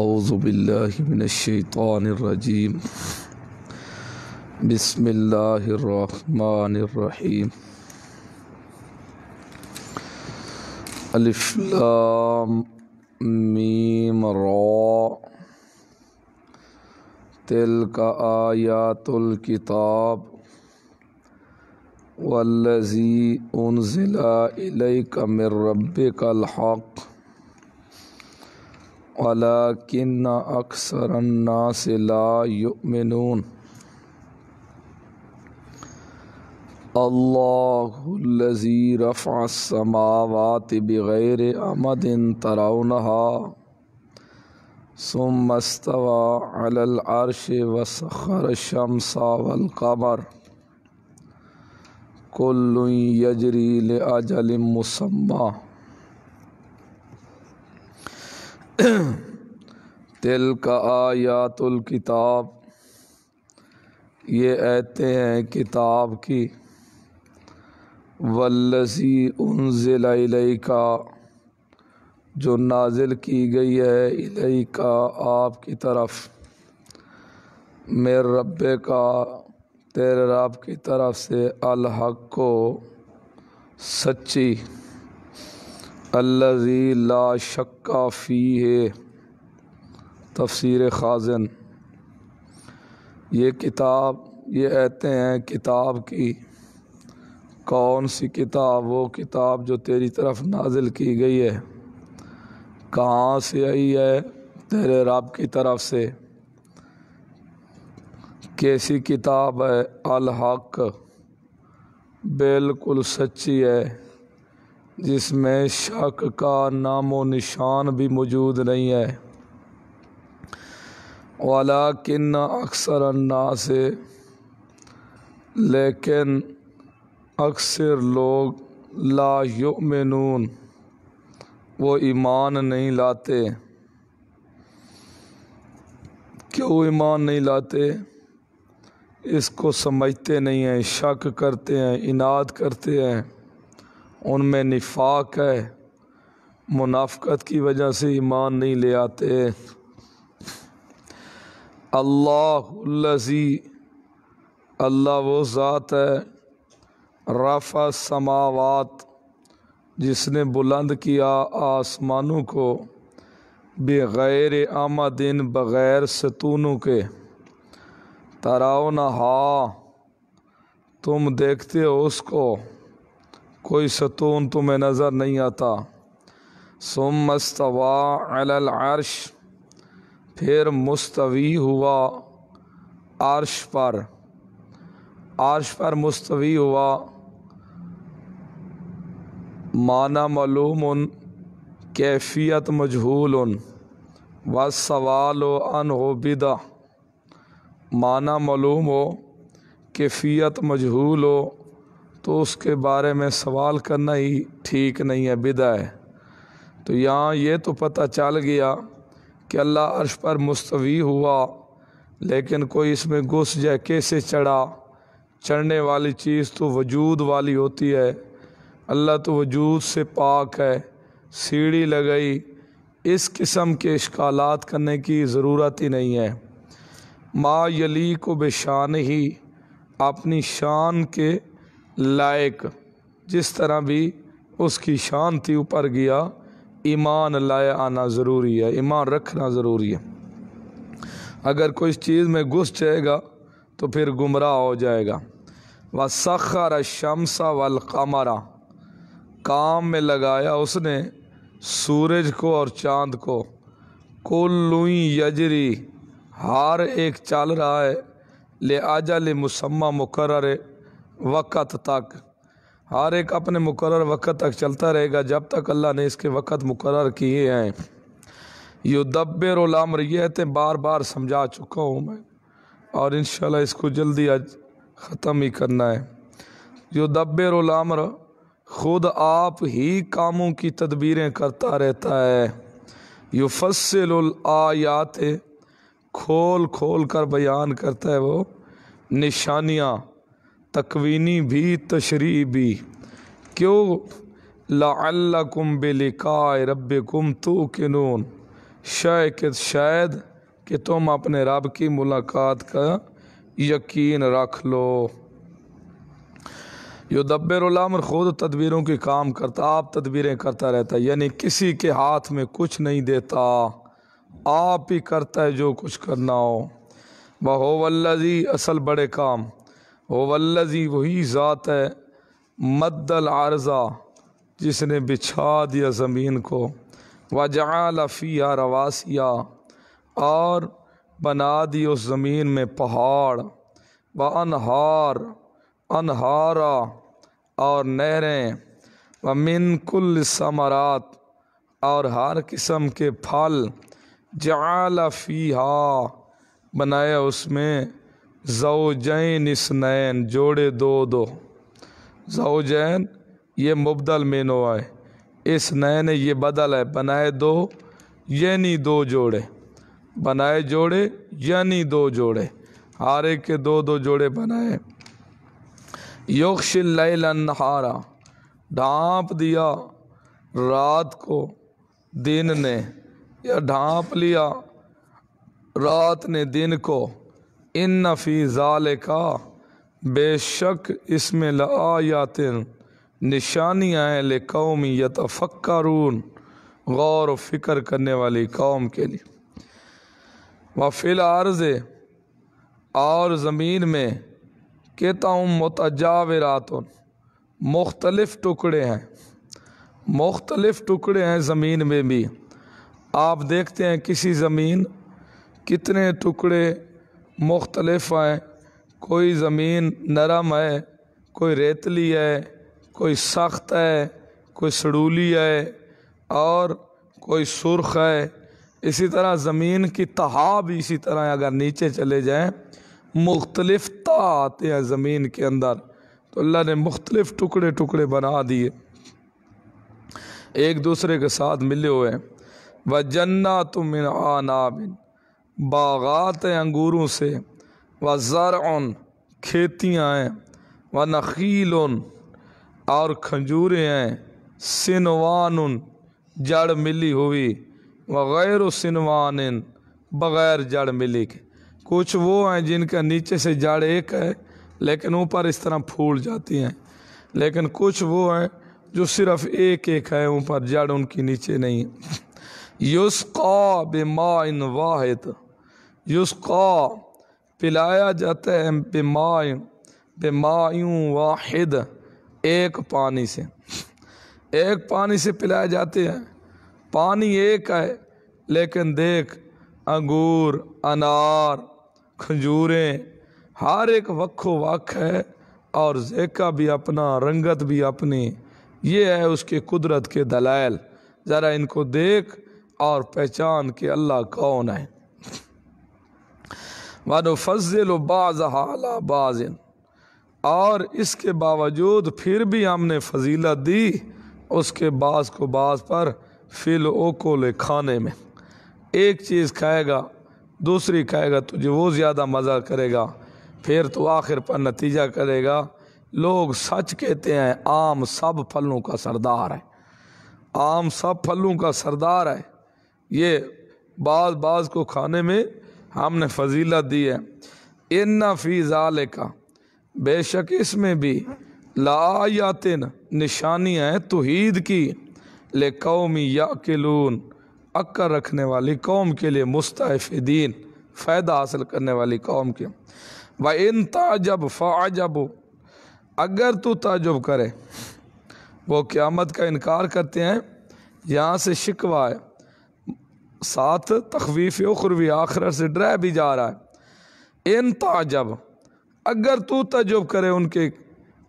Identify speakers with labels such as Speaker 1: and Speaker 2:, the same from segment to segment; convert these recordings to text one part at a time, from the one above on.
Speaker 1: أعوذ بالله من الشيطان الرجيم بسم الله الرحمن الرحيم ألف لام ميم را تلك آيات الكتاب والذي أنزل إليك من ربك الحق वाला अक्सर अन्नास ला युमिनून समावात बग़ैर अमद इन सुम मस्तवा अर्श वसखर शमसा वलकबर कुल्लु यजरील ले अजल मुसम्मा तिल का आयातुल किताब ये आते हैं किताब की वल्लसी उनजिलाई का जो नाजिल की गई है इलई का आपकी तरफ मेरे रब का तेरे रब की तरफ से अलहक को सच्ची अल्लाजी ला शक्का फ़ी है तफसर ख़ाजन ये किताब ये आते हैं किताब की कौन सी किताब वो किताब जो तेरी तरफ नाजिल की गई है कहाँ से आई है तेरे रब की तरफ से कैसी किताब है अलहक बिल्कुल सच्ची है जिसमें शक का नामो निशान भी मौजूद नहीं है वाला किन्न अक्सर अन्ना से लेकिन अक्सर लोग ला युमिनून वो ईमान नहीं लाते क्यों ईमान नहीं लाते इसको समझते नहीं हैं शक करते हैं इनाद करते हैं उनमें निफाक है मुनाफ़त की वजह से ईमान नहीं ले आते अल्लाजी अल्लाह वो ज़ात है रफ़ा समावत जिसने बुलंद किया आसमानों को बग़ैर आमदिन बग़ैर सतूनों के तराओ नहा तुम देखते हो उसको कोई सतून तुम्हें नज़र नहीं आता सुम मस्तवा अरश फिर मुस्तवी हुआ आर्श पर आर्श पर मुस्तवी हुआ माना मलूम उन कैफियत मजहूल उन व सवाल अन हो बिदा माना मलूम हो कैफियत मजहूल हो तो उसके बारे में सवाल करना ही ठीक नहीं है बिदा है तो यहाँ ये तो पता चल गया कि अल्लाह अर्श पर मुस्तवी हुआ लेकिन कोई इसमें घुस जाए कैसे चढ़ा चढ़ने वाली चीज़ तो वजूद वाली होती है अल्लाह तो वजूद से पाक है सीढ़ी लगाई इस किस्म के इश्कालात करने की ज़रूरत ही नहीं है माँ यली को बेशान ही अपनी शान के लायक जिस तरह भी उसकी शांति ऊपर गया ईमान लाए आना ज़रूरी है ईमान रखना ज़रूरी है अगर कोई चीज़ में घुस जाएगा तो फिर गुमराह हो जाएगा व सखर शमसा वल कमरा काम में लगाया उसने सूरज को और चांद को कुल्लुई यजरी हार एक चल रहा है ले आजा ले मुसम्मा मुकर वक़्त तक हर एक अपने मुकर वक़्त तक चलता रहेगा जब तक अल्लाह ने इसके वक़्त मुकर किए हैं युदब्बरमर ये आयतें बार बार समझा चुका हूँ मैं और इन इसको जल्दी आज ख़त्म ही करना है रोलाम खुद आप ही कामों की तदबीरें करता रहता है आयात खोल खोल कर बयान करता है वो निशानियाँ तकवीनी भी तशरी भी क्यों लाकुम बेलिकाए रब कुम तो किनून शाय के शायद कि तुम अपने रब की मुलाकात का यकीन रख लो यो दब्बर ख़ुद तदबीरों की काम करता आप तदबीरें करता रहता है यानी किसी के हाथ में कुछ नहीं देता आप ही करता है जो कुछ करना हो बहो असल बड़े काम वल्लजी वही ज़ात है मद्दल आरज़ा जिसने बिछा दिया ज़मीन को वजा फ़ीहा रवासिया और बना दी उस ज़मीन में पहाड़ व अनहार अनहारा और नहरें व मिन कुल समरात और हर किस्म के फल जाल फ़ीहा बनाया उसमें जैन इसनैन जोड़े दो दो जो जैन ये मुबदल में आए इस नैन ये बदल है बनाए दो यानी दो जोड़े बनाए जोड़े यानी दो जोड़े हारे के दो दो जोड़े बनाए योगशिल्लाहारा ढांप दिया रात को दिन ने या ढांप लिया रात ने दिन को इन नफ़ी ज़ाल का बेशक इसमें लायात निशानियाँ हैं ले कौम यतफ़क्रून गौर फ़िक्र करने वाली कौम के लिए फिल आर्ज़ और ज़मीन में कहता हूँ मतजावरात मुख्तलफ़ टुकड़े हैं मुख्तलफ़ टुकड़े हैं ज़मीन में भी आप देखते हैं किसी ज़मीन कितने टुकड़े मुख्तलफ़ हैं कोई ज़मीन नरम है कोई रेतली है कोई सख्त है कोई सड़ूली है और कोई सुर्ख है इसी तरह ज़मीन की तहा भी इसी तरह अगर नीचे चले जाएँ मुख्तलिफ ता आते हैं ज़मीन के अंदर तो अल्लाह ने मुख्तलिफ टुकड़े टुकड़े बना दिए एक दूसरे के साथ मिले हुए हैं व जन्ना तुम आनाबिन बाग़ात अंगूरों से व उन खेतियाँ हैं व नखील और खजूरें हैं सिनवान जड़ मिली हुई व गैर सिनवान बग़ैर जड़ मिली के कुछ वो हैं जिनका नीचे से जड़ एक है लेकिन ऊपर इस तरह फूल जाती हैं लेकिन कुछ वो हैं जो सिर्फ एक एक है ऊपर जड़ उनकी नीचे नहीं युस्का बेमा इन वाहिद युस्का पिलाया जाता है बेमाय बेमायूँ वाहिद एक पानी से एक पानी से पिलाए जाते हैं पानी एक है लेकिन देख अंगूर अनार खजूरें हर एक वक्ो वक़ है और जेका भी अपना रंगत भी अपनी ये है उसके कुदरत के दलाल ज़रा इनको देख और पहचान कि अल्लाह कौन है वो फजल बाज़िन और इसके बावजूद फिर भी हमने फजीलत दी उसके बास को बास पर फिल ओकोले खाने में एक चीज़ खाएगा दूसरी खाएगा तुझे वो ज़्यादा मज़ा करेगा फिर तो आखिर पर नतीजा करेगा लोग सच कहते हैं आम सब फलों का सरदार है आम सब फलों का सरदार है ये बाज बाज को खाने में हमने फजीलत दी है इन फ़ीज़ाल का बेशक इसमें भी लायातिन निशानियाँ हैं तोहीद की ले कौमी या किलून अक्का रखने वाली कौम के लिए मुस्तफ़ीन फ़ायदा हासिल करने वाली कौम के व इन ताजब फ़ाजब अगर तो ताजब करे वो क़्यामत का इनकार करते हैं यहाँ से शिकवा है साथ तखवीफ उखरवी आखिर से डरा भी जा रहा है इन ताजब अगर तू तजुब करे उनके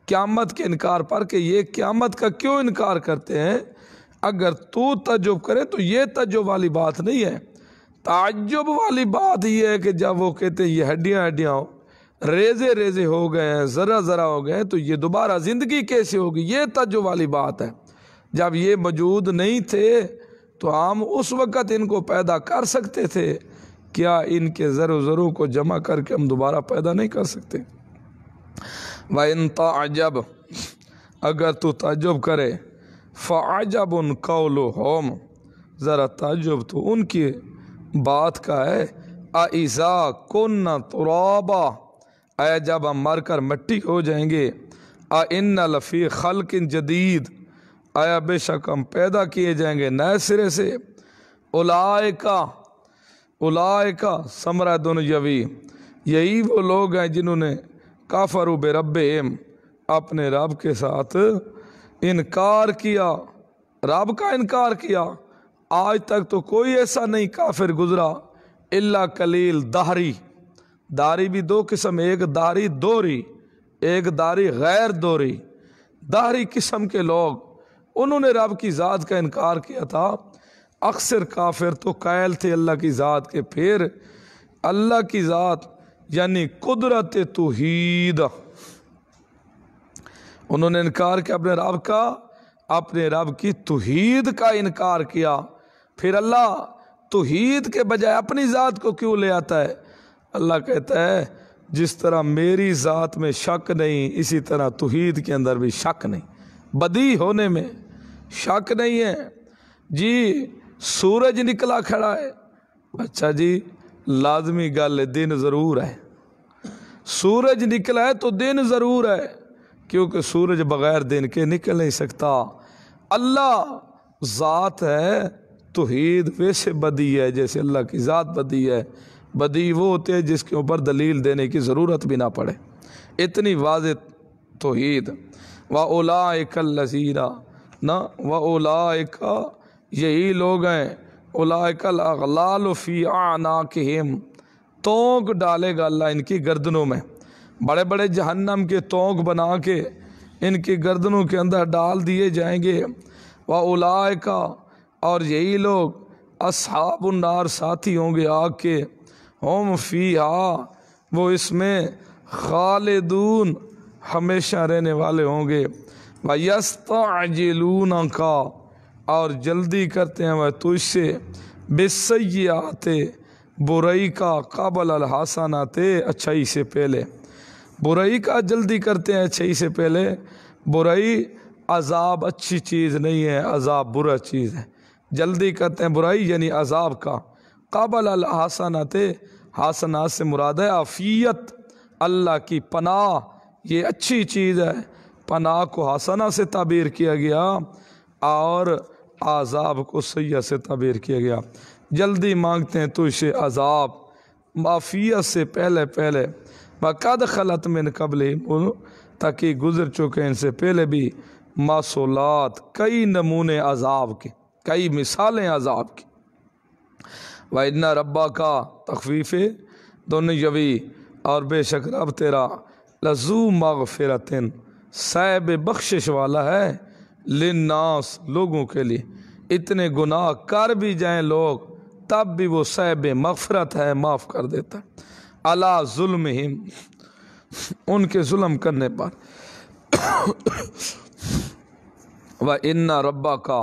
Speaker 1: क़्यामत के इनकार पर कि ये क़्यामत का क्यों इनकार करते हैं अगर तू तजुब करे तो ये तजुब वाली बात नहीं है ताजुब वाली बात यह है कि जब वो कहते हैं ये हड्डियाँ हड्डियाँ हो रेजे रेजे हो गए हैं ज़रा ज़रा हो गए हैं तो ये दोबारा ज़िंदगी कैसे होगी ये तजुब वाली बात है जब ये मौजूद नहीं थे तो हम उस वक़्त इनको पैदा कर सकते थे क्या इनके ज़र ज़रू को जमा करके हम दोबारा पैदा नहीं कर सकते व इन तजब अगर तो तजुब करे फ़ाजब उन कौल होम ज़रा तजुब तो उनकी बात का है आईजा कन तुराबा आया जब हम मर कर मट्टी हो जाएंगे आ इन लफ़ी खलकिन जदीद आया बेशक हम पैदा किए जाएंगे नए सिरे से उलायका उलायका समरादन यवी यही वो लोग हैं जिन्होंने काफरू रब एम अपने रब के साथ इनकार किया रब का इनकार किया आज तक तो कोई ऐसा नहीं काफिर गुजरा इल्ला कलील दारी दारी भी दो किस्म एक दारी दोरी एक दारी गैर दोरी दारी किस्म के लोग उन्होंने रब की ज़ात का इनकार किया था अक्सर काफिर तो कायल थे अल्लाह की ज़ात के फिर अल्लाह की ज़ात यानी कुदरत तोहीद उन्होंने इनकार किया अपने रब का अपने रब की तोहीद का इनकार किया फिर अल्लाह तोहीद के बजाय अपनी ज़ात को क्यों ले आता है अल्लाह कहता है जिस तरह मेरी ज़ात में शक नहीं इसी तरह तुहीद के अंदर भी शक नहीं बदी होने में शक नहीं है जी सूरज निकला खड़ा है अच्छा जी लाजमी गल दिन ज़रूर है सूरज निकला है तो दिन ज़रूर है क्योंकि सूरज बगैर दिन के निकल नहीं सकता अल्लाह ज़ात है तो हीद वैसे बदी है जैसे अल्लाह की ज़ात बदी है बदी वो होते हैं जिसके ऊपर दलील देने की ज़रूरत भी ना पड़े इतनी वाज तो हीद व ओला लजीरा ना व ओला यही लोग हैं उलाकल अगलाल ना के केम तोंक डालेगा अल्लाह इनकी गर्दनों में बड़े बड़े जहन्नम के तोंक बना के इनकी गर्दनों के अंदर डाल दिए जाएंगे व उलायका और यही लोग असाबनार साथी होंगे आग के होम फ़ी वो इसमें खालदून हमेशा रहने वाले होंगे वस्तून का और जल्दी करते हैं वह तुझसे बेसैय आते बुरई का काबल अलहासन आते अच्छाई से पहले बुराई का जल्दी करते हैं अच्छाई से पहले बुराई अजाब अच्छी चीज़ नहीं है अजाब बुरा चीज़ है जल्दी करते हैं बुराई यानी अजाब का काबल अलहासन आते हासना से मुराद आफियत अल्लाह की पनाह ये अच्छी चीज़ है पनाह को हसना से तबीर किया गया और आज़ाब को सैया से तबीर किया गया जल्दी मांगते हैं तो इसे अजाब माफिया से पहले पहले बद खलत में कबल ताकि गुजर चुके हैं इनसे पहले भी मासूलात कई नमूने अजाब के कई मिसालें अजाब की वना इन्ना रब्बा का तखफीफ़ दोनों यवी और बेशक रब तेरा लजू मगफ़िरतिन साहब बख्शिश वाला है लिनास लोगों के लिए इतने गुनाह कर भी जाएं लोग तब भी वो साहब मगफ़रत है माफ़ कर देता अला जुल्म उनके जुल्म करने पर व इन्ना रब्बा का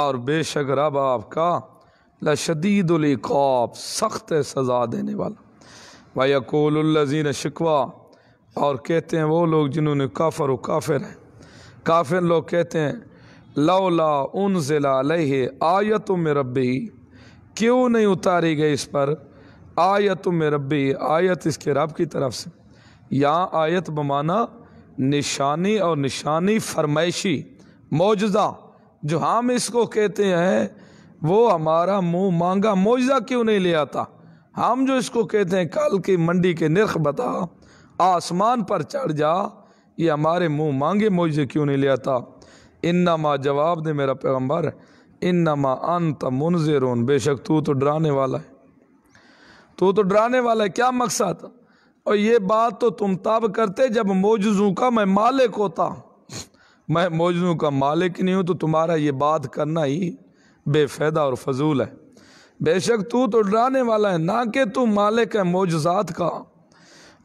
Speaker 1: और बेशक रब आपका लशदीदुल्कॉब सख्त सज़ा देने वाला व यकोलजीन शिकवा और कहते हैं वो लोग जिन्होंने काफर व काफिर हैं काफिर लोग कहते हैं लौला उन ज़िला लहे आयत में रबी क्यों नहीं उतारी गई इस पर आयत में रबी आयत इसके रब की तरफ से यहाँ आयत बमाना निशानी और निशानी फरमाइशी मौजा जो हम इसको कहते हैं वो हमारा मुंह मांगा मौजा क्यों नहीं ले आता हम जो इसको कहते हैं कल की मंडी के निर्ख बता आसमान पर चढ़ जा ये हमारे मुंह मांगे मुझे क्यों नहीं लिया था इन्ना माँ जवाब दे मेरा पैगम्बर इन्ना माँ अंत मुनजर बेशक तू तो डराने वाला है तू तो डराने वाला है क्या मकसद और ये बात तो तुम तब करते जब मोजों का मैं मालिक होता मैं मोजों का मालिक नहीं हूँ तो तुम्हारा ये बात करना ही बेफायदा और फजूल है बेशक तू तो डराने वाला है ना कि तू मालिक है मोजात का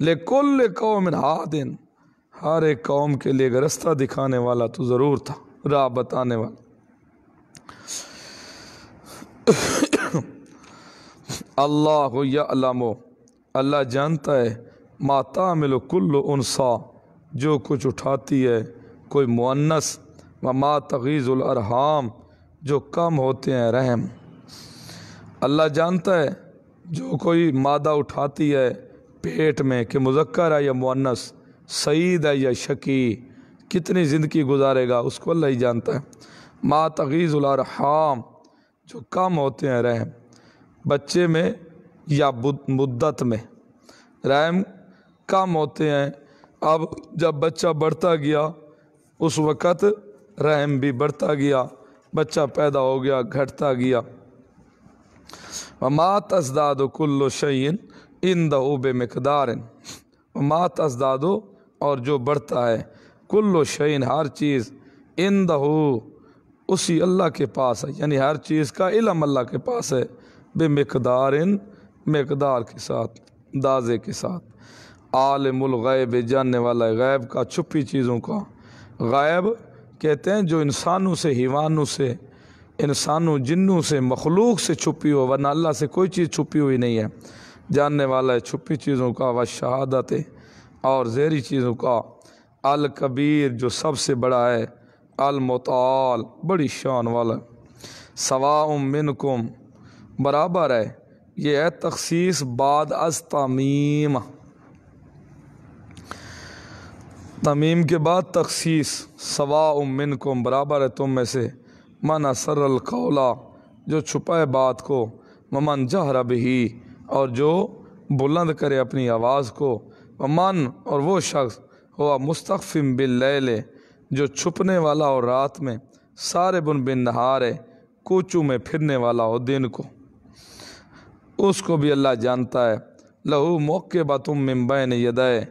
Speaker 1: ले कुल कौम हादिन हर एक कौम के लिए रास्ता दिखाने वाला तो ज़रूर था राह बताने वाला अल्लाह अलामो अल्लाह जानता है माता मिलो उन उनसा जो कुछ उठाती है कोई मुअन्नस व मा तगीज़ुलरहाम जो कम होते हैं रहम अल्लाह जानता है जो कोई मादा उठाती है पेट में कि मुजक्र है या मुनस सईद है या शकी कितनी ज़िंदगी गुजारेगा उसको अल्लाह ही जानता है माँ तगीज़ुलरहाम जो कम होते हैं रहम बच्चे में या मुद्दत में रहम कम होते हैं अब जब बच्चा बढ़ता गया उस वक़्त रहम भी बढ़ता गया बच्चा पैदा हो गया घटता गया माँ तस्दाद कुल्लो शयन इन द ओब मकदार मात अजदादो और जो बढ़ता है कुल्लो शहीन हर चीज़ इन दो उसी अल्लाह के पास है यानी हर चीज़ का इलम अल्लाह के पास है मकदार इन मकदार के साथ दाजे के साथ ग़ैब जानने वाला गैब का छुपी चीज़ों का गैब कहते हैं जो इंसानों से हिवानों से इंसानों जिन्नों से मखलूक से छुपी हो वरना अल्लाह से कोई चीज़ छुपी हुई नहीं है जानने वाला है छुपी चीज़ों का व शहादत और जहरी चीज़ों का अल कबीर जो सबसे बड़ा है अलमताल बड़ी शान वाला सवाम मिनकुम बराबर है ये है तखसीस बाद अज तमीम तमीम के बाद तखसीस सवाम मिनकुम बराबर है तुम में से मन असर कौला जो छुपाए बात को ममन जहर भी और जो बुलंद करे अपनी आवाज़ को मन और वो शख्स हुआ मुस्तफ़िम बिल्ल जो छुपने वाला हो रात में सारे बुन बिन नहारे कोचू में फिरने वाला हो दिन को उसको भी अल्लाह जानता है लहू मौके बातुम मिम्बैन यदय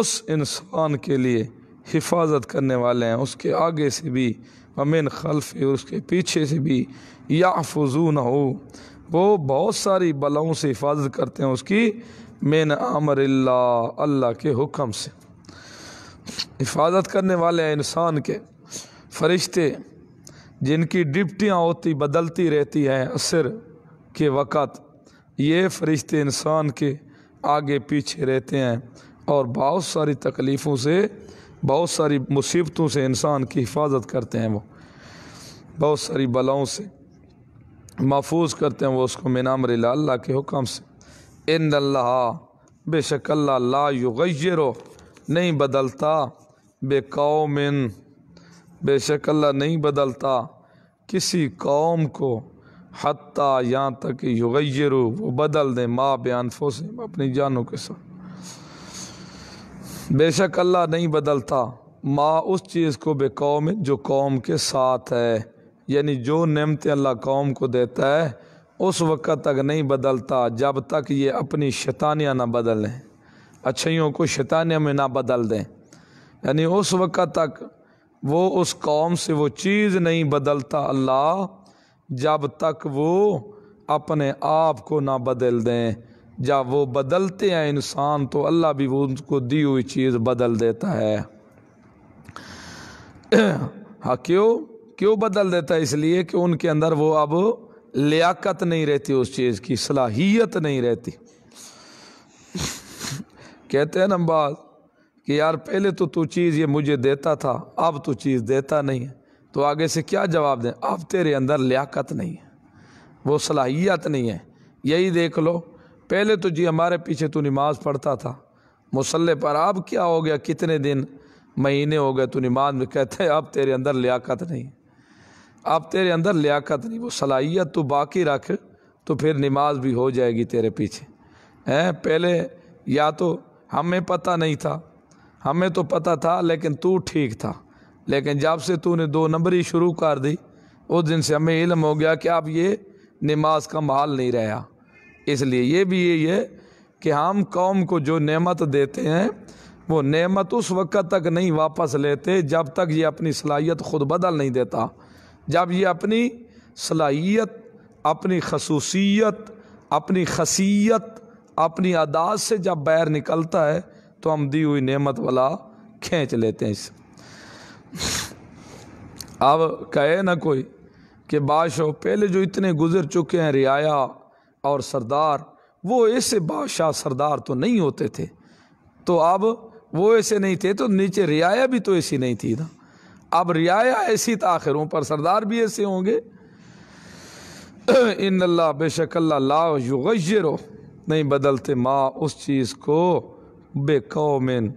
Speaker 1: उस इंसान के लिए हिफाजत करने वाले हैं उसके आगे से भी अमिन खलफ़ उसके पीछे से भी या फजू न हो वो बहुत सारी बलाओं से हिफाजत करते हैं उसकी मेन आमर अल्लाह के हुक्म से हिफाजत करने वाले हैं इंसान के फरिश्ते जिनकी डिप्टियाँ होती बदलती रहती हैं असर के वक़्त ये फरिश्ते इंसान के आगे पीछे रहते हैं और बहुत सारी तकलीफ़ों से बहुत सारी मुसीबतों से इंसान की हिफाजत करते हैं वो बहुत सारी बलाओं से महफूज करते हैं वो उसको मिनाम रिला के हुक्म से इन अल्लाह बेशक अल्लाह ला युगैरो नहीं बदलता बेकौमिन बेशक अल्लाह नहीं बदलता किसी कौम को हती यहाँ तक युगैरो वो बदल दें माँ बयानफों से अपनी जानों के साथ बेशक अल्लाह नहीं बदलता माँ उस चीज़ को बे बेकौमिन जो कौम के साथ है यानी जो नमत अल्लाह कौम को देता है उस वक़्त तक नहीं बदलता जब तक ये अपनी शैतानिया ना बदलें अच्छाइयों को शैतानिया में ना बदल दें यानी उस वक़्त तक वो उस कौम से वो चीज़ नहीं बदलता अल्लाह जब तक वो अपने आप को ना बदल दें जब वो बदलते हैं इंसान तो अल्लाह भी वो उनको दी हुई चीज़ बदल देता है हाँ क्यों क्यों बदल देता है इसलिए कि उनके अंदर वो अब लियाकत नहीं रहती उस चीज़ की सलाहियत नहीं रहती कहते हैं नंबाज कि यार पहले तो तू चीज़ ये मुझे देता था अब तू चीज़ देता नहीं है तो आगे से क्या जवाब दें अब तेरे अंदर लियाकत नहीं है वो सलाहियत नहीं है यही देख लो पहले तो जी हमारे पीछे तू नमाज़ पढ़ता था मुसल्ले पर अब क्या हो गया कितने दिन महीने हो गए तू नमाज में कहते हैं अब तेरे अंदर लियाकत नहीं अब तेरे अंदर लियाकत नहीं वो सलाहियत तो बाकी रख तो फिर नमाज भी हो जाएगी तेरे पीछे हैं पहले या तो हमें पता नहीं था हमें तो पता था लेकिन तू ठीक था लेकिन जब से तूने दो नंबरी शुरू कर दी उस दिन से हमें इलम हो गया कि अब ये नमाज का माल नहीं रहा इसलिए ये भी यही है कि हम कौम को जो नेमत देते हैं वो नेमत उस वक़्त तक नहीं वापस लेते जब तक ये अपनी सलाहियत खुद बदल नहीं देता जब ये अपनी सलाहियत अपनी खसूसियत अपनी खसीयत अपनी अदाज से जब बैर निकलता है तो हम दी हुई नेमत वाला खींच लेते हैं इस अब कहे ना कोई कि बादशाह पहले जो इतने गुजर चुके हैं रियाया और सरदार वो ऐसे बादशाह सरदार तो नहीं होते थे तो अब वो ऐसे नहीं थे तो नीचे रियाया भी तो ऐसी नहीं थी ना अब रियाया ऐसी ताखिरों पर सरदार भी ऐसे होंगे इन अल्लाह बेशक ला युगरो नहीं बदलते माँ उस चीज़ को बेकौमिन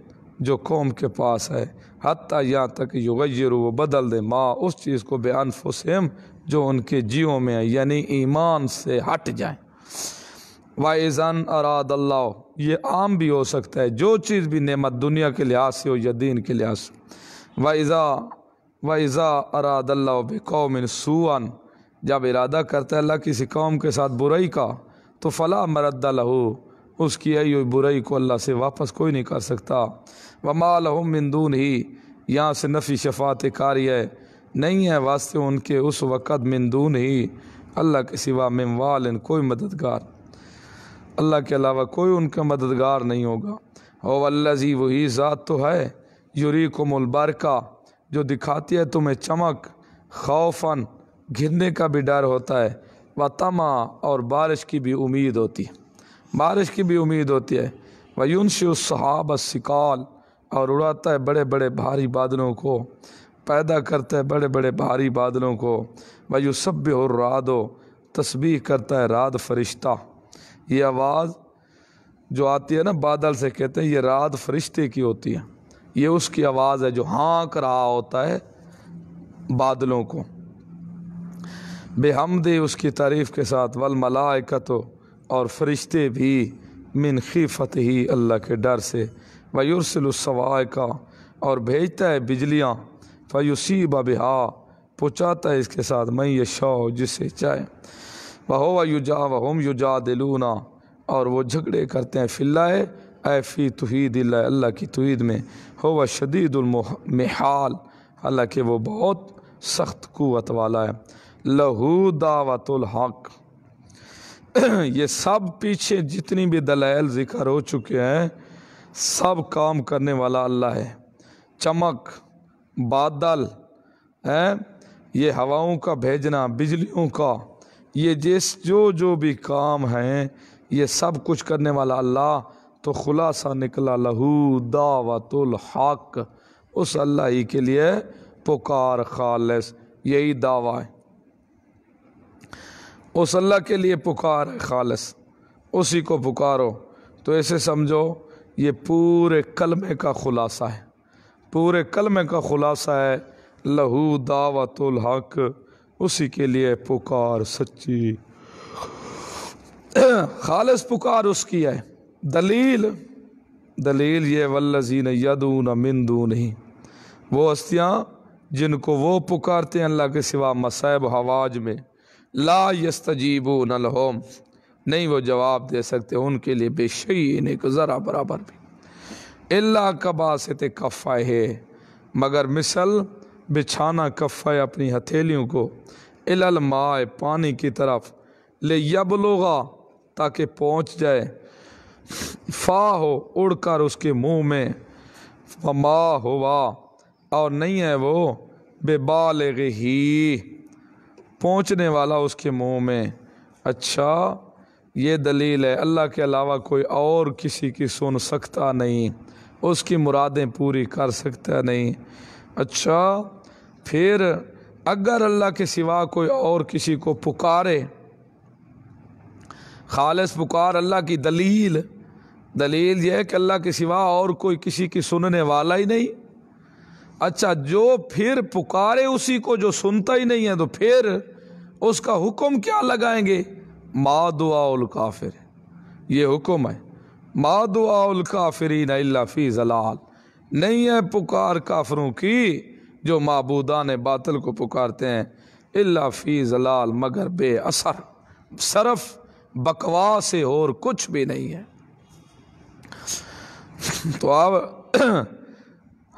Speaker 1: जो कौम के पास है हती यहाँ तक युगरो वो बदल दे माँ उस चीज़ को बेअनफुसम जो उनके जीवों में है यानी ईमान से हट जाए वाइज़न अराद अल्लाह ये आम भी हो सकता है जो चीज़ भी नेमत दुनिया के लिहाज से हो या दीन के लिहाज से वाइज़ा वज़ा अरादल्ला बौमिन सूअन जब इरादा करता है अल्लाह किसी कौम के साथ बुराई का तो फ़ला मरद लहू उसकी आई बुराई को अल्लाह से वापस कोई नहीं कर सकता वमाल मंदून ही यहाँ से नफ़ी शफात कार्य नहीं है वास्ते उनके उस वक़्त मंदून ही अल्लाह के सिवा वाल कोई मददगार अल्लाह के अलावा कोई उनका मददगार नहीं होगा हो अल्लाजी वही ज़ात तो है युरी को मुलबारका जो दिखाती है तुम्हें चमक खौफन घिरने का भी डर होता है व तमा और बारिश की भी उम्मीद होती है बारिश की भी उम्मीद होती है व युनश सहाब शिकाल और उड़ाता है बड़े बड़े भारी बादलों को पैदा करता है बड़े बड़े भारी बादलों को यु सभ्य हो रादो तस्बी करता है रात फरिश्ता ये आवाज़ जो आती है ना बादल से कहते हैं ये रात फरिश्ते की होती है ये उसकी आवाज़ है जो हाँक रहा होता है बादलों को बेहमदे उसकी तारीफ़ के साथ वल मलाकत और फरिश्ते भी मिन खीफत ही अल्लाह के डर से वयुरसलवाय का और भेजता है बिजलियाँ फयुसी बहा पुचाता है इसके साथ मैं ये शो जिसे चाहे वह युजा वहम युजा दिलूना और वो झगड़े करते हैं फिल्लाए है ऐफ़ी तोहद अल्लाह की तोहद में हो व शदीदुलमहाल अल्लाह के वो बहुत सख्त क़वत वाला है लहू दावतुलहक ये सब पीछे जितनी भी दलाइल ज़िक्र हो चुके हैं सब काम करने वाला अल्लाह है चमक बादल हैं ये हवाओं का भेजना बिजलियों का ये जिस जो जो भी काम हैं ये सब कुछ करने वाला अल्लाह तो खुलासा निकला लहू दावतुल हक उस अल्लाह ही के लिए पुकार खालस यही दावा है उस अल्लाह के लिए पुकार है खालस उसी को पुकारो तो ऐसे समझो ये पूरे कलमे का ख़ुलासा है पूरे कलमे का ख़ुलासा है लहू दावतुल हक उसी के लिए पुकार सच्ची खालस पुकार उसकी है दलील दलील ये वल्लजीन यदून मिंदू नहीं वो हस्तियाँ जिनको वो पुकारते हैं अल्लाह के सिवा मसैब हवाज में ला यस्तजीबू होम नहीं वो जवाब दे सकते उनके लिए बेशई नहीं को ज़रा बराबर भी अल्लाह कबासत कफ़ा है मगर मिसल बिछाना कफ़ा है अपनी हथेलियों को इलल माए पानी की तरफ ले यबलोगा ताकि पहुँच जाए फा हो उड़कर उसके मुंह में फमा हुआ और नहीं है वो बेबाल ही पहुँचने वाला उसके मुंह में अच्छा ये दलील है अल्लाह के अलावा कोई और किसी की सुन सकता नहीं उसकी मुरादें पूरी कर सकता नहीं अच्छा फिर अगर अल्लाह के सिवा कोई और किसी को पुकारे खालस पुकार अल्लाह की दलील दलील यह है कि अल्लाह के सिवा और कोई किसी की सुनने वाला ही नहीं अच्छा जो फिर पुकारे उसी को जो सुनता ही नहीं है तो फिर उसका हुक्म क्या लगाएंगे मा दुआल काफिर ये हुक्म है मा दुआल काफरीन फ़ी जलाल नहीं है पुकार काफरों की जो मबूदा ने बातल को पुकारते हैं अल्ला फ़ी जलाल मगर बेअसर सरफ बकवा से और कुछ भी नहीं है तो अब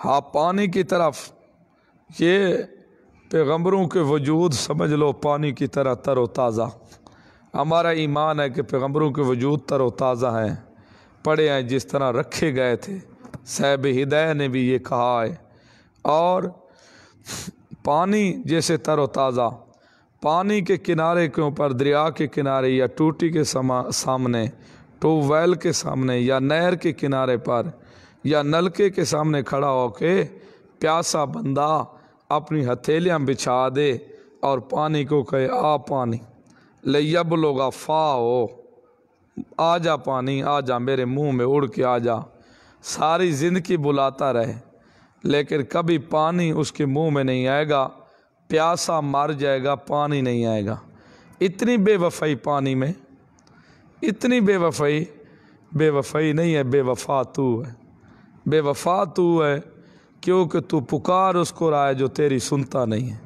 Speaker 1: हाँ पानी की तरफ ये पैगम्बरों के वजूद समझ लो पानी की तरह तरोताज़ा हमारा ईमान है कि पैगम्बरों के वजूद तरोताज़ा हैं पड़े हैं जिस तरह रखे गए थे साहब हिदाय ने भी ये कहा है और पानी जैसे तरोताज़ा पानी के किनारे के ऊपर दरिया के किनारे या टूटी के समा सामने तो वैल के सामने या नहर के किनारे पर या नलके के सामने खड़ा होके प्यासा बंदा अपनी हथेलियाँ बिछा दे और पानी को कहे आ पानी ले यब लोग फा हो आ जा पानी आ जा मेरे मुंह में उड़ के आ जा सारी ज़िंदगी बुलाता रहे लेकिन कभी पानी उसके मुंह में नहीं आएगा प्यासा मर जाएगा पानी नहीं आएगा इतनी बेवफाई पानी में इतनी बेवफाई बेवफाई नहीं है बेवफा तू है बेवफा तू है क्योंकि तू पुकार उसको रहा है जो तेरी सुनता नहीं है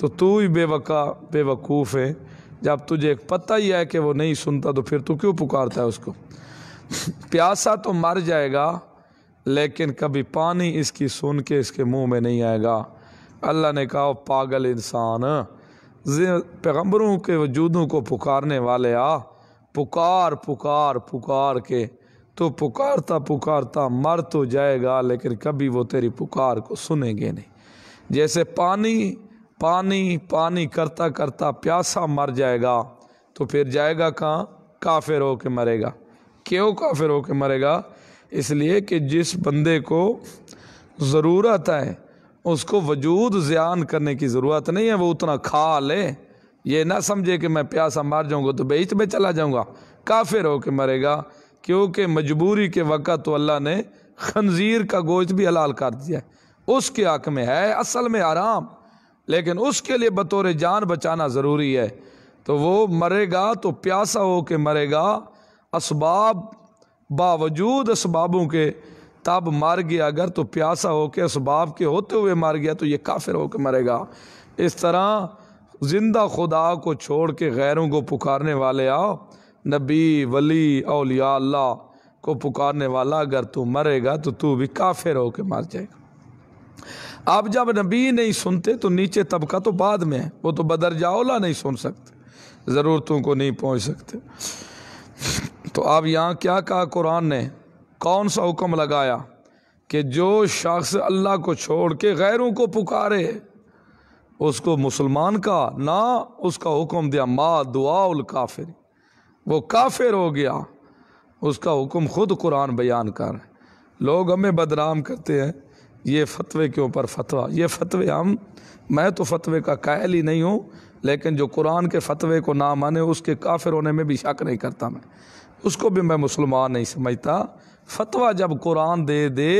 Speaker 1: तो तू ही बेवका बेवकूफ़ है जब तुझे एक पता ही है कि वो नहीं सुनता तो फिर तू क्यों पुकारता है उसको प्यासा तो मर जाएगा लेकिन कभी पानी इसकी सुन के इसके मुंह में नहीं आएगा अल्लाह ने कहा पागल इंसान पैगम्बरों के वजूदों को पुकारने वाले आ पुकार पुकार पुकार के तो पुकारता पुकारता मर तो जाएगा लेकिन कभी वो तेरी पुकार को सुनेंगे नहीं जैसे पानी पानी पानी करता करता प्यासा मर जाएगा तो फिर जाएगा कहाँ काफिर हो के मरेगा क्यों काफिर हो के मरेगा इसलिए कि जिस बंदे को ज़रूरत है उसको वजूद ज्यान करने की ज़रूरत नहीं है वो उतना खा ले ये ना समझे कि मैं प्यासा मार जाऊँगा तो बेच में चला जाऊँगा काफिर हो के मरेगा क्योंकि मजबूरी के वक़्त तो अल्लाह ने खनजीर का गोश्त भी हलाल कर दिया है उसके हक में है असल में आराम लेकिन उसके लिए बतौर जान बचाना ज़रूरी है तो वो मरेगा तो प्यासा हो के मरेगा इसबाब बावजूद इसबाबों के तब मार गया अगर तो प्यासा हो के इसबाब के होते हुए मार गया तो ये काफिर होकर मरेगा इस तरह जिंदा खुदा को छोड़ के गैरों को पुकारने वाले आओ नबी वली अलिया अल्लाह को पुकारने वाला अगर तू मरेगा तो तू भी काफिर के मर जाएगा आप जब नबी नहीं सुनते तो नीचे तबका तो बाद में है वो तो बदर जाओला नहीं सुन सकते ज़रूरतों को नहीं पहुँच सकते तो आप यहाँ क्या कहा कुरान ने कौन सा हुक्म लगाया कि जो शख्स अल्लाह को छोड़ के गैरों को पुकारे उसको मुसलमान का ना उसका हुक्म दिया दुआ दुआल काफिर वो काफिर हो गया उसका हुक्म खुद कुरान बयान कर लोग हमें बदनाम करते हैं ये फतवे के ऊपर फतवा ये फतवे हम मैं तो फतवे का कायल ही नहीं हूँ लेकिन जो कुरान के फतवे को ना माने उसके काफिर होने में भी शक नहीं करता मैं उसको भी मैं मुसलमान नहीं समझता फतवा जब कुरान दे दे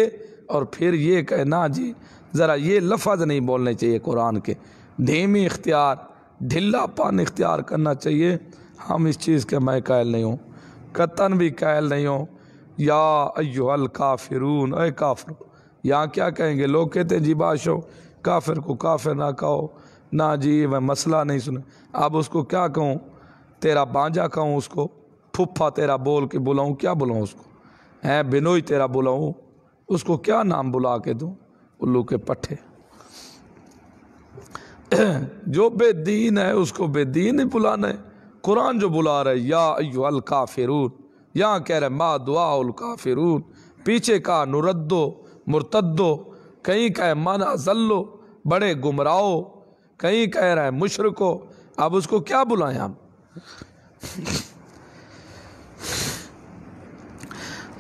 Speaker 1: और फिर ये कहना जी ज़रा ये लफज नहीं बोलने चाहिए कुरान के धीमी इख्तियार ढिल्ला पान इख्तियार करना चाहिए हम इस चीज़ के मैं कायल नहीं हूँ कतन भी कायल नहीं हूँ या अल काफिरून अय काफिर यहाँ क्या कहेंगे लोग कहते हैं जी बाशो काफिर को काफिर ना कहो ना जी मैं मसला नहीं सुन अब उसको क्या कहूँ तेरा बांझा कहूँ उसको फुफा तेरा बोल के बुलाऊँ क्या बुलाऊँ उसको हैं बिनोई तेरा बुलाऊँ उसको क्या नाम बुला के दूँ उल्लू के पट्ठे जो बेदीन है उसको बेदीन ही बुलाना है कुरान जो बुला रहे या अल काफिरून यहाँ कह रहे माँ दुआ काफिरून पीछे का नुरद्दो मुरतद्दो कहीं कहे मन अजल्लो बड़े गुमराहो कहीं कह रहे हैं मुशरको अब उसको क्या बुलाएं हम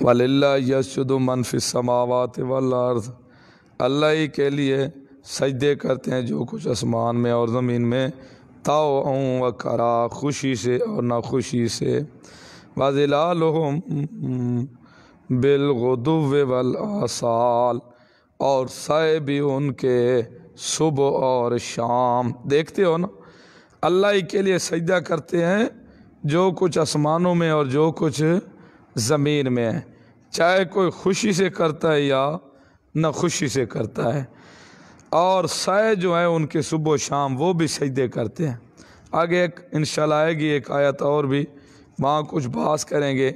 Speaker 1: वल्ला यसुद मनफिस समावत वल्ल अल्लाह के लिए सजदे करते हैं जो कुछ आसमान में और ज़मीन में ताओ व करा खुशी से और ना ख़ुशी से वाजिलाल बिलगदु वल आसाल और सय भी उनके सुबह और शाम देखते हो ना अल्लाह के लिए सजदा करते हैं जो कुछ आसमानों में और जो कुछ ज़मीन में है चाहे कोई खुशी से करता है या ना खुशी से करता है और सै जो हैं उनके सुबह शाम वो भी सजदे करते हैं आगे एक इंशाल्लाह आएगी एक आयत और भी वहाँ कुछ बास करेंगे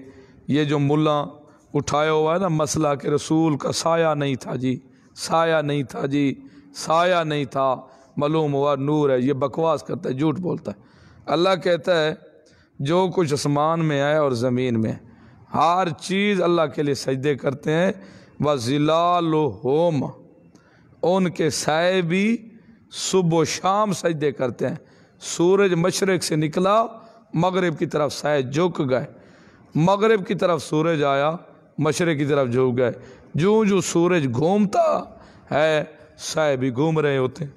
Speaker 1: ये जो मुल्ला उठाया हुआ है ना मसला के रसूल का साया नहीं था जी साया नहीं था जी साया नहीं था मलूम हुआ नूर है ये बकवास करता है झूठ बोलता है अल्लाह कहता है जो कुछ आसमान में है और ज़मीन में हर चीज़ अल्लाह के लिए सजदे करते हैं व जिला होम उनके साय भी सुबह शाम सजदे करते हैं सूरज मशरक़ से निकला मगरब की तरफ साय झुक गए मगरब की तरफ सूरज आया मशरक़ की तरफ झुक गए जो जो सूरज घूमता है साय भी घूम रहे होते हैं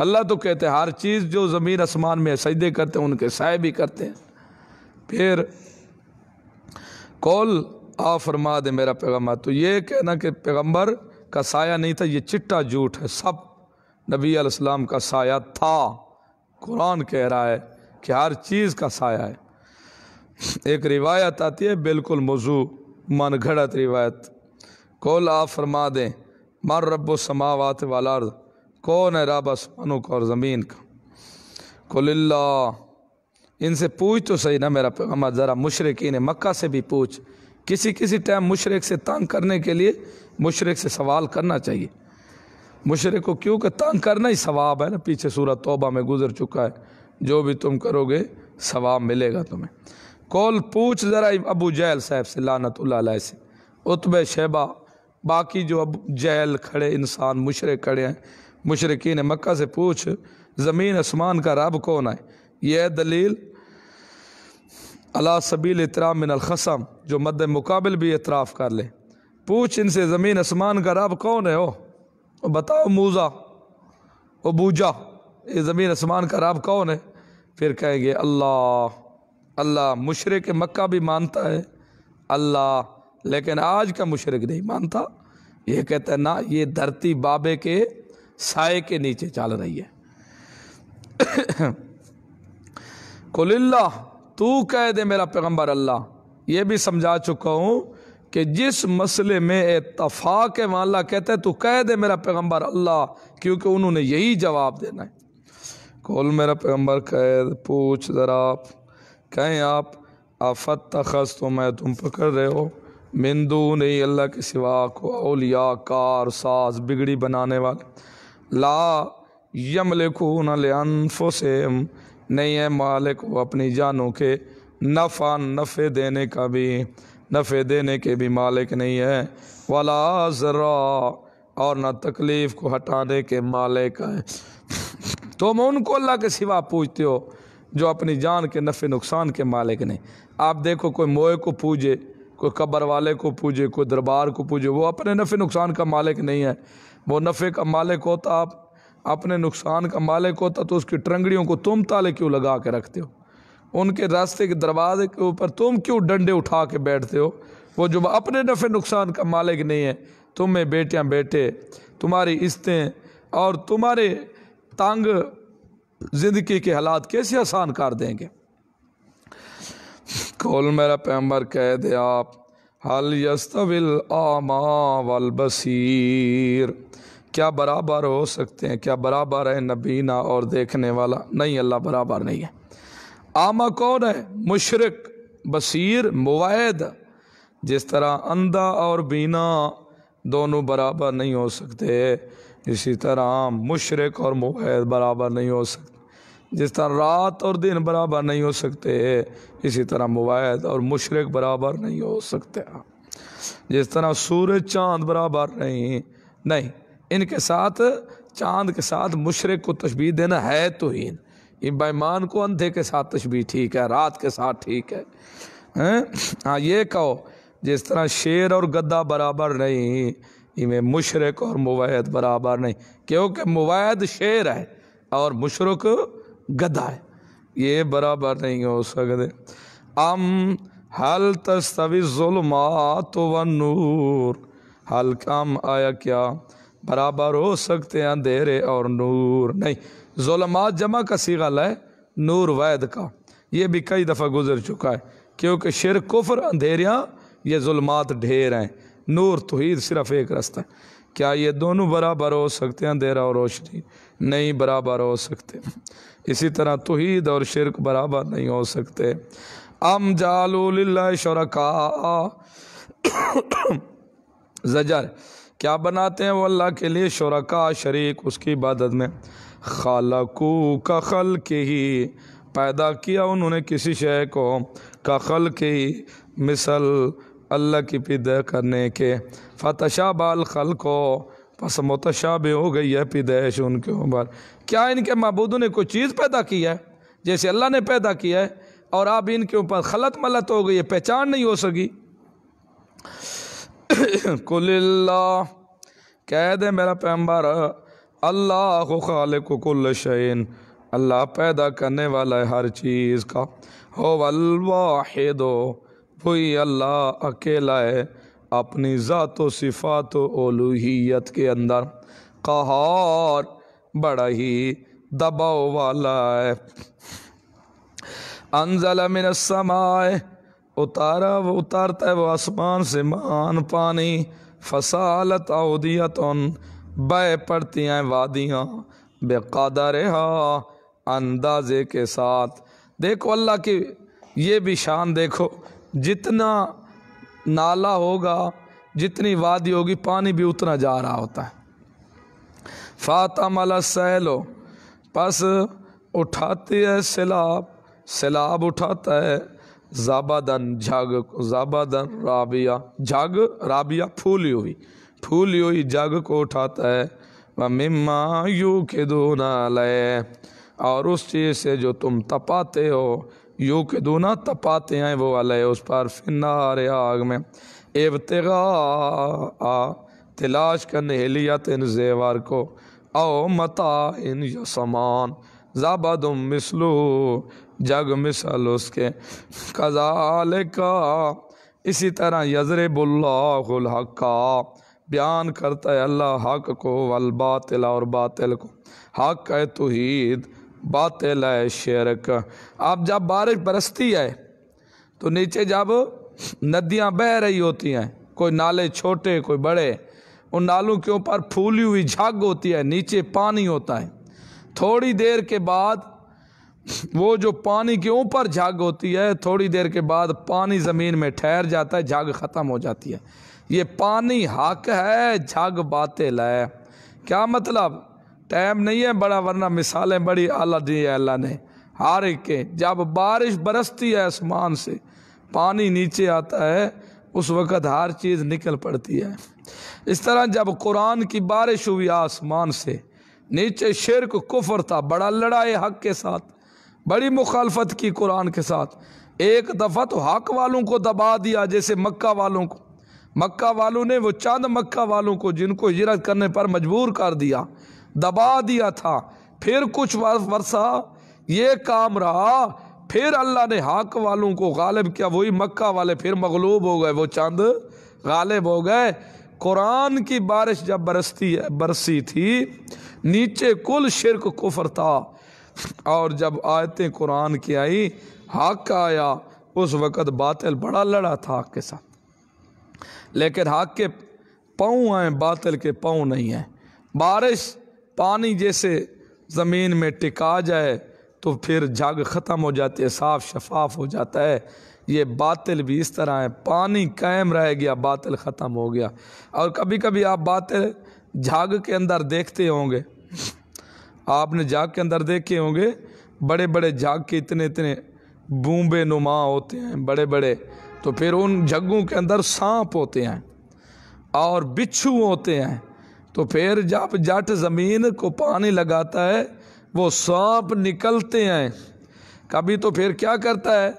Speaker 1: अल्लाह तो कहते हैं हर चीज़ जो ज़मीन आसमान में सजदे करते हैं उनके साय भी करते हैं फिर कौल आ फरमा दे मेरा पैगम्बर तो ये कहना कि पैगम्बर का साया नहीं था ये चिट्टा झूठ है सब नबी अलैहिस्सलाम का साया था कुरान कह रहा है कि हर चीज़ का साया है एक रिवायत आती है बिल्कुल मौजू मन घड़त रिवायत कौल आप फरमा दें मर रब्बो समावत वाला कौन है रब आसमानों का और ज़मीन का कुल्ला इनसे पूछ तो सही ना मेरा पैगम्बर ज़रा मुशरकिन मक्का से भी पूछ किसी किसी टाइम मुशरक से तंग करने के लिए मुशरक से सवाल करना चाहिए मुशरक को क्यों तंग करना ही सवाब है ना पीछे सूरत तोबा में गुजर चुका है जो भी तुम करोगे सवाब मिलेगा तुम्हें कौल पूछ ज़रा अबू जैल साहब से लानत से उतब शहबा बाकी जो अब जैल खड़े इंसान मुशरक खड़े हैं मुशरकिन मक्का से पूछ ज़मीन आसमान का रब कौन है यह दलील अला सबील इतरा मिनलखसम जो मद मुकाबल भी इतराफ़ कर ले पूछ इनसे ज़मीन आसमान का रब कौन है ओ बताओ मूज़ा ओ बूजा ये ज़मीन आसमान का रब कौन है फिर कहेंगे अल्लाह अल्लाह मशरक मक्का भी मानता है अल्लाह लेकिन आज का मुशरक नहीं मानता ये कहता है ना ये धरती बाबे के साय के नीचे चल रही है कुल्ला तू कह दे मेरा पैगम्बर अल्लाह ये भी समझा चुका हूँ कि जिस मसले में इतफाक़ है वहाँ अल्लाह कहता है तो कह दे मेरा पैगम्बर अल्लाह क्योंकि उन्होंने यही जवाब देना है कौल मेरा पैगम्बर कह पूछ ज़रा आप कहें आप आफत तखस तो मैं तुम पकड़ रहे हो मिंदू नहीं अल्लाह के सिवा को अलिया कार साज बिगड़ी बनाने वाले ला यम यमलिकून अनफुसम नहीं है मालिक वो अपनी जानों के नफ़ा नफ़े देने का भी नफ़े देने के भी मालिक नहीं है वाला ज़रा और ना तकलीफ़ को हटाने के मालिक है तुम उनको अल्लाह के सिवा पूछते हो जो अपनी जान के नफ़े नुकसान के मालिक नहीं आप देखो कोई मोए को पूजे कोई कब्र वाले को पूजे कोई दरबार को पूजे वो अपने नफ़े नुकसान का मालिक नहीं है वो नफ़े का मालिक होता आप अपने नुकसान का मालिक होता तो उसकी ट्रंगड़ियों को तुम ताले क्यों लगा के रखते हो उनके रास्ते के दरवाजे के ऊपर तुम क्यों डंडे उठा के बैठते हो वो जो अपने नफ़े नुकसान का मालिक नहीं है तुम्हें बेटियाँ बेटे तुम्हारी इस्तें और तुम्हारे तंग ज़िंदगी के हालात कैसे आसान कर देंगे खोल मेरा पैम्बर कह दे आप हल यस्तविल आमा वल बसीर क्या बराबर हो सकते हैं क्या बराबर है नबीना और देखने वाला नहीं अल्लाह बराबर नहीं है आमा कौन है मुशरक बसीर मुवाद जिस तरह अंधा और बीना दोनों बराबर नहीं हो सकते इसी तरह मुशरक और मुवाद बराबर नहीं हो सकते जिस तरह रात और दिन बराबर नहीं हो सकते इसी तरह मुवाद और मुशरक बराबर नहीं हो सकते जिस तरह सूरज चांद बराबर नहीं नहीं इनके साथ चांद के साथ मुशरक को तशबी देना है तो न ये बेमान को अंधे के साथ तशबी ठीक है रात के साथ ठीक है हाँ ये कहो जिस तरह शेर और गद्दा बराबर नहीं इमें मुशरक और मुवैद बराबर नहीं क्योंकि मुवैद शेर है और मुशरक गद्दा है ये बराबर नहीं हो सकते अम हल तस्तवी जुलमात व नूर हल कम आया क्या बराबर हो सकते हैं अंधेरे और नूर नहीं जोलमात जमा का सीगा लाए नूर वैद का ये भी कई दफ़ा गुजर चुका है क्योंकि शिर कुफर अंधेरियाँ ये जुलमात ढेर हैं नूर तोहीद सिर्फ एक रास्ता है क्या ये दोनों बराबर हो सकते हैं अंधेरा और रोशनी नहीं बराबर हो सकते इसी तरह तोहीद और शिरक बराबर नहीं हो सकते अम जालूल्ला शरका जजर क्या बनाते हैं वो अल्लाह के लिए शरका शरीक उसकी इबादत में खालकू कखल के ही पैदा किया उन्होंने किसी शय को कखल के ही मिसल अल्लाह की पिदय करने के फतशा बाल खल को बस भी हो गई है पिदैश उनके ऊपर क्या इनके मबूदों ने कोई चीज़ पैदा की है जैसे अल्लाह ने पैदा किया है और अब इनके ऊपर खलत मलत हो गई है पहचान नहीं हो सकी कुल्ला कह दे मेरा पैम्बर अल्लाह खालिक कुल शैन अल्लाह पैदा करने वाला है हर चीज़ का हो वाहिद वही अल्लाह अकेला है अपनी ज़ात सिफ़ात ओलूहीत के अंदर कहार बड़ा ही दबाव वाला है अनजल मिन समाए उतारा वो उतारता है वो आसमान से मान पानी फसालत अदियत बह पड़ती हैं वादियाँ बेकदर अंदाजे के साथ देखो अल्लाह की ये भी शान देखो जितना नाला होगा जितनी वादी होगी पानी भी उतना जा रहा होता है फातमल सहलो पस उठाती है सैलाब सैलाब उठाता है जाबादन झग जाबादन राबिया झग राबिया फूली हुई फूल यो जग को उठाता है व मिम्मा यू के दो लय और उस चीज़ से जो तुम तपाते हो यू के दूना तपाते हैं वो अलय उस पर फिनार आग में एबतगा तलाश करने हिलियत इन जेवर को औ मता इन जाबा जाबद मिसलू जग मिसल उसके कजाल का इसी तरह यजरबुल्लाहल हक़ा बयान करता है अल्लाह हक को वल बातिल और बातिल को हक है तोहीद बातिल है शेरक अब जब बारिश बरसती है तो नीचे जब नदियाँ बह रही होती हैं कोई नाले छोटे कोई बड़े उन नालों के ऊपर फूली हुई झग होती है नीचे पानी होता है थोड़ी देर के बाद वो जो पानी के ऊपर झग होती है थोड़ी देर के बाद पानी ज़मीन में ठहर जाता है झाग ख़त्म हो जाती है ये पानी हक है जग बाते है क्या मतलब टाइम नहीं है बड़ा वरना मिसालें बड़ी अल्लाह दी है अल्लाह ने हर के जब बारिश बरसती है आसमान से पानी नीचे आता है उस वक़्त हर चीज़ निकल पड़ती है इस तरह जब कुरान की बारिश हुई आसमान से नीचे शिरक कुफर था बड़ा लड़ाई हक के साथ बड़ी मुखालफत की कुरान के साथ एक दफ़ा तो हक वालों को दबा दिया जैसे मक्का वालों को मक्का वालों ने वो चंद मक्का वालों को जिनको हिजरत करने पर मजबूर कर दिया दबा दिया था फिर कुछ वर्षा ये काम रहा फिर अल्लाह ने हाक वालों को गालिब किया वही मक्का वाले फिर मगलूब हो गए वो चंद गालिब हो गए कुरान की बारिश जब बरसती है बरसी थी नीचे कुल शिरक कुफर था और जब आयतें कुरान की आई हक आया उस वक़्त बातिल बड़ा लड़ा था हक के साथ लेकिन हक के पाँव हैं बातिल के पाँव नहीं हैं बारिश पानी जैसे ज़मीन में टिका जाए तो फिर जग ख़त्म हो जाती है साफ शफाफ हो जाता है ये बातिल भी इस तरह है पानी कायम रह गया बातिल ख़त्म हो गया और कभी कभी आप बातिल झाग के अंदर देखते होंगे आपने झाग के अंदर देखे होंगे बड़े बड़े झाग के इतने इतने बूंबे नुमा होते हैं बड़े बड़े तो फिर उन जगों के अंदर सांप होते हैं और बिच्छू होते हैं तो फिर जब जट ज़मीन को पानी लगाता है वो सांप निकलते हैं कभी तो फिर क्या करता है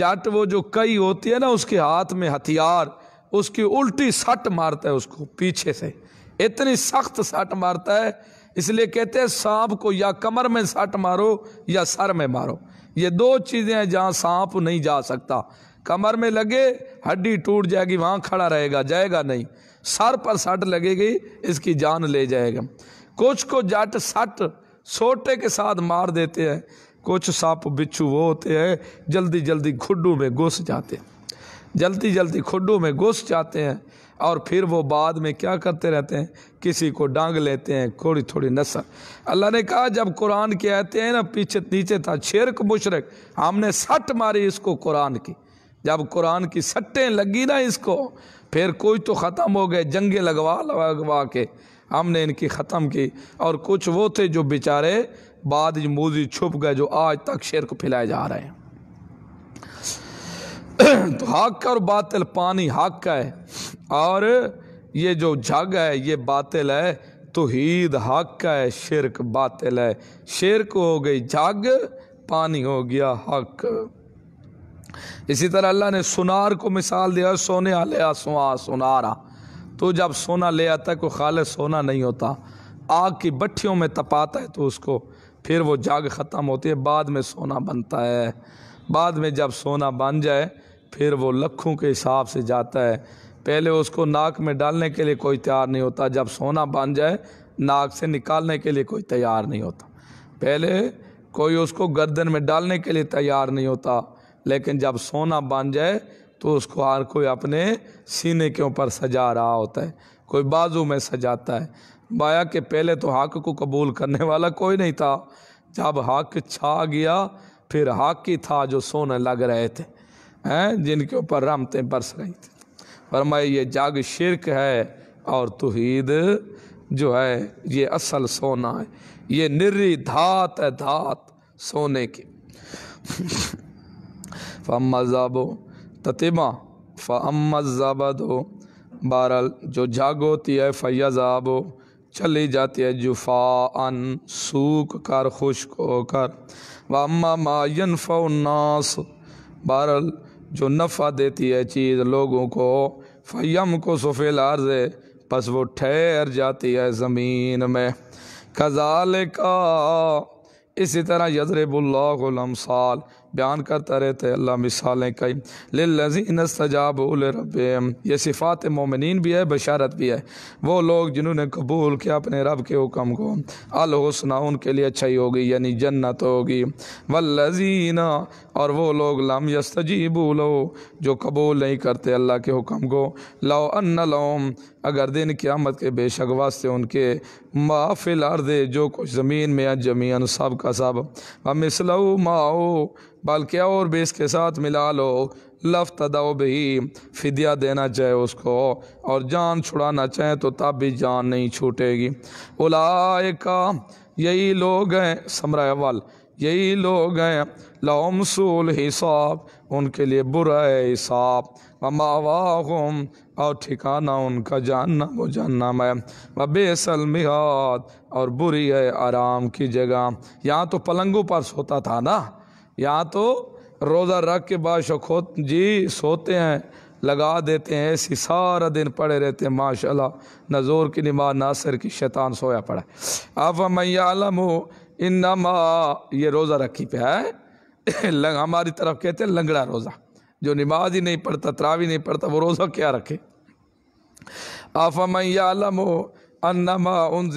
Speaker 1: जट वो जो कई होती है ना उसके हाथ में हथियार उसकी उल्टी सट मारता है उसको पीछे से इतनी सख्त सट मारता है इसलिए कहते हैं सांप को या कमर में सट मारो या सर में मारो ये दो चीज़ें हैं जहाँ सांप नहीं जा सकता कमर में लगे हड्डी टूट जाएगी वहाँ खड़ा रहेगा जाएगा नहीं सर पर सट लगेगी इसकी जान ले जाएगा कुछ को जट सट सोटे के साथ मार देते हैं कुछ सांप बिच्छू वो होते हैं जल्दी जल्दी खुड्डू में घुस जाते हैं जल्दी जल्दी खुड्डू में घुस जाते हैं और फिर वो बाद में क्या करते रहते हैं किसी को डांग लेते हैं थोड़ी थोड़ी नसर अल्लाह ने कहा जब कुरान के आते हैं ना पीछे नीचे था शेर मुशरक हमने सट मारी इसको कुरान की जब कुरान की सट्टें लगी ना इसको फिर कुछ तो ख़त्म हो गए जंगे लगवा लगवा के हमने इनकी ख़त्म की और कुछ वो थे जो बेचारे बाद मोजी छुप गए जो आज तक शेर को फैलाए जा रहे हैं तो हक का और बातिल पानी हक का है और ये जो जग है ये बातिल है हीद हक का है शिरक बातिल है शिरक हो गई जग पानी हो गया हक इसी तरह अल्लाह ने सुनार को मिसाल दिया सोने आलिया सुहा सुनारा तो जब सोना ले आता है कोई खाल सोना नहीं होता आग की भट्ठियों में तपाता है तो उसको फिर वो जाग ख़त्म होती है बाद में सोना बनता है बाद में जब सोना बन जाए फिर वो लखों के हिसाब से जाता है पहले उसको नाक में डालने के लिए कोई तैयार नहीं होता जब सोना बन जाए नाक से निकालने के लिए कोई तैयार नहीं होता पहले कोई उसको गर्दन में डालने के लिए तैयार नहीं होता लेकिन जब सोना बन जाए तो उसको हर कोई अपने सीने के ऊपर सजा रहा होता है कोई बाजू में सजाता है बाया के पहले तो हक को कबूल करने वाला कोई नहीं था जब हक छा गया फिर हक ही था जो सोने लग रहे थे हैं जिनके ऊपर रामतें बरस रही थी पर मैं ये जग शिरक है और तोहीद जो है ये असल सोना है ये निर्री धात है धात सोने की फ़म मज़ाबो ततिमा फ़म बहरल जो जाग होती है फ़ैज़ाबो चली जाती है जुफ़ा अन सूख कर खुश्क होकर वामा मायन फ़नास बहरल जो नफ़ा देती है चीज़ लोगों को फ़ैम को सफ़ेल अर्ज़ बस वो ठहर जाती है ज़मीन में कजाल का इसी तरह यजरबुल्लामसाल बयान करता रहता है अल्लाह मिसालें कई लजीन सजाब रब ये सिफ़ात मोमिन भी है बशारत भी है वो लोग जिन्होंने कबूल किया अपने रब के हुक्म को अल हसना उनके लिए अच्छाई होगी यानी जन्नत होगी व लजीना और वो लोग लम यस्तजी लो जो कबूल नहीं करते अल्लाह के हुक्म को लाओ अन्न लोम अगर दिन क़्यामत के बेशक वास्ते उनके माफिल अर्दे जो कुछ ज़मीन में या जमीन सब का सब व मिसलऊ माओ बल्कि और भी इसके साथ मिला लो लफ तदाओ भी फिदिया देना चाहे उसको और जान छुड़ाना चाहे तो तब भी जान नहीं छूटेगी उलाए का यही लोग हैं समरा यही लोग हैं लामसूल हिसाब उनके लिए बुरा है हिसाब वमावाहम और ठिकाना उनका जानना वो जानना मैं व बेसल मिहाद और बुरी है आराम की जगह यहाँ तो पलंगों पर सोता था ना यहाँ तो रोज़ा रख के शखो जी सोते हैं लगा देते हैं ऐसी सारा दिन पड़े रहते हैं न नज़ोर की निमा नासिर की शैतान सोया पड़ा अब हम आलम हो इन ये रोज़ा रखी पे है हमारी तरफ कहते हैं लंगड़ा रोज़ा जो नमाज ही नहीं पढ़ता तरावी नहीं पढ़ता वो रोज़ा क्या रखे आफाम अन्नमा उन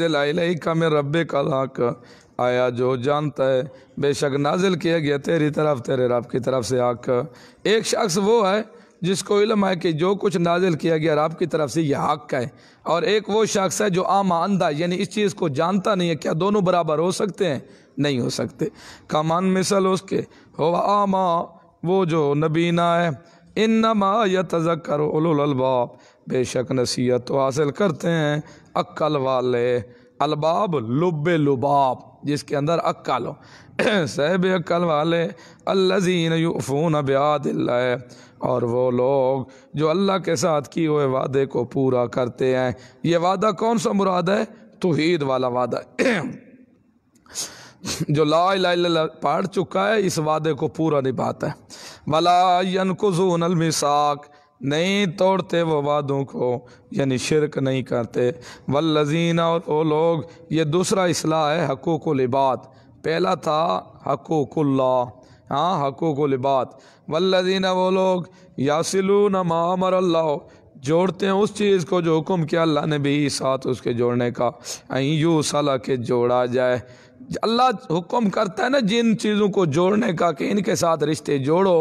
Speaker 1: का मैं रब कलाक आया जो जानता है बेशक नाजिल किया गया तेरी तरफ तेरे रब की तरफ से हक एक शख्स वो है जिसको इलम है कि जो कुछ नाजिल किया गया रब की तरफ से यह हक है और एक वो शख्स है जो आमा आंदा यानी इस चीज़ को जानता नहीं है क्या दोनों बराबर हो सकते हैं नहीं हो सकते कमान मिसल उसके हो आमा वो जो नबीना है इन नमाय तजक्कर उलबाब बेशक नसीहत तो हासिल करते हैं अक्ल वाले अलबाब लुब लुबाब जिसके अंदर अक्ल हो सहब अक्ल वाले अल्लाजीन यूफ़ून ब्याद और वो लोग जो अल्लाह के साथ किए हुए वादे को पूरा करते हैं ये वादा कौन सा मुराद है तोहद वाला वादा जो ला ला पढ़ चुका है इस वादे को पूरा निभाता है वलायन को जूनल नहीं तोड़ते वो वादों को यानी शिरक नहीं करते वल्लजीना और वो लोग ये दूसरा असलाह है हकूक लिबात पहला था हकूकुल्ला हाँ हकूक लिबात वल्लजीना वो लोग यासिलू नमा अमर अल्लाह जोड़ते हैं उस चीज़ को जो हुक्म किया अल्लाह ने भी साथ उसके जोड़ने का अं यूँ सला के जोड़ा जाए अल्लाह हुक्म करता है ना जिन चीज़ों को जोड़ने का कि इनके साथ रिश्ते जोड़ो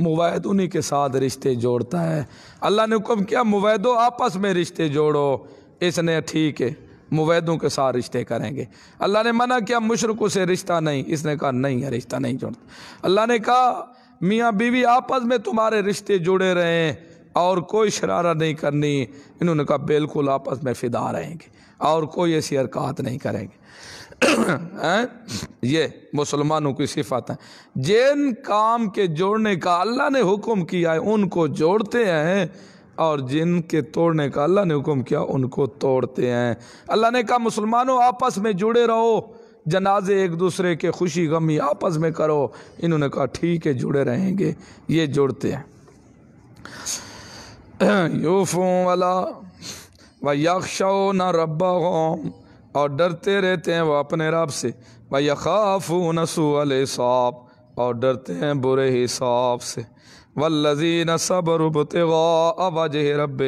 Speaker 1: मुवैद उन्हीं के साथ रिश्ते जोड़ता है अल्लाह ने हुक्म किया मुवैदो आपस में रिश्ते जोड़ो इसने ठीक है मुवैदों के साथ रिश्ते करेंगे अल्लाह ने मना किया मुशरक़ों से रिश्ता नहीं इसने कहा नहीं है रिश्ता नहीं जोड़ता अल्लाह ने कहा मियाँ बीवी आपस में तुम्हारे रिश्ते जुड़े रहें और कोई शरारा नहीं करनी इन्होंने कहा बिल्कुल आपस में फ़िदा रहेंगे और कोई ऐसी हरकत नहीं करेंगे ये मुसलमानों की सिफात है जिन काम के जोड़ने का अल्लाह ने हुक्म किया है उनको जोड़ते हैं और जिनके तोड़ने का अल्लाह ने हुक्म किया उनको तोड़ते हैं अल्लाह ने कहा मुसलमानों आपस में जुड़े रहो जनाजे एक दूसरे के खुशी गमी आपस में करो इन्होंने कहा ठीक है जुड़े रहेंगे ये जुड़ते हैं यूफ़ों वाला व यक्ष न रब्बा और डरते रहते हैं वह अपने रब से भाई खाफ नसू साफ और डरते हैं बुरे ही साफ से न सबर अवाज रब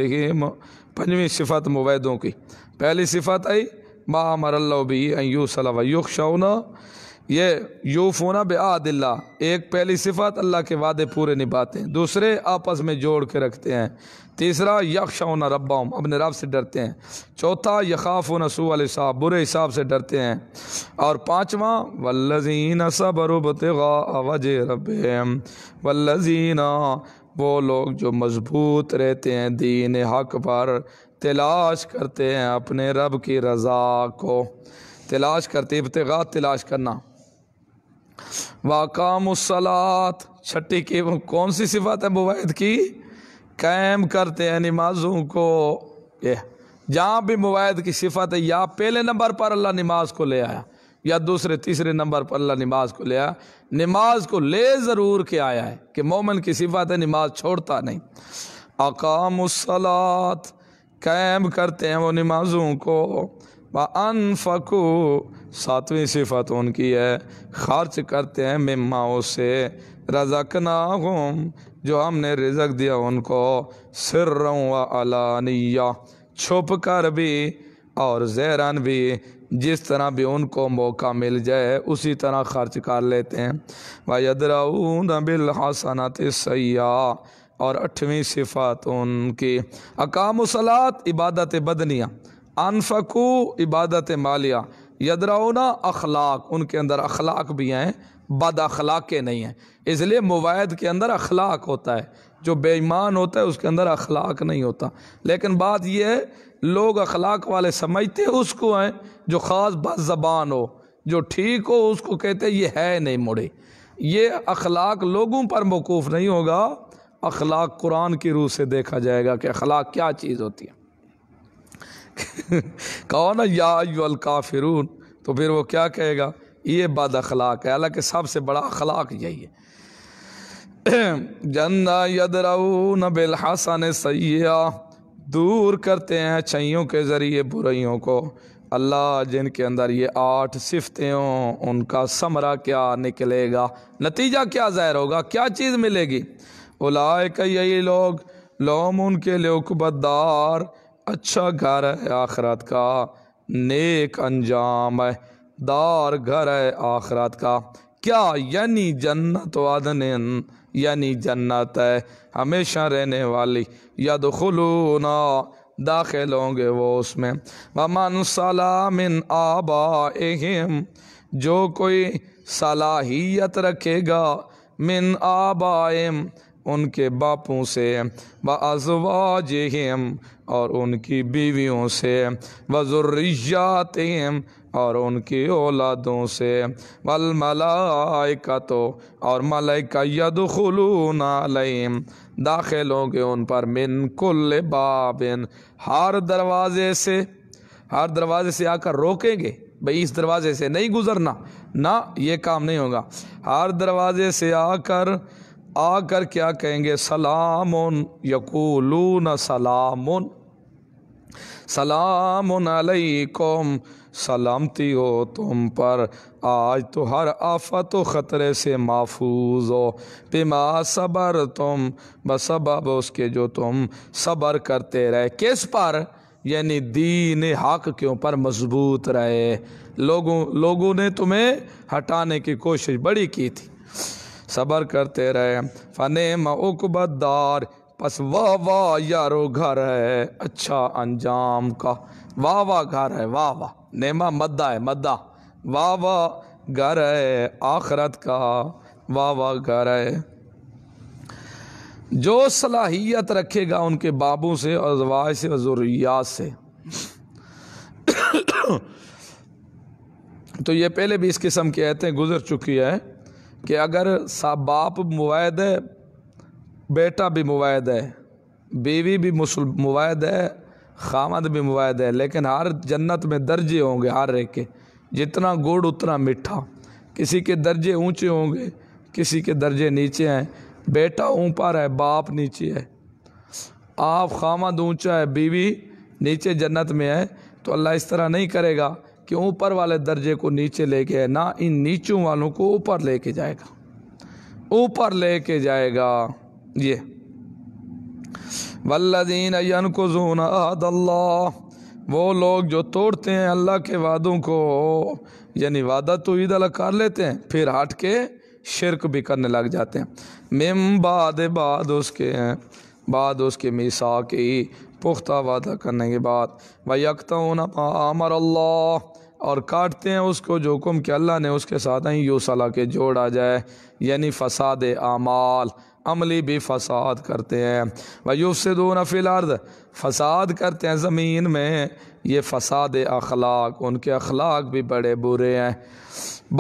Speaker 1: पंजवीं सिफत मुबैदों की पहली सिफत आई मा मरल्लबी यूसला शौना ये यूफ़ोना बेआदिल्ला एक पहली सिफत अल्लाह के वादे पूरे निभाते हैं दूसरे आपस में जोड़ के रखते हैं तीसरा यक्ष होना रब्बा अपने रब से डरते हैं चौथा यकाफ़ नसू साहब बुरे हिसाब से डरते हैं और पाँचवा वल्लजीन अवज रब वल्लजीना वो लोग जो मजबूत रहते हैं दीन हक पर तलाश करते हैं अपने रब की रज़ा को तलाश करते इब्तगा तलाश करना वाकाम सलात छठी की कौन सी सिफत है मुवैद की कायम करते हैं नमाज़ों को ये जहाँ भी मुवैद की सिफत है या पहले नंबर पर अल्लाह नमाज को ले आया या दूसरे तीसरे नंबर पर अल्लाह नमाज को ले आया नमाज को ले ज़रूर के आया है कि मोमन की सिफत है नमाज छोड़ता नहीं अकामसलात कैम करते हैं वो नमाजों को व अनफकू सातवीं सिफत उनकी है खर्च करते हैं मेमाओं से रजकना हम जो हमने रिजक दिया उनको सिर व अलानिया छुप कर भी और जहरन भी जिस तरह भी उनको मौका मिल जाए उसी तरह खर्च कर लेते हैं वायदराऊन बिल हसनत सयाह और अठवीं सिफात उनकी अकामसलात इबादत बदनिया अनफकू इबादत मालिया यदराउना अखलाक उनके अंदर अखलाक भी हैं बद अखलाक के नहीं हैं इसलिए मुवाद के अंदर अखलाक होता है जो बेईमान होता है उसके अंदर अखलाक नहीं होता लेकिन बात यह है लोग अखलाक वाले समझते उसको हैं जो ख़ास बात ज़बान हो जो ठीक हो उसको कहते ये है नहीं मुड़े ये अखलाक लोगों पर मौकूफ़ नहीं होगा अखलाक कुरान की रूह से देखा जाएगा कि अखलाक क्या चीज़ होती है कहो ना याल काफिरून तो फिर वो क्या कहेगा ये बद अखलाक है हालांकि सबसे बड़ा अखलाक यही है जन्ना यदरऊ न बिलहसन सैया दूर करते हैं छइयों के ज़रिए बुराइयों को अल्लाह जिनके अंदर ये आठ सिफतें हों उनका समरा क्या निकलेगा नतीजा क्या ज़ाहिर होगा क्या चीज़ मिलेगी उलाए का यही लोग लोम उनके लिए उकबदार अच्छा घर है आखरत का नेक अंजाम है दार घर है आखरत का क्या यानी जन्नत वादन यानी जन्नत है हमेशा रहने वाली यद खलूना दाखिल होंगे वो उसमें वमन सलामिन आबा एम जो कोई सलाहियत रखेगा मिन आबाएम उनके बापों से व अजवाजहम और उनकी बीवियों से व ज़ुर्रियातहम और उनकी औलादों से वल मलाइका तो और मलाइका यदलून दाखिल होंगे उन पर मिन कुल बाबिन हर दरवाजे से हर दरवाजे से आकर रोकेंगे भाई इस दरवाजे से नहीं गुज़रना ना ये काम नहीं होगा हर दरवाजे से आकर आकर क्या कहेंगे सलाम यकूलून सलाम सलाम अलैकुम सलामती हो तुम पर आज तो हर आफत व ख़तरे से महफूज हो बिमा सबर तुम बसबब उसके जो तुम सबर करते रहे किस पर यानी दीन हक के ऊपर मजबूत रहे लोगों लोगों ने तुम्हें हटाने की कोशिश बड़ी की थी सबर करते रहे फ़न मकबदार बस वाह वाह यारो घर है अच्छा अंजाम का वाह वाह घर है वाह वाह नेमा मद्दा है मद्दा वाह वाह घर है आखरत का वाह वाह घर है जो सलाहियत रखेगा उनके बाबू से और जवाज से और ज़रूरियात से तो ये पहले भी इस किस्म की आयतें गुजर चुकी है कि अगर बाप मुवैद है बेटा भी मुवैद है बीवी भी मुसल है खामद भी मुवैद है लेकिन हर जन्नत में दर्जे होंगे हर एक के जितना गुड़ उतना मीठा किसी के दर्जे ऊंचे होंगे किसी के दर्जे नीचे हैं बेटा ऊपर है बाप नीचे है आप खामद ऊंचा है बीवी नीचे जन्नत में है तो अल्लाह इस तरह नहीं करेगा कि ऊपर वाले दर्जे को नीचे लेके आए ना इन नीचों वालों को ऊपर लेके जाएगा ऊपर लेके जाएगा ये वल्लिन अन अहदल्ला वो लोग जो तोड़ते हैं अल्लाह के वादों को यानी वादा तो ईद अलग कर लेते हैं फिर हट के शिरक भी करने लग जाते हैं मेम बाद बाद उसके हैं बाद उसके मिसा के ही पुख्ता वादा करने के बाद वक्ता अमर अल्लाह और काटते हैं उसको जो हुक्म के अल्लाह ने उसके साथ ही यूसला के जोड़ा जाए यानी फसाद आमाल अमली भी फसाद करते हैं भाई से दो नफिलर्द फसाद करते हैं ज़मीन में ये फसाद अखलाक उनके अखलाक भी बड़े बुरे हैं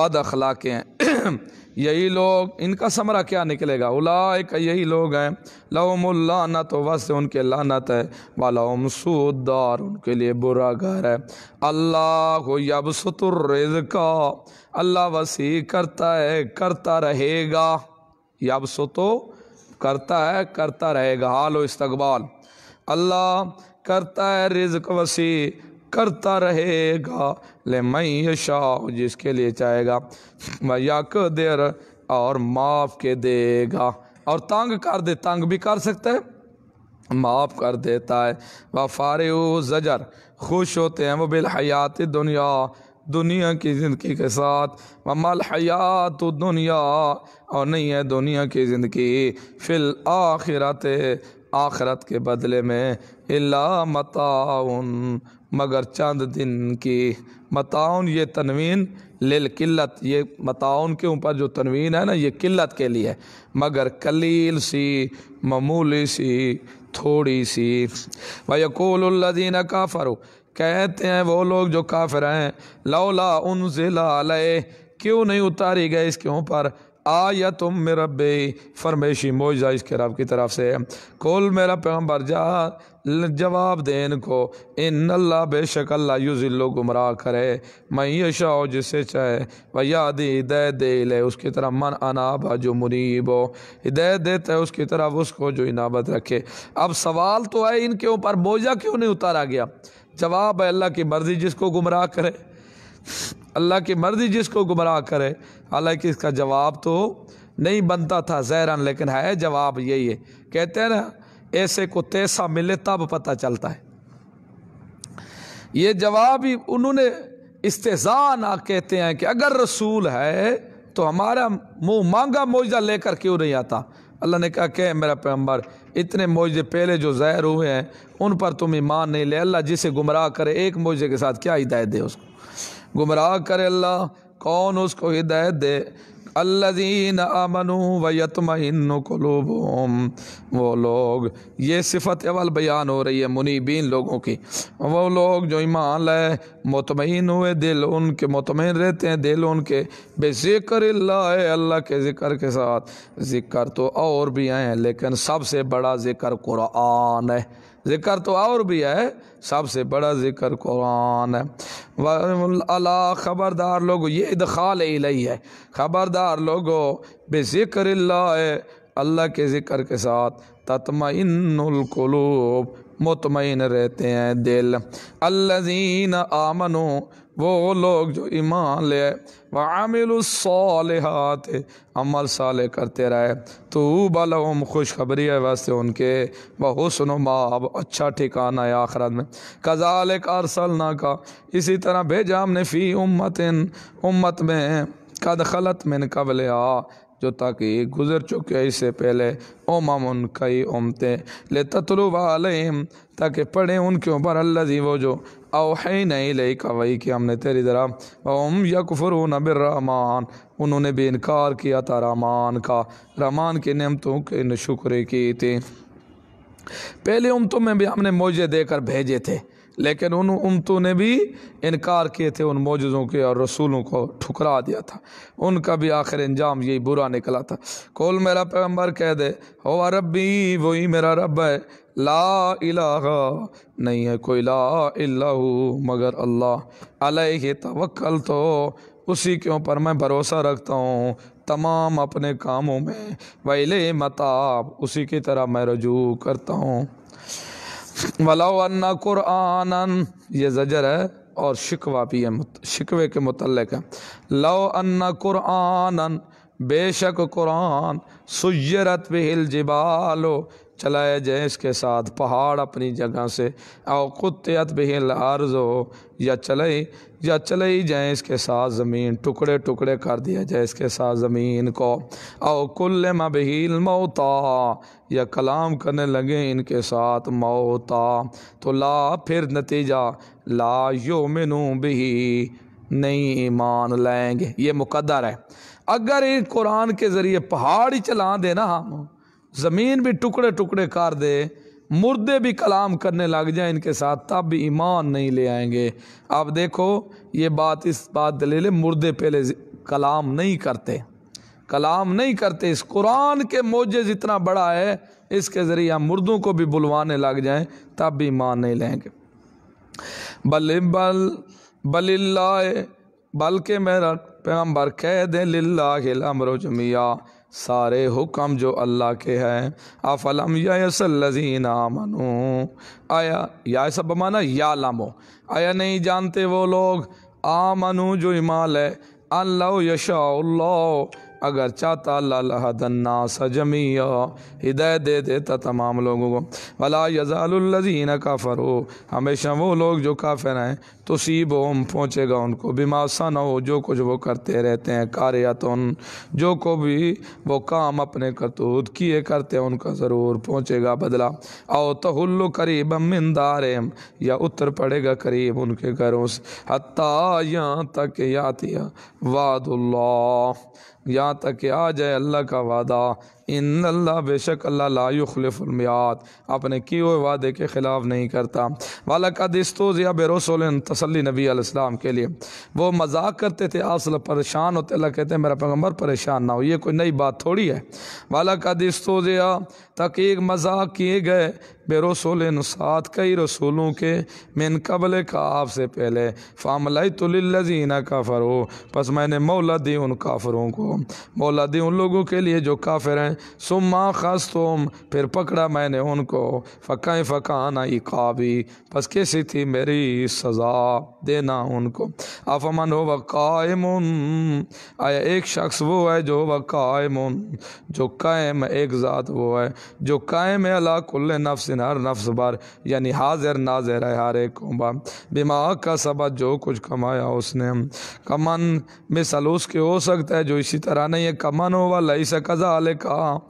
Speaker 1: बद अखलाक हैं यही लोग इनका समरा क्या निकलेगा का यही लोग हैं लवमुल्लानत वस उनके लानत है वाला सूदार उनके लिए बुरा घर है अल्लाह को यब सतुर्रज का अल्लाह वसी करता है करता रहेगा यब सतो करता है करता रहेगा हाल इस्तकबाल अल्लाह करता है रिज्क वसी करता रहेगा ले मैं शाह जिसके लिए चाहेगा मैक देर और माफ़ के देगा और तंग कर दे तंग भी कर सकता है माफ़ कर देता है व फारे ज़जर खुश होते हैं वो बिलहयात दुनिया दुनिया की ज़िंदगी के साथ व मल हयात दुनिया और नहीं है दुनिया की ज़िंदगी फिल आखिरत आखरत के बदले में इला मताउन मगर चंद दिन की मताउन ये तनवीन लिल किल्लत ये मताउन के ऊपर जो तनवीन है ना ये किल्लत के लिए है मगर कलील सी ममूली सी थोड़ी सी वयकोलद्दीन काफर कहते हैं वो लोग जो काफिर हैं लौला उन ज़िला क्यों नहीं उतारी गए इसके ऊपर आया तुम मेरा बे फरमेशी मोजा इसके रब की तरफ से कुल मेरा पैगम्बर जा जवाब दे इनको इन अल्लाह बेशक अल्लाह युजिल्लो गुमराह करे मैं ये शाह जिसे चाहे भैया दी हृदय दे ले उसकी तरफ मन अनाब जो मुनीब हो हिदय देता है उसकी तरफ उसको जो इनाबत रखे अब सवाल तो है इनके ऊपर मोजा क्यों नहीं उतारा गया जवाब है अल्लाह की मर्ज़ी जिसको गुमराह करे अल्लाह की मर्ज़ी जिसको गुमराह करे हालांकि इसका जवाब तो नहीं बनता था जहरन लेकिन है जवाब यही है कहते हैं ना ऐसे को तैसा मिले तब पता चलता है ये जवाब ही उन्होंने इस्तेजा ना कहते हैं कि अगर रसूल है तो हमारा मुँह मांगा मुआवजा लेकर क्यों नहीं आता अल्लाह ने कहा कह मेरा पैम्बर इतने मोजे पहले जो जहर हुए हैं उन पर तुम ईमान नहीं ले अल्लाह जिसे गुमराह करे एक मोजे के साथ क्या हिदायत दे उसको गुमराह करे अल्लाह कौन उसको हिदायत दे अल्लाजीन आमनु व यतमिन कलूबम वो लोग ये सिफत अवल बयान हो रही है मुनीबीन लोगों की वो लोग जो ईमान लाए मतमिन हुए दिल उनके मतमिन रहते हैं दिल उनके बेजिक्र अल्लाह के ज़िक्र के साथ ज़िक्र तो और भी हैं लेकिन सबसे बड़ा ज़िक्र कुरान है ज़िक्र तो और भी है सबसे बड़ा ज़िक्र कुरान है अला ख़बरदार लोगो ये इदखाल इलाही है ख़बरदार लोगो बेज़िक्र अल्लाह के ज़िक्र के साथ ततमइनकलूब मुतमिन रहते हैं दिल अल्लाजीन आमनो वो लोग जो ईमान ले आए आमिल आमिलसालहत अमल साल करते रहे तो बलम खुशखबरी है वैसे उनके बहुसन माब अच्छा ठिकाना है आखरत में कजाल ना का इसी तरह भेजा हमने फ़ी उम्मत उम्मत में कद खलत में कबल आ जो ताकि गुज़र चुके इससे पहले ओमम उन कई उमते ले ततलु ताकि पढ़े उनके ऊपर अल्लाजी वो जो अवहै नहीं लई कवई कि हमने तेरी तरह वम यकफर रहमान उन्होंने भी इनकार किया था रहमान का रहमान के नमतों के शुक्र किए थे पहले उमतों में भी हमने मौजे देकर भेजे थे लेकिन उन उमतों ने भी इनकार किए थे उन मौजों के और रसूलों को ठुकरा दिया था उनका भी आखिर अंजाम यही बुरा निकला था कौल मेरा पैगम्बर कह दे हो रबी वही मेरा रब है ला इला नहीं है कोई ला इला मगर अल्लाह ही तवक्ल तो उसी के ऊपर मैं भरोसा रखता हूँ तमाम अपने कामों में वैले मताब उसी की तरह मैं रजू करता हूँ वला कुरआन ये जजर है और शिकवा भी है शिकवे के मतलब है लो अन्ना कुरआन बेशक कुरान सुजरत बिल जिबालो चलाए जाए इसके साथ पहाड़ अपनी जगह से अवकुत कुत्तियत बहल हो या चले या चले ही इसके साथ ज़मीन टुकड़े टुकड़े कर दिया जाए इसके साथ ज़मीन को अवकुल मबहल मोता या कलाम करने लगे इनके साथ मोता तो ला फिर नतीजा ला यो मिनू बही नहीं ईमान लाएंगे ये मुकदर है अगर इन कुरान के ज़रिए पहाड़ ही चला देना हम ज़मीन भी टुकड़े टुकड़े कर दे मुर्दे भी कलाम करने लग जाए इनके साथ तब भी ईमान नहीं ले आएंगे अब देखो ये बात इस बात दलील मुर्दे पहले कलाम नहीं करते कलाम नहीं करते इस कुरान के मोजे जितना बड़ा है इसके ज़रिए हम मुर्दों को भी बुलवाने लग जाए तब भी ईमान नहीं लेंगे बल बल बल बल्कि मेरा पैगम्बर कह दें लामरो जमिया सारे हुक्म जो अल्लाह के हैं अफलम यासल्लजीन आमनू आया या सब माना या लामो आया नहीं जानते वो लोग आमनू जो इमाल है अल्लाह यशा अगर चाहता अल्लाहदन्ना सजमिया हिदायत दे देता तमाम लोगों को भला यजालजीन काफर हो हमेशा वो लोग जो काफिर हैं तो सीब ओम पहुँचेगा उनको बिमासा ना हो जो कुछ वो करते रहते हैं तो जो को भी वो काम अपने करतूत किए करते हैं उनका ज़रूर पहुँचेगा बदला आओ तहुल्लु करीब एम या उत्तर पड़ेगा करीब उनके घरों से हती यहाँ तक यातिया वादुल्ला यहाँ तक आ जाए अल्लाह का वादा इन अल्लाह बेशक अल्लाह ला अपने किए हुए वादे के ख़िलाफ़ नहीं करता वाला कदस्तूज़ या बेरोसोल तसली नबी के लिए वो मजाक करते थे असल परेशान होते अल्लाह कहते हैं मेरा पैगम्बर परेशान ना हो ये कोई नई बात थोड़ी है वाला कदस्तूज़ या एक मजाक किए गए बेरोसोल नुसात कई रसूलों के मिन कबल का आपसे पहले फ़ामलाई तुल्लजीना काफ़र हो बस मैंने मौला दी उन काफ़रों को मौला दी उन लोगों के लिए जो काफ़िर हैं सुम्मा खास तुम फिर पकड़ा मैंने उनको फ़का फ़काना काबी बस कैसी थी मेरी सज़ा देना उनको अफमन हो वक़ायम आया एक शख्स वो है जो वक़ायम जो कायम एक ज़ात वो है जो कायम अला कुल्ले नफ्स लेकिन हर नफ्स बार यानी हाजिर नाजिर है हर एक कोबा दिमाग का सबक जो कुछ कमाया उसने कमन में सलूस के हो सकता है जो इसी तरह नहीं है कमन हो वाला इसे कजा आले कहा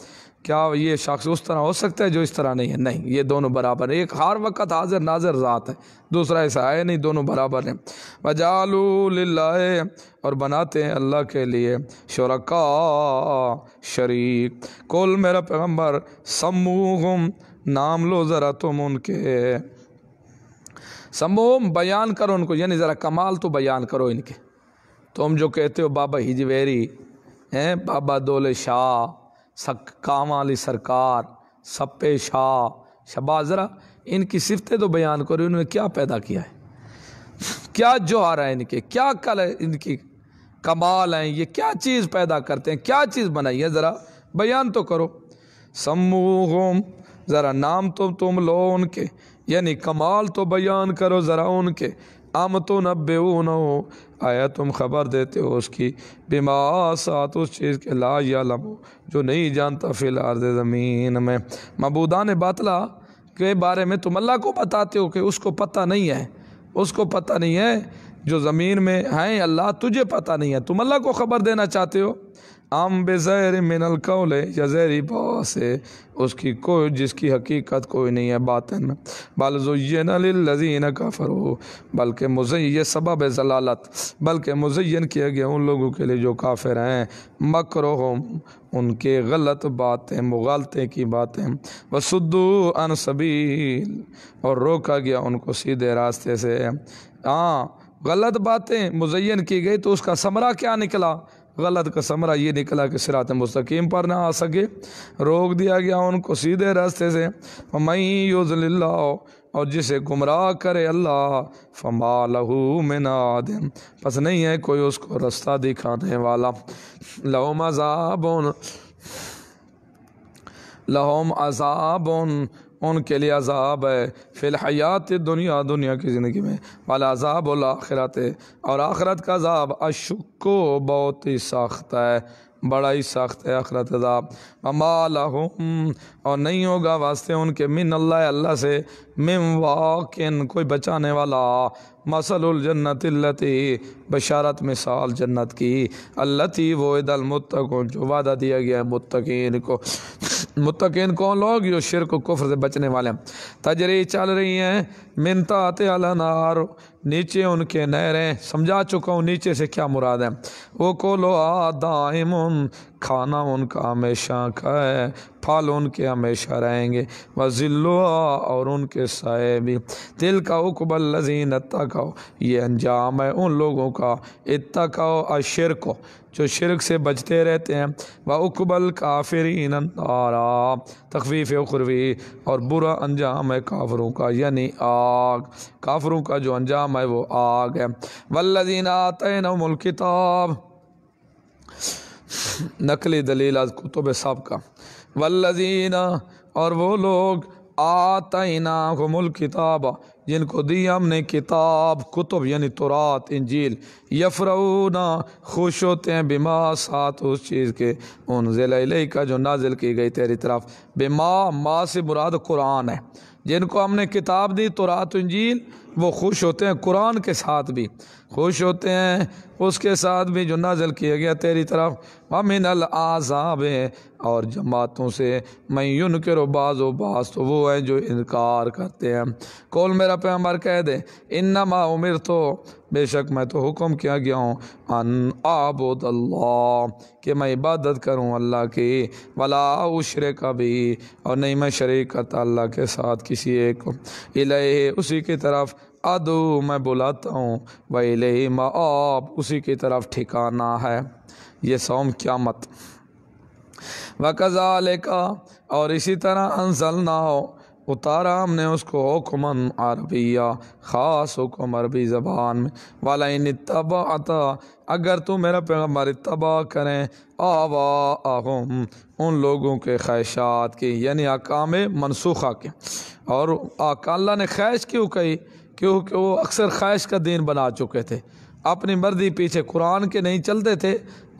Speaker 1: क्या ये शख्स उस तरह हो सकता है जो इस तरह नहीं है नहीं ये दोनों बराबर है एक हर वक्त हाजिर नाजिर ज़ात है दूसरा ऐसा है नहीं दोनों बराबर हैं वजालू और बनाते हैं अल्लाह के लिए शरका शरीक कुल मेरा पैगम्बर समूह नाम लो ज़रा तुम उनके संभव बयान करो उनको यानी ज़रा कमाल तो बयान करो इनके तुम जो कहते हो बाबा हिजवेरी हैं बाबा दोले शाह सक काम वाली सरकार सप्पे शाह शबा ज़रा इनकी सिफतें तो बयान करो इन्होंने क्या पैदा किया है क्या जोहर है इनके क्या कल है इनकी कमाल हैं ये क्या चीज़ पैदा करते हैं क्या चीज़ बनाई है ज़रा बयान तो करो समूह ज़रा नाम तो तुम लो उनके यानी कमाल तो बयान करो ज़रा उनके आम तो नब्बे न हो आया तुम खबर देते हो उसकी बीमार साथ उस चीज़ के ला या लमो जो नहीं जानता फिलहाल ज़मीन में मबूदा ने बातला के बारे में तुम अल्लाह को बताते हो कि उसको पता नहीं है उसको पता नहीं है जो ज़मीन में हैं अल्लाह तुझे पता नहीं है तुम अल्लाह को ख़बर देना चाहते हो आम बेज़ैर मिनल कौल या जहरी पास उसकी कोई जिसकी हकीकत कोई नहीं है बातन बालजुन नजीन का फ़रो बल्कि मुजय सबब जलालत बल्कि मुजयन किया गया उन लोगों के लिए जो काफिर हैं मकर उनके गलत बातें मुगालते की बातें वसुद्दू अन सबील और रोका गया उनको सीधे रास्ते से हाँ गलत बातें मुजयन की गई तो उसका समरा क्या निकला गलत का समरा ये निकला कि सिरात मुस्तकीम पर ना आ सके रोक दिया गया उनको सीधे रास्ते से मई यूज़ल्ला और जिसे गुमराह करे अल्लाह फमा लहू में आदम बस नहीं है कोई उसको रास्ता दिखाने वाला लहो मजाबन लहोम अजाबन उनके लिए अजाब है फ़िलहयात दुनिया दुनिया की ज़िंदगी में वाला अजाब वाल आखिरत है और आखरत का अजाब अशुको बहुत ही साख्त है बड़ा ही सख्त है आखरत अजाब अमाल और नहीं होगा वास्ते उनके मिन अल्लाह अल्लाह से मिम वाकिन कोई बचाने वाला मसलजन्नतलती बशारत मिसाल जन्नत की अल्लती वो दल मुतकों जो वादा दिया गया है मुतकीन को मुतकिन कौन लोग यो शिर को कुफर से बचने वाले हैं तजरी चल रही हैं मिनता आते अलनार नीचे उनके नहरें समझा चुका हूँ नीचे से क्या मुराद है वो को लो आदाइम खाना उनका हमेशा का है फल उनके हमेशा रहेंगे वजिल्लो और उनके साय भी दिल का उकबल लजीन अत्ता का ये अंजाम है उन लोगों का इत्ता का शिर को जो शिरक से बचते रहते हैं व उकबल काफिर नारा तखफीफ खुरवी और बुरा अंजाम है काफरों का यानी आग काफरों का जो अंजाम है वो आग है वल्लिन आते किताब नकली दलील आज कुतुब सबका वल्लिन और वो लोग को मुल किताब जिनको दी हमने किताब कुतुब यानी तुरात इंजील यफरऊना खुश होते हैं बिमा साथ उस चीज़ के उन ज़िले का जो नाजिल की गई तेरी तरफ बिमा माँ से मुराद कुरान है जिनको हमने किताब दी तुरात इंजील वो खुश होते हैं कुरान के साथ भी खुश होते हैं उसके साथ भी जो नाजल किया गया तेरी तरफ ममिन आज़ाब है और जमातों से मैं यून के रोबाज बाज़ तो वो हैं जो इनकार करते हैं कौल मेरा पैमर कह दे इन ना उमिर तो बेशक मैं तो हुक्म किया गया हूँ अन आबोद अल्लाह कि मैं इबादत करूँ अल्लाह की वला उशरे का भी और नहीं मैं शरीक करता अल्लाह के साथ किसी एक को इले उसी की तरफ अदो मैं बुलाता हूँ वही आप उसी की तरफ ठिकाना है ये सोम क्या मत वकजाल का और इसी तरह अनसल ना हो उतारा हमने उसको हुक्मन अरबिया ख़ास हुक्म अरबी ज़बान में वाला इन तबा अता अगर तू मेरा पैगम्बर तबाह करें आवा आहम उन लोगों के ख्वाहिशात की यानी अकाम मनसूखा के और अल्लाह ने ख्वाहिश क्यों कही क्योंकि वो अक्सर ख्वाहिश का दीन बना चुके थे अपनी मर्जी पीछे कुरान के नहीं चलते थे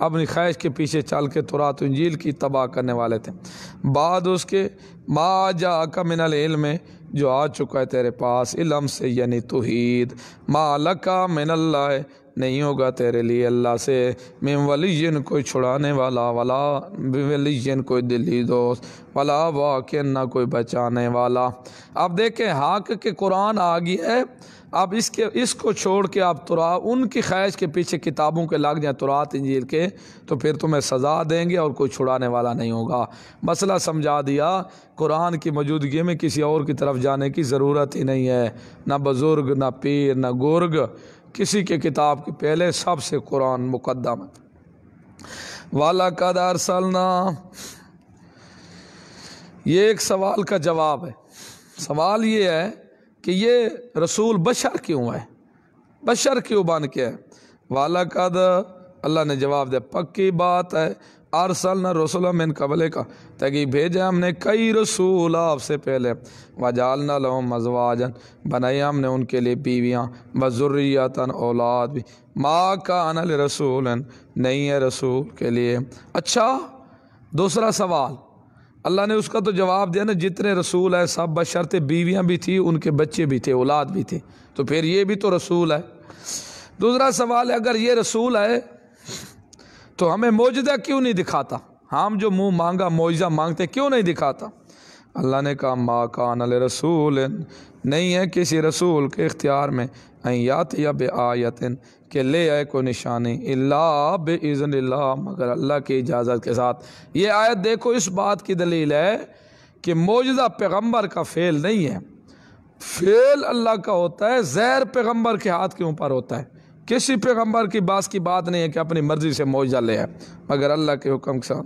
Speaker 1: अपनी ख्वाहिश के पीछे चल के तुरात इंजील की तबाह करने वाले थे बाद उसके मा जा कमिनल में जो आ चुका है तेरे पास इलम से यानी तोहीद मा लका मिनल्ला नहीं होगा तेरे लिए अल्लाह से मैं वलीजन कोई छुड़ाने वाला वाला वलीजन कोई दिली दोस्त वाला वाक़ ना कोई बचाने वाला आप देखें हाक के कुरान आ गया है अब इसके इसको छोड़ के आप तुरा उनकी ख्वाहिश के पीछे किताबों के लग जाए तुरात इंजील के तो फिर तुम्हें सज़ा देंगे और कोई छुड़ाने वाला नहीं होगा मसला समझा दिया कुरान की मौजूदगी में किसी और की तरफ जाने की ज़रूरत ही नहीं है ना बुज़ुर्ग ना पीर ना गुर्ग किसी के किताब के पहले सबसे कुरान मुकदम है वाला कदार सलना ये एक सवाल का जवाब है सवाल ये है कि ये रसूल बशर क्यों है बशर क्यों बन के है वाला कद अल्लाह ने जवाब दिया पक्की बात है अरसल न रसोला मिन कबले का तगी भेजे हमने कई रसूल आपसे पहले वजाल न लो मजवाजन बनाई हमने उनके लिए बीवियाँ बजुर्रियातन औलाद भी माँ का अनल रसूल नहीं है रसूल के लिए अच्छा दूसरा सवाल अल्लाह ने उसका तो जवाब दिया ना जितने रसूल है सब बशर्ते बीवियाँ भी थी उनके बच्चे भी थे औलाद भी थे तो फिर ये भी तो रसूल है दूसरा सवाल है अगर ये रसूल है तो हमें मौजदा क्यों नहीं दिखाता हम जो मुंह मांगा मौजा मांगते क्यों नहीं दिखाता अल्लाह ने कहा माँ कान अल रसूल नहीं है किसी रसूल के इख्तियार में यात या बे आयतिन के ले आए को निशानी अल्ला बज़न मगर अल्लाह की इजाज़त के साथ ये आयत देखो इस बात की दलील है कि मौजदा पैगम्बर का फ़ेल नहीं है फ़ेल अल्लाह का होता है ज़ैर पैगम्बर के हाथ के ऊपर होता है किसी पैगम्बर की बास की बात नहीं है कि अपनी मर्ज़ी से मुआवजा ले आए मगर अल्लाह के हुक्म के साथ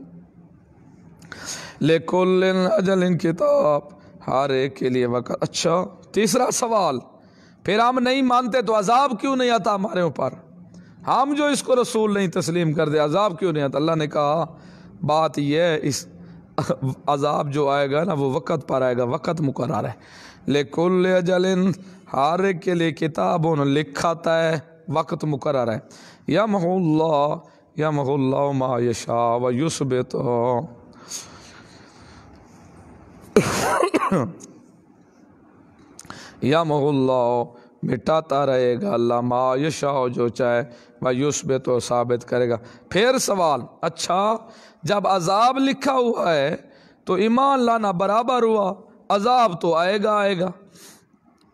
Speaker 1: ले कुल अजल इन किताब हर एक के लिए वक़्त अच्छा तीसरा सवाल फिर हम नहीं मानते तो अजाब क्यों नहीं आता हमारे ऊपर हम जो इसको रसूल नहीं तस्लीम कर दे अजाब क्यों नहीं आता अल्लाह ने कहा बात यह इस अजाब जो आएगा ना वो वक़्त पर आएगा वक़्त मुकर है लेकुल जलिन हर के लिए किताब उन्होंने लिखाता है वक्त मुकर है या महुल्ला या महुल्ला यशा व युसबित या महुल्ला मिटाता रहेगा अल्लाह मायशा जो चाहे वह युसब तो साबित करेगा फिर सवाल अच्छा जब अजाब लिखा हुआ है तो ईमान लाना बराबर हुआ अजाब तो आएगा आएगा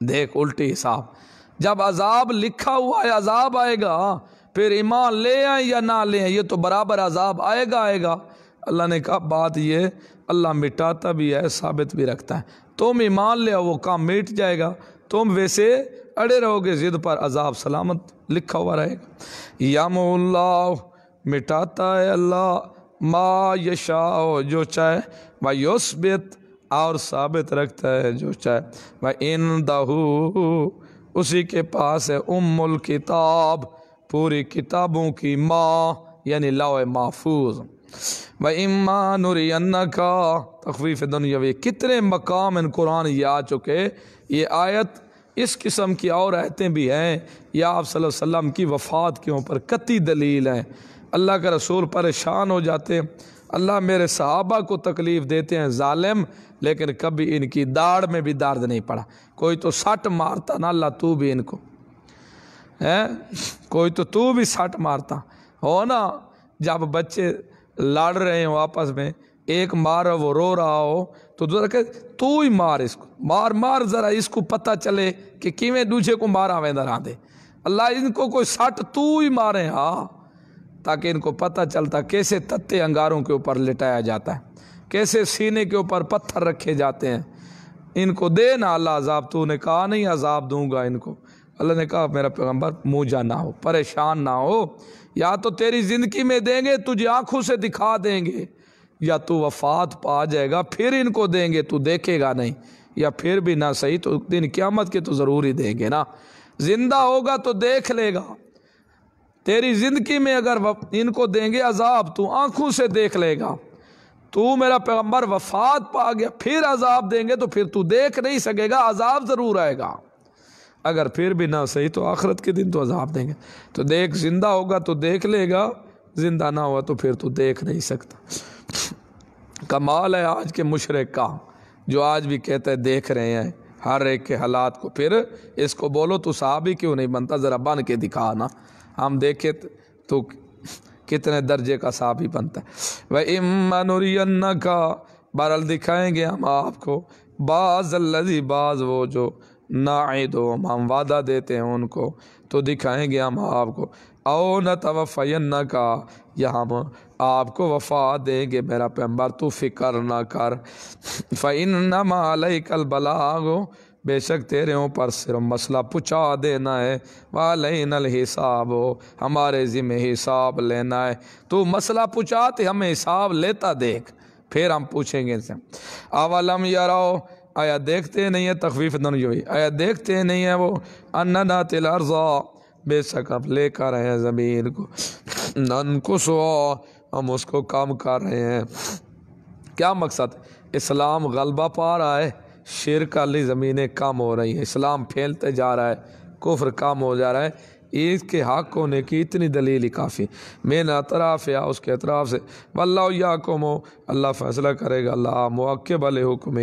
Speaker 1: देख उल्टी हिसाब जब अजाब लिखा हुआ है अजाब आएगा फिर ईमान ले आए या ना ले आए ये तो बराबर अजाब आएगा आएगा अल्लाह ने कहा बात ये अल्लाह मिटाता भी है साबित भी रखता है तुम ईमान ले आओ वो काम मिट जाएगा तुम वैसे अड़े रहोगे ज़िद पर अजाब सलामत लिखा हुआ रहेगा मोल्ला मिटाता है अल्लाह मा यशा जो चाहे वायुस्बित और साबित रखता है जो चाहे वह इन दहू उसी के पास है उम्मुल किताब पूरी किताबों की माँ यानी लाओ महफूज व इमान का तकवीफ़ दुनियावी कितने मकाम इन कुरान ये आ चुके ये आयत इस किस्म की और आयतें भी हैं या आप वसल्लम की वफ़ात के ऊपर कति दलील हैं अल्लाह का रसूल परेशान हो जाते हैं अल्लाह मेरे सहाबा को तकलीफ़ देते हैं ालम लेकिन कभी इनकी दाढ़ में भी दर्द नहीं पड़ा कोई तो सट मारता ना अल्लाह तू भी इनको है कोई तो तू भी सट मारता हो ना जब बच्चे लड़ रहे हो आपस में एक मार वो रो रहा हो तो दूसरा कह तू ही मार इसको मार मार ज़रा इसको पता चले कि किवें दूजे को मारा वेंदा दे अल्लाह इनको कोई सट तू ही मारे हाँ ताकि इनको पता चलता कैसे तत्ते अंगारों के ऊपर लिटाया जाता है कैसे सीने के ऊपर पत्थर रखे जाते हैं इनको दे ना अल्लाह अजाब तो उन्हें कहा नहीं अजाब दूंगा इनको अल्लाह ने कहा मेरा पैगम्बर मोजा ना हो परेशान ना हो या तो तेरी ज़िंदगी में देंगे तुझे आंखों से दिखा देंगे या तू वफात पा जाएगा फिर इनको देंगे तू देखेगा नहीं या फिर भी ना सही तो दिन क्यामत के तो ज़रूर ही देंगे ना ज़िंदा होगा तो देख लेगा तेरी ज़िंदगी में अगर इनको देंगे अजाब तू आंखों से देख लेगा तू मेरा पैगंबर वफात पा गया फिर अजाब देंगे तो फिर तू देख नहीं सकेगा अजाब ज़रूर आएगा अगर फिर भी ना सही तो आखरत के दिन तो अजाब देंगे तो देख जिंदा होगा तो देख लेगा जिंदा ना हुआ तो फिर तू देख नहीं सकता कमाल है आज के मुशरक का जो आज भी कहते हैं देख रहे हैं हर एक के हालात को फिर इसको बोलो तो साहब ही क्यों नहीं बनता ज़रा बन के दिखा ना हम देखे तो कितने दर्जे का साफ़ी बनता है वह इमानुरन्न का बरल दिखाएंगे हम आपको बाज़ लजी बाज़ वो जो नाइद हो हम वादा देते हैं उनको तो दिखाएंगे हम आपको ओ न तवफ़यन का यह हम आपको वफा देंगे मेरा पैम्बर तो फ़िक्र ना कर फ़ैन न कल बला बेशक तेरे ऊपर सिर्फ मसला पूछा देना है वाले नल हिसाब हो हमारे ज़िम्मे हिसाब लेना है तू मसला पूछा तो हमें हिसाब लेता देख फिर हम पूछेंगे से अवलम यराओ आया देखते नहीं है तकफीफ दन जो आया देखते नहीं है वो अन्ना तिल अर्जा बेशक अब लेकर हैं ज़मीन को नन खुश हो हम उसको काम कर रहे हैं क्या मकसद इस्लाम गलबा पा रहा है शेर काली ज़मीनें कम हो रही हैं इस्लाम फैलते जा रहा है कुफ्र कम हो जा रहा है ईद के हक होने की इतनी दलील ही काफ़ी मेन अतराफ़ या उसके अतराफ़ से वल्लाकुम हो अल्लाह फ़ैसला करेगा अल्लाह मौक़ब अल हुक्म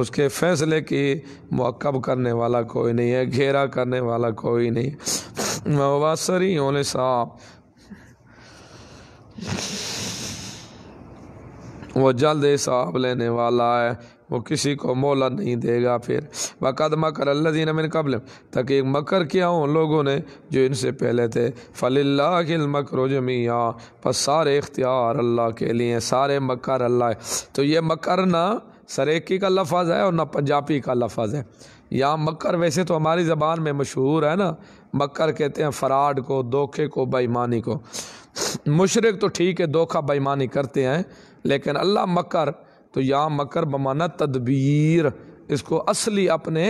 Speaker 1: उसके फ़ैसले की मौक़ब करने वाला कोई नहीं है घेरा करने वाला कोई नहीं वासरी होने साहब वो जल्द हिसाब लेने वाला है वो किसी को मौला नहीं देगा फिर मकर अल्ला अल्लाजीन मिन कबल तक एक मकर किया उन लोगों ने जो इनसे पहले थे मकर जमिया पर सारे इख्तियार अल्लाह के लिए सारे मकर अल्लाह तो ये मकर ना सरेकी का लफाज है और ना पंजाबी का लफाज है यहाँ मकर वैसे तो हमारी ज़बान में मशहूर है ना मकर कहते हैं फराड को धोखे को बेईमानी को मुशरक तो ठीक है धोखा बेईमानी करते हैं लेकिन अल्लाह मकर तो या मकर बमाना तदबीर इसको असली अपने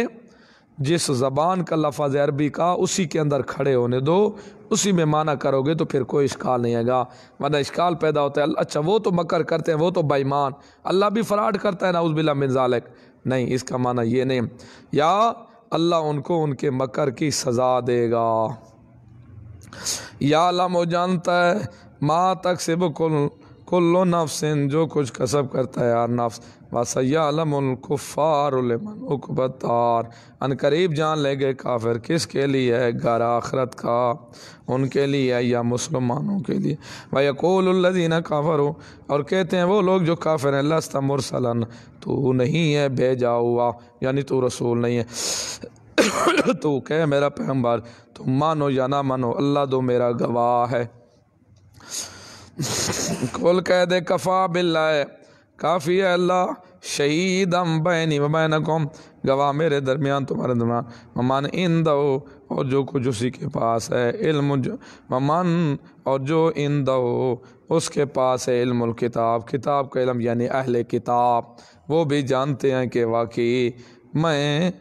Speaker 1: जिस ज़बान का लफाज अरबी का उसी के अंदर खड़े होने दो उसी में माना करोगे तो फिर कोई इश्काल नहीं आएगा वरना इश्काल पैदा होता है अच्छा वो तो मकर करते हैं वो तो बेईमान अल्लाह भी फ़राड करता है ना उस बिला मिनजालक नहीं इसका माना ये नहीं या अल्लाह उनको उनके मकर की सज़ा देगा या अल्लाह जानता है माँ तक से बुकुल कुल्लो नफ्सिन जो कुछ कसब करता है यार नफ्स वसैलमकुफ़ारमनबतार अनकरीब जान ले गए काफिर किस के लिए है घर आखरत का उनके लिए है या मुसलमानों के लिए भाई वकोलजीना काफर हो और कहते हैं वो लोग जो काफिर हैं लस्ता मुरसलन तो नहीं है भेजा हुआ यानी तो रसूल नहीं है तो कह मेरा पैगम्बर तुम मानो या ना मानो अल्लाह दो मेरा गवाह है कुल कह दे कफ़ा बिल्ला है काफ़ी है अल्लाह शहीद हम बैनी मैं कौम गवाह मेरे दरमियान तुम्हारे दरमियान ममान इन दो और जो कुछ उसी के पास है इल्म ममान और जो इन दो उसके पास है इल्म किताब किताब का इलम यानी अहल किताब वो भी जानते हैं कि वाकई मैं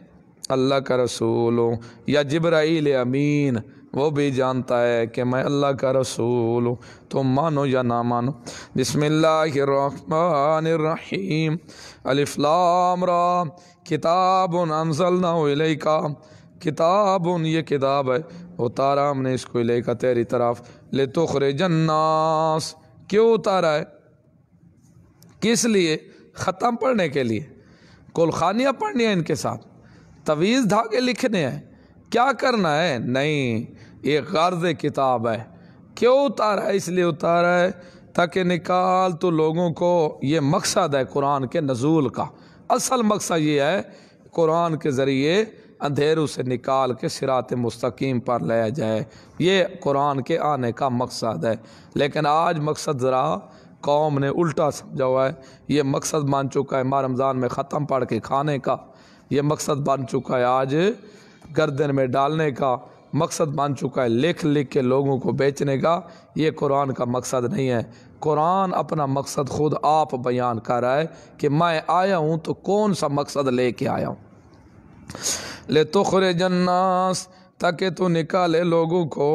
Speaker 1: अल्लाह का रसूल हूँ या जब्राइल अमीन वो भी जानता है कि मैं अल्लाह का रसूल हूँ तो मानो या ना मानो बसमीम अलिफ्लाम किताब अनसल का किताब ये किताब है उतारा हमने इसको का तेरी तरफ ले तो जन्नास क्यों उतारा है किस लिए ख़त्म पढ़ने के लिए कुलखानियाँ पढ़नी है इनके साथ तवीज़ धागे लिखने हैं क्या करना है नहीं ये गर्ज किताब है क्यों उतारा है इसलिए उतारा है ताकि निकाल तो लोगों को ये मकसद है कुरान के नजूल का असल मकसद ये है कुरान के ज़रिए अंधेरों से निकाल के सिरात मुस्तकीम पर लाया जाए ये कुरान के आने का मकसद है लेकिन आज मकसद ज़रा कौम ने उल्टा समझा हुआ है ये मकसद मान चुका है माँ रमज़ान में ख़त्म पढ़ के खाने का ये मकसद बन चुका है आज गर्दन में डालने का मकसद मान चुका है लिख लिख के लोगों को बेचने का ये कुरान का मकसद नहीं है कुरान अपना मकसद खुद आप बयान कर रहा है कि मैं आया हूँ तो कौन सा मकसद ले कर आया हूँ ले तो खुरे जन्नास ताकि तू निकाले लोगों को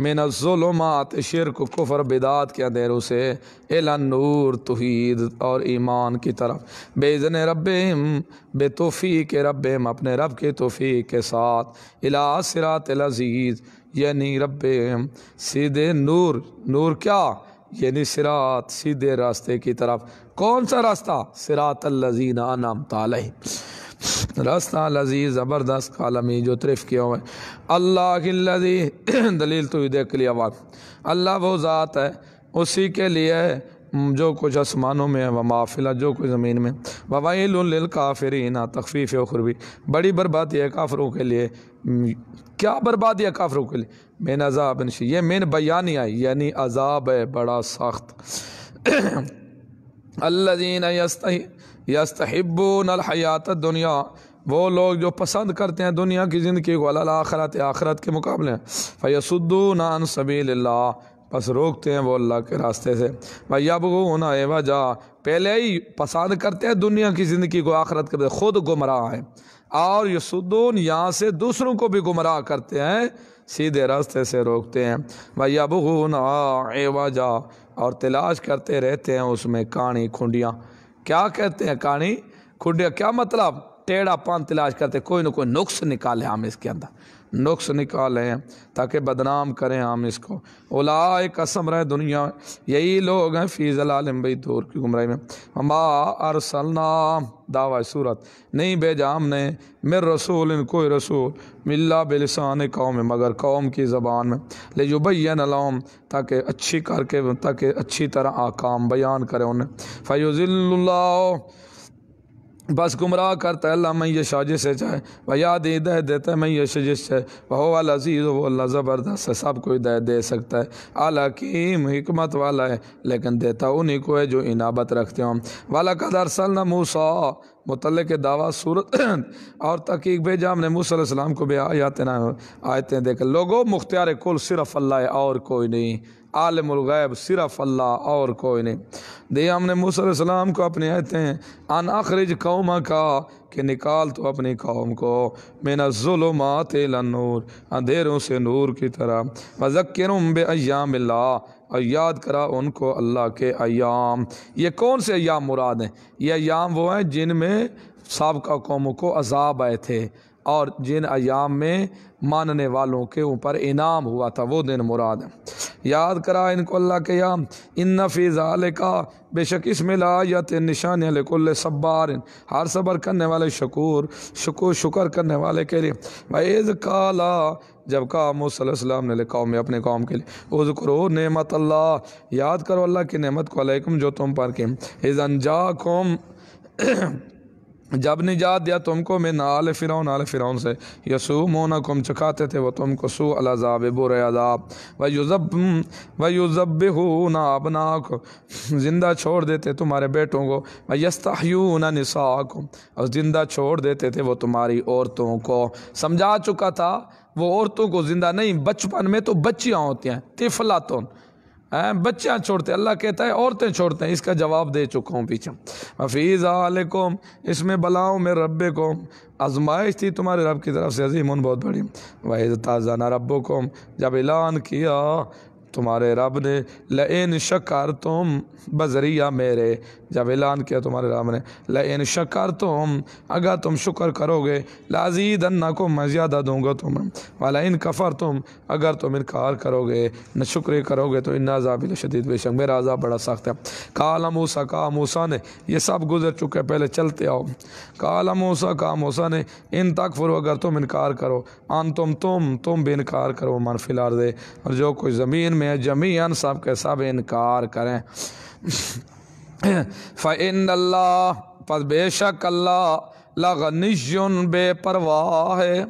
Speaker 1: मिनज़ुलमात शिर को कुफर बिदात के अंधेरों से एला नूर तोहद और ईमान की तरफ बेजन रब बे तोफ़ी के रब अपने रब के तोफ़ी के साथ इला सिरात लजीज़ यानी रब सीधे नूर नूर क्या यानी सिरात सीधे रास्ते की तरफ कौन सा रास्ता सिरात लजीना नाम तालही रास्ता लजी ज़बरदस्त कालमी जो तरफ किया हुआ है अल्लाह की लजी दलील तो देख के लिए आवाज़ अल्लाह वो ज़ात है उसी के लिए जो कुछ आसमानों में है व माफिला जो कुछ ज़मीन में ववाइल ना तखफीफ़ खुरबी बड़ी बर्बादी है काफरों के लिए क्या बर्बादी है काफरों के लिए मेन अजाब नशी ये मेन बयानी आई यानी अजाब है बड़ा सख्त अल्लाजीन यस्तही यस्तब्बून हयात दुनिया वो लोग जो पसंद करते हैं दुनिया की ज़िंदगी को अल आखरत आखरत के मुकाबले फ़ैसुद्दून सबील बस रोकते हैं वो अल्लाह के रास्ते से भाई अब होना है वजह पहले ही पसंद करते हैं दुनिया की ज़िंदगी को आखरत करते ख़ुद गुमराह हैं और यसुद्दून यहाँ से दूसरों को भी गुमराह करते हैं सीधे रास्ते से रोकते हैं भाई अब होना ए वजह और तलाश करते रहते हैं उसमें कहानी खुंडियाँ क्या कहते हैं कहानी खुंडिया क्या मतलब टेढ़ा पान तलाश करते कोई ना कोई नुक्स निकाले हम इसके अंदर नुक्स निकालें ताकि बदनाम करें हम इसको ओलाए कसम रहे दुनिया यही लोग हैं आलम भाई दूर की गुमराई में हमा अरसलना दावा सूरत नहीं भेजा हमने मेर रसूल इन कोई रसूल मिल्ला बेलसान कौम मगर कौम की ज़बान में ले जुबैन अलम ताकि अच्छी करके ताकि अच्छी तरह आकाम बयान करें उन्हें फ़ैज़ल्ला बस गुमराह करता है अल्लाह मैं ये साजिश है चाहे भैया दे हिदायत दे देता है मैं ये साजिश है वह वाला अजीज़ वो अल्लाह ज़बरदस्त है सब कोई हिदायत दे सकता है अला कीम हमत वाला है लेकिन देता उन्हीं को है जो इनाबत रखते हों वाला कदर सलना मूसा मुतल के दावा सूरत और तकीक भेजा हमने मूसम को भी आयातना आयतें देख लोगो मुख्तियार कुल सिर्फ़ अल्लाह और कोई नहीं आलम ग़ैब सिर्फ अल्लाह और कोई नहीं दिया हमने मूसम को अपने आते हैं अन अखरज कौम का कि निकाल तो अपनी कौम को मेरा जुलमात नूर अंधेरों से नूर की तरह मजक्र बे अयाम और याद करा उनको अल्लाह के अयाम ये कौन से अयाम मुराद हैं ये अयाम वो हैं जिनमें सबका कौमों को अजाब आए थे और जिन अयाम में मानने वालों के ऊपर इनाम हुआ था वो दिन मुराद है याद करा इनको अल्लाह के याम इन फ़ीज़ाल का बेशक इसमें लायत निशान लकुल्ल सब्बार हर सबर करने वाले शकूर शकूर शुक्र करने वाले के लिए वैज़ काला जब कहा मोसम ने लिखा में अपने कौम के लिए उज करो नमत अल्लाह याद करो अल्लाह की नमत को अलैकुम जो तुम पर के इज़ अनजा कौम जब निजात दिया तुमको मैं नाल फ़िरौन आल फ़िरौन से यसू मोना कुम चखाते थे वह तुमको सू अलाजाब बुरे अदाब वह युजब व युजब ना अपनाक ज़िंदा छोड़ देते तुम्हारे बेटों को व यस्तायू ना निसाक और ज़िंदा छोड़ देते थे वो तुम्हारी औरतों को समझा चुका था वो औरतों को ज़िंदा नहीं बचपन में तो बच्चियाँ होती हैं तिफलातों बच्चा छोड़ते अल्लाह कहता है औरतें छोड़ते हैं इसका जवाब दे चुका हूँ पीछे हफीज़ इसमें बलाओ मेरे रब को आजमाइश थी तुम्हारे रब की तरफ से अजीम उन बहुत बड़ी वही ताज़ाना रब को जब ऐलान किया तुम्हारे रब ने लेन शकार तुम बजरिया मेरे जब ऐलान किया तुम्हारे राम ने लन शकर तुम अगर तुम शुक्र करोगे लाजीद अन्ना को मैं ज़्यादा दूँगा तुम वाला इन कफ़र तुम अगर तुम इनकार करोगे न शुक्र करोगे तो इन्ना जाबिल शदीद बेशक मेरा आज़ाब बड़ा सख्त है काला मूसा का मूसा ने यह सब गुजर चुके पहले चलते आओ काला मूसा का मूसा ने इन तक फुर अगर तुम इनकार करो आन तुम तुम तुम भी इनकार करो मन फिलार दे और जो कोई ज़मीन में है जमीन सब के सब इनकार करें फ़ैन अल्लाह पर बेशक अल्लाह लगनिशन बेपरवाह है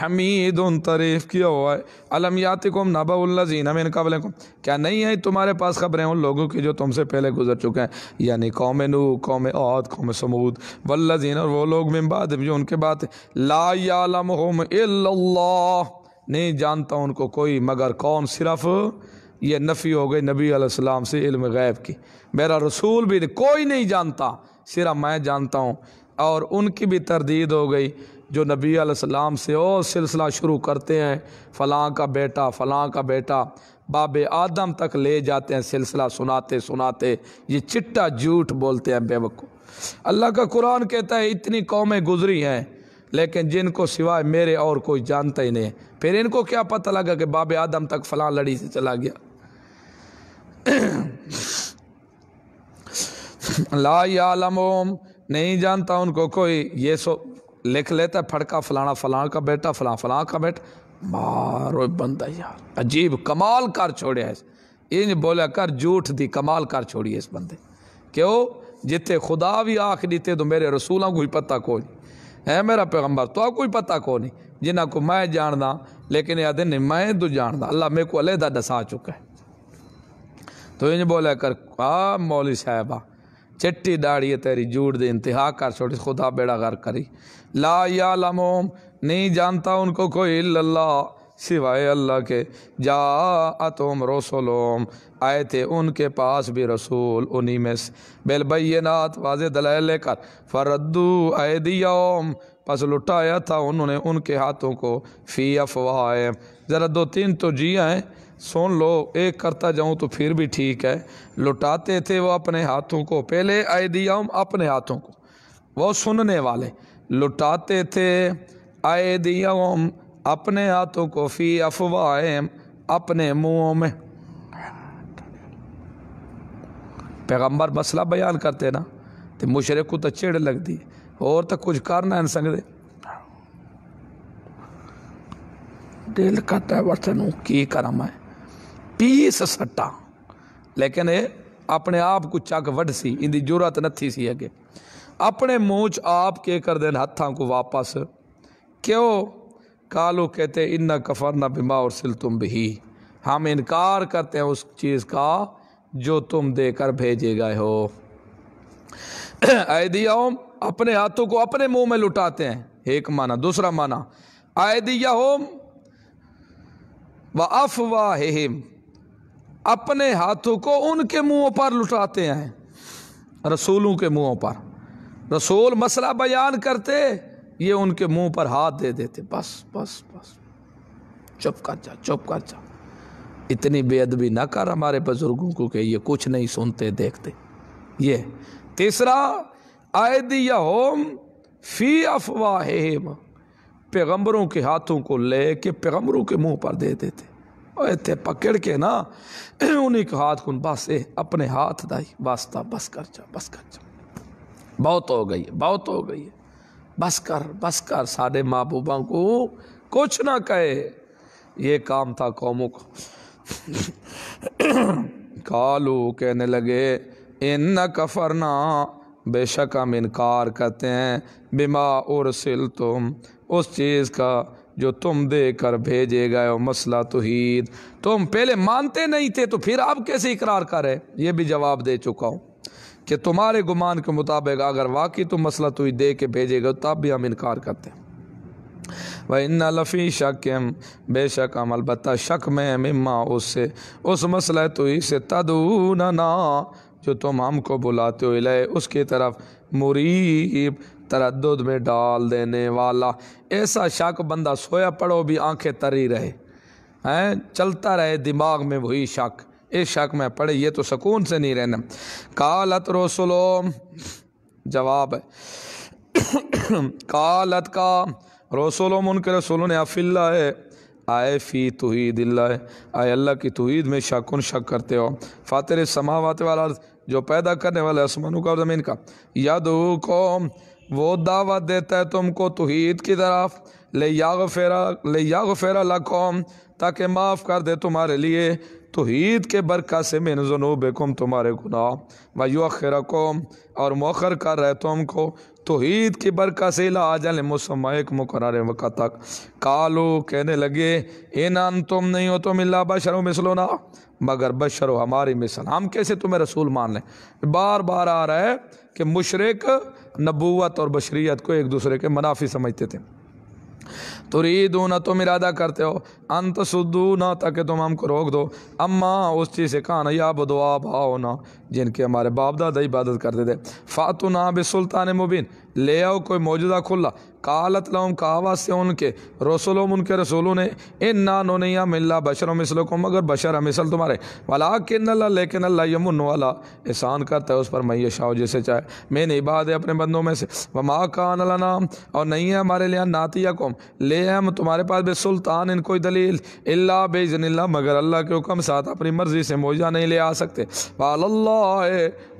Speaker 1: हमीद उन तारीफ़ किया हुआ है अलम यातिकुम नबाजीना कबल को क्या नहीं है तुम्हारे पास खबरें उन लोगों की जो तुमसे पहले गुजर चुके हैं यानी कौम नू कौम औद कौम समूद वल्लजीन और वो लोग मिम्बाद जो उनके बाद लाम नहीं जानता उनको कोई मगर कौन सिर्फ़ ये नफ़ी हो गई नबी आसमाम से इल्म गैब की मेरा रसूल भी नहीं, कोई नहीं जानता सिर्फ मैं जानता हूँ और उनकी भी तरदीद हो गई जो नबी आसमाम से ओ सिलसिला शुरू करते हैं फ़लाँ का बेटा फ़लाँ का बेटा बाब आदम तक ले जाते हैं सिलसिला सुनाते सुनाते ये चिट्टा झूठ बोलते हैं बेवकूफ़ अल्लाह का कुरान कहता है इतनी कौमें गुजरी हैं लेकिन जिनको सिवाय मेरे और कोई जानता ही नहीं फिर इनको क्या पता लगा कि बाब आदम तक फ़लाँ लड़ी से चला गया ला ओम नहीं जानता उनको कोई ये सो लिख लेता फड़का फलाना फलां का बेटा फलां फलां का बेटा मारो बंदा यार अजीब कमाल कर छोड़े है इंज बोला कर झूठ दी कमाल कर छोड़ी इस बंदे क्यों जिते खुदा भी आख दीते तो मेरे रसूलों को ही पता को नहीं है मेरा पैगंबर तो कोई पता को नहीं जिन्हों को मैं जानना लेकिन याद नहीं मैं तो जानता अल्लाह मेरे को अलहदा दसा चुका है तो इंज बोला कर आ मौली साहबा चिट्टी दाढ़ी है तेरी जूड़ दे इंतहा कर छोड़ी खुदा बेड़ा गर करी ला या लमोम नहीं जानता उनको कोई लल्ला सिवाय अल्लाह के जा अतोम रसोलोम आए थे उनके पास भी रसूल उन्हीं में से बेल नात वाज दलाल लेकर फरद्दू आए दियाम बस लुटाया था उन्होंने उनके हाथों को फ़ी अफवाह ज़रा दो तीन तो जिया हैं सुन लो एक करता जाऊं तो फिर भी ठीक है लुटाते थे वो अपने हाथों को पहले आयदियाम अपने हाथों को वो सुनने वाले लुटाते थे आए आयदियाम अपने हाथों को फी अफवाहम अपने मुंह में पैगम्बर मसला बयान करते ना तो मुशरे को तो चिड़ लगती और तो कुछ कर ना सकते दिल करता है वर्तन की करा मैं पीस सट्टा लेकिन अपने आप को चक वढ़ सी इनकी जरूरत नथी सी अगे अपने मुँह च आप के कर दे हथा को वापस क्यों कालो कहते इन्ना कफर ना बिमा और सिल तुम भी हम इनकार करते हैं उस चीज़ का जो तुम देकर भेजे गए हो आयदियाम अपने हाथों को अपने मुंह में लुटाते हैं एक माना दूसरा माना होम व अफवाहिम अपने हाथों को उनके मुंहों पर लुटाते हैं रसूलों के मुंहों पर रसूल मसला बयान करते ये उनके मुंह पर हाथ दे देते बस बस बस चुप कर जा चुप कर जा इतनी बेअदबी ना कर हमारे बुज़ुर्गों को कि ये कुछ नहीं सुनते देखते ये तीसरा आयदिया होम फ़ी अफवाहम पैगम्बरों के हाथों को ले के पैगम्बरों के मुंह पर दे देते इतने पकड़ के ना उन्हीं के हाथ खून बस ए अपने हाथ दाई ही वास्ता बस कर जा बस कर जा बहुत हो गई है बहुत हो गई है बस कर बस कर साढ़े माँ बूबा को कुछ ना कहे ये काम था कौमों को कालू कहने लगे इन न कफरना बेशक हम इनकार करते हैं बिमा और सिल तुम उस चीज़ का जो तुम दे कर भेजे गए हो मसला तोहीद तुम पहले मानते नहीं थे तो फिर आप कैसे इकरार करे ये भी जवाब दे चुका हूँ कि तुम्हारे गुमान के मुताबिक अगर वाकई तुम मसला तोहीद दे के भेजे गए तब भी हम इनकार करते हैं वह इन लफ़ी शक एम बेशक हम अलबत् शक में हम इम्मा उससे उस मसला तोही से तदू ना जो तुम हमको बुलाते हो इले उसकी तरफ मुरीब तरद में डाल देने वाला ऐसा शक बंदा सोया पड़ो भी आंखें तरी रहे हैं चलता रहे दिमाग में वही शक इस शक में पड़े ये तो सुकून से नहीं रहना कालत रोसलो जवाब है कालत का रोसोलोम उनके रसोलो ने अफिल्ला है आए फ़ी तोहद है आए अल्लाह की तोहद में शकुन शक करते हो फ़ातिर समावत वाला जो पैदा करने वाला आसमानों का ज़मीन का याद कौम वो दावत देता है तुमको तोहीद की तरफ ले याग फेरा ले याग फेरा लकौम ताकि माफ़ कर दे तुम्हारे लिए तोहीद के बरका से मेन जनूब कम तुम्हारे गुनाह वयुखर कौम और मौखर कर रहे तुमको तोहीद की बरका से ला जाने मौसम एक मुकर वक़ तक कालो कहने लगे ए नान तुम नहीं हो तुम बशर बशरों मिसलो ना मगर बशर हमारी मिसल हम कैसे तुम्हें रसूल मान लें बार बार आ रहा है कि मुशरक़ नबूत और बशरीत को एक दूसरे के मनाफी समझते थे न तुम इरादा करते हो अंत सुदू ना ताकि तुम हमको रोक दो अम्मा उस चीज़ से कहा ना या बदवा भाओ ना जिनके हमारे बाप दादा इबादत करते थे फातु ना बे सुल्तान मुबिन ले आओ कोई मौजूदा खुला कालत लम कहावा से उनके रसोलम उनके रसूलों ने इन ना नोनिया मिल्ला बशर मिसल को मगर बशर मिसल तुम्हारे वाला किन अल्लाह लेकिन अल्लाह यमुन वाला एहसान करता है उस पर मैं शाह जैसे चाहे मैंने इबाद है अपने बंदों में से माँ कान अला नाम और नहीं है हमारे लिए नातिया कौम ले हम तुम्हारे पास बे सुल्तान इन कोई दलील अल्ला बेजन मगर अल्लाह के हुक्म साथ अपनी मर्ज़ी से मोजा नहीं ले आ सकते वाल्ला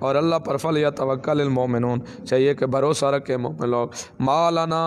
Speaker 1: और अल्लाह पर फल या तवक्ल मोमिन चाहिए कि भरोसा रखे मोमिन लोग मालाना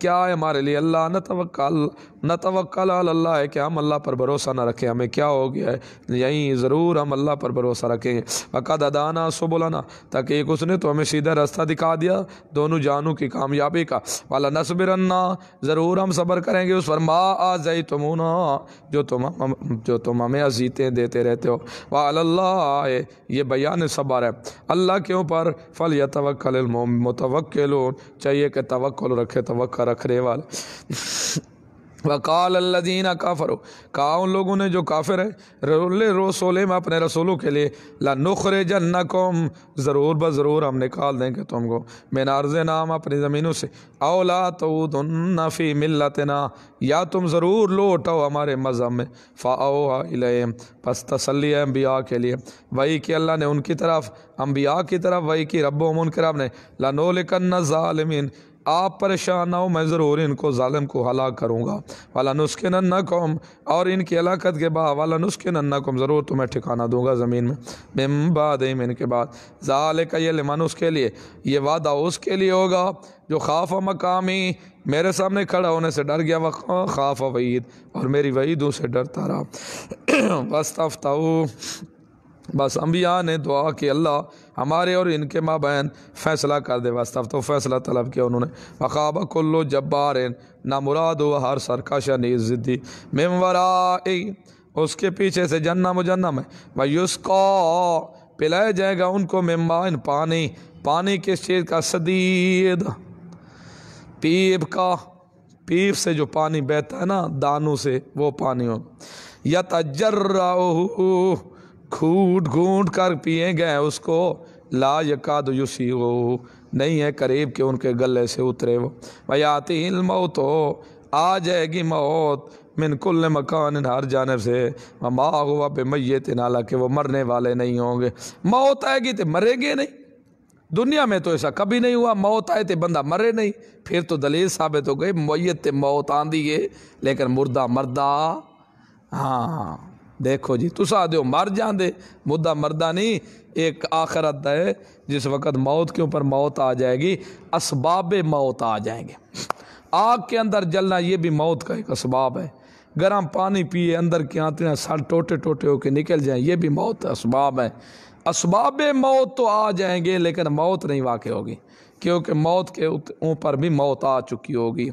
Speaker 1: क्या है हमारे लिए अल्लाह न तवक्ल न तवक्ल अल्लाह है कि हम अल्लाह पर भरोसा ना रखें हमें क्या हो गया है यहीं ज़रूर हम अल्लाह पर भरोसा रखेंगे वक़द अदाना बोलाना ताकि एक उसने तो हमें सीधा रास्ता दिखा दिया दोनों जानों की कामयाबी का वाला नसबरन्ना ज़रूर हम सब्र करेंगे उस फरमा आ जई तुमना जो तुम जो तुम हमें अजीतें देते रहते हो वाह ये बयान सबर है अल्लाह के ऊपर फल या तवक्ल मुतवक्ल चाहिए कि तवक्ल रखे तवक्ल तुम्हारा खरेवाल वकाल अल्लादीना काफ़र कहा उन लोगों ने जो काफिर है रोले रो सोले में अपने रसोलों के लिए ला नुखरे जन्ना कौम ज़रूर ब ज़रूर हम निकाल देंगे तुमको मेनारज नाम अपनी ज़मीनों से अवला तो नफ़ी मिलतना या तुम ज़रूर लौट आओ हमारे मज़हब में फ़ाओ बस तसली है अम्बिया के लिए वही कि अल्लाह ने उनकी तरफ अम्बिया की तरफ वही की रब करब ने ला लानोलिकन ज़ालमिन आप परेशान ना हो मैं ज़रूर इनको ालम को हलाक करूँगा वाला नुस्खे नन्ना कौम और इनकी हलाकत के बाद वाला नुस्खे नन्ना कौम ज़रूर तुम्हें ठिकाना दूंगा ज़मीन में बिम्बाद इनके बाद ज़ाल का ये लिमन उसके लिए ये वादा उसके लिए होगा जो खाफ मकामी मेरे सामने खड़ा होने से डर गया वह खाफ वईद और मेरी वईदों से डरता रहा बस वस्तफ़ बस अम्बिया ने दुआ कि अल्लाह हमारे और इनके माँ बहन फैसला कर दे वास्तव तो फैसला तलब किया उन्होंने वक़ाब कुल्लो जब्बार हुआ हर सरकश ज़िद्दी मेमवरा उसके पीछे से जन्ना मुजन्नम है वयुस्का पिलाया जाएगा उनको मेम्बाइन पानी पानी किस चीज़ का सदीद पीप का पीप से जो पानी बहता है ना दानों से वो पानी हो या तजर्रा घूट घूट कर पिए गए उसको ला यकाद युसी हो नहीं है करीब के उनके गले से उतरे वो भाई आती मौत हो आ जाएगी मौत मिनकुल मकान हर जानब से माँ हुआ मैय ते नाला के वो मरने वाले नहीं होंगे मौत आएगी तो मरेंगे नहीं दुनिया में तो ऐसा कभी नहीं हुआ मौत आए तो बंदा मरे नहीं फिर तो दलील साबित हो गई मैयत तो मौत आंदी है लेकिन मुर्दा मरदा हाँ देखो जी तुसा दो मर जाते मुद्दा मरदा नहीं एक आखरत है जिस वक़्त मौत के ऊपर मौत आ जाएगी इसबाब मौत आ जाएंगे आग के अंदर जलना ये भी मौत का एक इसबाब है गर्म पानी पिए अंदर की आंतियाँ सर टोटे टोटे होके निकल जाएं ये भी मौत इसबाब है इसबाब मौत तो आ जाएंगे लेकिन मौत नहीं वाक़ होगी क्योंकि मौत के ऊपर भी मौत आ चुकी होगी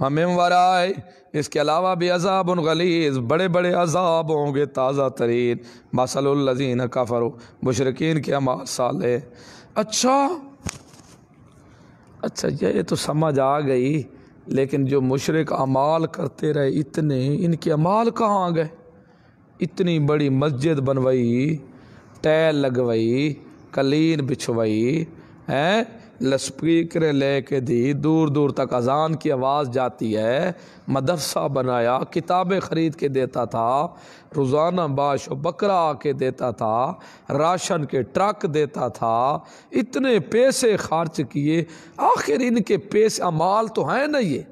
Speaker 1: हमें वराय इसके अलावा भी अजाब गलीज़ बड़े बड़े अजाब होंगे ताज़ा तरीन मसलजीन का फ़रो मशरकिन के अमाल साल है अच्छा अच्छा ये तो समझ आ गई लेकिन जो मुशरक अमाल करते रहे इतने इनके अमाल कहाँ आ गए इतनी बड़ी मस्जिद बनवाई टैल लगवाई कलीन बिछवाई हैं लस्पीकर ले के दी दूर दूर तक अजान की आवाज़ जाती है मदरसा बनाया किताबें ख़रीद के देता था रोज़ाना बाश बकरा आके देता था राशन के ट्रक देता था इतने पैसे खर्च किए आखिर इनके पैसे अमाल तो हैं ना ये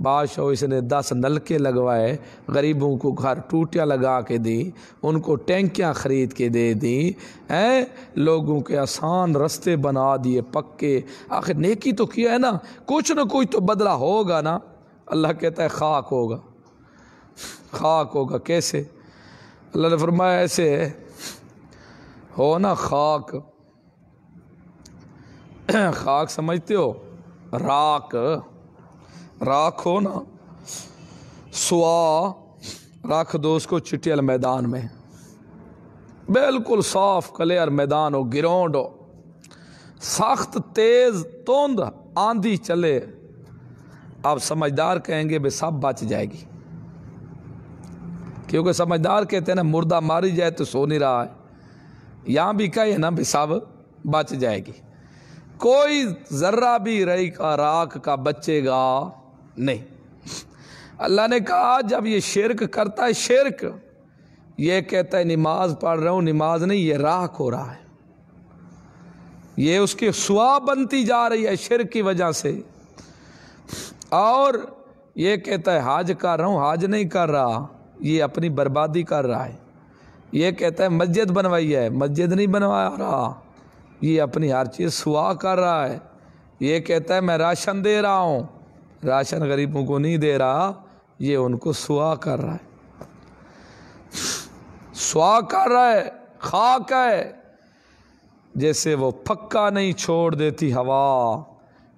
Speaker 1: बादशाह इसने दस नलके लगवाए गरीबों को घर टूटियाँ लगा के दी उनको टैंकियाँ ख़रीद के दे दी हैं लोगों के आसान रास्ते बना दिए पक्के आखिर नेकी तो किया है ना कुछ ना कुछ तो बदला होगा ना अल्लाह कहता है खाक होगा खाक होगा कैसे अल्लाह ने फरमाया ऐसे हो ना खाक खाक समझते हो राख राखो ना सुआ रख दो उसको चिटियल मैदान में बिल्कुल साफ कलेयर मैदान हो ग्राउंड हो सख्त तेज तोंद आंधी चले आप समझदार कहेंगे भाई सब बच जाएगी क्योंकि समझदार कहते हैं ना मुर्दा मारी जाए तो सो नहीं रहा है यहां भी कहे ना भी सब बच जाएगी कोई जर्रा भी रही का राख का बचेगा नहीं अल्लाह ने कहा जब ये शिरक करता है शिरक ये कहता है नमाज पढ़ रहा हूं नमाज नहीं ये राख हो रहा है ये उसकी सुहा बनती जा रही है शिर की वजह से और ये कहता है हाज कर रहा हूँ हाज नहीं कर रहा ये अपनी बर्बादी कर रहा है ये कहता है मस्जिद बनवाई है मस्जिद नहीं बनवा रहा ये अपनी हर चीज़ सुआ कर रहा है ये कहता है मैं राशन दे रहा हूँ राशन गरीबों को नहीं दे रहा ये उनको सुहा कर रहा है सुहा कर रहा है खाक है जैसे वो पक्का नहीं छोड़ देती हवा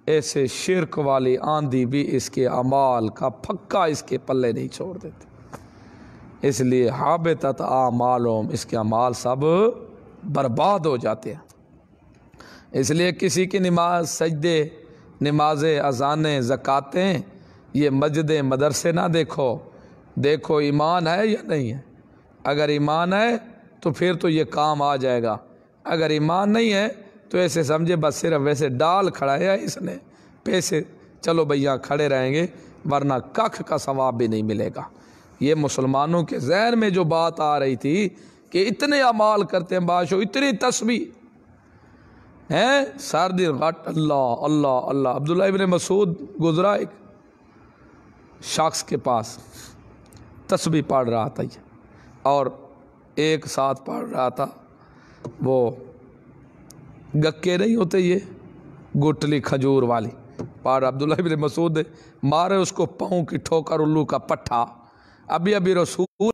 Speaker 1: ऐसे शिरक वाली आंधी भी इसके अमाल का पक्का इसके पल्ले नहीं छोड़ देती इसलिए हाबत आमालोम इसके अमाल सब बर्बाद हो जाते हैं इसलिए किसी की नमाज सजदे नमाजें अजानें जक़ातें ये मस्जिद मदरसे ना देखो देखो ईमान है या नहीं है अगर ईमान है तो फिर तो ये काम आ जाएगा अगर ईमान नहीं है तो ऐसे समझे बस सिर्फ वैसे डाल खड़ा खड़ाया इसने पैसे चलो भैया खड़े रहेंगे वरना कख का सवाब भी नहीं मिलेगा ये मुसलमानों के जहन में जो बात आ रही थी कि इतने अमाल करते हैं बाशो इतनी तस्वीर हैं दिन घाट अल्लाह अल्लाह अल्लाह अब्दुल्ला इबन मसूद गुजरा एक शख्स के पास तस्बी पढ़ रहा था ये और एक साथ पढ़ रहा था वो गक्के नहीं होते ये गुटली खजूर वाली पार अब्दुल्ला इबन मसूद मारे उसको पाँव की ठोकर उल्लू का पट्टा अभी अभी रसूल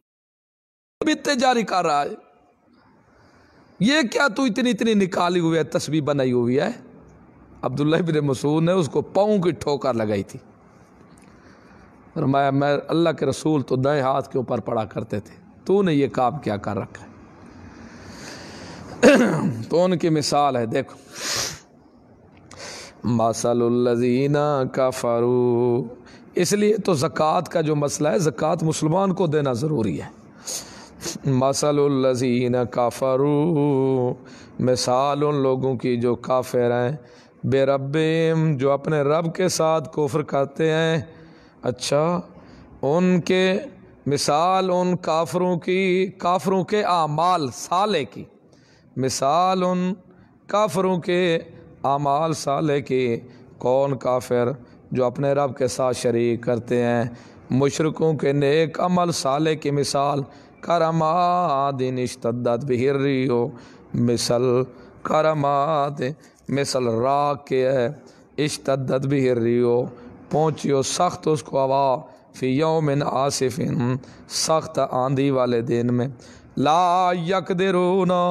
Speaker 1: भी जारी कर रहा है ये क्या तू इतनी इतनी निकाली हुई है तस्वीर बनाई हुई है अब्दुल्ला बिन मसूद ने उसको पाँव की ठोकर लगाई थी और मैं मैं अल्लाह के रसूल तो दाएँ हाथ के ऊपर पड़ा करते थे तूने ये काम क्या कर रखा है तो उनकी मिसाल है देखो मसलजीना का फारू इसलिए तो ज़क़़त का जो मसला है ज़क़़त मुसलमान को देना ज़रूरी है मसलजीन काफरू मिसाल उन लोगों की जो काफिर हैं बेरबम जो अपने रब के साथ कोफ़र करते हैं अच्छा उनके मिसाल उन काफरों की काफरों के आमाल साले की मिसाल उन काफरों के आमाल साले की कौन काफिर जो अपने रब के साथ शरीक करते हैं मुशरकों के नेक अमल साले की मिसाल करमादिन इश्तदत बिहर्रियो मिसल करमाद मिसल राख के है इश्तदत बिहर्रियो पहुँचियो सख्त उसको हवा फी यौमिन आसिफिन सख्त आंधी वाले दिन में ला यक देरोना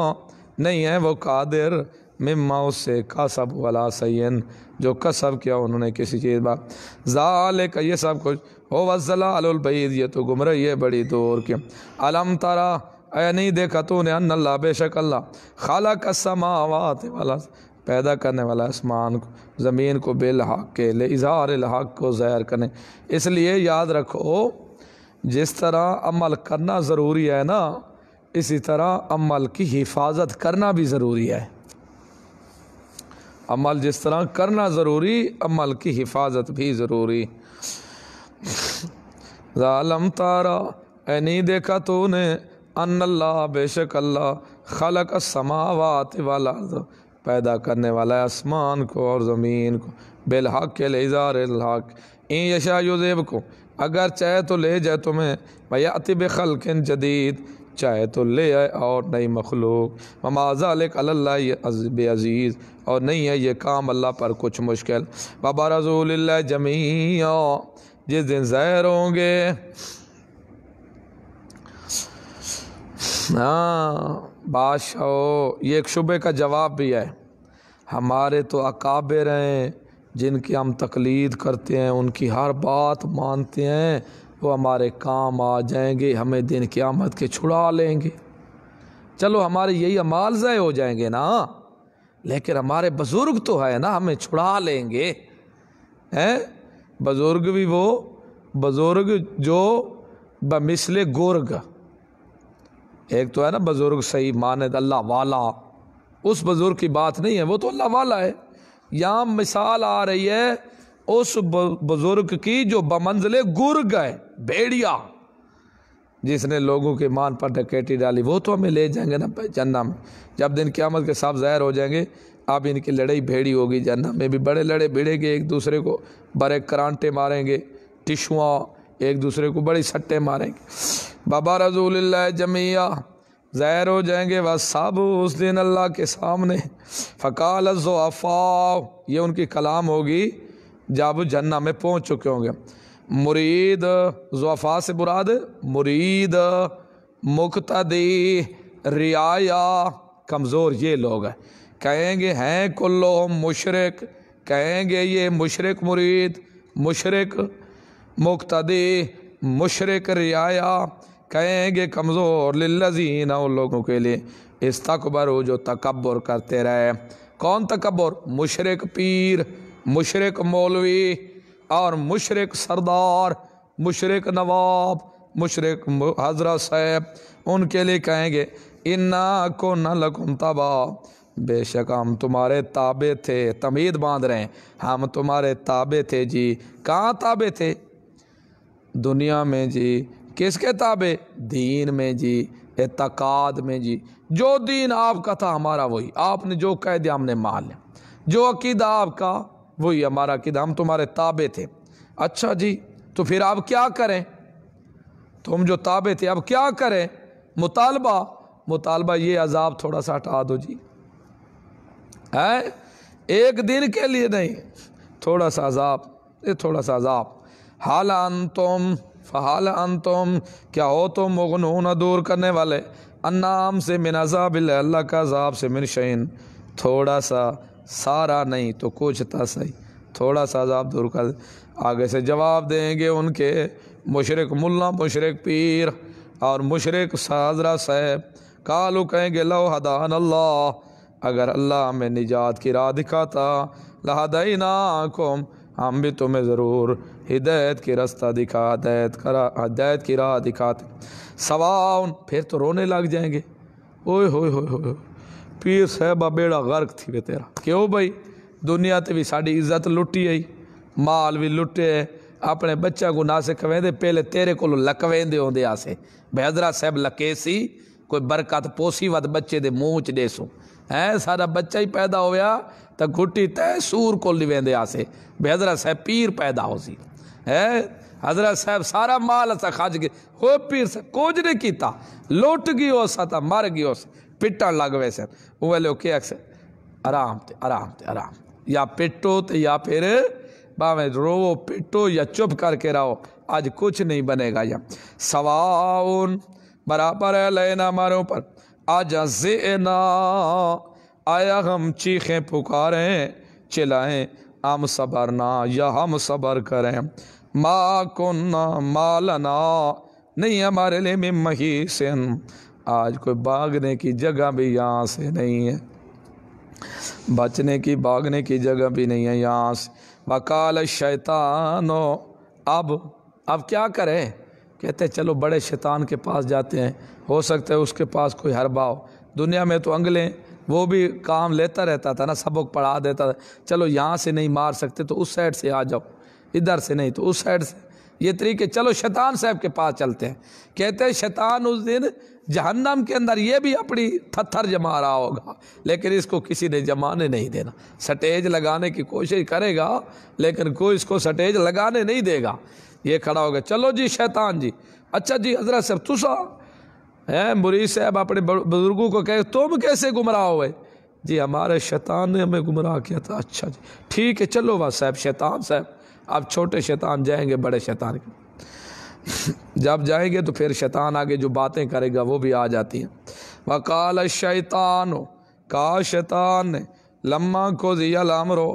Speaker 1: नहीं है वो कादिर मिम्मा उससे कसब वाला सैन जो कसब किया उन्होंने किसी चीज़ बा जाले का ये सब कुछ ओ वजला अलबैद ये तो गुम रही है बड़ी दूर के अलम तारा अया नहीं देखा तू ने अन्ला बेशक अल्लाह खाला कसमावात वाला पैदा करने वाला आसमान को ज़मीन को बेलहाक़ के ले इजहार हक को ज़ाहिर करने इसलिए याद रखो जिस तरह अमल करना ज़रूरी है ना इसी तरह अमल की हिफाजत करना भी ज़रूरी है अमल जिस तरह करना ज़रूरी अमल की हिफाजत भी ज़रूरी ज़ालम तारा ए नहीं देखा तूने ने अल्लाह बेशक अल्लाह खलक समावात वाला पैदा करने वाला है आसमान को और ज़मीन को बेलहक के लेजार हक ई यशा युजेब को अगर चाहे तो ले जाए तुम्हें भैया अतिब खलकिन जदीद चाहे तो ले आए और नई मखलूक ममाजालिक बे अज़ीज़ और नहीं है ये काम अल्लाह पर कुछ मुश्किल बाबा रजूल जमी जिस दिन ज़ाहिर होंगे हाँ बादशाह ये एक शुबे का जवाब भी है हमारे तो अकाबिर हैं जिनकी हम तकलीद करते हैं उनकी हर बात मानते हैं वो हमारे काम आ जाएंगे हमें दिन क़्यामत के छुड़ा लेंगे चलो हमारे यही अमाल ज़ाय हो जाएंगे ना लेकिन हमारे बुज़ुर्ग तो है ना हमें छुड़ा लेंगे हैं बुज़ुर्ग भी वो बुज़ुर्ग जो बमिसल गोर्ग एक तो है ना बुज़ुर्ग सही माने अल्लाह वाला उस बुज़ुर्ग की बात नहीं है वो तो अल्लाह वाला है यहाँ मिसाल आ रही है उस बुज़ुर्ग की जो बमंजले गुर्ग है भेड़िया जिसने लोगों के मान पर डकेटी डाली वो तो हमें ले जाएंगे ना जन्ना में जब दिन क्यामत के साथ ज़ाहिर हो जाएंगे अब इनकी लड़ाई भेड़ी होगी जन्ना में भी बड़े लड़े भिड़ेंगे एक दूसरे को बड़े करांटे मारेंगे टिशुआ एक दूसरे को बड़े सट्टे मारेंगे बाबा रजूल जमिया जहर हो जाएंगे वह सब उस दिन अल्लाह के सामने फ़काल ज़ोफ़ा ये उनकी कलाम होगी जब जन्ना में पहुंच चुके होंगे मुरीद ज़ोफ़ा से बुराद मुरीद मुख्तदी रियाया कमज़ोर ये लोग हैं कहेंगे हैं कुल्लो मुशरक कहेंगे ये मुशरक मुरीद मुशरक मुक्तदी मुशरक रियाया कहेंगे कमज़ोर लजीना उन लोगों के लिए इस तकबर जो तकबर करते रहे कौन तकबर मुशरक पीर मुशरक मौलवी और मुशरक सरदार मुशरक नवाब मुशरक हजरत साहब उनके लिए कहेंगे इन्ना को न लकुम तबा बेशक हम तुम्हारे ताबे थे तमीद बांध रहे हैं हम तुम्हारे ताबे थे जी कहाँ ताबे थे दुनिया में जी किसके ताबे दीन में जी एतकाद में जी जो दीन आपका था हमारा वही आपने जो कह दिया हमने मान लिया जो अकीदा आपका वही हमारा अकीदा हम तुम्हारे ताबे थे अच्छा जी तो फिर आप क्या करें तुम तो जो ताबे थे अब क्या करें मुतालबा मुतालबा ये अजाब थोड़ा सा हटा दो जी है एक दिन के लिए नहीं थोड़ा सा अजाब ये थोड़ा सा अजाब हाल अंतुम फ़हाल अंतुम क्या हो तुम तो होना दूर करने वाले अन्नाम से मिन अजाब अल्लाह का अजाब से मिन शैन थोड़ा सा सारा नहीं तो कुछ था सही थोड़ा सा अजाब दूर कर आगे से जवाब देंगे उनके मुशरक मुल्ला मुशरक पीर और मुशरक साजरा साहब कालू कहेंगे लो हदान अल्लाह अगर अल्लाह हमें निजात की राह दिखाता लहादई ना कोम हम भी तुम्हें ज़रूर हिदायत की रास्ता दिखा हदायत करा हदायत की राह दिखाते सवाउन फिर तो रोने लग जाएंगे ओए होए होए होए पीर साहबा बेड़ा गर्क थी वे तेरा क्यों भाई दुनिया तो भी साड़ी इज्जत लुटी आई माल भी लुटे अपने बच्चा को ना सिख खवेंदे पहले तेरे को लकवेंदे वेंदे आसे भैदरा साहब लके सी कोई बरकत पोसी वत बच्चे दे मुँह च देसू है सारा बच्चा ही पैदा हो गया तो घुटी तय सूर को वेंदे आसे बे हजरा साहब पीर पैदा होसी है हजरत साहब सारा माल असा खज गए हो पीर साहब कुछ नहीं किया लुट गई हो सा मर गई हो पिटन लग पे सर वो लो के अक्सर आराम ते आराम से आराम या पिटो तो या फिर भावे रोवो पिटो या चुप करके रहो आज कुछ नहीं बनेगा या सवाउन बराबर है लेना मारो पर आजा जे ना आया हम चीखें पुकारें चिलाएं हम सबर ना या हम सबर करें माँ कन्ना मालना नहीं हमारे लिए में मही से आज कोई भागने की जगह भी यहाँ से नहीं है बचने की भागने की जगह भी नहीं है यहाँ से वकाल शैतानो अब अब क्या करें कहते चलो बड़े शैतान के पास जाते हैं हो सकता है उसके पास कोई भाव दुनिया में तो अंगलें वो भी काम लेता रहता था ना सबक पढ़ा देता था चलो यहाँ से नहीं मार सकते तो उस साइड से आ जाओ इधर से नहीं तो उस साइड से ये तरीके चलो शैतान साहब के पास चलते हैं कहते हैं शैतान उस दिन जहन्नम के अंदर ये भी अपनी थत्थर जमा रहा होगा लेकिन इसको किसी ने जमाने नहीं देना सटेज लगाने की कोशिश करेगा लेकिन कोई इसको सटेज लगाने नहीं देगा ये खड़ा होगा चलो जी शैतान जी अच्छा जी हजरत साहब तुसा है मुरी साहब अपने बुज़ुर्गों को कहे तुम कैसे गुमराह हो जी हमारे शैतान ने हमें गुमराह किया था अच्छा जी ठीक है चलो वह साहब शैतान साहब आप छोटे शैतान जाएंगे बड़े शैतान के जब जाएंगे तो फिर शैतान आगे जो बातें करेगा वो भी आ जाती हैं वकाल शैतान का शैतान ने लम्मा को दिया लामरो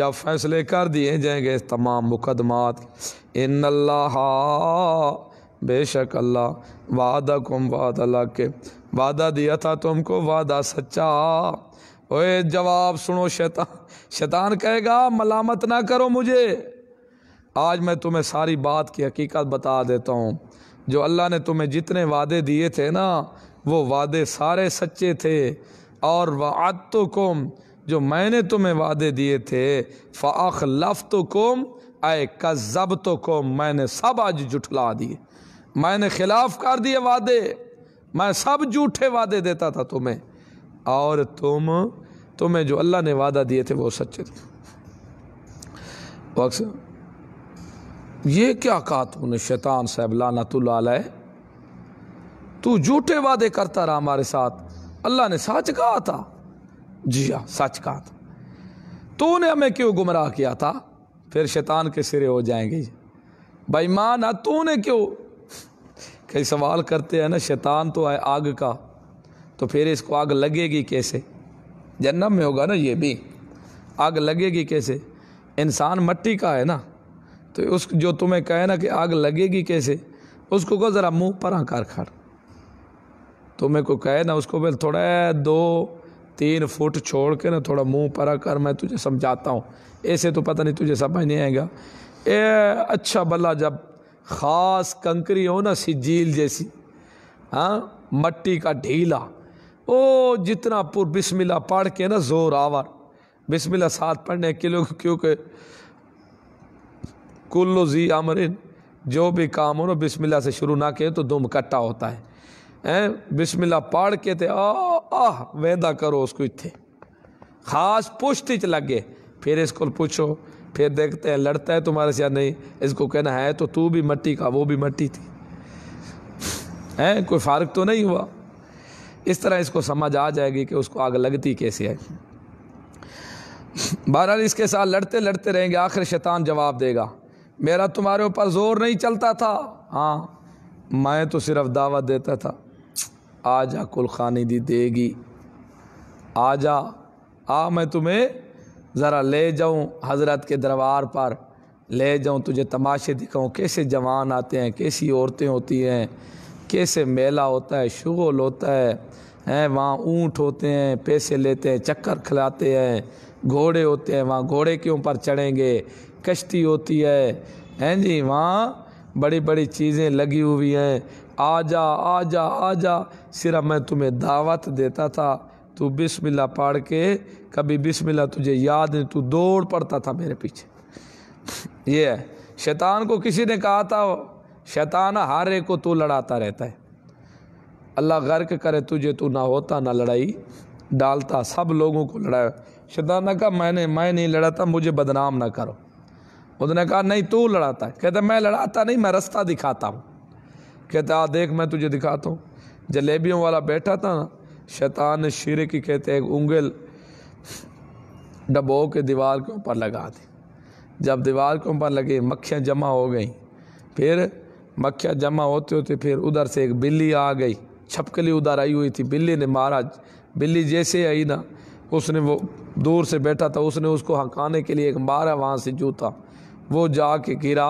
Speaker 1: जब फैसले कर दिए जाएंगे तमाम मुकदमात इन अल्लाह बेशक अल्लाह वादा कुम वाद अल्लाह के वादा दिया था तुमको वादा सच्चा ओए जवाब सुनो शैतान शैतान कहेगा मलामत ना करो मुझे आज मैं तुम्हें सारी बात की हकीकत बता देता हूँ जो अल्लाह ने तुम्हें जितने वादे दिए थे ना वो वादे सारे सच्चे थे और वात कुम जो मैंने तुम्हें वादे दिए थे फ़ाख लफ्त कुम आए कज़ब तो कुम मैंने सब आज जुठला दिए मैंने खिलाफ कर दिए वादे मैं सब झूठे वादे देता था तुम्हें और तुम तुम्हें जो अल्लाह ने वादा दिए थे वो सच्चे थे ये क्या कहा तुमने शैतान साहब लाना तो लानतुल्ला तू झूठे वादे करता रहा हमारे साथ अल्लाह ने सच कहा था जी हाँ सच कहा था तू ने हमें क्यों गुमराह किया था फिर शैतान के सिरे हो जाएंगे बेईमान है तूने क्यों कई सवाल करते हैं ना शैतान तो है आग का तो फिर इसको आग लगेगी कैसे जन्म में होगा ना ये भी आग लगेगी कैसे इंसान मट्टी का है ना तो उस जो तुम्हें कहे ना कि आग लगेगी कैसे उसको कहो ज़रा मुंह पर आकार खड़ तुम्हें को कहे ना उसको बोल थोड़ा दो तीन फुट छोड़ के ना थोड़ा मुंह पर कर मैं तुझे समझाता हूँ ऐसे तो पता नहीं तुझे समझ नहीं आएगा ए अच्छा भला जब ख़ास कंकरी हो ना सिजील जैसी हाँ मट्टी का ढीला ओ जितना पुर बिस्मिल्लाह पढ़ के ना ज़ोर आवर बिस्मिल्लाह साथ पढ़ने के लोग क्योंकि कुल्लो जी अमरिन जो भी काम हो ना बिस्मिल्लाह से शुरू ना किए तो दुम इकट्ठा होता है हैं बिस्मिल्लाह पढ़ के थे आह वेदा करो उसको इतने खास पुष्टि च लगे फिर इसको पूछो फिर देखते हैं लड़ता है तुम्हारे से या नहीं इसको कहना है तो तू भी मट्टी का वो भी मट्टी थी है कोई फ़र्क तो नहीं हुआ इस तरह इसको समझ आ जाएगी कि उसको आग लगती कैसे है बहरहाल इसके साथ लड़ते लड़ते रहेंगे आखिर शैतान जवाब देगा मेरा तुम्हारे ऊपर ज़ोर नहीं चलता था हाँ मैं तो सिर्फ दावा देता था आजा कुल दी देगी आजा आ मैं तुम्हें ज़रा ले जाऊँ हज़रत के दरबार पर ले जाऊँ तुझे तमाशे दिखाऊँ कैसे जवान आते हैं कैसी औरतें होती हैं कैसे मेला होता है शुगल होता है हैं वहाँ ऊँट होते हैं पैसे लेते हैं चक्कर खिलाते हैं घोड़े होते हैं वहाँ घोड़े के ऊपर चढ़ेंगे कश्ती होती है हैं जी वहाँ बड़ी बड़ी चीज़ें लगी हुई हैं आ आ जा जा आ जा सिर्फ मैं तुम्हें दावत देता था तू बिस्मिल्लाह पढ़ के कभी बिस्मिल्लाह तुझे याद नहीं तू दौड़ पड़ता था मेरे पीछे ये है शैतान को किसी ने कहा था शैतान हारे को तू लड़ाता रहता है अल्लाह गर्क करे तुझे तू ना होता ना लड़ाई डालता सब लोगों को लड़ा शैतान ने कहा मैंने मैं नहीं लड़ाता मुझे बदनाम ना करो उसने कहा नहीं तू लड़ाता है मैं लड़ाता नहीं मैं रास्ता दिखाता हूँ कहते आ देख मैं तुझे दिखाता हूँ जलेबियों वाला बैठा था ना शैतान ने शिर की कहते हैं उंगल डबो के दीवार के ऊपर लगा दी जब दीवार के ऊपर लगे मक्खियाँ जमा हो गई फिर मक्खियाँ जमा होते होते फिर उधर से एक बिल्ली आ गई छपकली उधर आई हुई थी बिल्ली ने मारा बिल्ली जैसे आई ना उसने वो दूर से बैठा था उसने उसको हंकाने के लिए एक मारा वहाँ से जूता वो जा के गिरा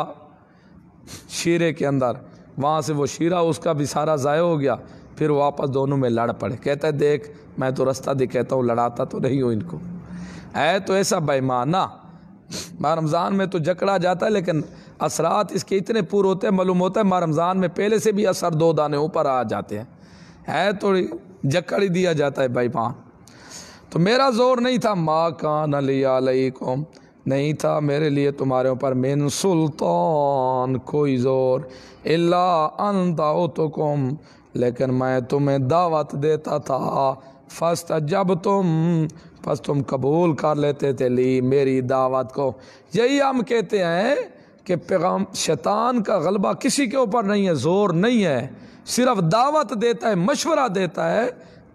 Speaker 1: शीरे के अंदर वहाँ से वो शीरा उसका भी सारा ज़ाय हो गया फिर वापस दोनों में लड़ पड़े कहता है देख मैं तो रास्ता दिखाता हूँ लड़ाता तो नहीं हूँ इनको है तो ऐसा बेमाना माँ रमज़ान में तो जकड़ा जाता है लेकिन असरात इसके इतने पूर होते हैं मालूम होता है माँ रमज़ान में पहले से भी असर दो दाने ऊपर आ जाते हैं है तो जकड़ ही दिया जाता है बेमान तो मेरा ज़ोर नहीं था माँ का नलियालकुम नहीं था मेरे लिए तुम्हारे ऊपर मेन सुल्तान कोई ज़ोर अल्ला अन दाओतुम लेकिन मैं तुम्हें दावत देता था फर्स्ट जब तुम बस तुम कबूल कर लेते थे ली मेरी दावत को यही हम कहते हैं कि पैगाम शैतान का गलबा किसी के ऊपर नहीं है ज़ोर नहीं है सिर्फ दावत देता है मशवरा देता है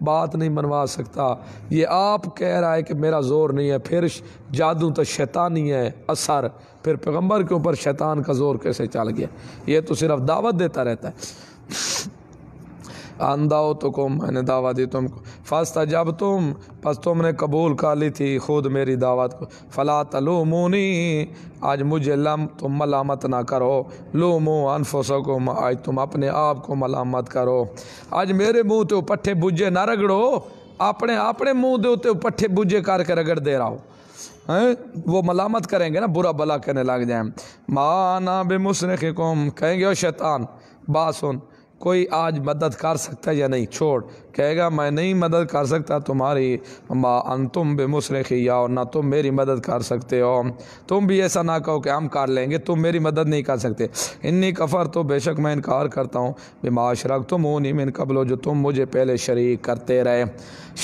Speaker 1: बात नहीं मनवा सकता ये आप कह रहा है कि मेरा ज़ोर नहीं है फिर जादू तो शैतानी है असर फिर पैगंबर के ऊपर शैतान का ज़ोर कैसे चल गया ये तो सिर्फ दावत देता रहता है आंदा तो कुम मैंने दावा दी तुमको फस्त जब तुम बस तुमने कबूल कर ली थी खुद मेरी दावत को फ़ला तलूमूनी आज मुझे लम तुम मलामत ना करो लूमो अनफोसकुम आज तुम अपने आप को मलामत करो आज मेरे मुँह तो पट्ठे बुझे ना रगड़ो अपने अपने मुँह दो उत्ते पट्ठे बुझे करके रगड़ दे रहा हो हैं वो मलामत करेंगे ना बुरा भला कहने लग जाए माना बे मुसरख कौम कहेंगे ओ शैतान बात सुन कोई आज मदद कर सकता है या नहीं छोड़ कहेगा मैं नहीं मदद कर सकता तुम्हारी माँ अन तुम बेमुसरखी या और ना तुम मेरी मदद कर सकते हो तुम भी ऐसा ना कहो कि हम कर लेंगे तुम मेरी मदद नहीं कर सकते इन्नी कफ़र तो बेशक मैं इनकार करता हूँ बेमाशरक तुम हो नहीं मैं कबलो जो तुम मुझे पहले शरीक करते रहे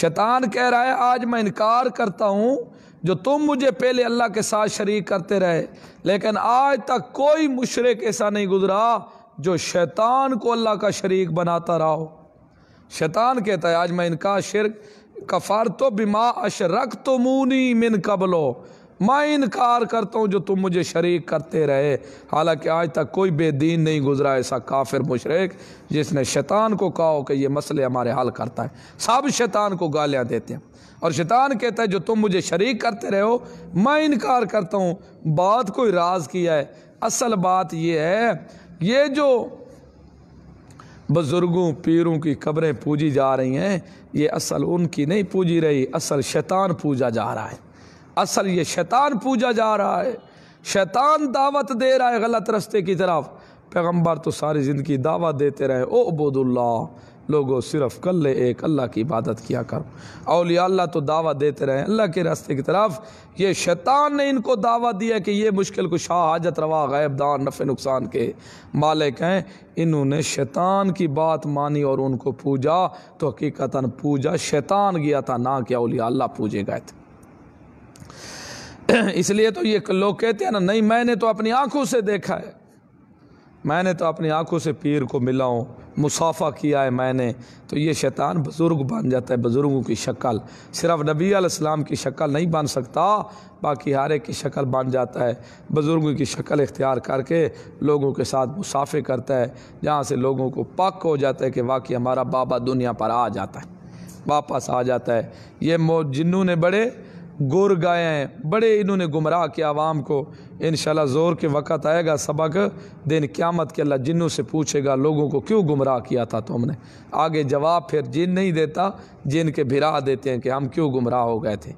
Speaker 1: शैतान कह रहा है आज मैं इनकार करता हूँ जो तुम मुझे पहले अल्लाह के साथ शरीक करते रहे लेकिन आज तक कोई मुशरक ऐसा नहीं गुजरा जो शैतान को अल्लाह का शरीक बनाता रहो शैतान कहता है आज मैं इनका शिर कफ़ार तो बिमा अशरक तो मुनी मिन कबलो मैं इनकार करता हूँ जो तुम मुझे शरीक करते रहे हालांकि आज तक कोई बेदीन नहीं गुजरा ऐसा काफिर मुशरक जिसने शैतान को कहा हो कि ये मसले हमारे हाल करता है सब शैतान को गालियाँ देते हैं और शैतान कहता है जो तुम मुझे शरीक करते रहे हो मैं इनकार करता हूँ बात कोई राज किया है असल बात यह है ये जो बुज़ुर्गों पीरों की कब्रें पूजी जा रही हैं ये असल उनकी नहीं पूजी रही असल शैतान पूजा जा रहा है असल ये शैतान पूजा जा रहा है शैतान दावत दे रहा है गलत रस्ते की तरफ पैगंबर तो सारी ज़िंदगी दावा देते रहे ओ अबूदुल्ला लोगों सिर्फ कर ले एक अल्लाह की इबादत किया करो अलिया अल्लाह तो दावा देते रहे अल्लाह के रास्ते की तरफ ये शैतान ने इनको दावा दिया कि ये मुश्किल कुछ हाजत रवा गैबदान नफ़े नुकसान के मालिक हैं इन्होंने शैतान की बात मानी और उनको पूजा तो हकीकता पूजा शैतान गया था ना कि अलिया अल्लाह पूजे गए थे इसलिए तो ये लोग कहते हैं ना नहीं मैंने तो अपनी आंखों से देखा है मैंने तो अपनी आंखों से पीर को मिला हूँ मुसाफ़ा किया है मैंने तो ये शैतान बुज़ुर्ग बन जाता है बुज़ुर्गों की शक्ल सिर्फ नबी आसमाम की शक्ल नहीं बन सकता बाकी हर एक की शक्ल बन जाता है बुज़ुर्गों की शक्ल इख्तियार करके लोगों के साथ मुसाफ़े करता है जहाँ से लोगों को पक हो जाता है कि वाकई हमारा बाबा दुनिया पर आ जाता है वापस आ जाता है ये मो जिन्नू ने बड़े गुर हैं बड़े इन्होंने गुमराह किया आवाम को इन ज़ोर के वक़्त आएगा सबक दिन क़्यामत के अल्लाह जिनों से पूछेगा लोगों को क्यों गुमराह किया था तुमने आगे जवाब फिर जिन नहीं देता जिन के भिरा देते हैं कि हम क्यों गुमराह हो गए थे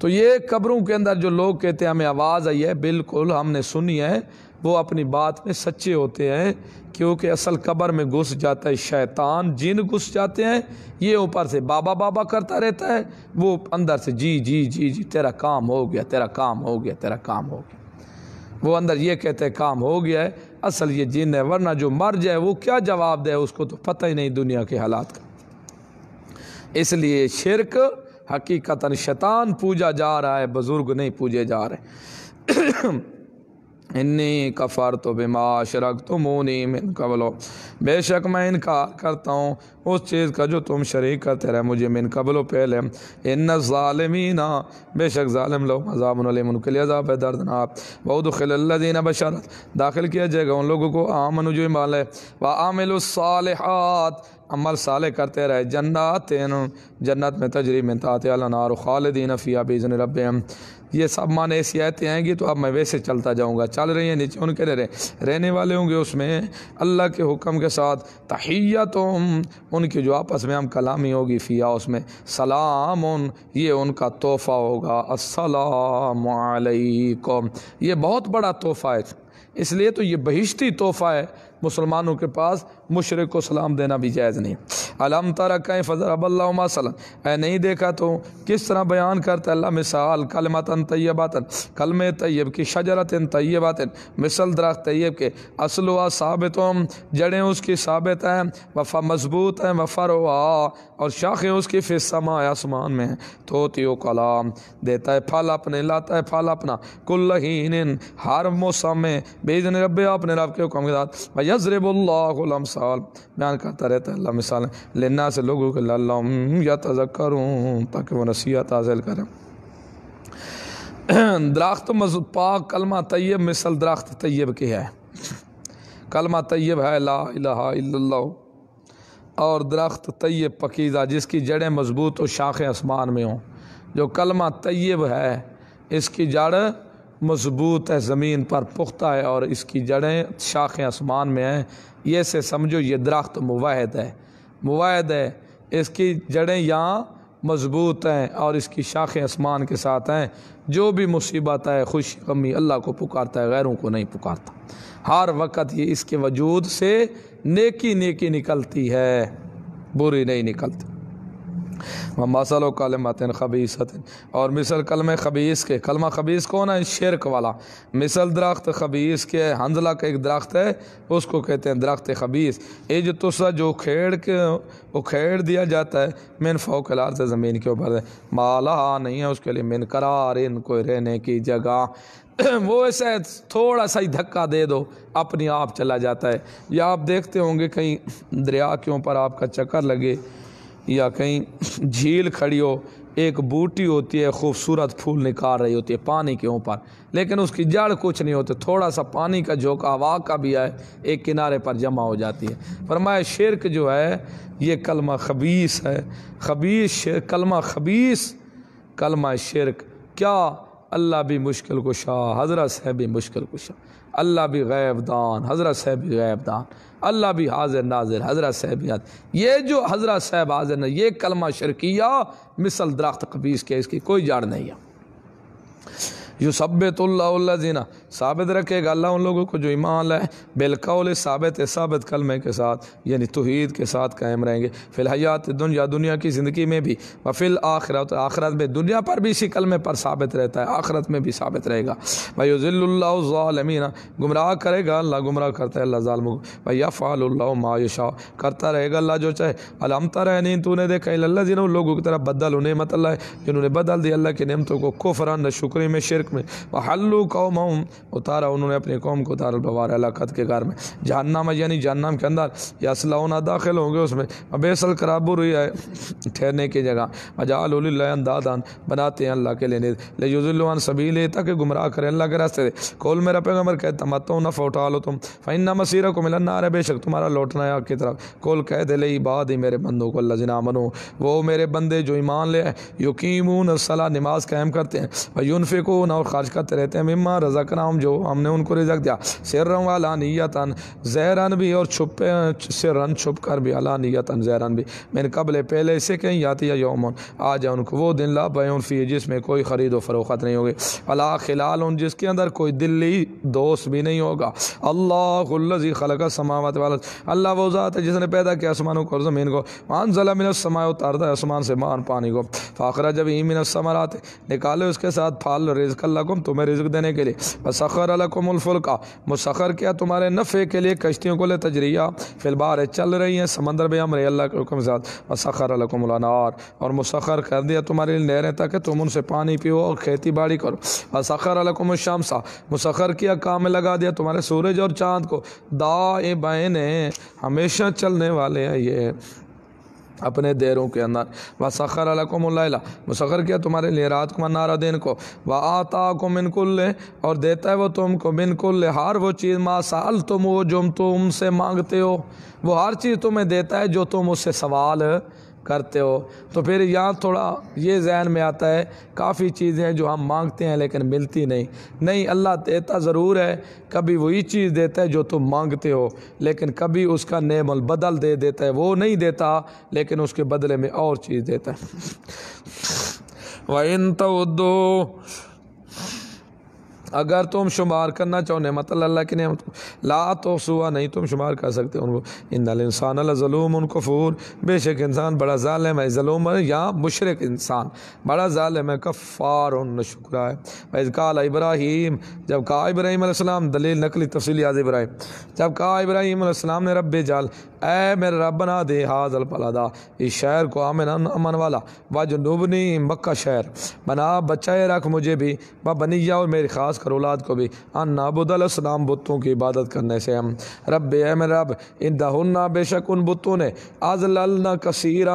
Speaker 1: तो ये कब्रों के अंदर जो लोग कहते हैं हमें आवाज़ आई है बिल्कुल हमने सुनी है वो अपनी बात में सच्चे होते हैं क्योंकि असल कब्र में घुस जाता है शैतान जिन घुस जाते हैं ये ऊपर से बाबा बाबा करता रहता है वो अंदर से जी जी जी जी तेरा काम हो गया तेरा काम हो गया तेरा काम हो गया वो अंदर ये कहते हैं काम हो गया है असल ये जिन है वरना जो मर जाए वो क्या जवाब दे उसको तो पता ही नहीं दुनिया के हालात का इसलिए शिरक हकीकता शैतान पूजा जा रहा है बुज़ुर्ग नहीं पूजे जा रहे इन्नी कफ़र तो बेमा शरक तुम मिन कबलो बेशक मैं इनकार करता हूँ उस चीज़ का जो तुम शरीक करते रहे मुझे मिन कबलो पहले इन ालमीना बेशक ालम लो मज़ाम उनके लिए अजाब है दर्दनाक बहुत खिल्दीन बशरत दाखिल किया जाएगा उन लोगों को आम अनुजो माल है व आमिलसालहत अमल साले करते रहे जन्नत जन्नत में तजरी में तात अलानार खालदीन फ़िया बीजन रब ये सब माने ऐसी आयतें आएंगी तो अब मैं वैसे चलता जाऊँगा चल रही हैं नीचे उनके रह रहे रहने वाले होंगे उसमें अल्लाह के हुक्म के साथ तो उनकी जो आपस में हम कलामी होगी फ़िया उसमें सलाम उन ये उनका तोहफ़ा होगा असलकम ये बहुत बड़ा तोहफ़ा है इसलिए तो ये बहिश्ती तोहफ़ा है मुसलमानों के पास मुशरक़ को सलाम देना भी जायज़ नहीं अलम तरक़ फ़ज़रबल्लासलन ए नहीं देखा तो किस तरह बयान करते अल्लाह मिसाल कलमतन तयबातन कलम तयब की शजरत तयबातन मिसल दरख तय्यब के असल व साबित जड़ें उसकी साबित हैं वफ़ा मजबूत हैं वफ़र और शाखें उसकी समा आसमान में हैं तोती कलाम देता है फल अपने लाता है फल अपना कुल्लहीन हर मौसम में बेजन रब अपने रब के हुक्म के साथ यजरबल्लासा मिसाल बयान करता रहता है अल्लाह मिसाल लेना से लोगों के लाम या करूँ ताकि वह नसीहत हासिल करें दरख्त पाक कलमा तयब मिसल दरख्त तयब के है कलमा तयब है ला इला और दरख्त तयब पकीज़ा जिसकी जड़ें मजबूत और शाखें आसमान में हों जो कलमा तयब है इसकी जड़ मजबूत है ज़मीन पर पुख्ता है और इसकी जड़ें शाखें आसमान में हैं ये से समझो ये दरख्त मुवाहद है मुवाहद है इसकी जड़ें यहाँ मजबूत हैं और इसकी शाखें आसमान के साथ हैं जो भी मुसीबत है खुश गमी अल्लाह को पुकारता है गैरों को नहीं पुकारता हर वक्त ये इसके वजूद से नेकी नेकी निकलती है बुरी नहीं निकलती व मसल कलमतन खबीस और मिसल कलम खबीस के कलमा खबीस कौन है शिरक वाला मिसल दरख्त खबीस के हंजला का एक दरख्त है उसको कहते हैं दरख्त खबीस ये जो तुस्सा जो उखेड़ के उखेड़ दिया जाता है मिन फ़ोकलार से ज़मीन के ऊपर है माला नहीं है उसके लिए मिन करार इनको रहने की जगह वो ऐसे थोड़ा सा ही धक्का दे दो अपने आप चला जाता है या आप देखते होंगे कहीं दरिया के ऊपर आपका चक्कर लगे या कहीं झील खड़ी हो एक बूटी होती है खूबसूरत फूल निकाल रही होती है पानी के ऊपर लेकिन उसकी जड़ कुछ नहीं होती थोड़ा सा पानी का झोंका हवा का भी है एक किनारे पर जमा हो जाती है फरमाया शिरक जो है ये कलमा खबीस है खबीस कलमा खबीस कलमा शिरक क्या अल्लाह भी मुश्किल कुशा हज़रत है भी मुश्किल कुशा अल्लाह भी गैब दान हज़रत साहब भी गैब दान अल्लाह भी हाजिर नाजिर हज़रत साहब ये जो हज़रत साहब हाजिर न ये कलमा शर्किया मिसल दरख्त कबीस के इसकी कोई जाड़ नहीं है जीना साबित रखेगा अल्लाह उन लोगों को जो ईमान है बिलकौल साबित साबित कलमे के साथ यानी तोहद के साथ कायम रहेंगे फ़िलहियात दुन या दुनिया की ज़िंदगी में भी वफिल आखरत आखरत में दुनिया पर भी इसी कलमे पर साबित रहता है आखरत में भी साबित रहेगा भाई ज़िल्लामीना गुमराह करेगा अल्लाह गुमराह करता है अल्लाह ालम भाई भैया फ़ाल करता रहेगा अल्लाह जो चाहे अलमता रह नहीं तूने देखा अल्लाह जिन लोगों की तरफ बदल उन्हें मतलब जिन्होंने बदल दिया अल्लाह की नियमतों को कुफरान शुक्र में शिरक में हल्लू कौम उतारा उन्होंने अपनी कौम को उतार बवार अलाकत के कार में जहन्नाम यानी जहन्नाम के अंदर या सलाउना दाखिल होंगे उसमें अबेसल कराबुर हुई है ठहरने की जगह मजालदादान बनाते हैं अल्लाह के लेने लेजुल्लान सभी ले ताकि गुमराह करें अल्लाह के रास्ते थे कौल मेरा पैगम्बर कहता मत तो नफ़ा उठा लो तुम फ़ैन्ना मसीर मसीरा को मिलन ना रहे बेशक तुम्हारा लौटना है आपकी तरफ कौल कह दे ले बात ही मेरे बंदों को अल्लाह जिना मनो वो मेरे बंदे जो ईमान ले यकीम सलाह नमाज कायम करते हैं भाई ना और खर्च करते रहते हैं मम्मा रजा कराऊँ हम जो हमने उनको रिजक दिया सिरम वाला नीयतन जहरन भी और छुपे सिरन छुप कर भी अला नीयतन जहरन भी मैंने कबले पहले इसे कहीं याती है यौमन आ जाए उनको वो दिन ला फी जिसमें कोई ख़रीदो फरोख्त नहीं होगी अला खिलाल उन जिसके अंदर कोई दिल्ली दोस्त भी नहीं होगा अल्लाह खल का समावत वाल अल्लाह वो ज़ात है जिसने पैदा किया आसमानों को ज़मीन को मान जला मिनत समाय उतारता है आसमान से मान पानी को फाखरा जब ई मिनत मिन आते निकाले उसके साथ फाल रिजक अल्लाह को तुम्हें रिजक देने के लिए बस सखर अलकुमफुल्का मुसखर किया तुम्हारे नफ़े के लिए कश्तियों को ले तजरिया फिलबार चल रही हैं समंदर में अमर अल्लाह के हुक्म साथ व सखर अलकुमनार और मुसखर कर दिया तुम्हारे लिए नहरें ताकि तुम उनसे पानी पियो और खेती बाड़ी करो व सखर अलकुमशामसा मुसखर किया काम में लगा दिया तुम्हारे सूरज और चाँद को दाए बहने हमेशा चलने वाले हैं ये अपने देरों के अंदर व सखर अलकुमल्ला मुसखर किया तुम्हारे लिए रात को नारा दिन को व आता को बिनकुल और देता है वो तुमको बिनकुल हार वो चीज़ माँ साल तुम वो जुम तुम से मांगते हो वो हर चीज़ तुम्हें देता है जो तुम उससे सवाल करते हो तो फिर यहाँ थोड़ा ये जहन में आता है काफ़ी चीज़ें हैं जो हम मांगते हैं लेकिन मिलती नहीं नहीं अल्लाह देता ज़रूर है कभी वही चीज़ देता है जो तुम मांगते हो लेकिन कभी उसका नेमल बदल दे देता है वो नहीं देता लेकिन उसके बदले में और चीज़ देता है वह इन तो अगर तुम शुमार करना चाहो नमत मतलब अल्लाह की नमत ला तो सुबह नहीं तुम शुमार कर सकते उनको इन इंसान अल्लूम उनको फूर बेशक इंसान बड़ा ालम है ज़लूम या मुशरक इंसान बड़ा ालम है कफ़ार शुक्र है वैज़ाल इब्राहिम जब कहा इब्राहिम दलील नकली तफसली आज इब्राहिम जब कहा इब्राहिम ने रब जाल ए मेरे रब ना दे हाजल पलादा इस शहर को आमिन अमन वाला जो नुबनी मक्का शहर बना बचाए रख मुझे भी वह बनिया और मेरी ख़ास कर औलाद को भी अन नाबुदलम बुतों की इबादत करने से हम रब एम रब इन दहुन्ना बेशक उन बुतों ने अजलना कसर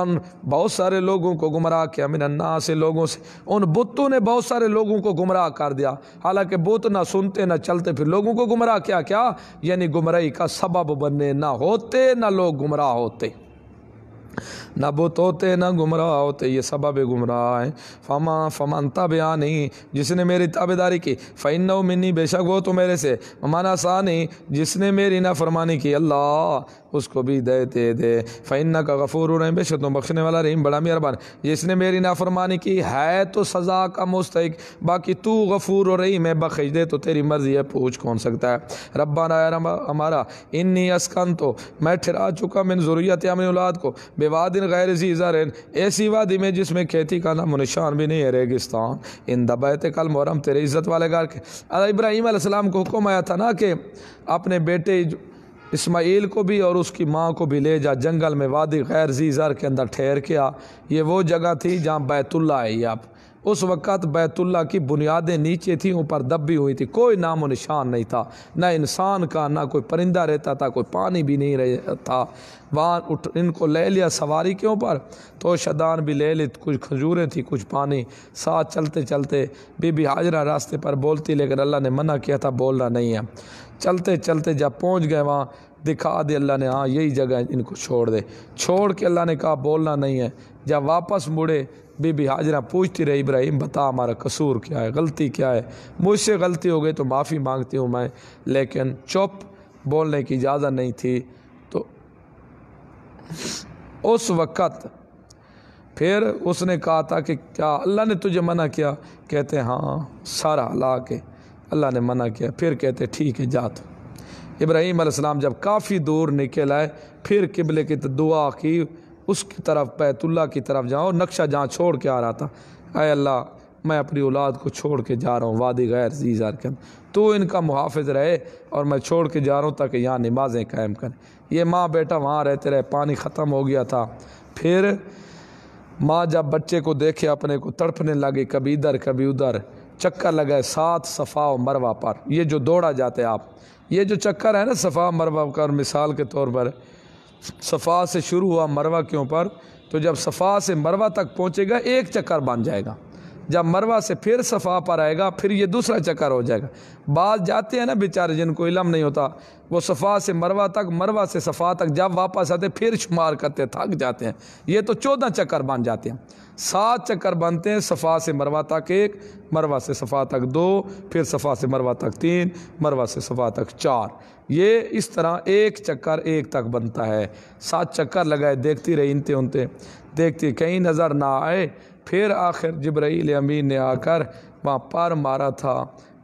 Speaker 1: बहुत सारे लोगों को गुमराह किया मिन अन्ना से लोगों से उन बुतों ने बहुत सारे लोगों को गुमराह कर दिया हालांकि बुत ना सुनते ना चलते फिर लोगों को गुमराह किया क्या यानी गुमराही का सबब बनने ना होते ना लोग गुमराह होते ना बुत होते ना गुमराह होते ये सबब गुमराह है फमा फमान तबया नहीं जिसने मेरी ताबेदारी की फ़ैन मिनी बेशक वो तो मेरे से ममाना सा नहीं जिसने मेरी फरमानी की अल्लाह उसको भी दे दे दे फ़ैन का गफूर रहीम बेश तुम बख्शने वाला रहीम बड़ा मेहरबान जिसने मेरी नाफरमानी की है तो सज़ा का मुस्तक बाकी तू गफूर रही मैं बख्श दे तो तेरी मर्ज़ी है पूछ कौन सकता है रब्बा रब हमारा इन्नी अस्कन तो मैं ठहरा चुका मिन ज़रूरियत अमिन औलाद को बेवादिन गैर जीजा रेन ऐसी वादी में जिसमें खेती का नाम निशान भी नहीं है रेगिस्तान इन दबैत कल मोहरम तेरे इज़्ज़त वाले गार के अरे इब्राहिम को हुक्म आया था ना कि अपने बेटे इसमाइल को भी और उसकी माँ को भी ले जा जंगल में वादी गैर जीज़र के अंदर ठहर के आ ये वो जगह थी जहाँ बैतुल्ला आई आप उस वक़्त बैतुल्ला की बुनियादें नीचे थी ऊपर दबी हुई थी कोई नामो निशान नहीं था ना इंसान का ना कोई परिंदा रहता था कोई पानी भी नहीं रहता था वहाँ उठ इनको ले लिया सवारी के ऊपर तो शदान भी ले ली कुछ खजूरें थी कुछ पानी साथ चलते चलते बीबी हाजरा रास्ते पर बोलती लेकिन अल्लाह ने मना किया था बोलना नहीं है चलते चलते जब पहुंच गए वहाँ दिखा दे अल्लाह ने हाँ यही जगह इनको छोड़ दे छोड़ के अल्लाह ने कहा बोलना नहीं है जब वापस मुड़े बीबी हाजरा पूछती रही इब्राहिम बता हमारा कसूर क्या है गलती क्या है मुझसे गलती हो गई तो माफ़ी मांगती हूँ मैं लेकिन चुप बोलने की इजाज़त नहीं थी तो उस वक़्त फिर उसने कहा था कि क्या अल्लाह ने तुझे मना किया कहते हाँ सारा हला के अल्लाह ने मना किया फिर कहते ठीक है जा तो इब्राहीम अलैहिस्सलाम जब काफ़ी दूर निकल आए फिर किबले की तो दुआ की उसकी तरफ बैतुल्ला की तरफ जाओ नक्शा जहाँ छोड़ के आ रहा था अय अल्लाह मैं अपनी औलाद को छोड़ के जा रहा हूँ वादी गैर जीजार के तो इनका मुहाफ़ रहे और मैं छोड़ के जा रहा हूँ ताकि यहाँ नमाज़ें कायम करें ये माँ बेटा वहाँ रहते रहे पानी ख़त्म हो गया था फिर माँ जब बच्चे को देखे अपने को तड़पने लगे कभी इधर कभी उधर चक्कर लगाए सात सफ़ा और मरवा पर ये जो दौड़ा जाते आप ये जो चक्कर है ना सफ़ा मरवा पर मिसाल के तौर पर सफ़ा से शुरू हुआ मरवा के ऊपर तो जब सफ़ा से मरवा तक पहुँचेगा एक चक्कर बन जाएगा जब मरवा से फिर सफ़ा पर आएगा फिर ये दूसरा चक्कर हो जाएगा बाद जाते हैं ना बेचारे जिनको इलम नहीं होता वो सफ़ा से मरवा तक मरवा से सफ़ा तक जब वापस आते फिर शुमार करते थक जाते हैं ये तो चौदह चक्कर बन जाते हैं सात चक्कर बनते हैं सफ़ा से मरवा तक एक मरवा से सफ़ा तक दो फिर सफ़ा से मरवा तक तीन मरवा से सफ़ा तक चार ये इस तरह एक चक्कर एक तक बनता है सात चक्कर लगाए देखती रही इनते उनते देखती कहीं नज़र ना आए फिर आखिर जब्राईल अमीन ने आकर वहाँ पर मारा था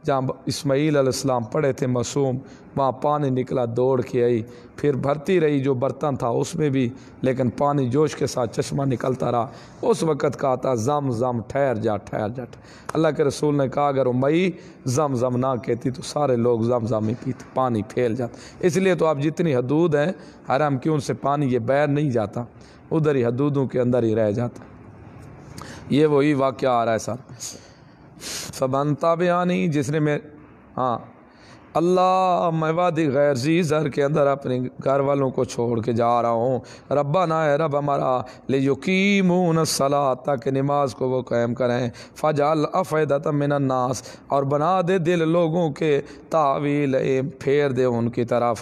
Speaker 1: जहाँ इसमाईल अलैहिस्सलाम पड़े थे मासूम वहाँ पानी निकला दौड़ के आई फिर भरती रही जो बर्तन था उसमें भी लेकिन पानी जोश के साथ चश्मा निकलता रहा उस वक़्त कहा था जम जम ठहर जा ठहर जा अल्लाह के रसूल ने कहा अगर मई जम जम ना कहती तो सारे लोग जम जम ही पीते पानी फैल जाता इसलिए तो आप जितनी हदूद हैं हराम की उनसे पानी ये बैर नहीं जाता उधर ही हदूदों के अंदर ही रह जाता ये वही वाक्य आ रहा है सर फबनता बयानी जिसने मैं हाँ अल्लाह मैं वादी गैर जी जहर के अंदर अपने घर वालों को छोड़ के जा रहा हूँ रब्बा ना है रब हमारा ले यकीमून सलाह ताकि नमाज को वो कायम करें फ़जाल अफ़ैदत नास और बना दे दिल लोगों के तावील एम फेर दे उनकी तरफ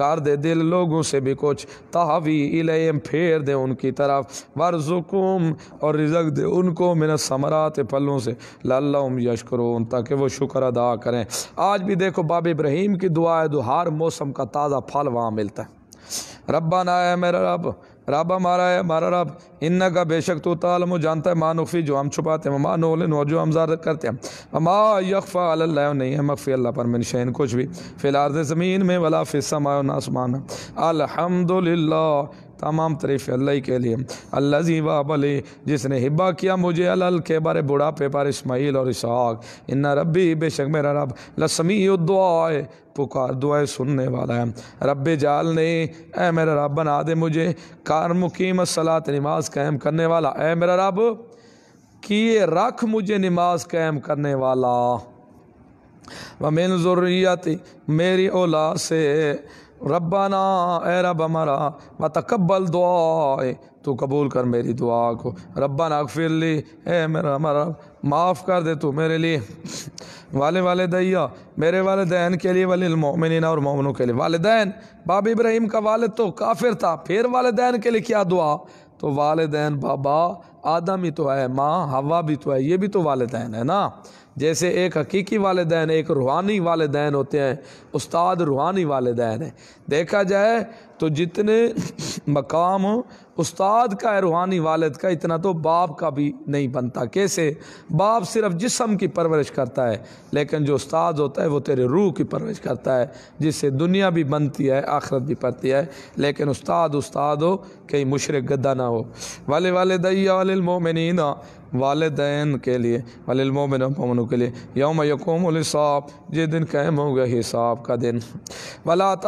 Speaker 1: कर दे दिल लोगों से भी कुछ तावील एम फेर दे उनकी तरफ वर वर्जुकुम और रिजक दे उनको मिन समरात फलों से लल्लाम यशकर ताकि वो शुक्र अदा करें आज भी देखो ख्वाब इब्राहिम की दुआ है जो हर मौसम का ताज़ा फल वहाँ मिलता है रब्बा ना है मेरा रब रब हमारा है हमारा रब इन्ना का बेशक तो तालम जानता है मानुफ़ी जो हम छुपाते हैं माँ नोलिन और जो हम ज़ाहिर करते हैं अमा यकफ़ा अल्लाह नहीं है मफ़ी अल्लाह पर मिन शैन कुछ भी फ़िलार ज़मीन में वला फ़िसमा नासमान अलहमदिल्ला तमाम तरीफ़ अल्लाह के लिए अल्लाह जीवा बली जिसने हिब्बा किया मुझे अल के बारे बुढ़ापे पर इसमाइल और इसहाक इन्ना रबी बेशक मेरा रब लसमी दुआए पुकार दुआए सुनने वाला है रब जाल ने ए मेरा रब बना दे मुझे कार मुकीम सलात नमाज कायम करने वाला ए मेरा रब किए रख मुझे नमाज कायम करने वाला व मेन जरूरिया मेरी औलाद से रब्बाना ए रब हमारा व तकबल दुआ तो कबूल कर मेरी दुआ को रब्बाना फिर ली ए मेरा हमारा माफ़ कर दे तू मेरे लिए वाले वाले दैया मेरे वाले दैन के लिए वाले मोमिन और मोमनों के लिए वालदेन बाब इब्राहिम का वालद तो काफिर था फिर वालदेन के लिए क्या दुआ तो वालदेन बाबा आदम ही तो है माँ हवा भी तो है ये भी तो वालदेन है ना जैसे एक हकीकी वालदेन एक रूहानी वालदेन होते हैं उस्ताद रूहानी वालदेन है देखा जाए तो जितने मकाम हो उस्ताद का है रूहानी वालद का इतना तो बाप का भी नहीं बनता कैसे बाप सिर्फ जिसम की परवरिश करता है लेकिन जो उस्ताद होता है वो तेरे रूह की परवरिश करता है जिससे दुनिया भी बनती है आखरत भी पड़ती है लेकिन उस्ताद उस्ताद हो कहीं मुशरक गद्दा ना हो वाले वाले दैया वालमोमिन वालदेन के लिए वलमोमिन के लिए योम यकोमसाब ये दिन कैम हो गया हिसाब का दिन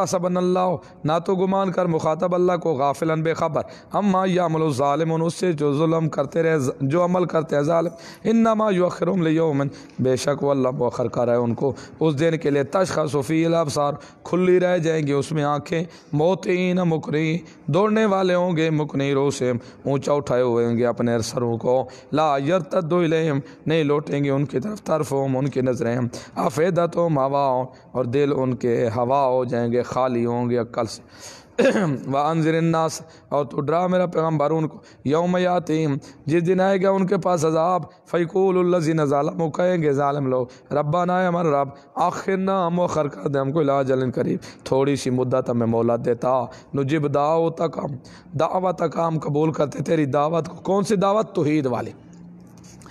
Speaker 1: सबन अल्लाह ना तो गुमान कर मुखातब अल्लाह को गाफिलन बेखबर हम माँ यामलम उससे जो म करते रहे जो अमल करते हैं ालम इन नमा युखरम यौमन बेशक वल्ला बखर कर रहे उनको उस दिन के लिए तशखा सफ़ील अबसार खुली रह जाएंगी उसमें आँखें मोतिन मुकरी दौड़ने वाले होंगे मुकनी रोसेम ऊँचा उठाए हुए होंगे अपने सरों को ला यर तदम नहीं लौटेंगे उनकी तरफ तरफ़ोम उनकी नज़रें आफेदत हम हवाओं और दिल उनके हवा हो जाएंगे खाली होंगे अक्ल से व अनजरन्नास और तो डरा मेरा पैगाम पैगम्बर उनको यौम यातीम जिस दिन आएगा उनके पास अजाब फ़ैकूलजीन ालम कहेंगे ालम लोग रब्बा ना हमारा रब आखिर ना हम वर कर दे हमको इला जलन करीब थोड़ी सी मुद्दत हमें मौला देता नुजिब दाओ तक हम दावत हम कबूल करते तेरी दावत को कौन सी दावत तोहद वाली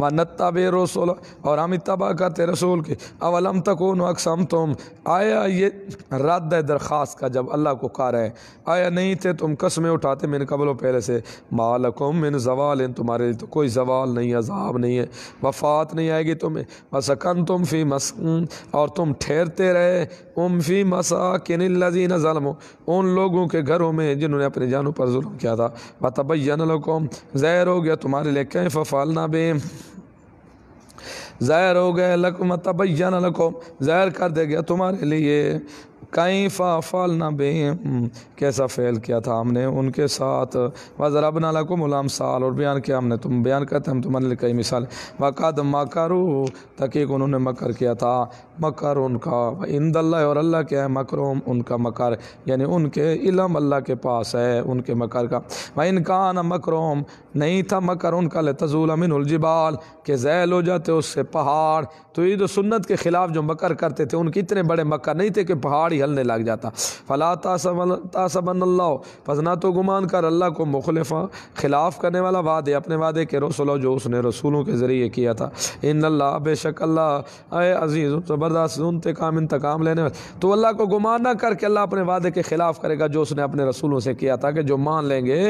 Speaker 1: व बे रसोल और हम इतबा करते रसूल के अवलम तकून अकसम तुम आया ये रद्द दरख्वास्त का जब अल्लाह को कह रहे हैं आया नहीं थे तुम कसमें उठाते मैंने कबलों पहले से मालकुम मिन जवाल इन तुम्हारे लिए तो कोई जवाल नहीं है अजाब नहीं है वफात नहीं आएगी तुम्हें मसकन तुम फी मस और तुम ठहरते रहे उम फी मसा के नज़ीन ज़लम उन लोगों के घरों में जिन्होंने अपने जानों पर जुल्म किया था व तबैया लकुम जहर हो गया तुम्हारे लिए कैफ फालना बे ज़ाहिर हो गए लकम तबैन लकुम ज़ाहिर कर दे गया तुम्हारे लिए कई फल ना बे हम्म, कैसा फ़ैल किया था हमने उनके साथ व नाला को मुलाम साल और बयान किया हमने तुम बयान करते हम तुम्हारे लिए कई मिसाल वक़ाद मकरू एक उन्होंने मकर किया था मकर उनका इंदल्ला और अल्लाह के है मकरूम उनका मकर यानी उनके इलम अल्लाह के पास है उनके मकर का वह इनकान मकरूम नहीं था मकर उनका तजूल अमिन उलजिबाल के जैल हो जाते उससे पहाड़ तो ये जो सुन्नत के ख़िलाफ़ जो मकर करते थे उनके इतने बड़े मकर नहीं थे कि पहाड़ ही जलने लग जाता फ़ला तासबनल्ला फजना तो गुमान कर अल्लाह को मुखलफा खिलाफ करने वाला वादे अपने वादे के रसोलो जो उसने रसूलों के ज़रिए किया था इन अल्लाह बेशक अल्लाह अय अज़ीज़ ज़बरदस्त उनते काम इंतकाम लेने वाले तो अल्लाह को गुमान ना करके अल्लाह अपने वादे के ख़िलाफ़ करेगा जो उसने अपने रसूलों से किया था कि जो मान लेंगे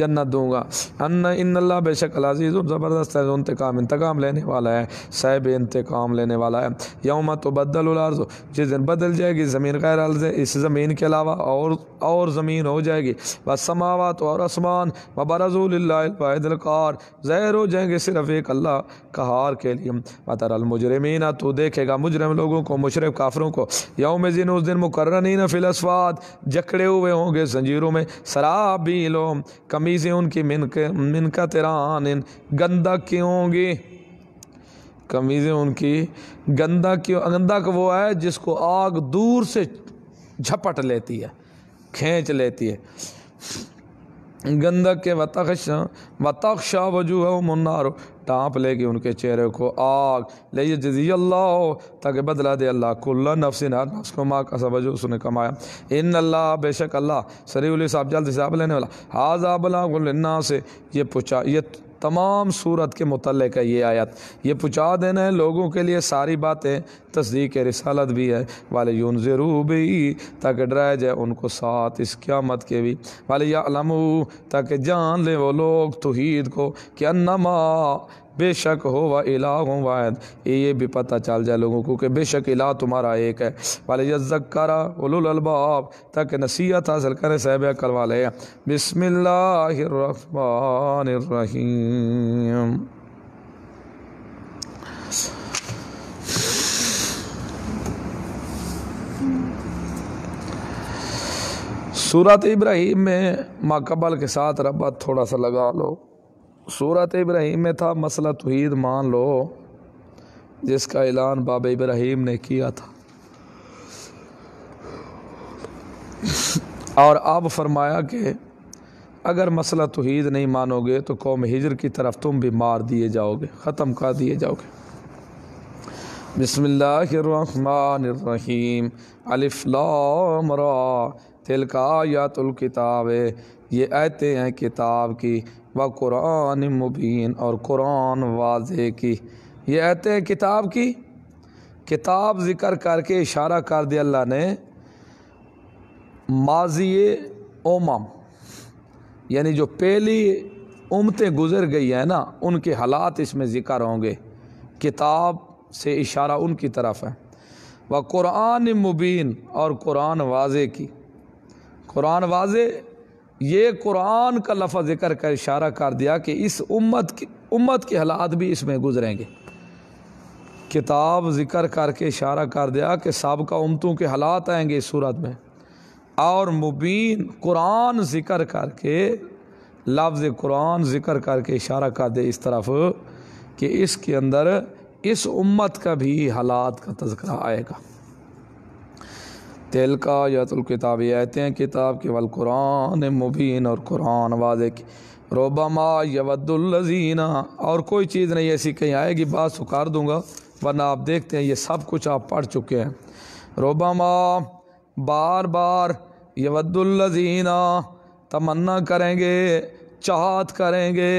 Speaker 1: जन्नत दूंगा अन्न इन अल्लाह बेशक अजीज़ ज़बरदस्त है इंतकाम इंतकाम लेने वाला है सैब इंतकाम लेने वाला है यौम तो बदल अर्ज़ जिस दिन बदल जाए जाएगी ज़मीन गैर अर्ज इस ज़मीन के अलावा और और ज़मीन हो जाएगी बस समावत और आसमान वबरजुल्लाकार जहर हो जाएंगे सिर्फ एक अल्लाह का हार के लिए ना तो देखेगा मुजरम लोगों को मुशरफ काफरों को यौम जिन उस दिन मुकर न फिलस्वाद जकड़े हुए होंगे जंजीरों में शराब भी लोम कमीज़ें उनकी मिनक मिनका तिरान गंदा की होंगी कमीज़ें उनकी गंदा क्यों गंदा को वो है जिसको आग दूर से झपट लेती है खींच लेती है गंदक के वतक्ष वतक्षा वजूह मुन्नार टाँप लेगी उनके चेहरे को आग ले जजी अल्लाह ताकि बदला दे अल्लाह कुल्ला नफसिन को माँ का वजू उसने कमाया इन अल्लाह बेशक अल्लाह सरी साहब जल्द हिसाब लेने वाला हाजा बला से ये पूछा ये तमाम सूरत के मतलब है ये आयत ये पुचा देना है लोगों के लिए सारी बातें तस्दीक रसालत भी है वाले यून ज़रूबी ताकि डराया जाए उनको साथ इस क्यामत के भी वाले यामू ताकि जान लें वो लोग तोहद को कि माँ बेशक हो व इला हो वायद ये भी पता चल जाए लोगों को कि बेशक इला तुम्हारा एक है वाले यजक्रा उलबाब तक नसीहत हासिल करें साहब अकल वाले बिसमीम सूरत इब्राहिम में माकबल के साथ रबा थोड़ा सा लगा लो सूरत इब्राहिम में था मसला तोहीद मान लो जिसका ऐलान बाबा इब्राहिम ने किया था और अब फरमाया कि अगर मसला तोहीद नहीं मानोगे तो कौम हिजर की तरफ तुम भी मार दिए जाओगे ख़त्म कर दिए जाओगे बसमीम अलिफ्लामरा तिलका या तुल किताब ये आयतें हैं किताब की व कुरान मुबीन और कुरान वाज की ये हैं किताब की किताब ज़िक्र करके इशारा कर दिया अल्लाह ने माजी ओमम यानी जो पहली उमतें गुज़र गई हैं ना उनके हालात इसमें ज़िक्र होंगे किताब से इशारा उनकी तरफ है व कुरान मुबीन और कुरान वाज़े की कुरान वाज़े ये कुरान का लफा ज़िक्र कर इशारा कर दिया कि इस उम्मत की उम्मत के हालात भी इसमें गुजरेंगे किताब ज़िक्र करके इशारा कर दिया कि सबका उमतों के हालात आएंगे इस सूरत में और मुबीन कुरान ज़िक्र करके लफ्ज़ कुरान ज़िक्र करके इशारा कर दे इस तरफ कि इसके अंदर इस उम्मत का भी हालात का तस्करा आएगा तिल का किताब ये हैं किताब के वल कुरान मुबीन और कुरान वादे की रोबामा यवदुल्लजीना और कोई चीज़ नहीं ऐसी कहीं आएगी बात सुखार दूंगा वरना आप देखते हैं ये सब कुछ आप पढ़ चुके हैं रोबामा बार बार यवदुल्लजीना तमन्ना करेंगे चाहत करेंगे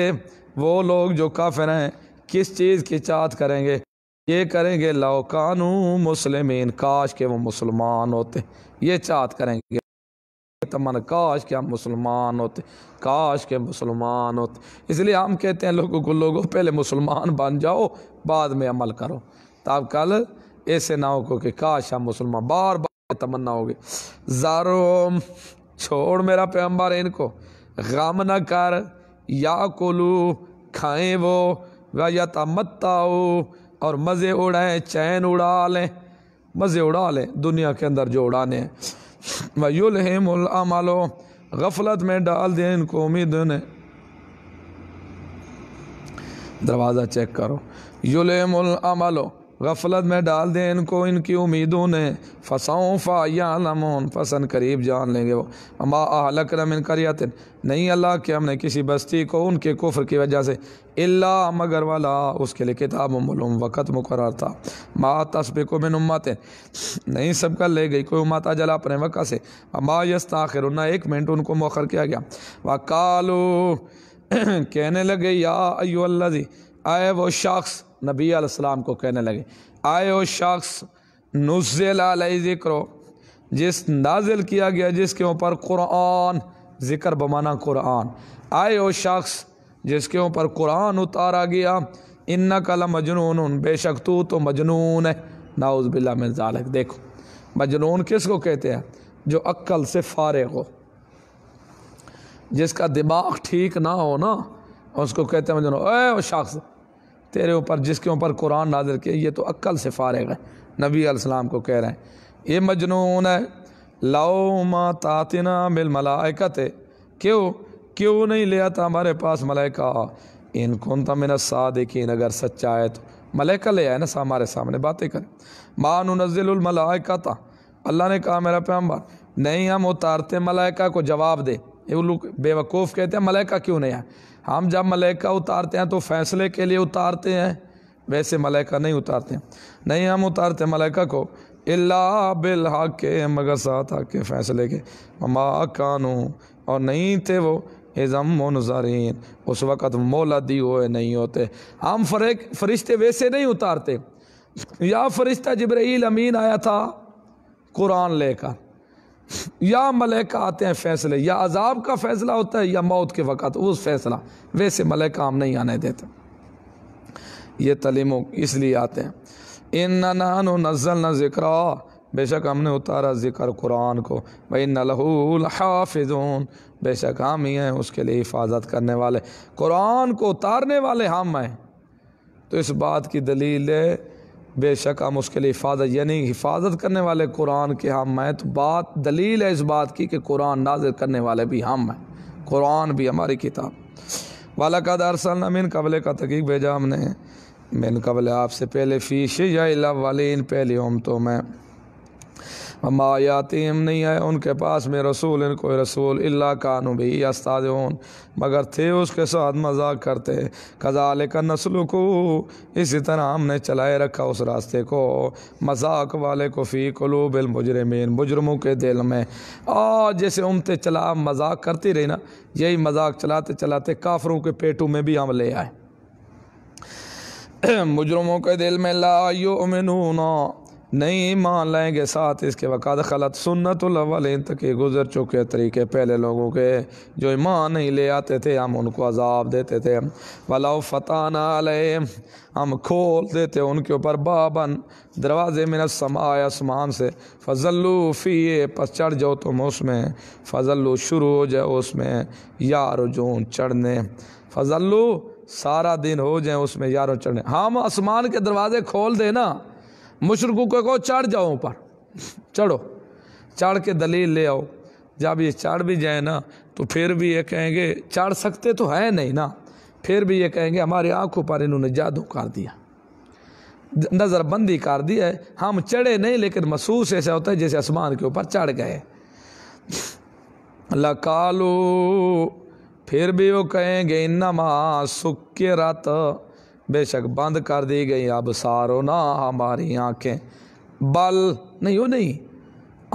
Speaker 1: वो लोग जो काफिर हैं किस चीज़ की चाहत करेंगे ये करेंगे लौकानू मुस्लिम काश के वो मुसलमान होते ये चाहत करेंगे तमन काश के हम मुसलमान होते काश के मुसलमान होते इसलिए हम कहते हैं लोगों को लोगों पहले मुसलमान बन जाओ बाद में अमल करो तब कल ऐसे ना हो कि काश हम मुसलमान बार बार तमन्ना होगी जारो छोड़ मेरा पैम्बर इनको गम न कर या कोलू खाएं वो या तमत्ताओ और मज़े उड़ाएँ चैन उड़ा लें मज़े उड़ा लें दुनिया के अंदर जो उड़ाने हैं हेमलो गफलत में डाल दें इनको उम्मीद ने दरवाज़ा चेक करो यूल युलमलो गफलत में डाल दें इनको इनकी उम्मीदों ने फसाऊँ फ़ायामोन फसन करीब जान लेंगे वो अमा आहलक रमिन करियतिन नहीं अल्लाह के हमने किसी बस्ती को उनके कुफर की वजह से इल्ला मगर वाला उसके लिए किताब मलूम वक़्त मुकर था मा तस्बिक मिन उम्मत नहीं सब कर ले गई कोई उम्मत जला अपने वक़्त से अमा यस्ताखिर उन्ना एक मिनट उनको मौखर किया गया वकालो कहने लगे या अयो अल्लाजी आए वो शख्स नबी आसमाम को कहने लगे आए ओ शख्स नज़ल ज़िक्रो जिस नाजिल किया गया जिसके ऊपर कुरान ज़िक्र बमाना कुरान आए ओ शख्स जिसके ऊपर कुरान उतारा गया इन्ना कला मजनून बेशक तू तो मजनून है नाउज बिल्ला में जालक देखो मजनून किस को कहते हैं जो अक्ल से फारग हो जिसका दिमाग ठीक ना हो ना उसको कहते हैं मजनू ओ शख्स तेरे ऊपर जिसके ऊपर कुरान नाजिल किया ये तो अक्ल से फारग है नबी अलैहिस्सलाम को कह रहे हैं ये मजनून है लाओ माँ तातना मिल मलाइकत क्यों क्यों नहीं ले आता हमारे पास मलाइका इन कौन था मेरा सा सादिकीन अगर सच्चा है तो मलाइका ले आए ना सा हमारे सामने बातें करें माँ नज़िलमलाइका था अल्लाह ने कहा मेरा पैम्बर नहीं हम उतारते मलाइका को जवाब दे ये लोग बेवकूफ़ कहते हैं मलाइका क्यों नहीं आए हम जब मलैका उतारते हैं तो फ़ैसले के लिए उतारते हैं वैसे मलैका नहीं उतारते नहीं हम उतारते मलैका को अला बिल हक के मगर साथ हक के फ़ैसले के ममा कानू और नहीं थे वो एज़म नजारीन उस वक़्त मोला दी हुए नहीं होते हम फरेक फरिश्ते वैसे नहीं उतारते या फरिश्ता जब्राइल अमीन आया था कुरान लेकर या मलैका आते हैं फैसले या अजाब का फ़ैसला होता है या मौत के वक़्त उस फैसला वैसे मलैका हम नहीं आने देते ये तलीमों इसलिए आते हैं इन नानो नजल न ज़िक्र बेशक हमने उतारा ज़िक्र कुरान को भाई नलहूलहाफिजून बेशक हम ही हैं उसके लिए हिफाजत करने वाले कुरान को उतारने वाले हम हैं तो इस बात की दलील है बेशक हम उसके लिए हिफाजत यानी हिफाजत करने वाले कुरान के हम हैं तो बात दलील है इस बात की कि कुरान नाजिर करने वाले भी हम हैं कुरान भी हमारी किताब वाला का दरअसल मिन कबल का तकीक भेजा हमने मिन कबल आपसे पहले फीस या वाले इन पहली हम तो मैं हम हम नहीं आए उनके पास में रसूल इन कोई रसूल अल्ला कानू भी अस्ताद मगर थे उसके साथ मजाक करते कजाल का नस्ल को इसी तरह हमने चलाए रखा उस रास्ते को मजाक वाले को फ़ी कलू बिल मुजरमिन मुजरमों के दिल में आ जैसे उमते चला मजाक करती रही ना यही मजाक चलाते चलाते काफरों के पेटों में भी हम ले आए मुजरमों के दिल में ला यो ना नहीं मान लेंगे साथ इसके वक़ाद खलत सुन्नत सुन्नतवालीन तक गुज़र चुके तरीके पहले लोगों के जो ईमान नहीं ले आते थे हम उनको अजाब देते थे वलाउ फ़ताना हम खोल देते उनके ऊपर बाबन दरवाज़े में समाए आसमान से फजल्लू फ़ी पस चढ़ जाओ तुम उसमें फजल्लू शुरू हो जाओ उसमें यार जो चढ़ने फजल्लू सारा दिन हो जाए उसमें यारों चढ़ने हम आसमान के दरवाज़े खोल देना मुशरकों को कहो चढ़ जाओ ऊपर चढ़ो चढ़ के दलील ले आओ जब ये चढ़ भी जाए ना तो फिर भी ये कहेंगे चढ़ सकते तो है नहीं ना फिर भी ये कहेंगे हमारी आंखों पर इन्होंने जादू कर दिया नज़रबंदी कर दी है हम चढ़े नहीं लेकिन महसूस ऐसा होता है जैसे आसमान के ऊपर चढ़ गए लकालो फिर भी वो कहेंगे इन्नमा सुख रात बेशक बंद कर दी गई अब सारो ना हमारी आँखें बल नहीं हो नहीं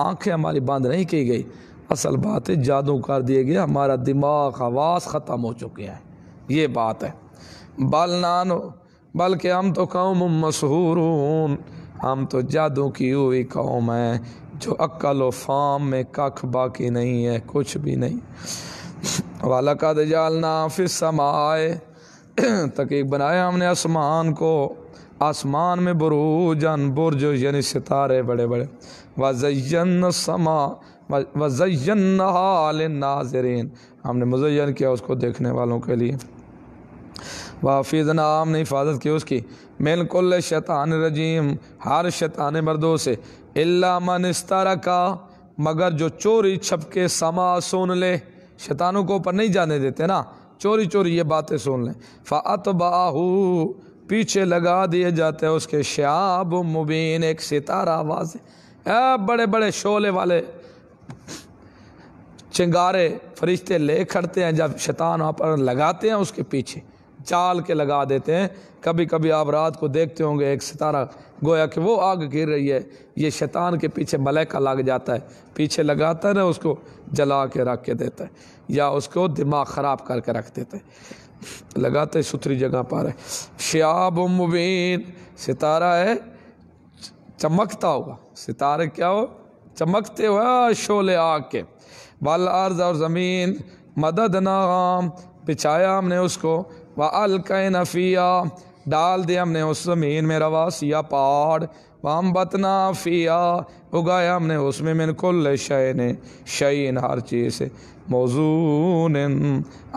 Speaker 1: आँखें हमारी बंद नहीं की गई असल बात है जादू कर दिए गए हमारा दिमाग आवाज ख़त्म हो चुके हैं ये बात है बल नान बल्कि हम तो कौम मशहूर हम तो जादू की हुई कौम है जो अक्ल व फाम में कख बाकी नहीं है कुछ भी नहीं दाल ना फिर समाए तक बनाया हमने आसमान को आसमान में बरूजन बुरज यानी सितारे बड़े बड़े वजयन समा वजयन हाल नाजरीन हमने मुजयन किया उसको देखने वालों के लिए वाफिज नाम ने हिफाजत की उसकी मिलकुल शैतान रजीम हर शैतान मर्दों से इल्ला मन का मगर जो चोरी छपके समा सुन ले शैतानों को ऊपर नहीं जाने देते ना चोरी चोरी ये बातें सुन लें फ़ात बाहू पीछे लगा दिए जाते हैं उसके श्याब मुबीन एक सितारा आवाज़ बड़े बड़े शोले वाले चिंगारे फरिश्ते ले खड़ते हैं जब शैतान वहाँ पर लगाते हैं उसके पीछे चाल के लगा देते हैं कभी कभी आप रात को देखते होंगे एक सितारा गोया कि वो आग गिर रही है ये शैतान के पीछे मलैका लग जाता है पीछे लगाता है ना उसको जला के रख के देता है या उसको दिमाग ख़राब करके रख देते हैं लगाते तो सुथरी जगह पर है श्याब मुबीन सितारा है चमकता होगा सितारे क्या हो चमकते हुए शोले आग के बल अर्ज और ज़मीन मदद नाम बिछाया हमने उसको व अलका नफ़िया डाल दिया हमने उस ज़मीन में रवासिया पहाड़ वाम बतना फ़िया उगाया हमने उसमें मैंने कुल शय ने शयन हर चीज़ से मौजून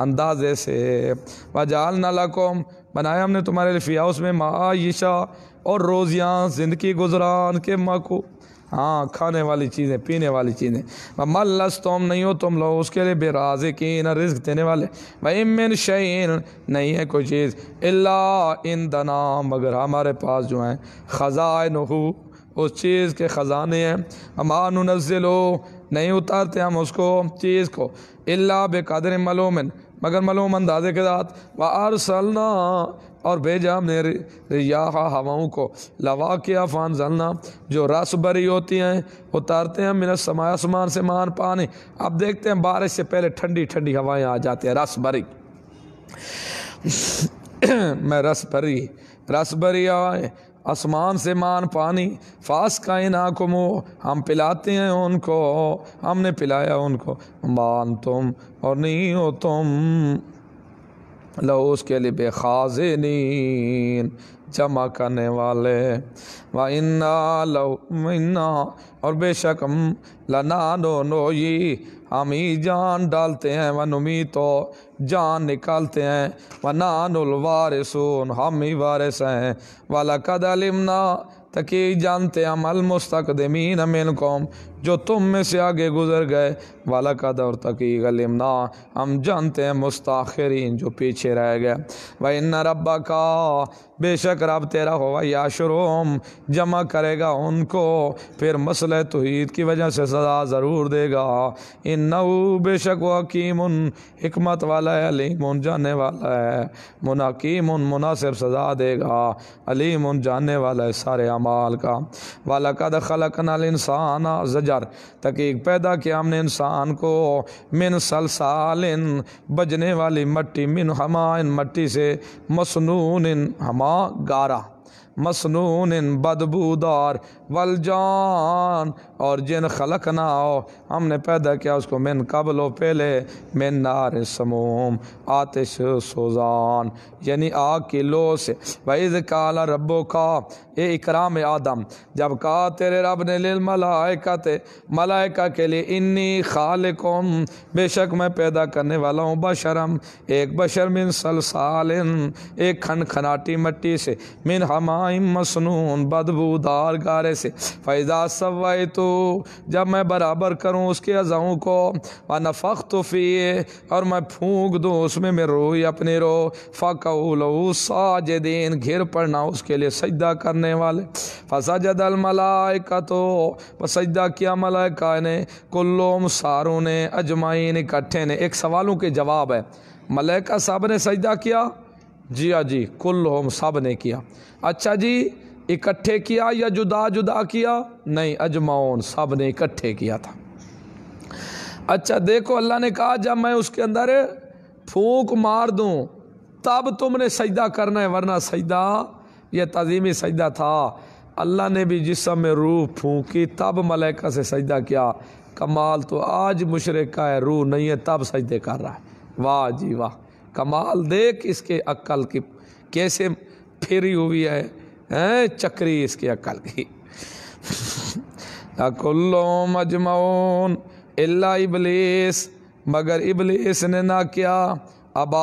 Speaker 1: अंदाजे से वजाल कौम बनाया हमने तुम्हारे लिए फ़िया उसमें मायशा और रोज़ियाँ ज़िंदगी गुजरान के माँ को हाँ खाने वाली चीज़ें पीने वाली चीज़ें मल्लस तुम नहीं हो तुम लोग उसके लिए बेराज की न रिस्क देने वाले भाई इमिन शैन नहीं है कोई चीज़ अल्ला इन दना मगर हमारे पास जो हैं नहू उस चीज़ के ख़जाने हैं अमान नज़ल नहीं उतारते हम उसको चीज़ को अल्ला बेकदर मलूमन मगर मलूम अंदाजे के साथ व अरसलना और भेजा हमने रिया हवाओं को लवा के अफान जलना जो रस भरी होती हैं उतारते हैं मिनत समा आसमान से मान पानी अब देखते हैं बारिश से पहले ठंडी ठंडी हवाएँ आ जाती हैं रस भरी मैं रस भरी रस भरी हवाएँ आसमान से मान पानी फास का इन हम पिलाते हैं उनको हमने पिलाया उनको मान तुम और नहीं हो तुम लो उसके लिए नींद जमा करने वाले व इन्ना लो इन्ना और बेशक हम लना नो नो ये हम ही जान डालते हैं वन नुमी तो जान निकालते हैं व सुन हम ही वारिस हैं वाला कदलिमना अलिमना तकी जानते हम अलमुस्तकदमीन मिन कौम जो तुम में से आगे गुजर गए वाला का दौर तकीक लिमना हम जानते हैं मुस्ताखरीन जो पीछे रह गए भाई न रब्बा का बेशक रब तेरा वही याशरूम जमा करेगा उनको फिर मसल तोहीद की वजह से सज़ा ज़रूर देगा इन बेशक व हकीम हमत वाला है अलीम उन जानने वाला है मुनाकीम उन मुनासिब सज़ा देगा अलीम उन जानने वाला है सारे अमाल का वाला कद खलक नल इंसान जजा हजर तकीक पैदा किया हमने इंसान को मिन इन बजने वाली मट्टी मिन हमा इन मट्टी से मसनून इन हमा गारा मसनून इन बदबूदार वल जान और जिन खलक ना हो हमने पैदा किया उसको मिन कबलो पहले मिन नार समूम आतिश सोजान यानी आग की लो से वैद काला रबो का ये इकराम आदम जब कहा तेरे रब ने लिल थे मलाइका के लिए इन्नी खाल बेशक मैं पैदा करने वाला हूँ बशरम एक बशर मिन सलसाल एक खन खनाटी मट्टी से मिन हमाइम मसनून बदबूदार गारे से फ़ैज़ा सवाए तो जब मैं बराबर करूँ उसके अज़ाओं को व नफ़ तो फ़ी और मैं फूँक दूँ उसमें मैं रोई अपने रो फ़कू साजदीन घिर पड़ना उसके लिए सजदा करने वाले फसा जदल मलाय का तो सजदा किया मलाय का ने कुल्लोम सारों ने अजमाइन इकट्ठे ने एक सवालों के जवाब है मलाइका साहब ने सजदा किया जी हाँ जी कुल्लोम होम साहब ने किया अच्छा जी इकट्ठे किया या जुदा जुदा किया नहीं अजमाउन सब ने इकट्ठे किया था अच्छा देखो अल्लाह ने कहा जब मैं उसके अंदर फूक मार दूं तब तुमने सजदा करना है वरना सजदा यह तजीमी सजदा था अल्लाह ने भी जिसम में रूह फूकी तब मलैका से सजदा किया कमाल तो आज मुशरक़ का है रूह नहीं है तब सजदे कर रहा है वाह जी वाह कमाल देख इसके अक्ल की कैसे फेरी हुई है हैं चक्री इसकी अक्ल की अकुल्लो अजमाउन अल्ला इबलीस मगर इबलीस ने ना किया अबा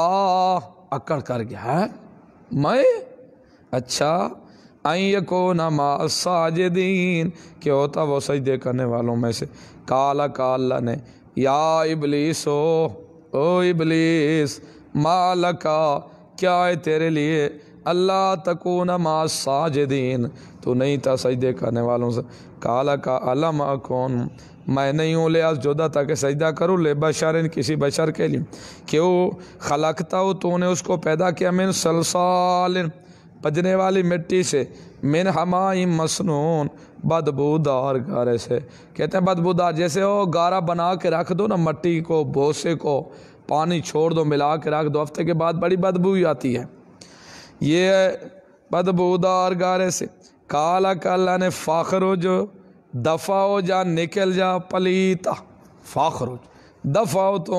Speaker 1: अकड़ कर गया है मैं अच्छा आई को नमा साजिदीन क्या होता तो वो सजदे करने वालों में से काला काला ने या इबलीस हो ओ इबलीस मालका क्या है तेरे लिए अल्लाह तकोन मा साजिदीन तो नहीं था सजदे करने वालों से काला का अलम कौन मैं नहीं हूँ ले आज जोदा था कि सजदा करूँ ले बशर किसी बशर के लिए क्यों खलकता हो तो उन्हें उसको पैदा किया मिन सलसाल बजने वाली मिट्टी से मिन हमाई मसनून बदबूदार गारे से कहते हैं बदबूदार जैसे वो गारा बना के रख दो ना मट्टी को भोसे को पानी छोड़ दो मिला के रख दो हफ्ते के बाद बड़ी बदबू आती है ये बदबूदार गारे से काला काला ने फ़ाखर हो जो दफ़ा हो जा निकल जा पलीता फ़ाखर हो दफ़ा हो तो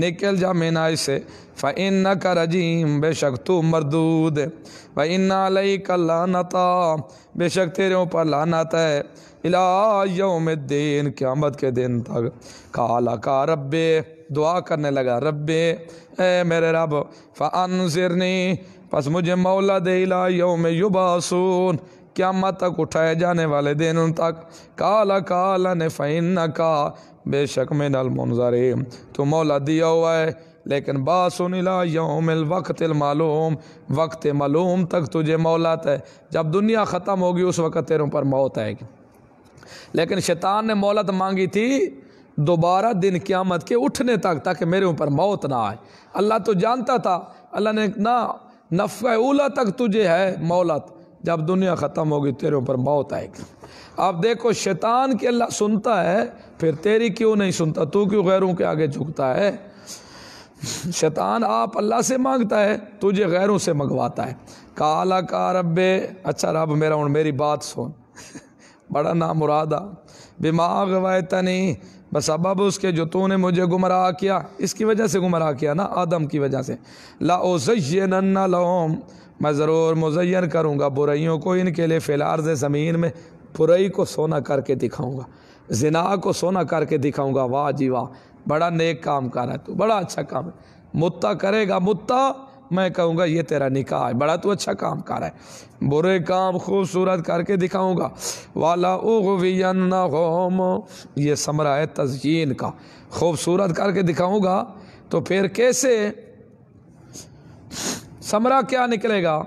Speaker 1: निकल जा मेनाई से फ़ैन न का रजीम बेशक तू मरदूद व इन्ना लई का लानता बेशक तेरे ऊपर लानत है में दिन क़्यामत के दिन तक काला का रब्बे दुआ करने लगा रब्बे ए मेरे रब फ़ानसरनी बस मुझे मौला दे ला क्या युबासून तक उठाए जाने वाले दिन तक काला काला ने फ़ैन का बेशक में नल मुनजरे तू मौला दिया हुआ है लेकिन ला यौमिल वक्त मालूम वक्त मालूम तक तुझे मौलात है जब दुनिया ख़त्म होगी उस वक़्त तेरे पर मौत आएगी लेकिन शैतान ने मौलत मांगी थी दोबारा दिन क्यामत के उठने तक ताकि मेरे ऊपर मौत ना आए अल्लाह तो जानता था अल्लाह ने ना नफ़ उला तक तुझे है मौलत जब दुनिया ख़त्म होगी तेरे ऊपर मौत आएगी अब देखो शैतान के अल्लाह सुनता है फिर तेरी क्यों नहीं सुनता तू क्यों गैरों के आगे झुकता है शैतान आप अल्लाह से मांगता है तुझे गैरों से मंगवाता है काला का रब्बे अच्छा रब मेरा उन मेरी बात सुन बड़ा नाम मुरादा बिमाग तनी बस अब उसके जो तूने मुझे गुमराह किया इसकी वजह से गुमराह किया ना आदम की वजह से लाओसन्ना लोम मैं ज़रूर मुजैन करूँगा बुराइयों को इनके लिए फ़िलार्ज ज़मीन में बुरई को सोना करके दिखाऊँगा जिना को सोना करके दिखाऊँगा वाह जी वाह बड़ा नेक काम कर रहा है तू बड़ा अच्छा काम है मुत्ता करेगा मुत्ता मैं कहूँगा ये तेरा निकाह है बड़ा तो अच्छा काम कर रहा है बुरे काम खूबसूरत करके दिखाऊँगा वाला उगवियन्ना होम ये समरा है तजयीन का खूबसूरत करके दिखाऊँगा तो फिर कैसे समरा क्या निकलेगा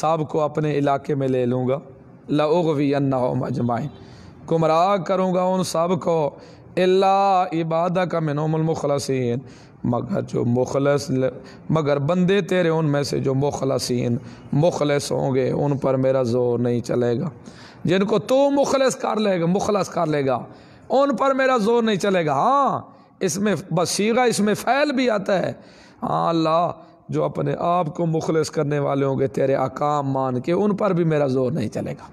Speaker 1: साहब को अपने इलाके में ले लूँगा अन्ना होम अजमाइन गुमराह करूँगा उन सब को अल्ला इबादा का मिनोमलमखलसिन मगर जो मुखलस मगर बंदे तेरे उनमें से जो मुखलसिन मुखलस होंगे उन पर मेरा ज़ोर नहीं चलेगा जिनको तो मुखलस कर लेगा मुखलस कर लेगा उन पर मेरा ज़ोर नहीं चलेगा हाँ इसमें बसीगा इसमें फ़ैल भी आता है हाँ अल्लाह जो अपने आप को मुखलस करने वाले होंगे तेरे अकाम मान के उन पर भी मेरा ज़ोर नहीं चलेगा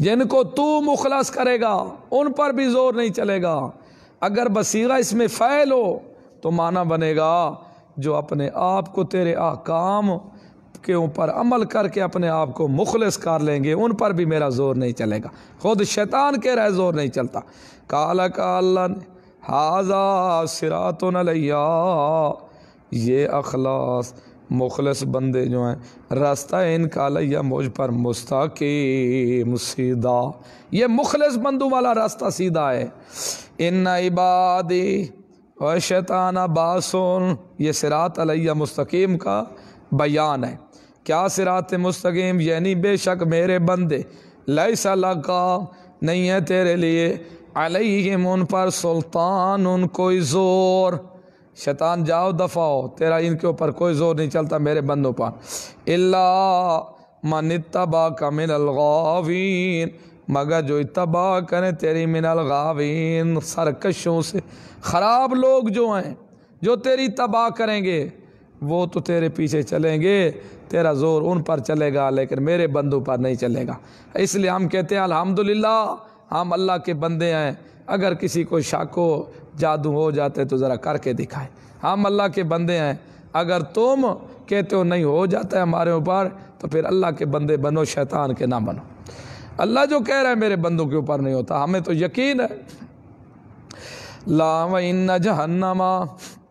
Speaker 1: जिनको तू मुखलस करेगा उन पर भी ज़ोर नहीं चलेगा अगर बसीरा इसमें फ़ैल हो तो माना बनेगा जो अपने आप को तेरे आकाम के ऊपर अमल करके अपने आप को मुखलस कर लेंगे उन पर भी मेरा ज़ोर नहीं चलेगा खुद शैतान के रह ज़ोर नहीं चलता काला काला ने हाजा न नलैया ये अखलास मुखलस बंदे जो हैं रास्ता इनका लैया मुझ पर मुस्ताकीम सीधा ये मुखलस बंदू वाला रास्ता सीधा है इन इबादी और शैताना बासन ये सिरात अलैया मुस्तकीम का बयान है क्या सिरात मुस्तकीम यानी बेशक मेरे बंदे लई का नहीं है तेरे लिए अलैहिम उन पर सुल्तान उन कोई ज़ोर शैतान जाओ दफाओ तेरा इनके ऊपर कोई ज़ोर नहीं चलता मेरे बंदों पर इल्ला मन तबा का मिनलगावीन मगर जो इतबा करें तेरी मिनलगावीन सरकशों से ख़राब लोग जो हैं जो तेरी तबाह करेंगे वो तो तेरे पीछे चलेंगे तेरा ज़ोर उन पर चलेगा लेकिन मेरे बंदों पर नहीं चलेगा इसलिए हम कहते हैं अल्हम्दुलिल्लाह हम अल्लाह के बंदे हैं अगर किसी को शाको जादू हो जाते तो ज़रा करके दिखाए हम अल्लाह के बंदे हैं अगर तुम कहते हो नहीं हो जाता है हमारे ऊपर तो फिर अल्लाह के बंदे बनो शैतान के ना बनो अल्लाह जो कह रहा है मेरे बंदों के ऊपर नहीं होता हमें तो यकीन है लाम जहन्नमा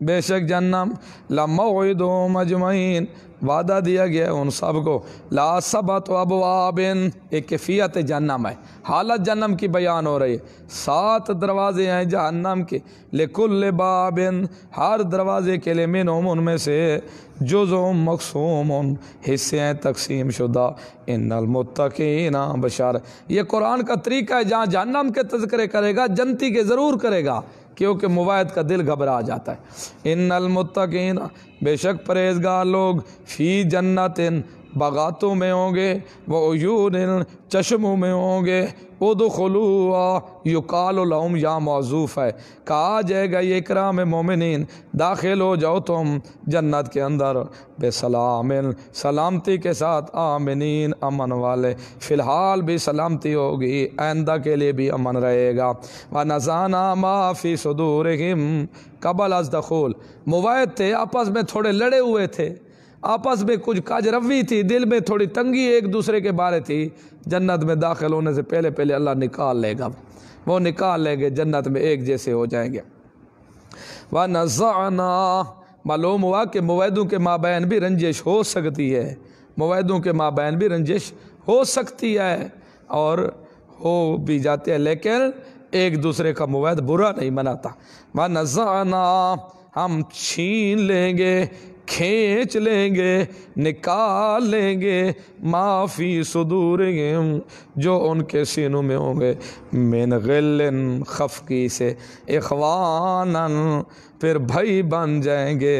Speaker 1: बेशक जहन्नम लमोदो मजमैन वादा दिया गया उन सब को ला सबत अबवाबिन एक कैफियत जन्नम है हालत जन्नम की बयान हो रही है सात दरवाजे हैं जहन्नम के ले कुल बाबिन हर दरवाजे के लिए मिन उनमें से जुजुम मकसूम हिस्से हैं तकसीम शुदा इन इनमतकीना बशार ये कुरान का तरीका है जहाँ जहन्नम के तस्करे करेगा जनती के ज़रूर करेगा क्योंकि मुवाद का दिल घबरा जाता है इन नलमुतकीन बेशक परहेजगार लोग फ़ी जन्नत बागातों में होंगे वयून चश्मों में होंगे उदखलूआ युकालम या मौजूफ़ है कहा जाएगा ये कराम मोमिन दाखिल हो जाओ तुम जन्नत के अंदर बेसलाम सलामती के साथ आमिन अमन वाले फ़िलहाल भी सलामती होगी आइंदा के लिए भी अमन रहेगा व नजाना माफ़ी सदूर हिम कबल अज दखूल थे आपस में थोड़े लड़े हुए थे आपस में कुछ काज रवी थी दिल में थोड़ी तंगी एक दूसरे के बारे थी जन्नत में दाखिल होने से पहले पहले अल्लाह निकाल लेगा वो निकाल लेंगे जन्नत में एक जैसे हो जाएंगे व नजाना मालूम हुआ कि मवैदों के माबैन भी रंजिश हो सकती है मवैदों के माबैन भी रंजिश हो सकती है और हो भी जाते हैं लेकिन एक दूसरे का मवैद बुरा नहीं मनाता व नजाना हम छीन लेंगे खींच लेंगे निकाल लेंगे माफ़ी सदूर जो उनके सीनों में होंगे मिन गिलन खफकी से इखवान फिर भई बन जाएंगे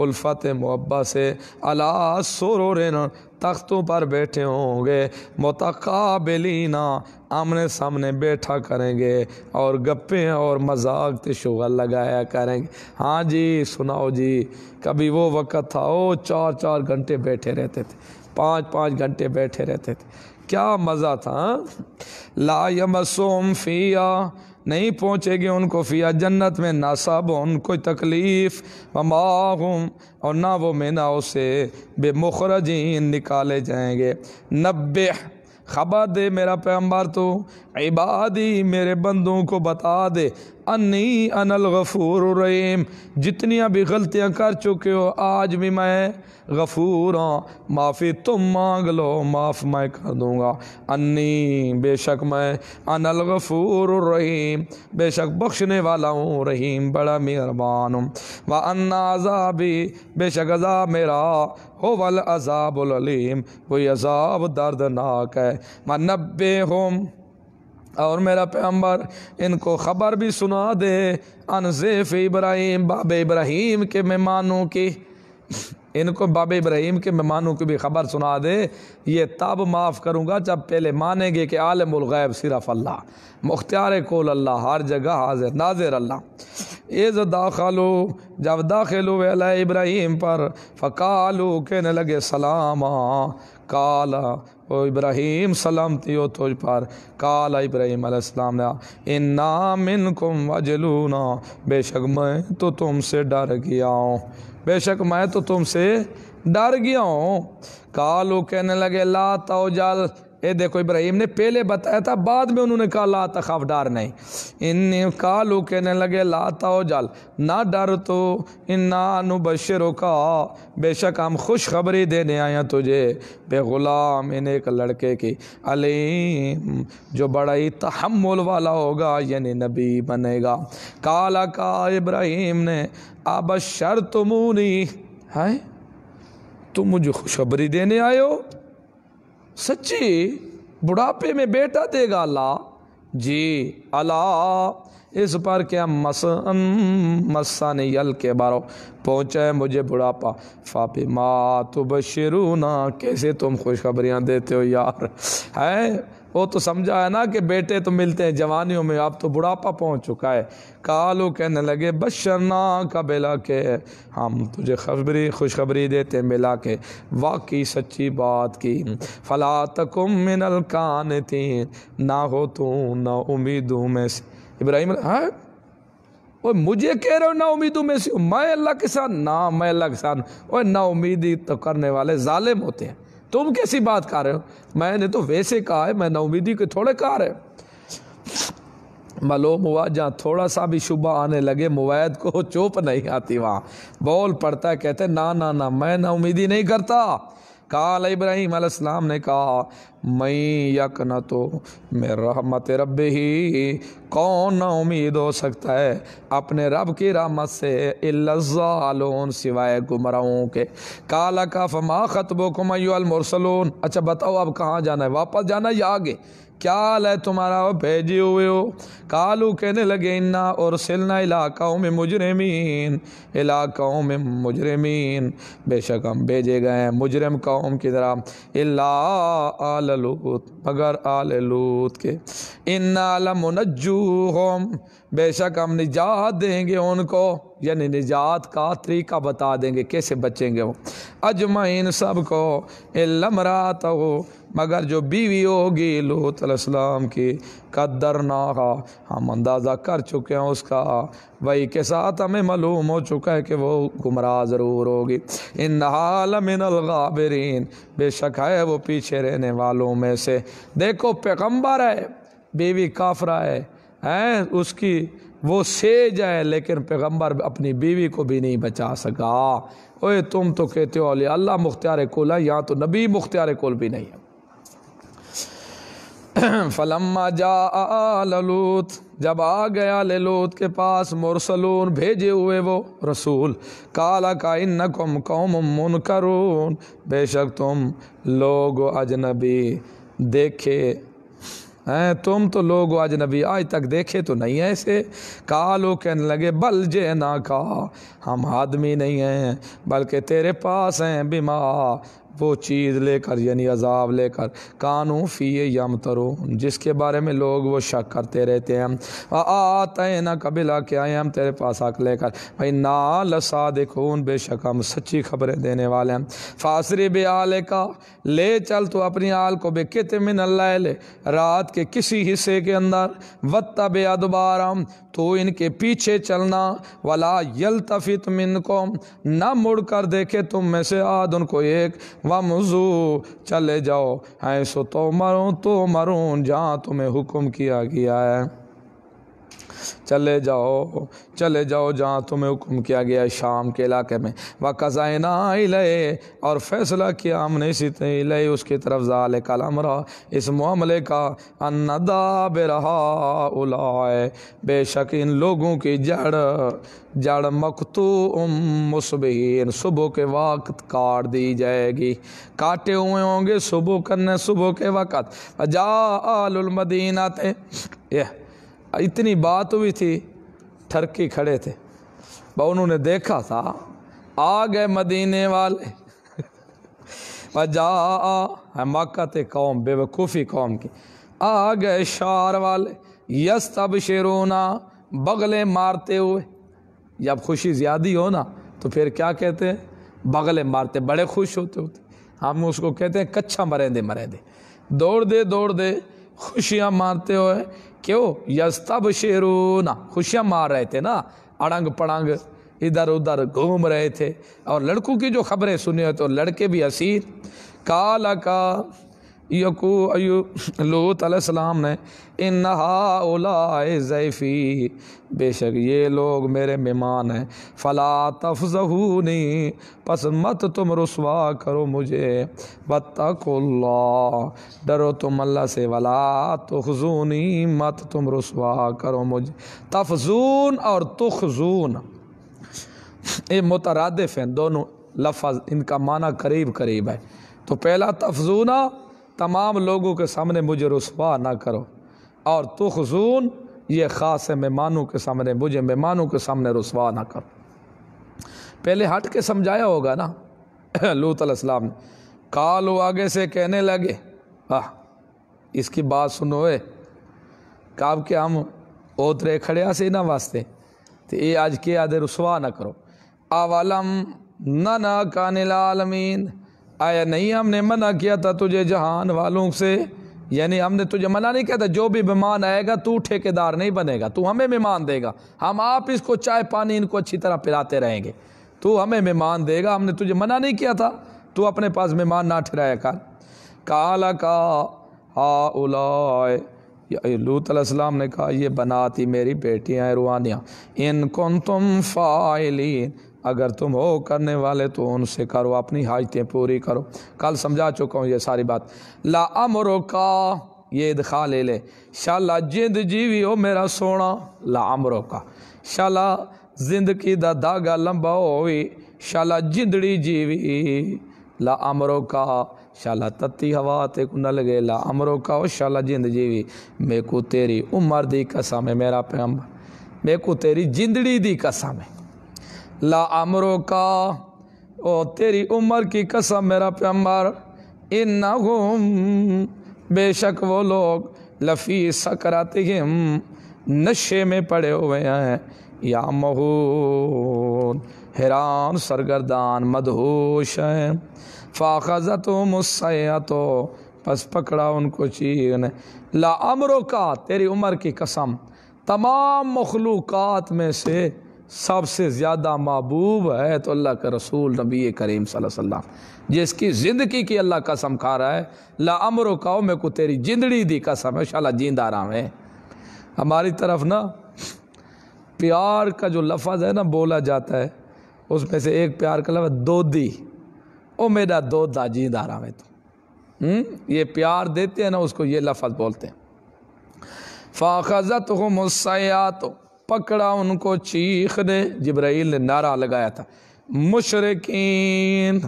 Speaker 1: उल्फत मुब्बा से अला सुरुरन तख्तों पर बैठे होंगे मतकाबलीना आमने सामने बैठा करेंगे और गप्पे और मजाक शुगर लगाया करेंगे हाँ जी सुनाओ जी कभी वो वक़्त था ओ चार चार घंटे बैठे रहते थे पाँच पाँच घंटे बैठे रहते थे क्या मज़ा था हाँ? ला यमसोम फ़िया नहीं पहुँचेगी उनको फ़िया जन्नत में ना सब कोई तकलीफ़ माहूम और ना वो मेनाओं उसे बेमुखरजी निकाले जाएंगे नब्बे خبر دے میرا پیغمبر تو इबादी मेरे बंदों को बता दे अन्नी अनल गफ़ूर रहीम जितनी अभी गलतियाँ कर चुके हो आज भी मैं गफ़ूर हूँ माफ़ी तुम मांग लो माफ़ मैं कर दूँगा अन्नी बेशक मैं अनल गफ़ूर रहीम बेशक बख्शने वाला हूँ रहीम बड़ा मेहरबान हूँ व अन्ना अजाबी बेशक अजाब मेरा हो वल अजाबुलम वही अजाब दर्दनाक है व नब्बे होम और मेरा पैम्बर इनको ख़बर भी सुना दे अनजेफ इब्राहिम बाब इब्राहिम के मेहमानों की इनको बाब इब्राहिम के मेहमानों की भी खबर सुना दे ये तब माफ़ करूँगा जब पहले मानेंगे कि आलमगैब सिर्फ़ अल्लाह मुख्तार कोल अल्लाह हर जगह हाजिर नाजिर अल्लाह एज़ दाखलो जब दाखिल इब्राहिम पर फ़कालू कहने लगे सलामा काला ओ इब्राहिम सलाम ओ तुझ पर काला इब्राहिम अलैहिस्सलाम ने इन्ना मिनकुम वजलूना बेशक मैं तो तुमसे डर गया हूँ बेशक मैं तो तुमसे डर गया हूँ कालू कहने लगे ला तो जल ये देखो इब्राहिम ने पहले बताया था बाद में उन्होंने कहा ला तखाफ डार नहीं इन कालू कहने लगे ला ताओ जाल ना डर तो इन ना अनुबशरों का बेशक हम खुशखबरी देने आया तुझे बेगुलाम इन एक लड़के की अलीम जो बड़ा ही तहमुल वाला होगा यानी नबी बनेगा काला का इब्राहिम ने अब शर तुम है तुम मुझे खुशखबरी देने आयो सच्ची बुढ़ापे में बेटा देगा अल्लाह जी अल्लाह इस पर क्या मस मसा ने यल के बारो पहुँचे मुझे बुढ़ापा फापी माँ तो बशरू ना कैसे तुम खुशखबरियाँ देते हो यार है वो तो समझा है ना कि बेटे तो मिलते हैं जवानियों में आप तो बुढ़ापा पहुंच चुका है कालो कहने लगे बस शरना का बेला के हम तुझे खबरी खुशखबरी देते हैं के वाकई सच्ची बात की फला तकुम मिनल कान थी ना हो तू ना उम्मीद हूँ मैं इब्राहिम है हाँ? और मुझे कह रहे हो ना उम्मीदों में से मैं अल्लाह के साथ ना मैं अल्लाह के साथ और ना उम्मीदी तो करने वाले ालिम होते हैं तुम कैसी बात कर रहे हो मैंने तो वैसे कहा है मैं नाउमीदी के थोड़े कहा रहे मालूम हुआ जहाँ थोड़ा सा भी शुभ आने लगे मुवैद को चुप नहीं आती वहाँ बोल पड़ता है कहते ना ना ना मैं नाउमीदी नहीं करता काल इब्राहिम अलैहिस्सलाम ने कहा मैं यक न तो मैं रहमत रब ही कौन ना उम्मीद हो सकता है अपने रब की रहमत से इल्लालोन सिवाय गुमराहों के काला का फमा खतबो कुमयलमरसलून अच्छा बताओ अब कहाँ जाना है वापस जाना या आगे क्या हाल है तुम्हारा वो भेजे हुए हो कालू कहने लगे इन्ना और सिलना इलाकाओं में मुजरमीन इलाकाओं में मुजरमीन बेशक हम भेजे गए हैं मुजरम कौम की तरह इला आल लूत मगर आल लूत के इन्ना मुनजू होम बेशक हम निजात देंगे उनको यानी निजात का तरीका बता देंगे कैसे बचेंगे वो अजमैन को इलमरात हो मगर जो बीवी होगी लूत अलैहिस्सलाम की कदर ना हा हम अंदाज़ा कर चुके हैं उसका वही के साथ हमें मालूम हो चुका है कि वो गुमराह ज़रूर होगी इन हालमिनगाबरीन बेशक है वो पीछे रहने वालों में से देखो पैगम्बर है बीवी काफरा है हैं उसकी वो सेज है लेकिन पैगंबर अपनी बीवी को भी नहीं बचा सका ओए तुम तो कहते हो अल्लाह मुख्तियार कुल है यहाँ तो नबी मुख्तियार कुल भी नहीं है फलम्मा जा आलूत जब आ गया ललूत के पास मुरसलून भेजे हुए वो रसूल काला का इन कम कौम मुन करून बेशक तुम लोग अजनबी देखे हैं तुम तो लोग अजनबी आज तक देखे तो नहीं है ऐसे कालो कहने लगे बल जे ना का हम आदमी नहीं हैं बल्कि तेरे पास हैं बीमा वो चीज़ लेकर यानी अजाब लेकर कानू फ़ी यम तरो जिसके बारे में लोग वो शक करते रहते हैं आते हैं ना कबीला के आए हम तेरे पास हक लेकर भाई ना लसा उन बेशक हम सच्ची खबरें देने वाले हैं फासरी बे आले का ले चल तो अपनी आल को बे कित मिन ले रात के किसी हिस्से के अंदर वत्ता बे अदबारा तो इनके पीछे चलना वाला यल तफित मिन को ना मुड़ कर देखे तुम में से आद उनको एक वमजू चले जाओ हैं सो तो मरूँ तो मरूँ जहाँ तुम्हें हुक्म किया गया है चले जाओ चले जाओ जहाँ तुम्हें हुक्म किया गया शाम के इलाके में व कज़ाइना लय और फैसला किया हमने इसी लय उसकी तरफ ज़ाल रहा इस मामले का अन्नदा बेरहा उलाए बेशक इन लोगों की जड़ जड़ मकतू मुसबहन सुबह के वक्त काट दी जाएगी काटे हुए होंगे सुबह करने सुबह के वक़्त जा आलमदीना थे यह इतनी बात हुई थी ठरकी खड़े थे वह उन्होंने देखा था आ गए मदीने वाले जा ते कौम बेवकूफ़ी कौम की आ गए शार वाले यस तब शेरोना बगले मारते हुए जब खुशी ज़्यादी हो ना तो फिर क्या कहते हैं बगले मारते बड़े खुश होते होते हम उसको कहते हैं कच्चा मरेंदे मरेंदे दौड़ दे दौड़ दे खुशियाँ मारते हुए क्यों यस्तब शेरूना खुशियाँ मार रहे थे ना अड़ंग पड़ंग इधर उधर घूम रहे थे और लड़कों की जो खबरें सुनी हो तो लड़के भी असीर काला का यकू अयु लूत आसमाम ने इन नहाए ज़ैफ़ी बेशक ये लोग मेरे मेहमान हैं फ़ला तफजहू नहीं पस मत तुम रसवा करो मुझे बतकुल्ला डरो तुम अल्लाह से वला तखजूनी मत तुम रसवा करो मुझे तफजून और तखजून ये मुतरदफ़ हैं दोनों लफज इनका माना करीब करीब है तो पहला तफजूना तमाम लोगों के सामने मुझे रसवा ना करो और तुखून ये ख़ास है मेहमानों के सामने मुझे मेहमानों के सामने रसवा ना करो पहले हट के समझाया होगा ना लूत अलैहिस्सलाम ने कालो आगे से कहने लगे वाह इसकी बात सुनो ए काब के हम ओतरे खड़े से ना वास्ते तो ये आज के आदे रसवा ना करो आवलम न ना कानिल आलमीन आया नहीं हमने मना किया था तुझे जहान वालों से यानी हमने तुझे मना नहीं किया था जो भी मेहमान आएगा तू ठेकेदार नहीं बनेगा तू हमें मेहमान देगा हम आप इसको चाय पानी इनको अच्छी तरह पिलाते रहेंगे तू हमें मेहमान देगा हमने तुझे मना नहीं किया था तू अपने पास मेहमान ना ठहराया कर काला का हा उलाय लूत अलैहिस्सलाम ने कहा ये बनाती मेरी बेटियाँ रुआनियाँ इन कौन तुम फ़ाइलिन अगर तुम हो करने वाले तो उनसे करो अपनी हाजतें पूरी करो कल समझा चुका हूँ ये सारी बात ला अमरो का ये दिखा ले ले शाला जिंद जीवी हो मेरा सोना ला अमरो का शाला जिंदगी दा धागा लंबा हो शाला जिंदड़ी जीवी ला अमरो का शाला तत्ती हवा ते नल न ला अमरो का हो शाला जिंद जीवी मेकू तेरी उम्र दी कसम है मेरा पैम्बर मेकू तेरी जिंदड़ी दी कसम है ला अमरों का ओ तेरी उम्र की कसम मेरा पैम्बर इन न बेशक वो लोग लफ़ी सकराते हम नशे में पड़े हुए हैं या महून हैरान सरगर्दान मदहोश हैं फाखजा तो मुसैत तो बस पकड़ा उनको चीन ला अमरों का तेरी उम्र की कसम तमाम मखलूक़ात में से सबसे ज़्यादा महबूब है तो अल्लाह के रसूल नबी करीम वसल्लम जिसकी ज़िंदगी की अल्लाह कसम खा रहा है ला अमर काओ में को तेरी जिंदड़ी दी कसम है शाला जींद रहा है हमारी तरफ ना प्यार का जो लफज है ना बोला जाता है उसमें से एक प्यार का लफ दो ओ मेरा दा जींद रहा है तुम तो। हम्म, ये प्यार देते हैं ना उसको ये लफज बोलते हैं फ़ाखजत हो मुसैया तो पकड़ा उनको चीख ने जब्राइल ने नारा लगाया था मुशरकिन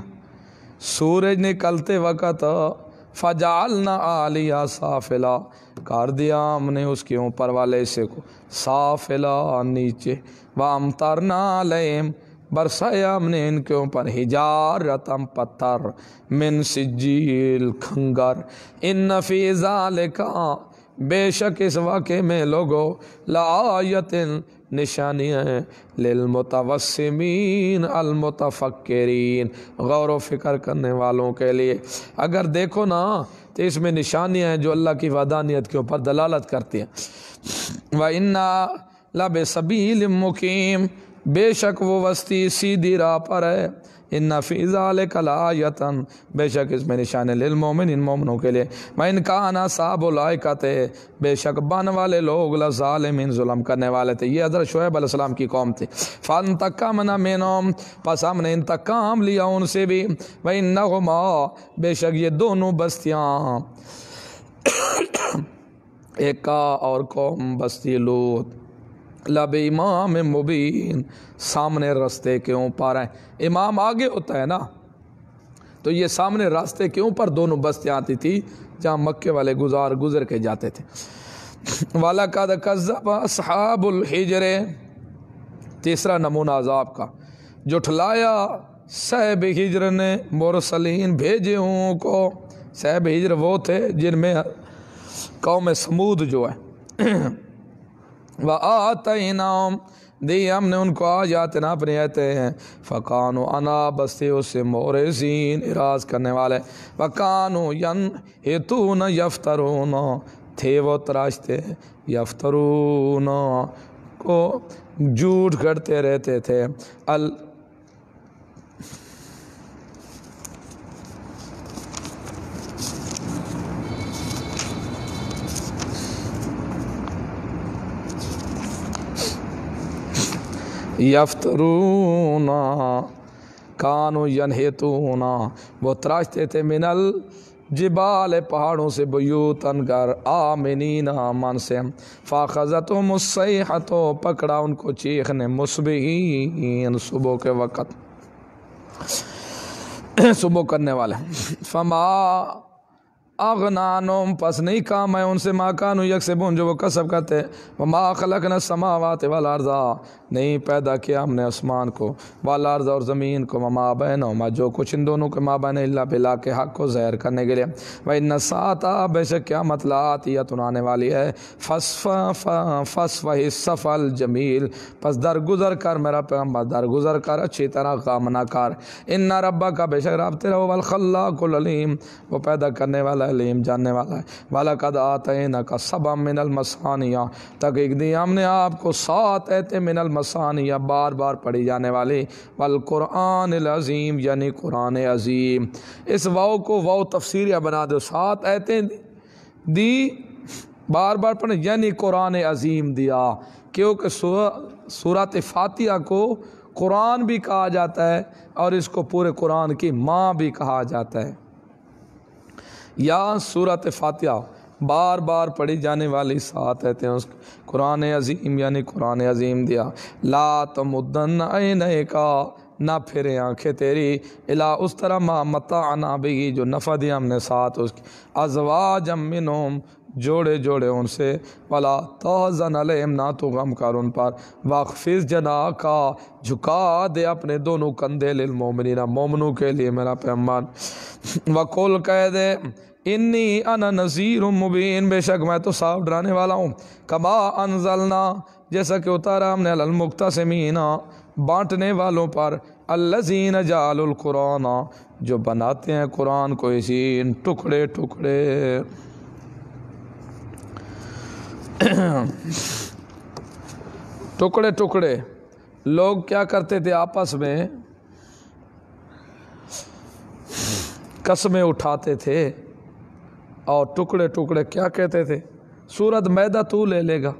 Speaker 1: सूरज निकलते वक़्त फजाल ना आलिया साफिला कर दिया हमने उसके ऊपर वाले से को साफिला नीचे वाम तरना लेम बरसाया हमने इनके ऊपर हिजार रतम पत्थर मिन सिजील खंगर इन नफीजा लिखा बेशक इस वाक़े में लोगो लायतिन निशानियाँ हैं लिलमतवसमीन अलमतफ़रीन गौर व फिक्र करने वालों के लिए अगर देखो ना तो इसमें निशानियाँ हैं जो अल्लाह की वदानियत के ऊपर दलालत करती हैं व इन्ना लब सबील मुकीम बेशक वो वस्ती सीधी राह पर है इन नफ़ीज़ाल कलायतन बेशक इसमें निशान लिलमोमिन इन मोमिनों के लिए मैं इनका आना साबुलायकत बेशक बन वाले लोग लजालमिन करने वाले थे ये हज़रत शुएब अलैहिस्सलाम की कौम थी फन तक्का मना मेनोम पस हमने इन तक काम लिया उनसे भी वही नगमा बेशक ये दोनों बस्तियाँ एक का और कौम बस्ती लूत लब इमाम मुबीन सामने रास्ते के ऊपर हैं इमाम आगे होता है ना तो ये सामने रास्ते के ऊपर दोनों बस्तियाँ आती थी जहाँ मक्के वाले गुजार गुजर के जाते थे वाला कद कज़ाबुलजरे तीसरा नमूना अजाब का जुठलाया सहब हिजर ने मोरसलिन भेजे हूँ को सहब हिजर वो थे जिनमें कौम समूद जो है व आतनाम दी हमने उनको आज आतना अपने आते हैं फ़कान अना बस्ते उससे मोर मोरसिन इराज करने वाले फ़कानो यन हेतु न यफ्तरून थे वो तराशते यफ्तरून को झूठ करते रहते थे अल यफ्तरूना कानो यनहेतूना वो तराशते थे मिनल जिबाल पहाड़ों से बयूतन कर आमिनीना मन से फ़ाखजत मुसई हतो पकड़ा उनको चीख ने मुसबीन सुबह के वक़्त सुबह करने वाले फमा अगनानोम पस नहीं काम है उनसे माँ कानू यक से बुन जो वो कसब करते हैं वह माँ खलक न समावात वालारजा नहीं पैदा किया हमने आसमान को वालारजा और ज़मीन को ममा बहन माँ जो कुछ इन दोनों के माँ बहन अल्ला बिला के हक को जहर करने के लिए वही नसाता बेशक क्या मतलात या तुनाने वाली है फसफा फसफ सफल जमील पस गुजर कर मेरा पैगम्बर गुजर कर अच्छी तरह कामना कर इन्ना रब्बा का बेशक रब तेरा वलखल्ला को ललीम वो पैदा करने वाला अलीम जानने वाला है वाला कद आते न का सब मिनल मसानिया दिन हमने आपको सात एत मिनल मसानिया बार बार पढ़ी जाने वाली वल कुरान अज़ीम यानी कुरान अज़ीम इस वाओ को वाओ तफसरिया बना दो सात एत दी बार बार पढ़ यानी कुरान अज़ीम दिया क्योंकि सूरत फातिया को कुरान भी कहा जाता है और इसको पूरे कुरान की माँ भी कहा जाता है या सूरत फ़ातिहा बार बार पढ़ी जाने वाली सात है हैं उस कुरान अजीम यानी कुरान अजीम दिया ला तमुद्दन नए का ना फिरे आंखें तेरी इला उस तरह माँ आना भी जो नफ़ा दिया हमने साथ उसकी अजवा जमिनोम जोड़े जोड़े उनसे वाला तोज़न अलम ना तो गम कर उन पर वाकफिस जना का झुका दे अपने दोनों कंधे लिल मोमिन मोमनू के लिए मेरा पैमान वकुल कह दे इन्नी अन नज़ीर मुबीन बेशक मैं तो साफ डराने वाला हूँ कबा अनजलना जैसा कि उतारा हमने अलमुक्ता से मीना बाँटने वालों पर अल्लाजीन जालकुराना जो बनाते हैं कुरान को इसी टुकड़े टुकड़े टुकड़े टुकड़े लोग क्या करते थे आपस में कस्में उठाते थे और टुकड़े टुकड़े क्या कहते थे सूरत मैदा तू ले लेगा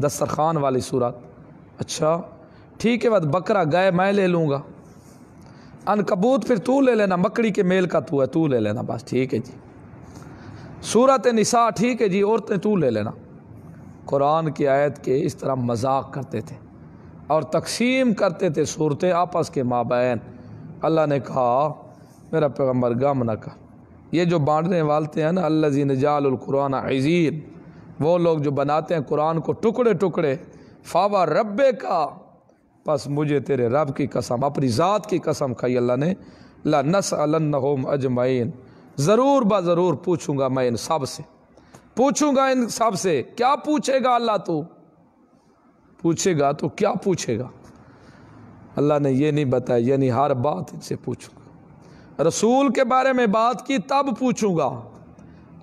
Speaker 1: दस्तरखान वाली सूरत अच्छा ठीक है बस बकरा गाय मैं ले लूँगा अनकबूत फिर तू ले लेना मकड़ी के मेल का तू है तू ले लेना बस ठीक है जी सूरत निसा ठीक है जी औरतें तू ले लेना कुरान की आयत के इस तरह मजाक करते थे और तकसीम करते थे सूरतें आपस के माबैन अल्लाह ने कहा मेरा पैगम्बर गम न कर ये जो बांटने वालते हैं ना अल्ला नजालकुरान अज़ीन वो लोग जो बनाते हैं कुरान को टुकड़े टुकड़े फावा रब्बे का बस मुझे तेरे रब की कसम अपनी ज़ात की कसम खाई अल्लाह ने ला नस अलम अजमैन ज़रूर ब ज़रूर पूछूंगा मैं इन सब से पूछूंगा इन सब से क्या पूछेगा अल्लाह तो पूछेगा तो क्या पूछेगा अल्लाह ने ये नहीं बताया यानी हर बात इनसे पूछूंगा रसूल के बारे में बात की तब पूछूंगा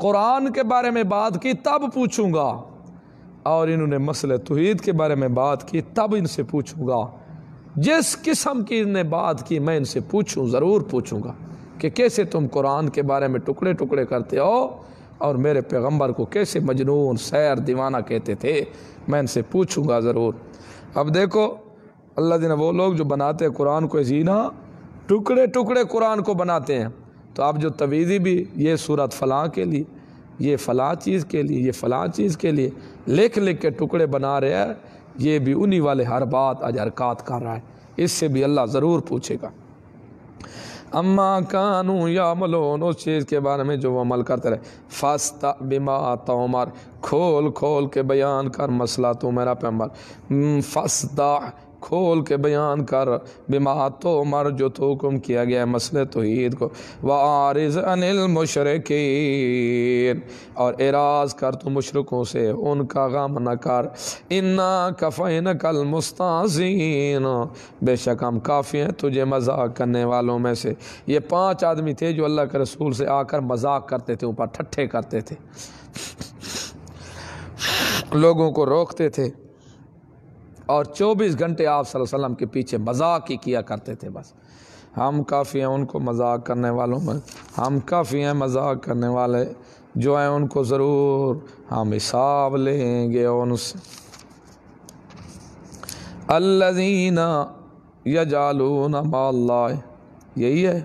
Speaker 1: कुरान के बारे में बात की तब पूछूंगा और इन्होंने मसल तोहद के बारे में बात की तब इनसे पूछूंगा जिस किस्म की इनने बात की मैं इनसे पूछूं ज़रूर पूछूंगा कि कैसे तुम कुरान के बारे में टुकड़े टुकड़े करते हो और मेरे पैगंबर को कैसे मजनून सैर दीवाना कहते थे मैं इनसे पूछूंगा ज़रूर अब देखो अल्लाह दिन वो लोग जो बनाते कुरान को जीना टुकड़े टुकड़े कुरान को बनाते हैं तो आप जो तवीज़ी भी ये सूरत फ़लाँ के लिए ये फ़लाँ चीज़ के लिए ये फ़लाँ चीज़ के लिए लिख लिख के टुकड़े बना रहे हैं ये भी उन्हीं वाले हर बात आज हरकत कर रहा है इससे भी अल्लाह ज़रूर पूछेगा अम्मा कानू या मलोन उस चीज़ के बारे में जो वो अमल करते रहे फास्ता बिमा तोमर खोल खोल के बयान कर मसला तो मेरा पैमर फसदा खोल के बयान कर बिमा तो मर जो तो हुक्म किया गया है मसले ईद को व आरज अनिल मुशरकिन और एराज कर तो मुशरकों से उनका गम न कर इन्ना कफ़ैन कल मुस्ताजीन बेशक हम काफ़ी हैं तुझे मजाक करने वालों में से ये पांच आदमी थे जो अल्लाह के रसूल से आकर मजाक करते थे ऊपर ठट्ठे करते थे लोगों को रोकते थे और 24 घंटे आप वसल्लम के पीछे मजाक ही किया करते थे बस हम काफ़ी हैं उनको मजाक करने वालों में हम काफ़ी हैं मजाक करने वाले जो हैं उनको ज़रूर हम हिसाब लेंगे उनसे अल्लाजीना या जालू माल्ला यही है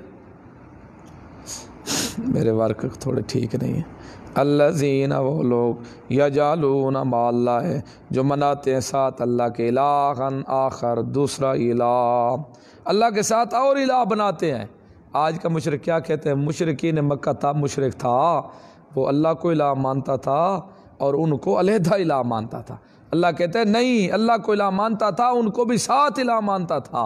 Speaker 1: मेरे वर्क थोड़े ठीक नहीं है अल्लाजीन वो लोग या जालू माल्ला है जो मनाते हैं साथ अल्लाह के इलाहन आखर दूसरा इला अल्लाह के साथ और इला बनाते हैं आज का मशरक क्या कहते हैं ने मक्का था मशरक था वो अल्लाह को इला मानता था और उनको अलहदा इला मानता था अल्लाह कहते हैं नहीं अल्लाह को इला मानता था उनको भी साथ इला मानता था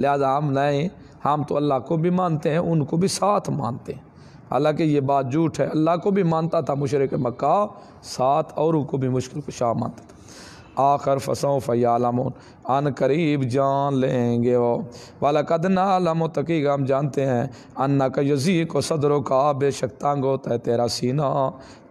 Speaker 1: लिहाजा हम नए हम तो अल्लाह को भी मानते हैं उनको भी साथ मानते हैं हालांकि ये बात झूठ है अल्लाह को भी मानता था के मक्का साथ औरों को भी मुश्किल शाह मानता था आखिर फसो फ़यालमों अन करीब जान लेंगे वो वाला कद नालम तकी हम जानते हैं अन्ना का यजी को सदरों का बेशक तंग होता है तेरा सीना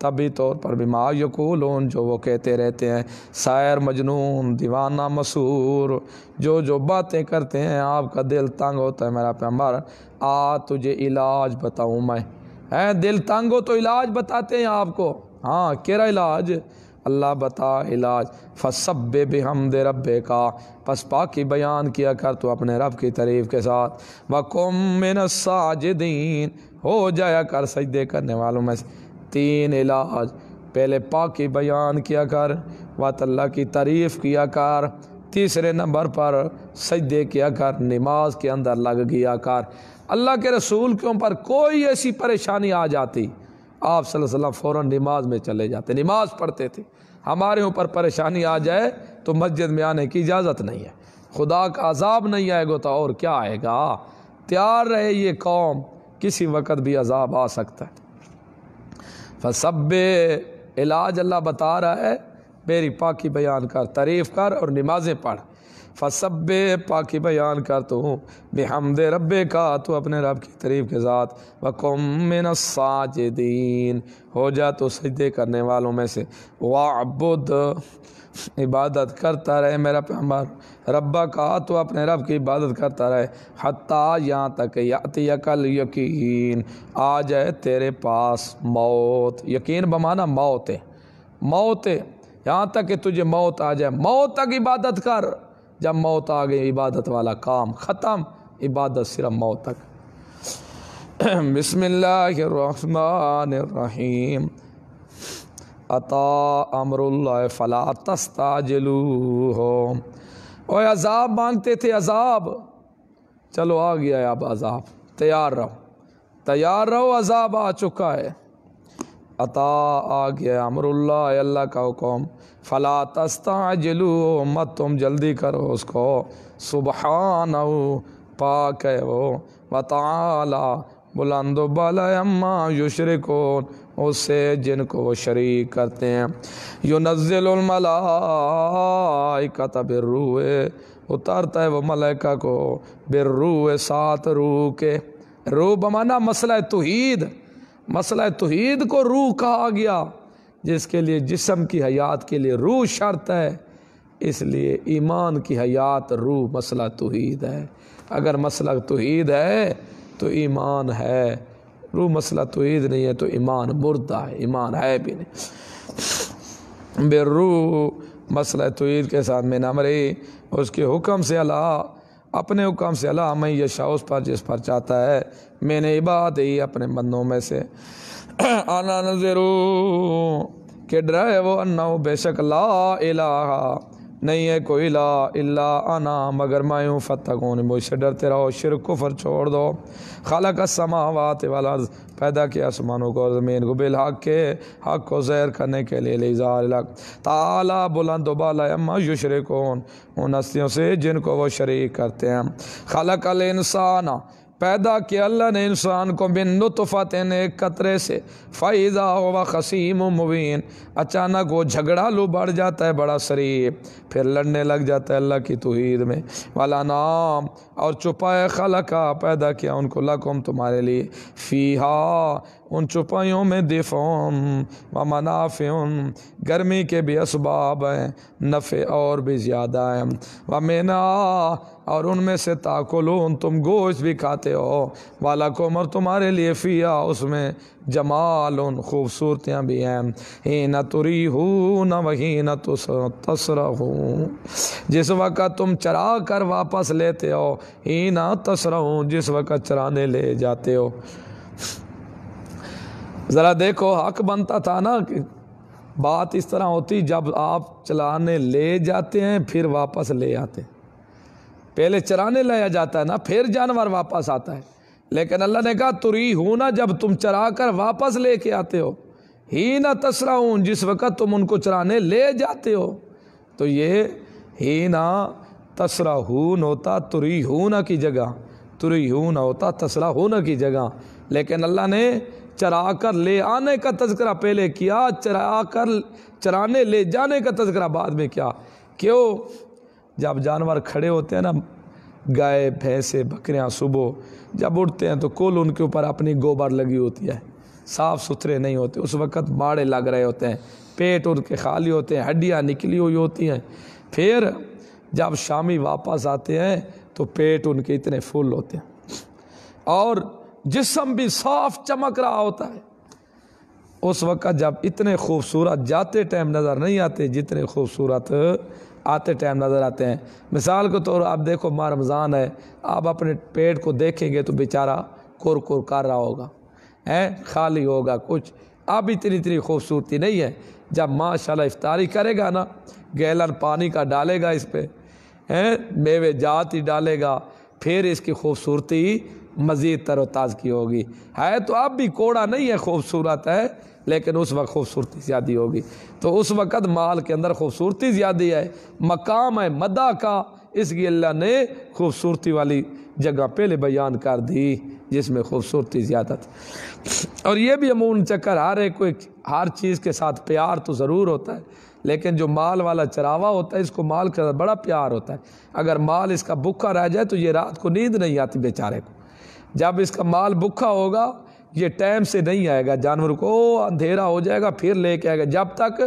Speaker 1: तभी तौर पर बीमार यकूल जो वो कहते रहते हैं शायर मजनून दीवाना मसूर जो जो बातें करते हैं आपका दिल तंग होता है मेरा प्यार आ तुझे इलाज बताऊँ मैं है दिल तंग हो तो इलाज बताते हैं आपको हाँ केरा इलाज अल्लाह बता इलाज हम दे रबे का बस पाकि बयान किया कर तो अपने रब की तारीफ़ के साथ साज दीन हो जाया कर सजदे करने वालों में तीन इलाज पहले पाकि बयान किया कर वल्ला की तारीफ़ किया कर तीसरे नंबर पर सजदे किया कर नमाज के अंदर लग गया कर अल्लाह के रसूल के ऊपर कोई ऐसी परेशानी आ जाती आप वसल्लम फ़ौर नमाज में चले जाते नमाज पढ़ते थे हमारे ऊपर परेशानी आ जाए तो मस्जिद में आने की इजाज़त नहीं है खुदा का अजाब नहीं आएगा तो और क्या आएगा तैयार रहे ये कौम किसी वक्त भी अजाब आ सकता है फसब इलाज अल्लाह बता रहा है मेरी पाकि बयान कर तारीफ़ कर और नमाज़ें पढ़ फसब पाकि बयान कर तो बेहमद रबे का तो अपने रब की तरीफ के साथ वकुमिन दीन हो जा तो सजदे करने वालों में से वाबुद इबादत करता रहे मेरा पैम्बर रब्बा का तो अपने रब की इबादत करता रहे हता यहाँ तक याति यकल यकीन आ जाए तेरे पास मौत यकीन बमाना मौत है मौत यहाँ तक कि तुझे मौत आ जाए मौत तक इबादत कर जब मौत आ गई इबादत वाला काम ख़त्म इबादत सिर्फ मौत तक बसमीम अता अमरुल्ला फ़ला तस्ताजलू हो और अजाब मांगते थे अजाब चलो आ गया अब अजाब तैयार रहो तैयार रहो अजाब आ चुका है अता आ गया अमरुल्ला अल्लाह का हुक्म फ़ला तस्ता जलू मत तुम जल्दी करो उसको नो पाक है वो वताला बुलंद युशर युशरकोन उससे जिनको वो शरीक करते हैं युनज़लमलाइका बिर्रूए उतारता है वो मलैका को बिर्रूए सात रू के रू बमाना मसला है तोहीद मसला तोहद को रूह कहा गया जिसके लिए जिसम की हयात के लिए रूह शर्त है इसलिए ईमान की हयात रूह मसला तोहद है अगर मसला तोहद है तो ईमान है रूह मसला तोहद नहीं है तो ईमान मुर्दा है ईमान है भी नहीं बेरू मसला तोहद के साथ में नमरे उसके हुक्म से अला अपने हुक्म से अला मैं यशा उस पर जिस पर चाहता है मैंने इबाद ही अपने बंदों में से आना नजरू के डरा है वो अन्ना बेशक ला इला नहीं है कोई ला इला आना मगर मैं हूँ फतकून मुझसे डरते रहो शिरक कुफर छोड़ दो खाला का समावात वाला पैदा किया आसमानों को ज़मीन को बिल हक के हक को जहर करने के लिए लेजार ताला बुलंद बाल अम्मा युशरे कौन उन हस्तियों से जिनको वो शरीक करते हैं खाला कल इंसाना पैदा किया अल्लाह ने इंसान को बिन लुतफ़त एक कतरे से फ़ैज़ा व खसीम मुबीन अचानक वो झगड़ा लू बढ़ जाता है बड़ा शरीफ फिर लड़ने लग जाता है अल्लाह की तोहद में वाला नाम और छुपाए खलका पैदा किया उनको लकुम तुम्हारे लिए फ़ीहा उन छुपाइयों में दिफोम व मनाफ़िम गर्मी के भी इसबाब हैं नफ़े और भी ज़्यादा हैं व मेना और उनमें से ताकुलून तुम गोश्त भी खाते हो वाला कोमर तुम्हारे लिए फ़िया उसमें जमाल उन खूबसूरतियाँ भी हैं ही न तुरी हूँ न वही न तुस तसर हूँ जिस वक़्त तुम चरा कर वापस लेते हो ही न तसर हूँ जिस वक़्त चराने ले जाते हो ज़रा देखो हक बनता था ना कि बात इस तरह होती जब आप चलाने ले जाते हैं फिर वापस ले आते हैं पहले चराने लाया जाता है ना फिर जानवर वापस आता है लेकिन अल्लाह ने कहा तुरी हो ना जब तुम चरा कर वापस ले के आते हो ही ना हूँ जिस वक़्त तुम उनको चराने ले जाते हो तो ये ही ना हून होता तुरी ना की जगह तुरी ना होता ना की जगह लेकिन अल्लाह ने चरा कर ले आने का तस्करा पहले किया चरा कर चराने ले जाने का तस्करा बाद में क्या क्यों जब जानवर खड़े होते हैं ना गाय भैंसे बकरियाँ सुबह जब उठते हैं तो कुल उनके ऊपर अपनी गोबर लगी होती है साफ़ सुथरे नहीं होते उस वक़्त बाड़े लग रहे होते हैं पेट उनके खाली होते हैं हड्डियाँ निकली हुई होती हैं फिर जब शामी वापस आते हैं तो पेट उनके इतने फुल होते हैं और जिसम भी साफ चमक रहा होता है उस वक़्त जब इतने खूबसूरत जाते टाइम नज़र नहीं आते जितने खूबसूरत आते टाइम नज़र आते हैं मिसाल के तौर आप देखो माँ रमज़ान है आप अपने पेट को देखेंगे तो बेचारा कुर कुर कर रहा होगा हैं खाली होगा कुछ अब इतनी इतनी खूबसूरती नहीं है जब माशाल्लाह इफ्तारी करेगा ना गैलन पानी का डालेगा इस पर हैं मेवे जात ही डालेगा फिर इसकी खूबसूरती मज़ीद तर की होगी है तो अब भी कोड़ा नहीं है खूबसूरत है लेकिन उस वक्त खूबसूरती ज़्यादा होगी तो उस वक़्त माल के अंदर खूबसूरती ज़्यादा है मकाम है मदा का इसकी अल्लाह ने खूबसूरती वाली जगह पहले बयान कर दी जिसमें खूबसूरती ज़्यादा थी और ये भी अमून चक्कर हर एक कोई हर चीज़ के साथ प्यार तो ज़रूर होता है लेकिन जो माल वाला चरावा होता है इसको माल के साथ बड़ा प्यार होता है अगर माल इसका भूखा रह जाए तो ये रात को नींद नहीं आती बेचारे को जब इसका माल भूखा होगा ये टाइम से नहीं आएगा जानवर को अंधेरा हो जाएगा फिर लेके आएगा जब तक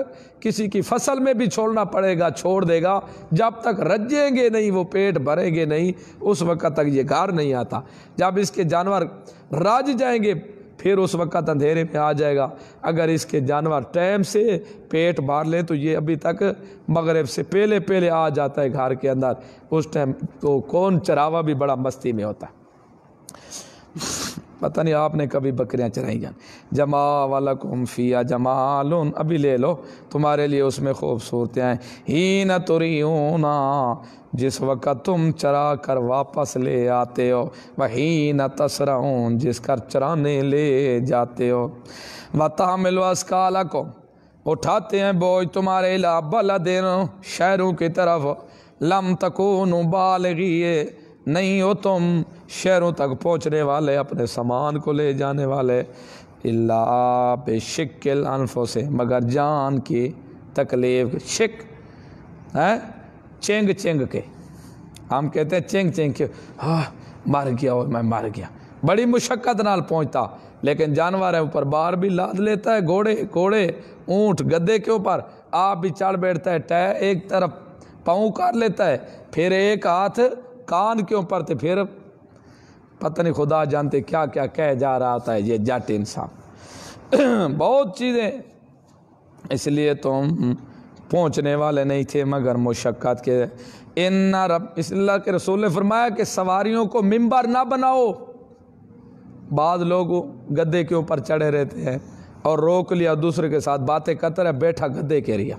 Speaker 1: किसी की फसल में भी छोड़ना पड़ेगा छोड़ देगा जब तक रजेंगे नहीं वो पेट भरेंगे नहीं उस वक्त तक ये घर नहीं आता जब इसके जानवर राज जाएंगे फिर उस वक्त अंधेरे में आ जाएगा अगर इसके जानवर टाइम से पेट भर लें तो ये अभी तक मगरब से पहले पहले आ जाता है घर के अंदर उस टाइम तो कौन चरावा भी बड़ा मस्ती में होता है पता नहीं आपने कभी बकरियां चराई जान जमा वाला कुम जमाल अभी ले लो तुम्हारे लिए उसमें खूबसूरतियाँ हैं ही न तुरना जिस वक़्त तुम चरा कर वापस ले आते हो वही न तसरा जिस कर चराने ले जाते हो वता मिलवासकाला को उठाते हैं बोझ तुम्हारे ला बल शहरों की तरफ लम तकून बालगी नहीं हो तुम शहरों तक पहुंचने वाले अपने सामान को ले जाने वाले अल्ला शिकल अनफों से मगर जान की तकलीफ शिक है चेंग चेंग के हम कहते हैं चेंग चेंग के हाँ मर गया और मैं मर गया बड़ी मुशक्क़त नाल पहुंचता लेकिन जानवर है ऊपर बार भी लाद लेता है घोड़े घोड़े ऊँट गद्दे के ऊपर आप भी चढ़ बैठता है टह एक तरफ पाँव काट लेता है फिर एक हाथ कान के ऊपर थे फिर पता नहीं खुदा जानते क्या क्या कह जा रहा था ये जट इंसान बहुत चीज़ें इसलिए तुम पहुंचने वाले नहीं थे मगर मुशक्क़त के इन रब इसल्ला के रसूल ने फरमाया कि सवारियों को मिंबर ना बनाओ बाद लोग गद्दे के ऊपर चढ़े रहते हैं और रोक लिया दूसरे के साथ बातें करते रहे बैठा गद्दे के रिया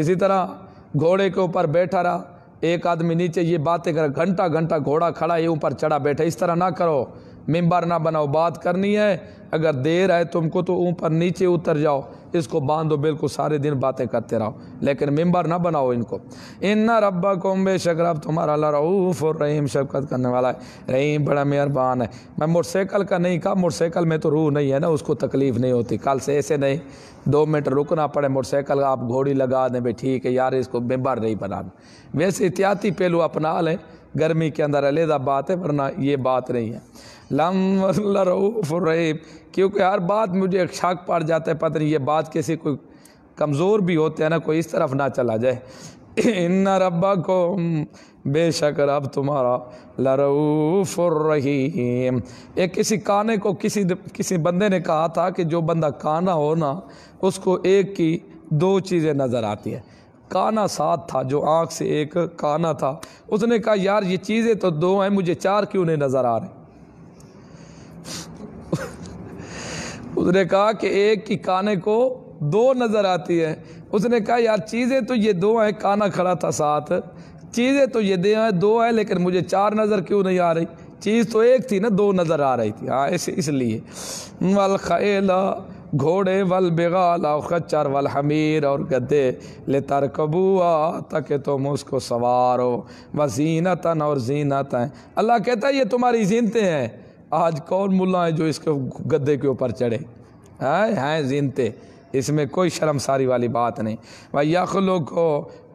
Speaker 1: इसी तरह घोड़े के ऊपर बैठा रहा एक आदमी नीचे ये बातें कर घंटा घंटा घोड़ा खड़ा है ऊपर चढ़ा बैठा इस तरह ना करो मेम्बर ना बनाओ बात करनी है अगर देर है तुमको तो ऊपर नीचे उतर जाओ इसको बांधो बिल्कुल सारे दिन बातें करते रहो लेकिन मेम्बर ना बनाओ इनको इन्ना रब्बा कोम बेशक रब तुम्हारा रऊफ और रहीम शफकत करने वाला है रहीम बड़ा मेहरबान है मैं मोटरसाइकिल का नहीं कहा मोटरसाइकिल में तो रूह नहीं है ना उसको तकलीफ़ नहीं होती कल से ऐसे नहीं दो मिनट रुकना पड़े मोटरसाइकिल आप घोड़ी लगा दें भाई ठीक है यार इसको बेबर नहीं बना वैसे एहतियाती पहलू अपना लें गर्मी के अंदर अलहदा बात है वरना ये बात नहीं है लम रऊफ़रब क्योंकि हर बात मुझे एक शक पड़ जाता है पता नहीं ये बात किसी कोई कमज़ोर भी होते हैं ना कोई इस तरफ ना चला जाए इन रब्बा को बेशक रब तुम्हारा लरूफ़ुररहीम एक किसी काने को किसी किसी बंदे ने कहा था कि जो बंदा काना हो ना उसको एक की दो चीज़ें नज़र आती हैं काना साथ था जो आँख से एक काना था उसने कहा यार ये चीज़ें तो दो हैं मुझे चार क्यों नहीं नज़र आ रही उसने कहा कि एक की काने को दो नज़र आती है उसने कहा यार चीज़ें तो ये दो हैं काना खड़ा था साथ चीज़ें तो ये दो हैं लेकिन मुझे चार नज़र क्यों नहीं आ रही चीज़ तो एक थी ना दो नज़र आ रही थी हाँ इस इसलिए वल खेला घोड़े वल बेगाला खच्चर वल हमीर और गद्दे ले तर कबूआ तक तुम उसको सवार हो व जीनतन और हैं अल्लाह कहता है ये तुम्हारी जीनते हैं आज कौन मुला है जो इसके गद्दे के ऊपर चढ़े हैं हैं जीनते इसमें कोई शर्मसारी वाली बात नहीं वह लोग को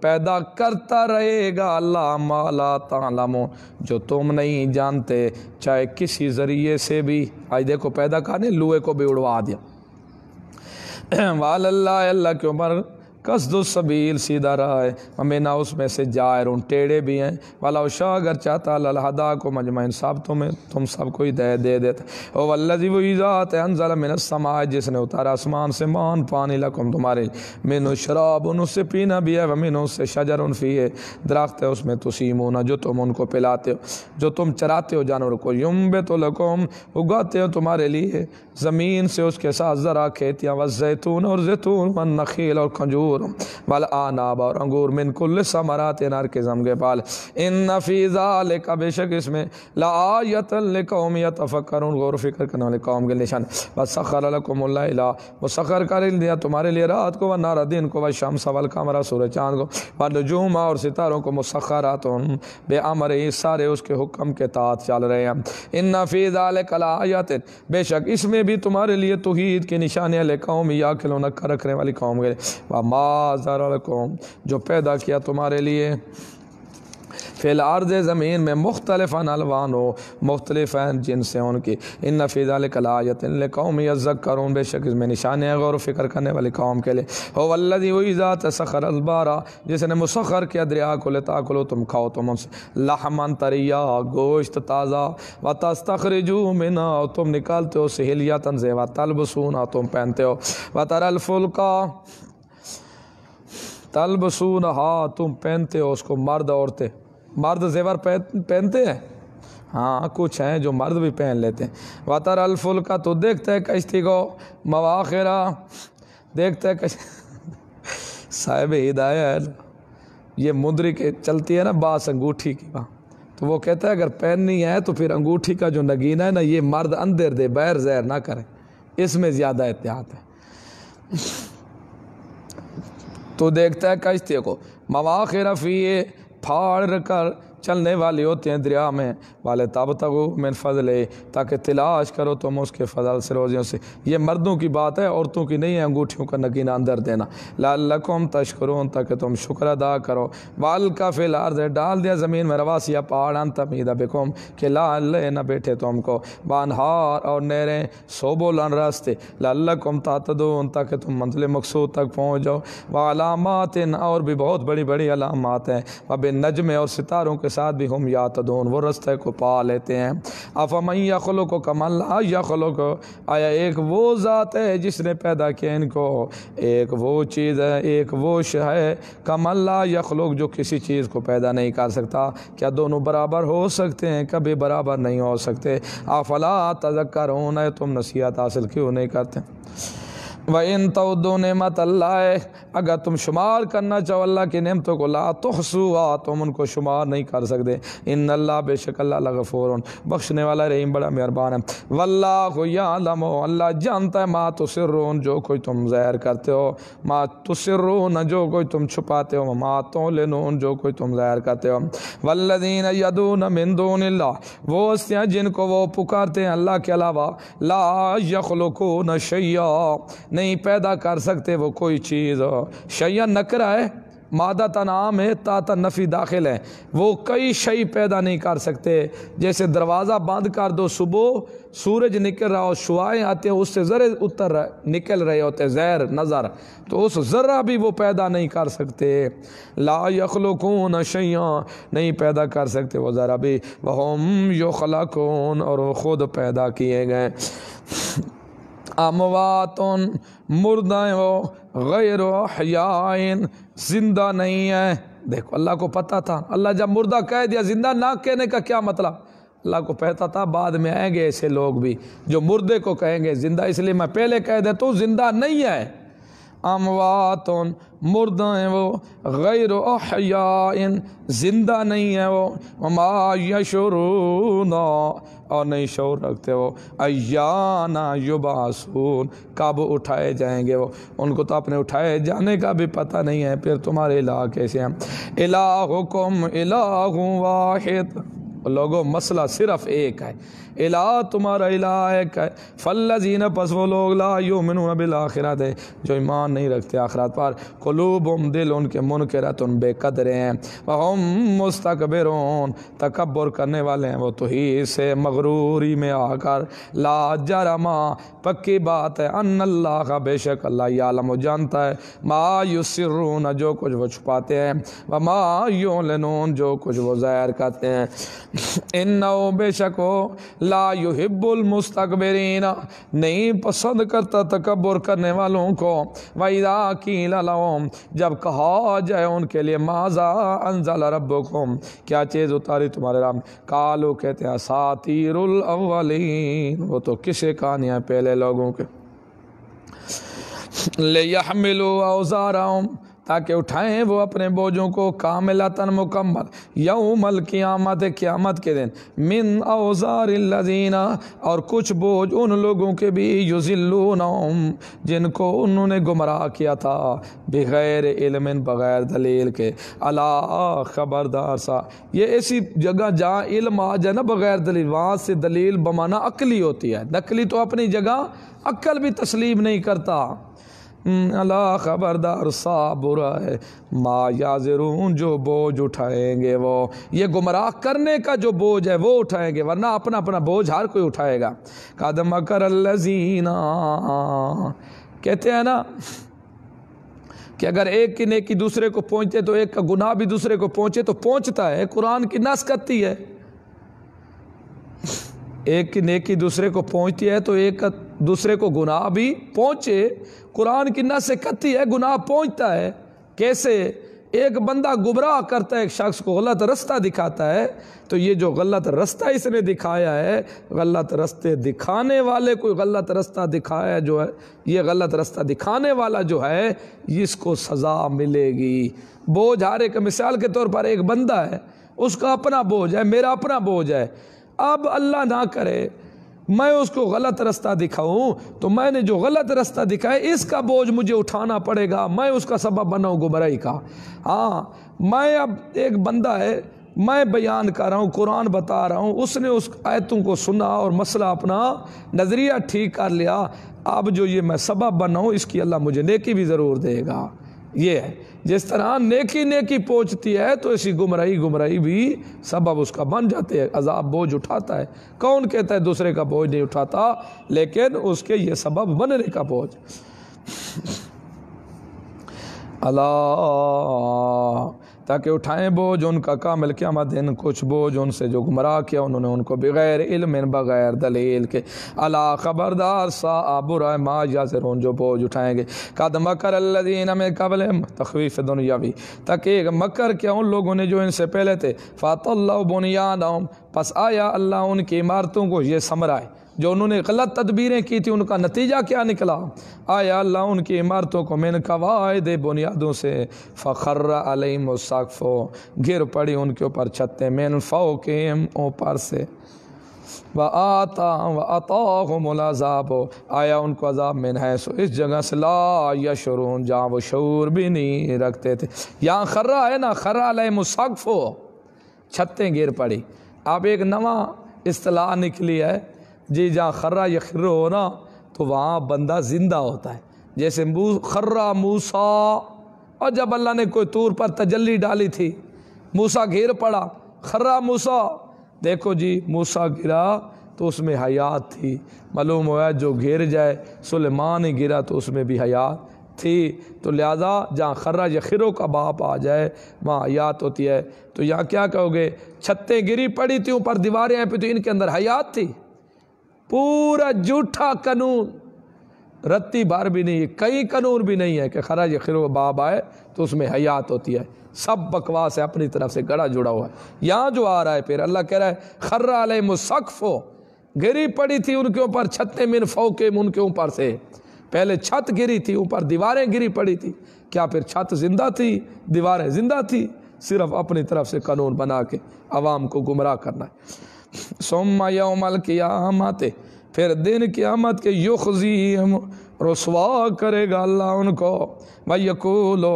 Speaker 1: पैदा करता रहेगा अल्लाह माला तालमो जो तुम नहीं जानते चाहे किसी ज़रिए से भी आज देखो पैदा करने लुए को भी उड़वा दिया वाल अल्लाह अल्लाह के उमर सबील सीधा रहा है हमें ना उसमें से उन टेढ़े भी हैं वाला उशा अगर चाहता लल्हदा को मजमैन साहब तुम्हें तुम सबको ही दे दे देते ओ वल्लि है अनजल मिन समाज जिसने उतारा आसमान से मान पानी लकुम तुम्हारे मीनू शराब उन उससे पीना भी है वमिन उससे शजर उनफी है दरख्त है उसमें तुसी मोना जो तुम उनको पिलाते हो जो तुम चराते हो जानवर को बे तो लकुम उगाते हो तुम्हारे लिए ज़मीन से उसके साथ ज़रा खेतियाँ व जैतून और जैतून व नखील और खजूर अंगूर वल आनाब और अंगूर मिन कुल समरात नार के जम के पाल इन नफीज़ा लेका बेशक इसमें लायत कौम या तफ़क्र गौर फिक्र करने वाले कौम के निशान बस सखर वो सखर कर दिया तुम्हारे लिए रात को व नारा दिन को व शाम सवाल कमरा सूरज चांद को व नजूमा और सितारों को मुसखर आ बे अमर ही सारे उसके हुक्म के तात चल रहे हैं इन नफीज़ आल कलायत बेशक इसमें भी तुम्हारे लिए तोहद की निशानियाँ ले कौम या खिलौना कर रखने वाली कौम के लिए आज़ार जो पैदा किया तुम्हारे लिए फिल आर्ज़ ज़मीन में मुख्तलिफ अलवान हो मुख्तलिफ हैं जिनसे उनकी इन कलायत इन कौम यज़क करूँ बेशक इसमें निशान है गौर फिक्र करने वाली कौम के लिए हो वल्लि वही ज़ात सखर अलबारा जिसने मुसखर किया दरिया को ले को लो तुम खाओ तुम उनसे लाहमन तरिया गोश्त ताज़ा व तस्तरजू मिना तुम निकालते हो सहेलिया तनजे व तलबसूना तुम पहनते हो व तरलफुल्का तलबसून हाँ तुम पहनते हो उसको मर्द औरतें मर्द जेवर पहनते हैं हाँ कुछ हैं जो मर्द भी पहन लेते हैं वातर अलफुल का तो देखते हैं कश्ती को मवाखिरा देखते हैं कश साहिब हिदायत ये मुंदरी के चलती है ना बास अंगूठी की बाँ तो वो कहता है अगर पहननी है तो फिर अंगूठी का जो नगीना है ना ये मर्द अंदर दे बैर जैर ना करें इसमें ज़्यादा एहतियात है तो देखता है कश्ती को मवाखिर फ़ी फाड़ कर चलने वाले होते हैं दरिया में वाले ताबता को मैन फजल है ताकि तलाश करो तुम उसके फजल से रोजियों से ये मर्दों की बात है औरतों की नहीं है अंगूठियों का नगीना अंदर देना लाल लकुम तशकरों ताकि तुम शुक्र अदा करो वाल का फिल अर्ज डाल दिया ज़मीन में रवासिया पहाड़ान तमीदा बेकुम कि लाल न बैठे तुमको बानहार और नहरें सोबो लन रास्ते लाल कुम उन ताकि तुम मंजिल मकसूद तक पहुँच जाओ व अलामत और भी बहुत बड़ी बड़ी अलामत हैं वब नजमें और सितारों के साथ भी हम यातदों वो रस्ते को को पा लेते हैं अफमई यखलो को कमल यखलो को आया एक वो ज़ात है जिसने पैदा किया इनको एक वो चीज़ है एक वो श है कमल्ला यखलोक जो किसी चीज़ को पैदा नहीं कर सकता क्या दोनों बराबर हो सकते हैं कभी बराबर नहीं हो सकते आफला तजक्कर होना तुम नसीहत हासिल क्यों नहीं करते व इन तो नमत अल्लाह अगर तुम शुमार करना चाहो अल्लाह की नमतों को ला तोहसुआ तुम उनको शुमार नहीं कर सकते इन अल्लाह बेशक अल्लाह बख्शने वाला रहीम बड़ा मेहरबान है वल्ला या यालम अल्लाह जानता है माँ तुसरून जो कोई तुम जहर करते हो माँ न जो कोई तुम छुपाते हो माँ तो लेनून जो कोई तुम जहर करते हो वल्लिन यदून मिंदून वो हस्तियाँ जिनको वो पुकारते हैं अल्लाह के अलावा ला न शैया नहीं पैदा कर सकते वो कोई चीज़ शैया नकरा है मादा का है ताता नफ़ी दाखिल है वो कई शई पैदा नहीं कर सकते जैसे दरवाज़ा बंद कर दो सुबह सूरज निकल रहा हो शुआएँ आते हैं उससे ज़र उतर रहे निकल रहे होते जहर नज़र तो उस ज़र्रा भी वो पैदा नहीं कर सकते ला यखलो कौन शैया नहीं पैदा कर सकते वो ज़रा भी वह यो खला कौन और वो खुद पैदा किए गए अमवातन मुर्दाएँ हो गैर हयान जिंदा नहीं है देखो अल्लाह को पता था अल्लाह जब मुर्दा कह दिया जिंदा ना कहने का क्या मतलब अल्लाह को पता था बाद में आएंगे ऐसे लोग भी जो मुर्दे को कहेंगे ज़िंदा इसलिए मैं पहले कह देता हूँ ज़िंदा नहीं है अमवातन मुर्दा वो गैर अहयाइन ज़िंदा नहीं है वो वमा यशुरूना और नहीं शोर रखते वो अयाना युबासून कब उठाए जाएंगे वो उनको तो अपने उठाए जाने का भी पता नहीं है फिर तुम्हारे इलाह कैसे हैं इलाहुकुम इलाहु वाहिद लोगों मसला सिर्फ़ एक है इला तुम्हारा इला एक है फल जीन पस वो लोग ला यो मिन बिल आखिरत है जो ईमान नहीं रखते आखिरत पर कलूब उम दिल उनके मुन के रत उन बेकदरे हैं वह मुस्तकबर तकबर करने वाले हैं वो तो ही इसे मगरूरी में आकर ला माँ पक्की बात है अन अल्लाह का बेशक अल्लाह आलम जानता है न जो कुछ वो छुपाते हैं व मायून जो कुछ वो ज़ाहिर करते हैं इन बेशक हो ला युहिबुल मुस्तकबरीन नहीं पसंद करता तकबर करने वालों को वैदा की ललाम जब कहा जाए उनके लिए माजा अनजल रब क्या चीज़ उतारी तुम्हारे राम कालू कहते हैं सातिरुल वो तो किसे कहानियाँ पहले लोगों के ले मिलो औजाराम ताकि उठाएं वो अपने बोझों को कामिलतन मुकम्मल यौमल क़ियामत क़्यामत के दिन मिन अवज़ार लजीना और कुछ बोझ उन लोगों के भी युजिल्लूनम जिनको उन्होंने गुमराह किया था बग़ैर इलम बग़ैर दलील के अला ख़बरदार सा ये ऐसी जगह जहाँ इल्म आ जाए ना बग़ैर दलील वहाँ से दलील बमाना अकली होती है नकली तो अपनी जगह अक्ल भी तस्लीम नहीं करता अला ख़बरदार बुरा है मा याजरून जो बोझ उठाएंगे वो ये गुमराह करने का जो बोझ है वो उठाएंगे वरना अपना अपना बोझ हर कोई उठाएगा कदम कर कहते हैं ना कि अगर एक की नेकी दूसरे को पहुंचे तो एक का गुनाह भी दूसरे को पहुंचे तो पहुंचता है कुरान की नस करती है एक की नेकी दूसरे को पहुंचती है तो एक दूसरे को गुनाह भी पहुंचे कुरान की न से कती है गुनाह पहुंचता है कैसे एक बंदा गुबराह करता है एक शख्स को गलत रास्ता दिखाता है तो ये जो गलत रास्ता इसने दिखाया है गलत रास्ते दिखाने वाले कोई गलत रास्ता दिखाया जो है ये गलत रास्ता दिखाने वाला जो है इसको सज़ा मिलेगी बोझ हर एक मिसाल के तौर पर एक बंदा है उसका अपना बोझ है मेरा अपना बोझ है अब अल्लाह ना करे मैं उसको गलत रास्ता दिखाऊं तो मैंने जो गलत रास्ता दिखाया इसका बोझ मुझे उठाना पड़ेगा मैं उसका सबब बनाऊं गुबराई का हाँ मैं अब एक बंदा है मैं बयान कर रहा हूँ कुरान बता रहा हूँ उसने उस आयतों को सुना और मसला अपना नज़रिया ठीक कर लिया अब जो ये मैं सबब बनाऊँ इसकी अल्लाह मुझे नेकी भी ज़रूर देगा ये है जिस तरह नेकी नेकी पहुँचती है तो ऐसी गुमराही गुमराही भी सबब उसका बन जाते हैं अजाब बोझ उठाता है कौन कहता है दूसरे का बोझ नहीं उठाता लेकिन उसके ये सबब बनने का बोझ अला ताकि उठाएं बोझ उनका कामिल क्या दिन कुछ बोझ उनसे जो गुमराह किया उन्होंने उनको बगैर इल्म बगैर दलील के अला खबरदार सा बुरा माँ या से रोन जो बोझ उठाएंगे कद मकर अल्लादीन में कबल तखवीफ दुनिया भी ताकि मकर क्या उन लोगों ने जो इनसे पहले थे फ़ातल्ला बुनियाद पस आया अल्लाह उनकी इमारतों को ये समराए जो उन्होंने गलत तदबीरें की थी उनका नतीजा क्या निकला आया अल्लाह उनकी इमारतों को मैंने कवायद बुनियादों से फ़खर अलम सकफ़ो गिर पड़ी उनके ऊपर छतें मैन फ़ो के ऊपर से व आता व अता मुलाजाब आया उनको अजाब में सो इस जगह से ला या शरून जहाँ वो शूर भी नहीं रखते थे यहाँ खर्रा है ना खर्रा लय मुसकफ़ हो छतें गिर पड़ी अब एक नवा असलाह निकली है जी जहाँ खर्रा या खर्र हो ना तो वहाँ बंदा ज़िंदा होता है जैसे खर्रा मूसा और जब अल्लाह ने कोई तूर पर तजल्ली डाली थी मूसा गिर पड़ा खर्रा मूसा देखो जी मूसा गिरा तो उसमें हयात थी मालूम हुआ जो गिर जाए सुलेमान गिरा तो उसमें भी हयात थी तो लिहाजा जहाँ खर्रा यखिरों का बाप आ जाए वहाँ हयात होती है तो यहाँ क्या कहोगे छतें गिरी पड़ी थी ऊपर दीवारें हैं पे तो इनके अंदर हयात थी पूरा जूठा कानून रत्ती बार भी नहीं है कई कानून भी नहीं है कि ये खिर बाब आए तो उसमें हयात होती है सब बकवास है अपनी तरफ से गड़ा जुड़ा हुआ है यहाँ जो आ रहा है फिर अल्लाह कह रहा है खर्रा आल हो गिरी पड़ी थी उनके ऊपर छतें मिन फोके उनके ऊपर से पहले छत गिरी थी ऊपर दीवारें गिरी पड़ी थी क्या फिर छत जिंदा थी दीवारें जिंदा थी सिर्फ अपनी तरफ से कानून बना के आवाम को गुमराह करना है सोम यौमल क़ियामत फिर दिन क़ियामत के युखजी रसवा करेगा अल्लाह उनको भाई यकूलो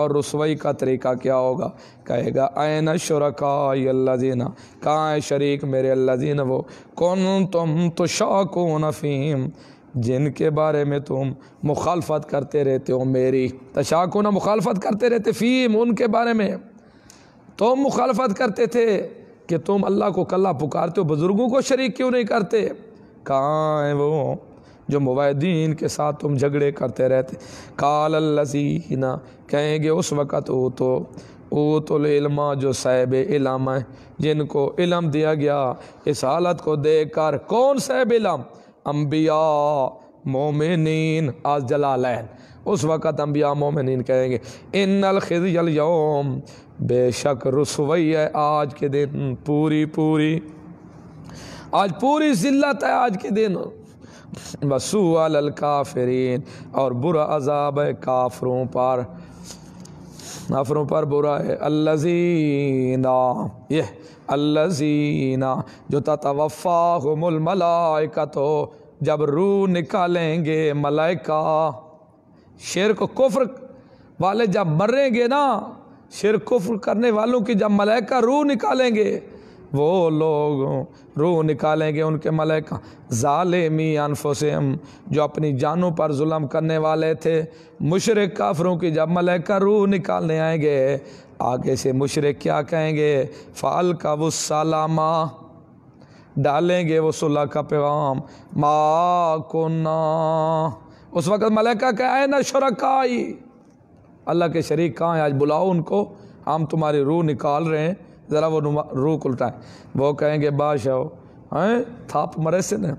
Speaker 1: और रसवाई का तरीका क्या होगा कहेगा न आयन जीना कहाँ शरीक मेरे अल्लाजीन वो कौन तुम तो शाको नफ़ीम जिनके बारे में तुम मुखालफत करते रहते हो मेरी न मुखालफत करते रहते फ़ीम उनके बारे में तुम मुखालफत करते थे कि तुम अल्लाह को कल्ला पुकारते हो बुज़ुर्गों को शरीक क्यों नहीं करते कहाँ हैं वो जो मुबैदीन के साथ तुम झगड़े करते रहते काल लसीना कहेंगे उस वक़्त वो तो वो तो इल्मा जो साहब इलाम है जिनको इलम दिया गया इस हालत को देख कर कौन साहब इलम अम्बिया मोमिन आज जलालैन उस वक़्त अम्बिया मोमिन कहेंगे इन अलखिजल योम बेशक रसवई है आज के दिन हम्म, पूरी पूरी आज पूरी जिल्लत है आज के दिन वसूअल काफरीन और बुरा अजाब है काफरों पर नफरों पर बुरा है अल्लाजीना ये अल्लाजीना जो ततवफ़ा हमल मलाइका तो जब रूह निकालेंगे मलाइका शेर को कुफर वाले जब मरेंगे ना शिर कुफ्र करने वालों की जब मलैका रूह निकालेंगे वो लोग रूह निकालेंगे उनके मलैका ज़ालमी अनफोसम जो अपनी जानों पर जुल्म करने वाले थे मुशरक काफरों की जब मलैका रूह निकालने आएंगे आगे से मुशरक क्या कहेंगे फ़ाल का वो सलामा डालेंगे वो सुल्ला का पैगाम मा को ना उस वक़्त मलाइका कहे ना शुरकाई अल्लाह के शरीक कहाँ हैं आज बुलाओ उनको हम तुम्हारी रूह निकाल रहे हैं ज़रा वो रूह उल्टाएँ वो कहेंगे बादशाह हैं थाप मरे से न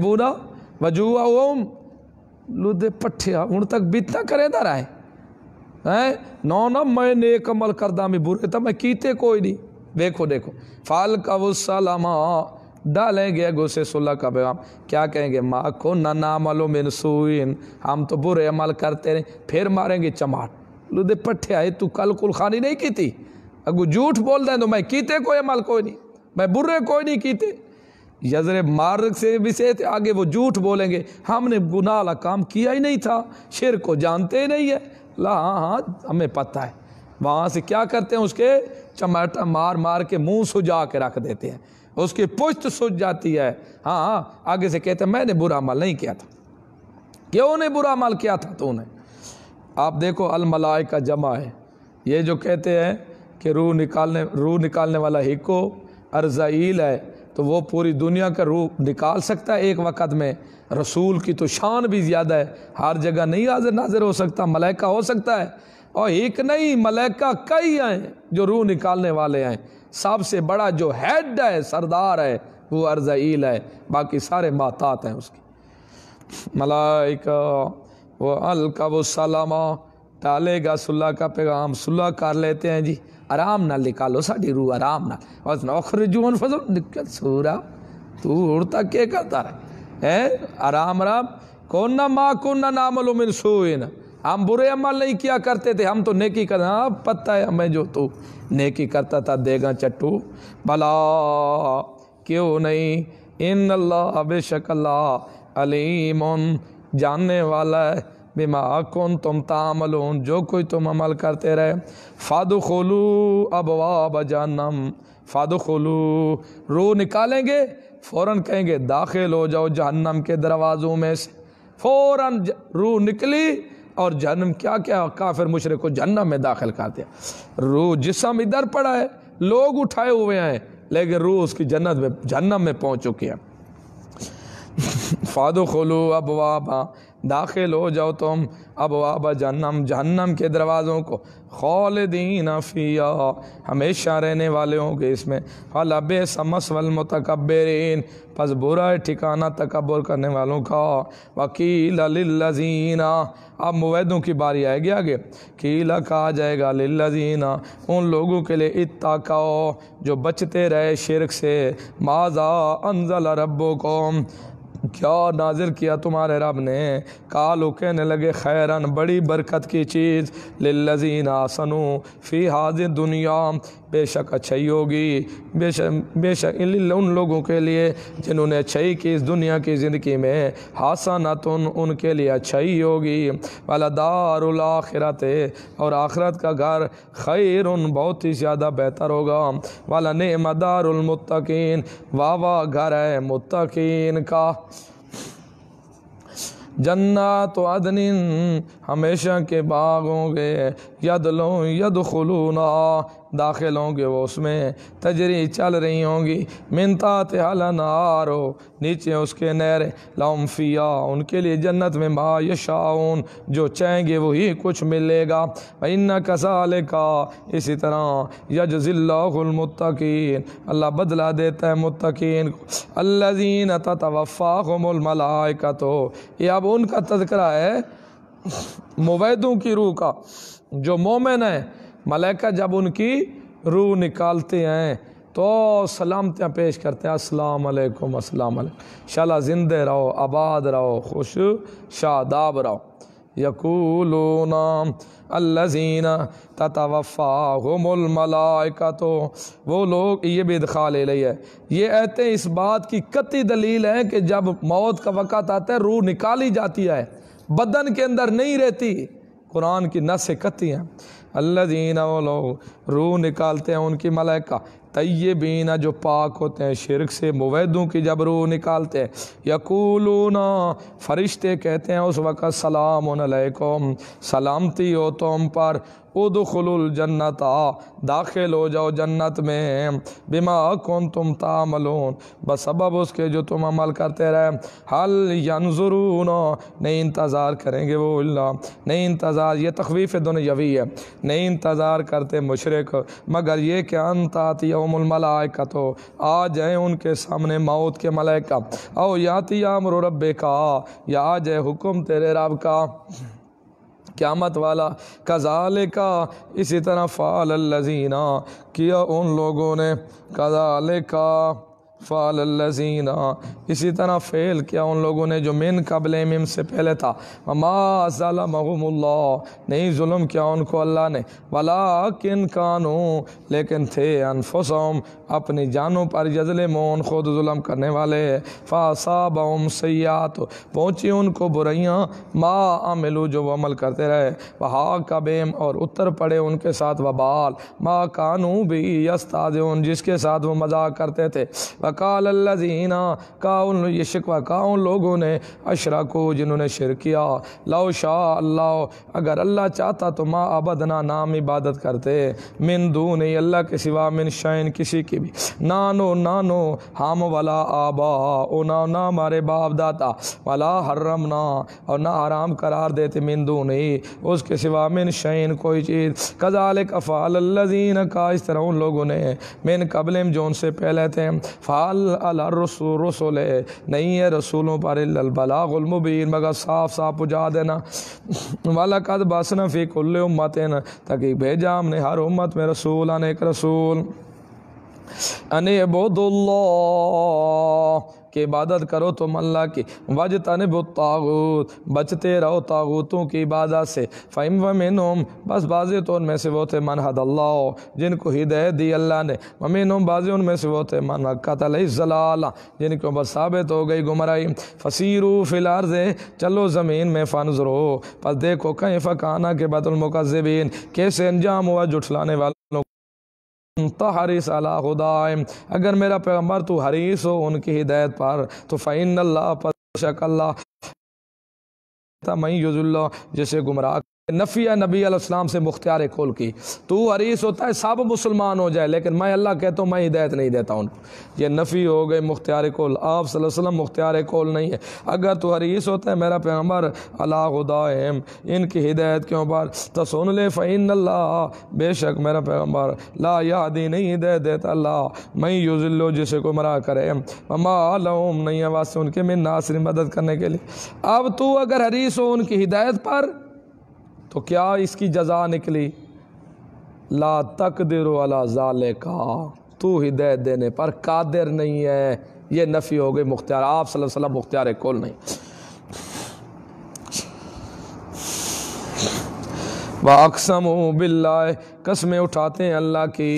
Speaker 1: बूढ़ा वजूआ ओम लुदे पठे हूँ तक बीतना करे दर आए हैं नौ न मैं नेक अमल करदा मैं बुरे तो मैं कीते कोई नहीं देखो देखो फाल का वो सलामा डालेंगे गुस्से सुल्ला का पैगाम क्या कहेंगे माँ को ना मलो मिनसून हम तो बुरे अमल करते रहे फिर मारेंगे चमाट लुदे पट्ठे आए तू कल कुल खानी नहीं की थी अगू झूठ बोल दें तो मैं कीते कोई अमल कोई नहीं मैं बुरे कोई नहीं कीते यजरे मार्ग से भी से आगे वो झूठ बोलेंगे हमने गुनाह वाला काम किया ही नहीं था शेर को जानते ही नहीं है ला हाँ हाँ हमें पता है वहाँ से क्या करते हैं उसके चमाटा मार मार के मुंह सुझा के रख देते हैं उसकी पुश्त सूझ जाती है हाँ, हाँ आगे से कहते मैंने बुरा अमल नहीं किया था क्यों ने बुरा अमल किया था तो उन्हें आप देखो अलमलाय का जमा है ये जो कहते हैं कि रूह निकालने रूह निकालने वाला हिको अरजाइल है तो वो पूरी दुनिया का रूह निकाल सकता है एक वक्त में रसूल की तो शान भी ज़्यादा है हर जगह नहीं हाजिर नाजिर हो सकता मलैका हो सकता है और एक नहीं मलैका कई हैं जो रूह निकालने वाले हैं सबसे बड़ा जो हेड है सरदार है वो अर्ज़ील है बाकी सारे मातात हैं उसके मलाइका वो अलका वो सलामा डालेगा सुल्ला का पैगाम सुल्ला कर लेते हैं जी आराम ना निकालो साड़ी रूह आराम ना बस नौकर जून फसल निकल सूरा तू उड़ता क्या करता है आराम आराम कौन ना माँ कौन ना लो मिन सोए ना हम बुरे अमल नहीं किया करते थे हम तो नेकी कर हाँ, पता है हमें जो तू नेकी करता था देगा चट्टू भला क्यों नहीं इन अल्लाह बेशक अल्लाह अलीम जानने वाला है बिमा कौन तुम तामल जो कोई तुम अमल करते रहे फादु खोलू अबवा जानम फादु खोलू रू निकालेंगे फ़ौर कहेंगे दाखिल हो जाओ जहन्नम के दरवाज़ों में से फ़ौर रू निकली और जन्म क्या क्या काफिर मुशरे को जन्नम में दाखिल कर दिया रूह जिसम इधर पड़ा है लोग उठाए हुए हैं लेकिन रूह उसकी जन्नत में जन्नम में पहुँच चुके हैं फ़ादो खोलो अब वाह दाखिल हो जाओ तुम अब वाबा जहन्नम जहन्नम के दरवाज़ों को खौल दीन फ़िया हमेशा रहने वाले होंगे इसमें अब समस वलमतकबरीन बस बुरा है ठिकाना तकबर करने वालों का वकील लजीना अब मुवैदों की बारी आएगी आगे कीला कहा जाएगा लजीना उन लोगों के लिए इत्ता जो बचते रहे शिरक से माजा अनजला रब्बो कौम क्या नाजिल किया तुम्हारे रब ने कालू कहने लगे खैरन बड़ी बरकत की चीज़ लजीन आसनू फ़ी हाजिर दुनिया बेशक अच्छाई होगी बेशक बेशक उन लोगों के लिए जिन्होंने अच्छाई की इस दुनिया की ज़िंदगी में तो उनके लिए अच्छाई होगी वाला दारुल आखिरत और आखरत का घर खैर उन बहुत ही ज़्यादा बेहतर होगा वाला ने दारमतकीन वाह वाह घर है मुतकीन का जन्ना तो अदनिन हमेशा के बाग होंगे यदलो यद ना दाखिल होंगे वो उसमें तजरी चल रही होंगी मिनता तला नारो नीचे उसके नहर लामफिया उनके लिए जन्नत में मा यशाउन जो चाहेंगे वही कुछ मिलेगा इन्ना कसाल का इसी तरह यजिल्लामतकीन अल्लाह बदला देता है मुतकीन अल्लाजीन तवफ़ा हमलमलाइका तो ये अब उनका तस्करा है मुवैदों की रूह का जो मोमिन है मलाइका जब उनकी रूह निकालते हैं तो सलामतियाँ पेश करते हैं अस्सलाम वालेकुम अस्सलाम वालेकुम शाला जिंदे रहो आबाद रहो खुश शादाब रहो यकूलूना अल्लाजीना ततवफ़ाहमलमलाइका तो वो लोग ये भी दखा ले रही है ये ऐते इस बात की कति दलील है कि जब मौत का वक़्त आता है रूह निकाली जाती है बदन के अंदर नहीं रहती कुरान की नस कती हैं अल्लाजीना रूह निकालते हैं उनकी मलाइका तय्यबीना जो पाक होते हैं शिरक से मुवैदों की जब रूह निकालते हैं यकूलूना फरिश्ते कहते हैं उस वक़्त सलाम सलामती हो तुम पर उद जन्नत जन्नता दाखिल हो जाओ जन्नत में बिमा कौन तुम तामलून बसबब उसके जो तुम अमल करते रहे हल यनजुरून नहीं इंतज़ार करेंगे वो अल्लाह नहीं इंतज़ार ये तखवीफ़ दुनियावी है नहीं इंतज़ार करते मुशरक मगर ये कि अनताती का तो आ जाए उनके सामने मौत के मलाइका औ याति यामर रब का या आ जाए हुक्म तेरे रब का क़्यामत वाला कज़ाल का इसी तरह फ़ाल लजीना किया उन लोगों ने कज़ाल का फ़ालजीना इसी तरह फ़ेल किया उन लोगों ने जो मिन कबल मिम से पहले था ममाज़ला महमल्ला नहीं जुल्म किया उनको अल्लाह ने वला किन कानू लेकिन थे अनफुसम अपनी जानों पर मोन खुद म करने वाले फ़ासाबम सयात पहुँची उनको बुराइयाँ माँ अमलू जो अमल करते रहे वहा कबेम और उत्तर पड़े उनके साथ वबाल माँ कानू भी यस्ताद जिसके साथ वो मजाक करते थे वकालजीना का उन ये शिकवा का उन लोगों ने अशरा को जिन्होंने शिर किया लाओ शाह अल्लाह अगर अल्लाह चाहता तो माँ अबदना नाम इबादत करते मिन दू नहीं अल्लाह के सिवा मिन शैन किसी की भी नानो नानो हम वाला आबा ओ ना ना हमारे बाप दाता वाला हर्रम ना और ना आराम करार देते मिन दू नहीं उसके सिवा मिन शैन कोई चीज़ कजाल कफ़ाल का इस तरह उन लोगों ने मिन कबलम जो उनसे पहले थे फा रसोल रसूल नहीं है रसूलों पर बलामुबीन मगर साफ साफ पुजा देना वाला कद बसना फ़ी कुल्ल उम्मत न ताकि भेजा हमने हर उम्मत में रसूल अनेक रसूल अने बोदुल्ला कि इबादत करो तुम अल्लाह की वज तनब तागूत बचते रहो तागूतों की इबादत से फ़ैम वमिन बस बाज़ तो उनमें से वो थे हद अल्लाह जिनको हिदायत दी अल्लाह ने ममिन बाज़ उनमें से वो थे मन हक़तला जिनके ऊपर साबित हो गई गुमराई फसीरू फिलार से चलो ज़मीन में फनजरो पर देखो कहीं फ़काना के बतुलमकज़बिन कैसे अंजाम हुआ जुठलाने वालों तो हरीस अला खुदाम अगर मेरा पैगम्बर तो हरीस हो उनकी हिदायत पर तो फ़ैन अल्लाह पर शक अल्लाह मई युजुल्ला जैसे गुमराह नफिया नबी अलैहिस्सलाम से मुख्तियार खोल की तो हरीस होता है सब मुसलमान हो जाए लेकिन मैं अल्लाह कहता हूँ मैं हिदायत नहीं देता उनको ये नफ़ी हो गई मुख्तियार खोल आप वसल्लम मुख्तियार खोल नहीं है अगर तो हरीस होता है मेरा पैगम्बर अला इनकी हिदायत क्यों बार तो सुन ले फ़ैन अल्लाह बेशक मेरा पैगम्बर ला यादी नहीं हिदायत देता अल्लाह मैं युजिल्लो जिसे को मरा करे ममा नहीं है वास्ते उनके मैं नासरी मदद करने के लिए अब तू अगर हरीस हो उनकी हिदायत पर तो क्या इसकी जजा निकली ला तक देर वाला जाले का तू हिदायत देने पर कादिर नहीं है ये नफ़ी हो गई मुख्तियार आप सल्लल्लाहु अलैहि वसल्लम मुख्तियार कुल नहीं व अकसम बिल्ला कस्में उठाते हैं अल्लाह की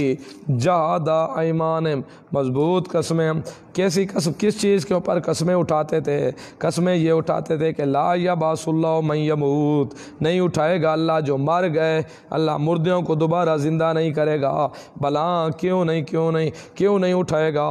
Speaker 1: जहादा ऐमान मजबूत कस्में कैसी कसम किस चीज़ के ऊपर कस्में उठाते थे कस्में ये उठाते थे कि ला या बासुल्ला मैमूत नहीं उठाएगा अल्लाह जो मर गए अल्लाह मुर्दियों को दोबारा ज़िंदा नहीं करेगा भला क्यों नहीं क्यों नहीं क्यों नहीं उठाएगा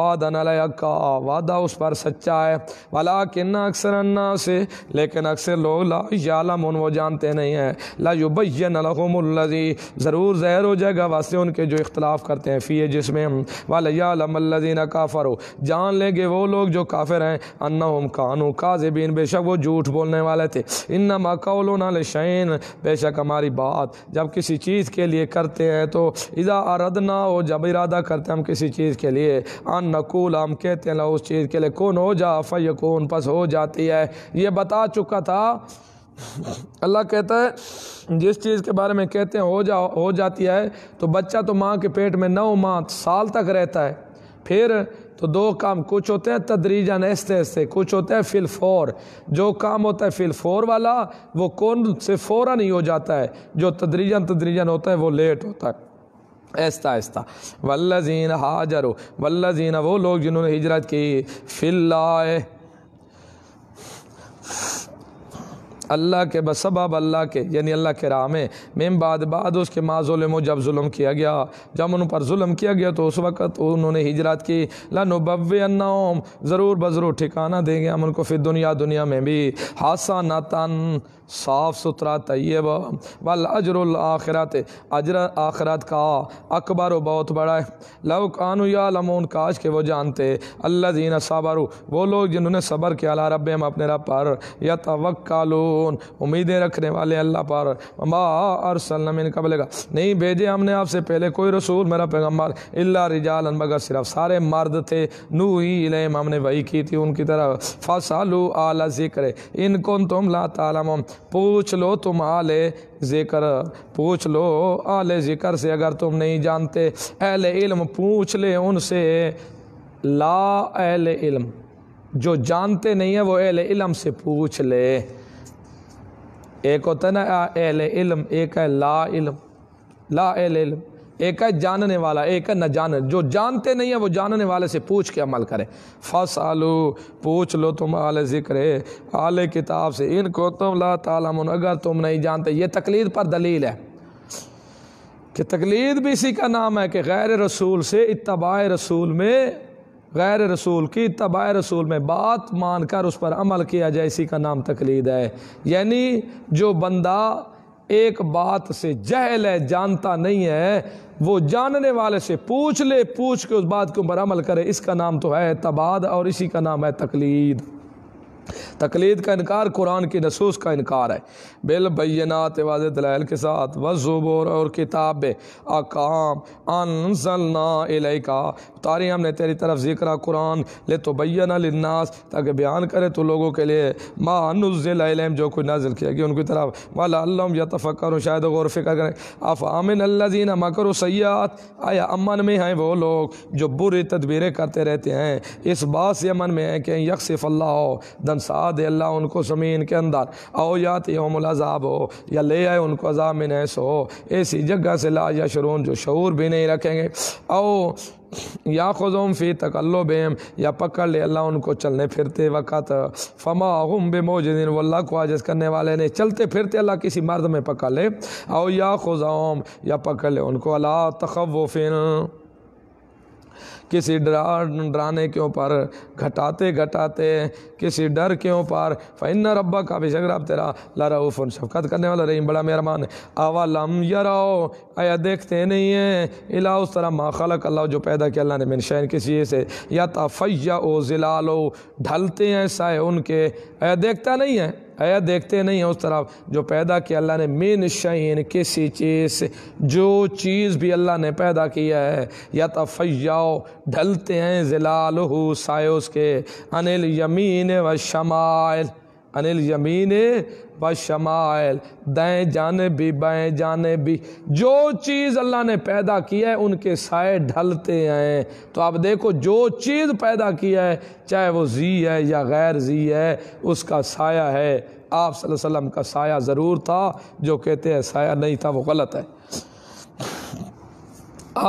Speaker 1: वादा लक्का वादा उस पर सच्चा है भला किन्ना अक्सर अन्ना से लेकिन अक्सर लोग ला यालम वो जानते नहीं हैं ला वबैन लहमल्लि ज़रूर ज़हर हो जाएगा वास्ते उनके जो इख्तलाफ करते हैं फ़ी जिसमें वालमल्लिन काफ़र हो जान लेंगे वो लोग जो काफिर हैं अन्ना हम कानू काजबिन बेशक वो झूठ बोलने वाले थे इन्ना मकाउल शैन बेशक हमारी बात जब किसी चीज़ के लिए करते हैं तो इदा अरदना हो जब इरादा करते हैं हम किसी चीज़ के लिए अन नकूल हम कहते हैं उस चीज़ के लिए कौन हो जा फ़ैकून पस हो जाती है ये बता चुका था अल्लाह कहता है जिस चीज़ के बारे में कहते हैं हो जाओ हो जाती है तो बच्चा तो माँ के पेट में नौ माह साल तक रहता है फिर तो दो काम कुछ होते हैं तदरीजन ऐसे ऐसे कुछ होते हैं फिल फोर जो काम होता है फिल फोर वाला वो कौन से फ़ौरन ही हो जाता है जो तदरीजन तदरीजन होता है वो लेट होता है ऐसा ऐसा वल्लजीन हाजर वल्लजीन वो लोग जिन्होंने हिजरत की फिल्ला अल्लाह के बसबाब अल्लाह के यानी अल्लाह के राम है मेम बाद बाद उसके माँ म जब म किया गया जब उन पर म किया गया तो उस वक़्त उन्होंने हिजरत की लानबव अन्नाम ज़रूर बज़रूर ठिकाना देंगे हम उनको फिर दुनिया दुनिया में भी हासा नातान साफ़ सुथरा तयब वल अजर आखिरत अजर आखरत का अकबर बहुत बड़ा है लव कानू या लमोन काश के वो जानते अल्लाह जीन सबर वो लोग जिन्होंने सबर के अला रब हम अपने रब पर या तवक्ल उम्मीदें रखने वाले अल्लाह पर मा इन कबलेगा नहीं भेजे हमने आपसे पहले कोई रसूल मेरा पैगम्बर अल्ला रिजाल मगर सिर्फ सारे मर्द थे नू ही इलेम हमने वही की थी उनकी तरफ फसालू आला जिक्र इनको तुम ला तम पूछ लो तुम आले ज़िक्र पूछ लो आले ज़िक्र से अगर तुम नहीं जानते अहल इल्म पूछ ले उनसे ला अहल इल्म जो जानते नहीं है वो अहल इल्म से पूछ ले एक होता है ना अहल इल्म एक है ला इल्म ला अहल इल्म एक है जानने वाला एक है न जान जो जानते नहीं है वो जानने वाले से पूछ के अमल करे फस आलू पूछ लो तुम आल ज़िक्र आल किताब से इनको तुम ला अगर तुम नहीं जानते ये तकलीद पर दलील है कि तकलीद भी इसी का नाम है कि गैर रसूल से इतबा रसूल में गैर रसूल की तबाह रसूल में बात मान कर उस पर अमल किया जाए इसी का नाम तकलीद है यानी जो बंदा एक बात से जहल है जानता नहीं है वो जानने वाले से पूछ ले पूछ के उस बात के ऊपर अमल करे इसका नाम तो है तबाद और इसी का नाम है तकलीद तकलीद का इनकार कुरान के नसूस का इनकार है बिल बैनात वाज दलाइल के साथ वजूबर और किताब अकाम अनजलना का तारी हमने तेरी तरफ जिक्र कुरान ले तो बैना लन्नास ताकि बयान करे तो लोगों के लिए माँ अनुज़ल जो कोई नाजिल किया गया उनकी तरफ वाला या तफ़क्र शायद गौर फ़िक्र करें अफ आमिन अल्लाजीन मकर सयात आया अमन में हैं वो लोग जो बुरी तदबीरें करते रहते हैं इस बात से अमन में है कि यकसफ़ अल्लाह अनसा दे अल्लाह उनको समी के अंदर आओ यात यौमलाजाब हो या ले आए उनको अजाब में नैस हो ऐसी जगह से ला या शरून जो शूर भी नहीं रखेंगे आओ या खुजोम फ़ी तकल्लो बेम या पकड़ ले अल्लाह उनको चलने फिरते वक़्त फमा हम बे मोजिन वल्ला को आजज करने वाले ने चलते फिरते अल्लाह किसी मर्द में पकड़ ले आओ या खुजोम या पकड़ ले उनको अला तखवफिन किसी डरा डराने के ऊपर घटाते घटाते किसी डर के ऊपर फ़ैन रब्बा का भी शगराब तेरा लारा उफ़न शफकत करने वाला रही बड़ा मेहरमान आवा लम यराओ आया देखते नहीं हैं इला उस तरह माखलक अल्लाह जो पैदा किया अल्लाह ने मेन शहन किसी से या तफैया ओ जिला ढलते हैं है उनके आया देखता नहीं है आया देखते नहीं हैं उस तरफ जो पैदा किया अल्लाह ने मिन शहीन किसी चीज़ से जो चीज़ भी अल्लाह ने पैदा किया है या तफयाओ ढलते हैं जलाल हो सायोस के अनिल यमीन व शमायल अनिल जमीन यमीन शमायल दें जाने भी बें जाने भी जो चीज़ अल्लाह ने पैदा किया है उनके साए ढलते हैं तो आप देखो जो चीज़ पैदा किया है चाहे वो जी है या गैर जी है उसका साया है आप वसल्लम का साया ज़रूर था जो कहते हैं साया नहीं था वो गलत है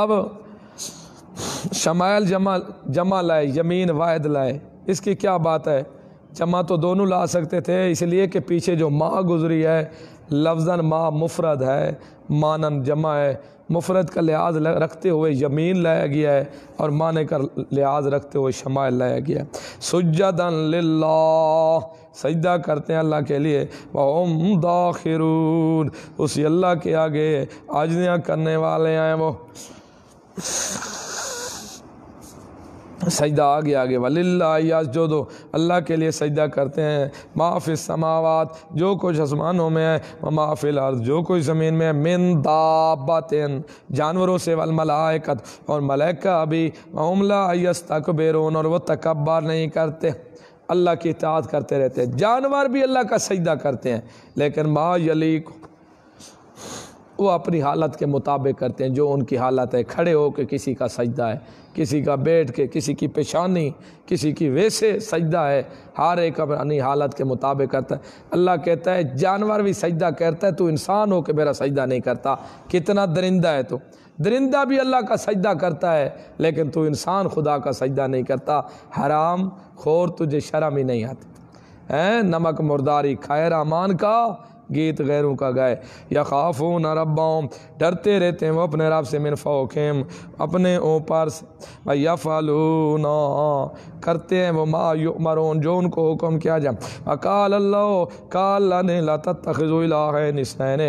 Speaker 1: अब शमायल जमा जमा लाए जमीन वायद लाए इसकी क्या बात है जमा तो दोनों ला सकते थे इसलिए कि पीछे जो माँ गुजरी है लफजन माँ मुफरद है मानन जमा है मुफरत का लिहाज रखते हुए यमीन लाया गया है और माने का लिहाज रखते हुए शमाल लाया गया है सुजदन सजदा करते हैं अल्लाह के लिए ओम दाखिर उसी अल्लाह के आगे आजनियाँ करने वाले हैं वो सजदा आगे आगे वल्लाज जो दो अल्लाह के लिए सजदा करते हैं माफ़ समावत जो कुछ आसमानों में है माफिल अर्द जो कुछ ज़मीन में है दाबातिन जानवरों से वल मलाकत और मलैका भी ममला तक बेरोन और वह तकबर नहीं करते अल्लाह की इतात करते रहते हैं जानवर भी अल्लाह का सजदा करते हैं लेकिन मा यलीक वो अपनी हालत के मुताबिक करते हैं जो उनकी हालत है खड़े होकर किसी का सजदा है किसी का बैठ के किसी की पेशानी किसी की वैसे सजदा है हर एक अपनी हालत के मुताबिक करता है अल्लाह कहता है जानवर भी सजदा करता है तू इंसान हो के मेरा सजदा नहीं करता कितना दरिंदा है तू दरिंदा भी अल्लाह का सजदा करता है लेकिन तू इंसान खुदा का सजदा नहीं करता हराम खोर तुझे शर्म ही नहीं आती है नमक मुर्दारी खैर अमान का गीत गैरों का गाए या खाफू न रबाम डरते रहते हैं वो अपने रब से खेम अपने ओ पार से या फालू ना करते हैं वो मरून जो उनको हुक्म किया जाए अकाल अल्लाह का अल्लाह ने ला तखजुला है निसैन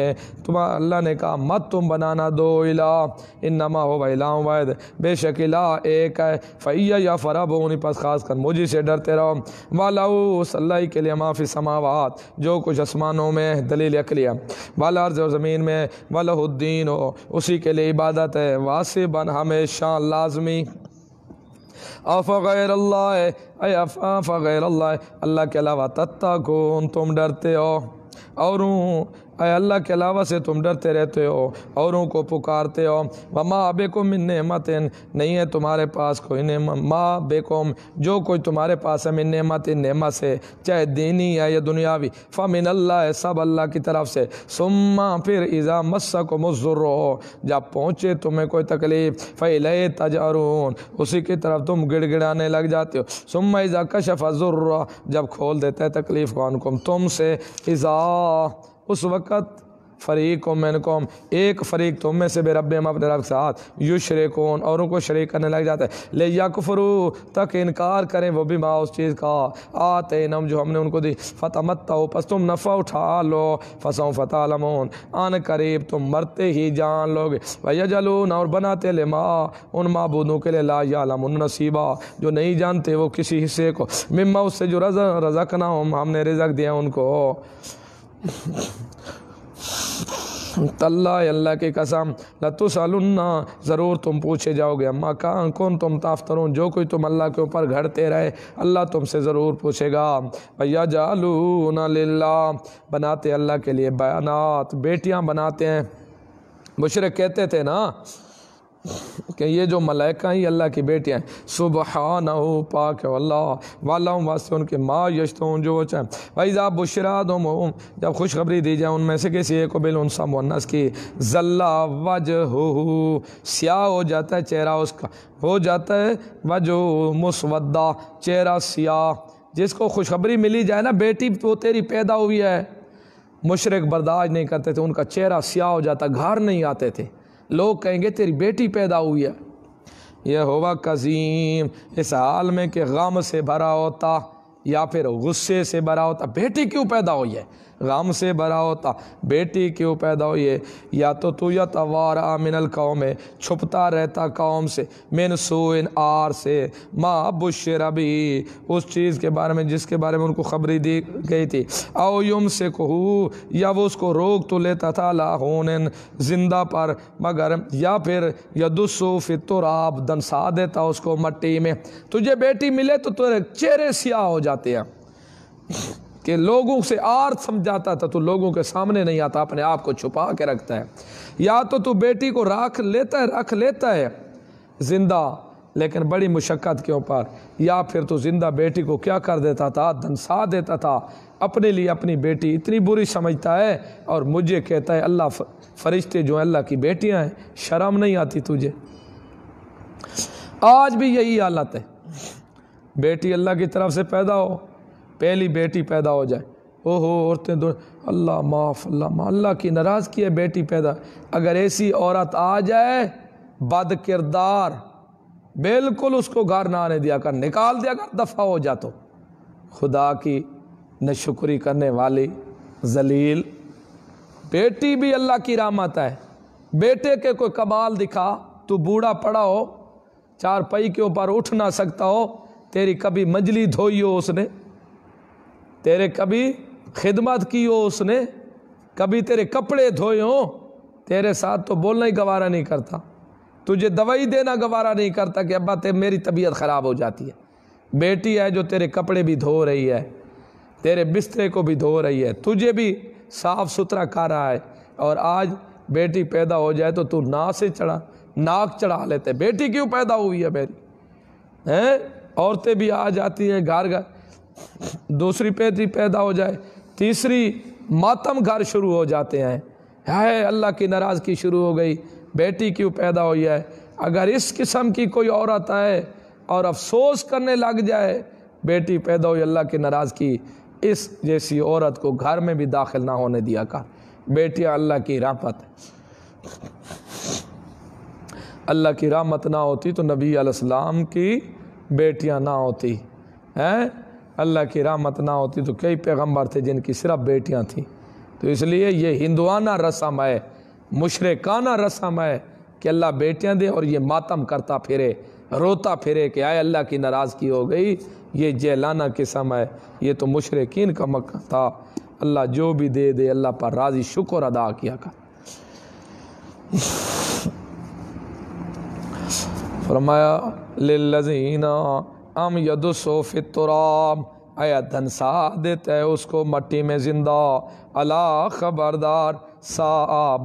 Speaker 1: तुम अल्लाह ने कहा मत तुम बनाना दो इला इन नमा हो वैला वैद बेशक इला एक है फ़ैया या फ़रब होनी पास खास कर मुझे से डरते रहो वाला सल्लाई के लिए माफ़ी समावत जो कुछ आसमानों में दलील लिया वाला अर्ज ज़मीन में वलहुद्दीन हो उसी के लिए इबादत है वासिबन हमेशा लाजमी अफैर अल्लाह अल्लाह के अलावा तत्ता तुम डरते हो और अल्लाह के अलावा से तुम डरते रहते हो औरों को पुकारते हो व माँ बेकुम इन नमत नहीं है तुम्हारे पास कोई नमत माँ बेकुम जो कोई तुम्हारे पास है मिन नमत इन नमत से चाहे दीनी है या दुनियावी फ़मिन अल्लाह है सब अल्लाह की तरफ से सुम्मा फिर इज़ा मस्सा को मज़ुर हो जब पहुँचे तुम्हें कोई तकलीफ़ फ़ैल तजारून उसी की तरफ तुम गिड़गिड़ाने लग जाते हो सुम्मा इज़ा कशफ़ जब खोल देता है तकलीफ़ कौन कुम तुम से इज़ा उस वक़्त फ़रीक कौम मैन कौम एक फ़रीक तुम तो में से बेरब अपने रब के साथ यू कौन औरों को शरीक करने लग जाता है ले या कुफरू तक इनकार करें वो भी माँ उस चीज़ का आते नम जो हमने उनको दी फ़तह मत बस तुम नफ़ा उठा लो फसों फ़तः लमोन अन करीब तुम मरते ही जान लोगे भैया जलून और बनाते ले माँ उन मबूदों के लिए ला यालम उन नसीबा जो नहीं जानते वो किसी हिस्से को मिम्मा उससे जो रजा रजक ना हो हमने रिजक दिया उनको तल्ला अल्लाह की कसम लतुसलन्ना ज़रूर तुम पूछे जाओगे अम्मा कहाँ कौन तुम ताफ्तरों जो कोई तुम अल्लाह के ऊपर घड़ते रहे अल्लाह तुमसे ज़रूर पूछेगा भैया जालू ला बनाते अल्लाह के लिए बयानात बेटियाँ बनाते हैं मुशरक कहते थे ना कि ये जो मलाइका ही ये अल्लाह की बेटियाँ हैं सुबह न हो पाक अल्लाह वाला वास्ते उनके माँ यशतों जो वो चाहें भाई बुशरा बुशराद हम जब खुशखबरी दी जाए उनमें से किसी एक बिल उन मुन्नस की जल्ला वज हो स्याह हो जाता है चेहरा उसका हो जाता है हो मुसवदा चेहरा स्याह जिसको खुशखबरी मिली जाए ना बेटी वो तेरी पैदा हुई है मुशरक बर्दाश्त नहीं करते थे उनका चेहरा स्याह हो जाता घर नहीं आते थे लोग कहेंगे तेरी बेटी पैदा हुई है यह होवा कसीम इस हाल में कि गम से भरा होता या फिर गुस्से से भरा होता बेटी क्यों पैदा हुई है गम से भरा होता बेटी क्यों पैदा हुई है या तो तू या तवार मिनल कौम है छुपता रहता कौम से मिन सोन आर से माँ बुशर रबी उस चीज़ के बारे में जिसके बारे में उनको खबरी दी गई थी आओ युम से कहू या वो उसको रोक तो लेता था लाहौन जिंदा पर मगर या फिर यदुसो फितुराब दनसा देता उसको मट्टी में तुझे बेटी मिले तो तेरे चेहरे सियाह हो जाते हैं कि लोगों से आर्थ समझाता था तो लोगों के सामने नहीं आता अपने आप को छुपा के रखता है या तो तू बेटी को राख लेता है रख लेता है ज़िंदा लेकिन बड़ी मुशक्क़त के ऊपर या फिर तो ज़िंदा बेटी को क्या कर देता था धनसा देता था अपने लिए अपनी बेटी इतनी बुरी समझता है और मुझे कहता है अल्लाह फरिश्ते जो अल्लाह की बेटियां हैं शर्म नहीं आती तुझे आज भी यही हालत है बेटी अल्लाह की तरफ से पैदा हो पहली बेटी पैदा हो जाए ओहो औरतें दो अल्लाह माफ़ अल्लाह माफ़ अल्लाह की नाराज़गी है बेटी पैदा अगर ऐसी औरत आ जाए बद किरदार बिल्कुल उसको घर ना आने दिया कर निकाल दिया कर दफ़ा हो जा तो खुदा की शुक्री करने वाली जलील बेटी भी अल्लाह की रामत है बेटे के कोई कमाल दिखा तू बूढ़ा पड़ा हो चारपाई के ऊपर उठ ना सकता हो तेरी कभी मंजली धोई हो उसने तेरे कभी खिदमत की हो उसने कभी तेरे कपड़े धोए हों तेरे साथ तो बोलना ही गवारा नहीं करता तुझे दवाई देना गवारा नहीं करता कि अब्बा ते मेरी तबीयत ख़राब हो जाती है बेटी है जो तेरे कपड़े भी धो रही है तेरे बिस्तरे को भी धो रही है तुझे भी साफ़ सुथरा कर रहा है और आज बेटी पैदा हो जाए तो तू ना से चढ़ा नाक चढ़ा लेते बेटी क्यों पैदा हुई है मेरी हैं औरतें भी आ जाती हैं घर घर दूसरी पैदरी पैदा हो जाए तीसरी मातम घर शुरू हो जाते हैं है अल्लाह की नाराज़गी शुरू हो गई बेटी क्यों पैदा हुई है अगर इस किस्म की कोई औरत आए और अफसोस करने लग जाए बेटी पैदा हुई अल्लाह की नाराज़गी इस जैसी औरत को घर में भी दाखिल ना होने दिया कर बेटियाँ अल्लाह की राहत अल्लाह की रामत ना होती तो नबी आसमाम की बेटियाँ ना होती हैं अल्लाह की रहमत ना होती तो कई पैगंबर थे जिनकी सिर्फ बेटियां थीं तो इसलिए ये हिंदुआना रस्म है मुशरकाना रस्म है कि अल्लाह बेटियाँ दे और ये मातम करता फिरे रोता फिरे कि आए अल्लाह की नाराज़गी हो गई ये जेलाना किस्म है ये तो मुशरकिन का मक्का था अल्लाह जो भी दे दे अल्लाह पर राज़ी शुक्र अदा किया कर फरमाया लजीना अम यदुसो फितराम आया धनसा देता है उसको मट्टी में ज़िंदा अला ख़बरदार सा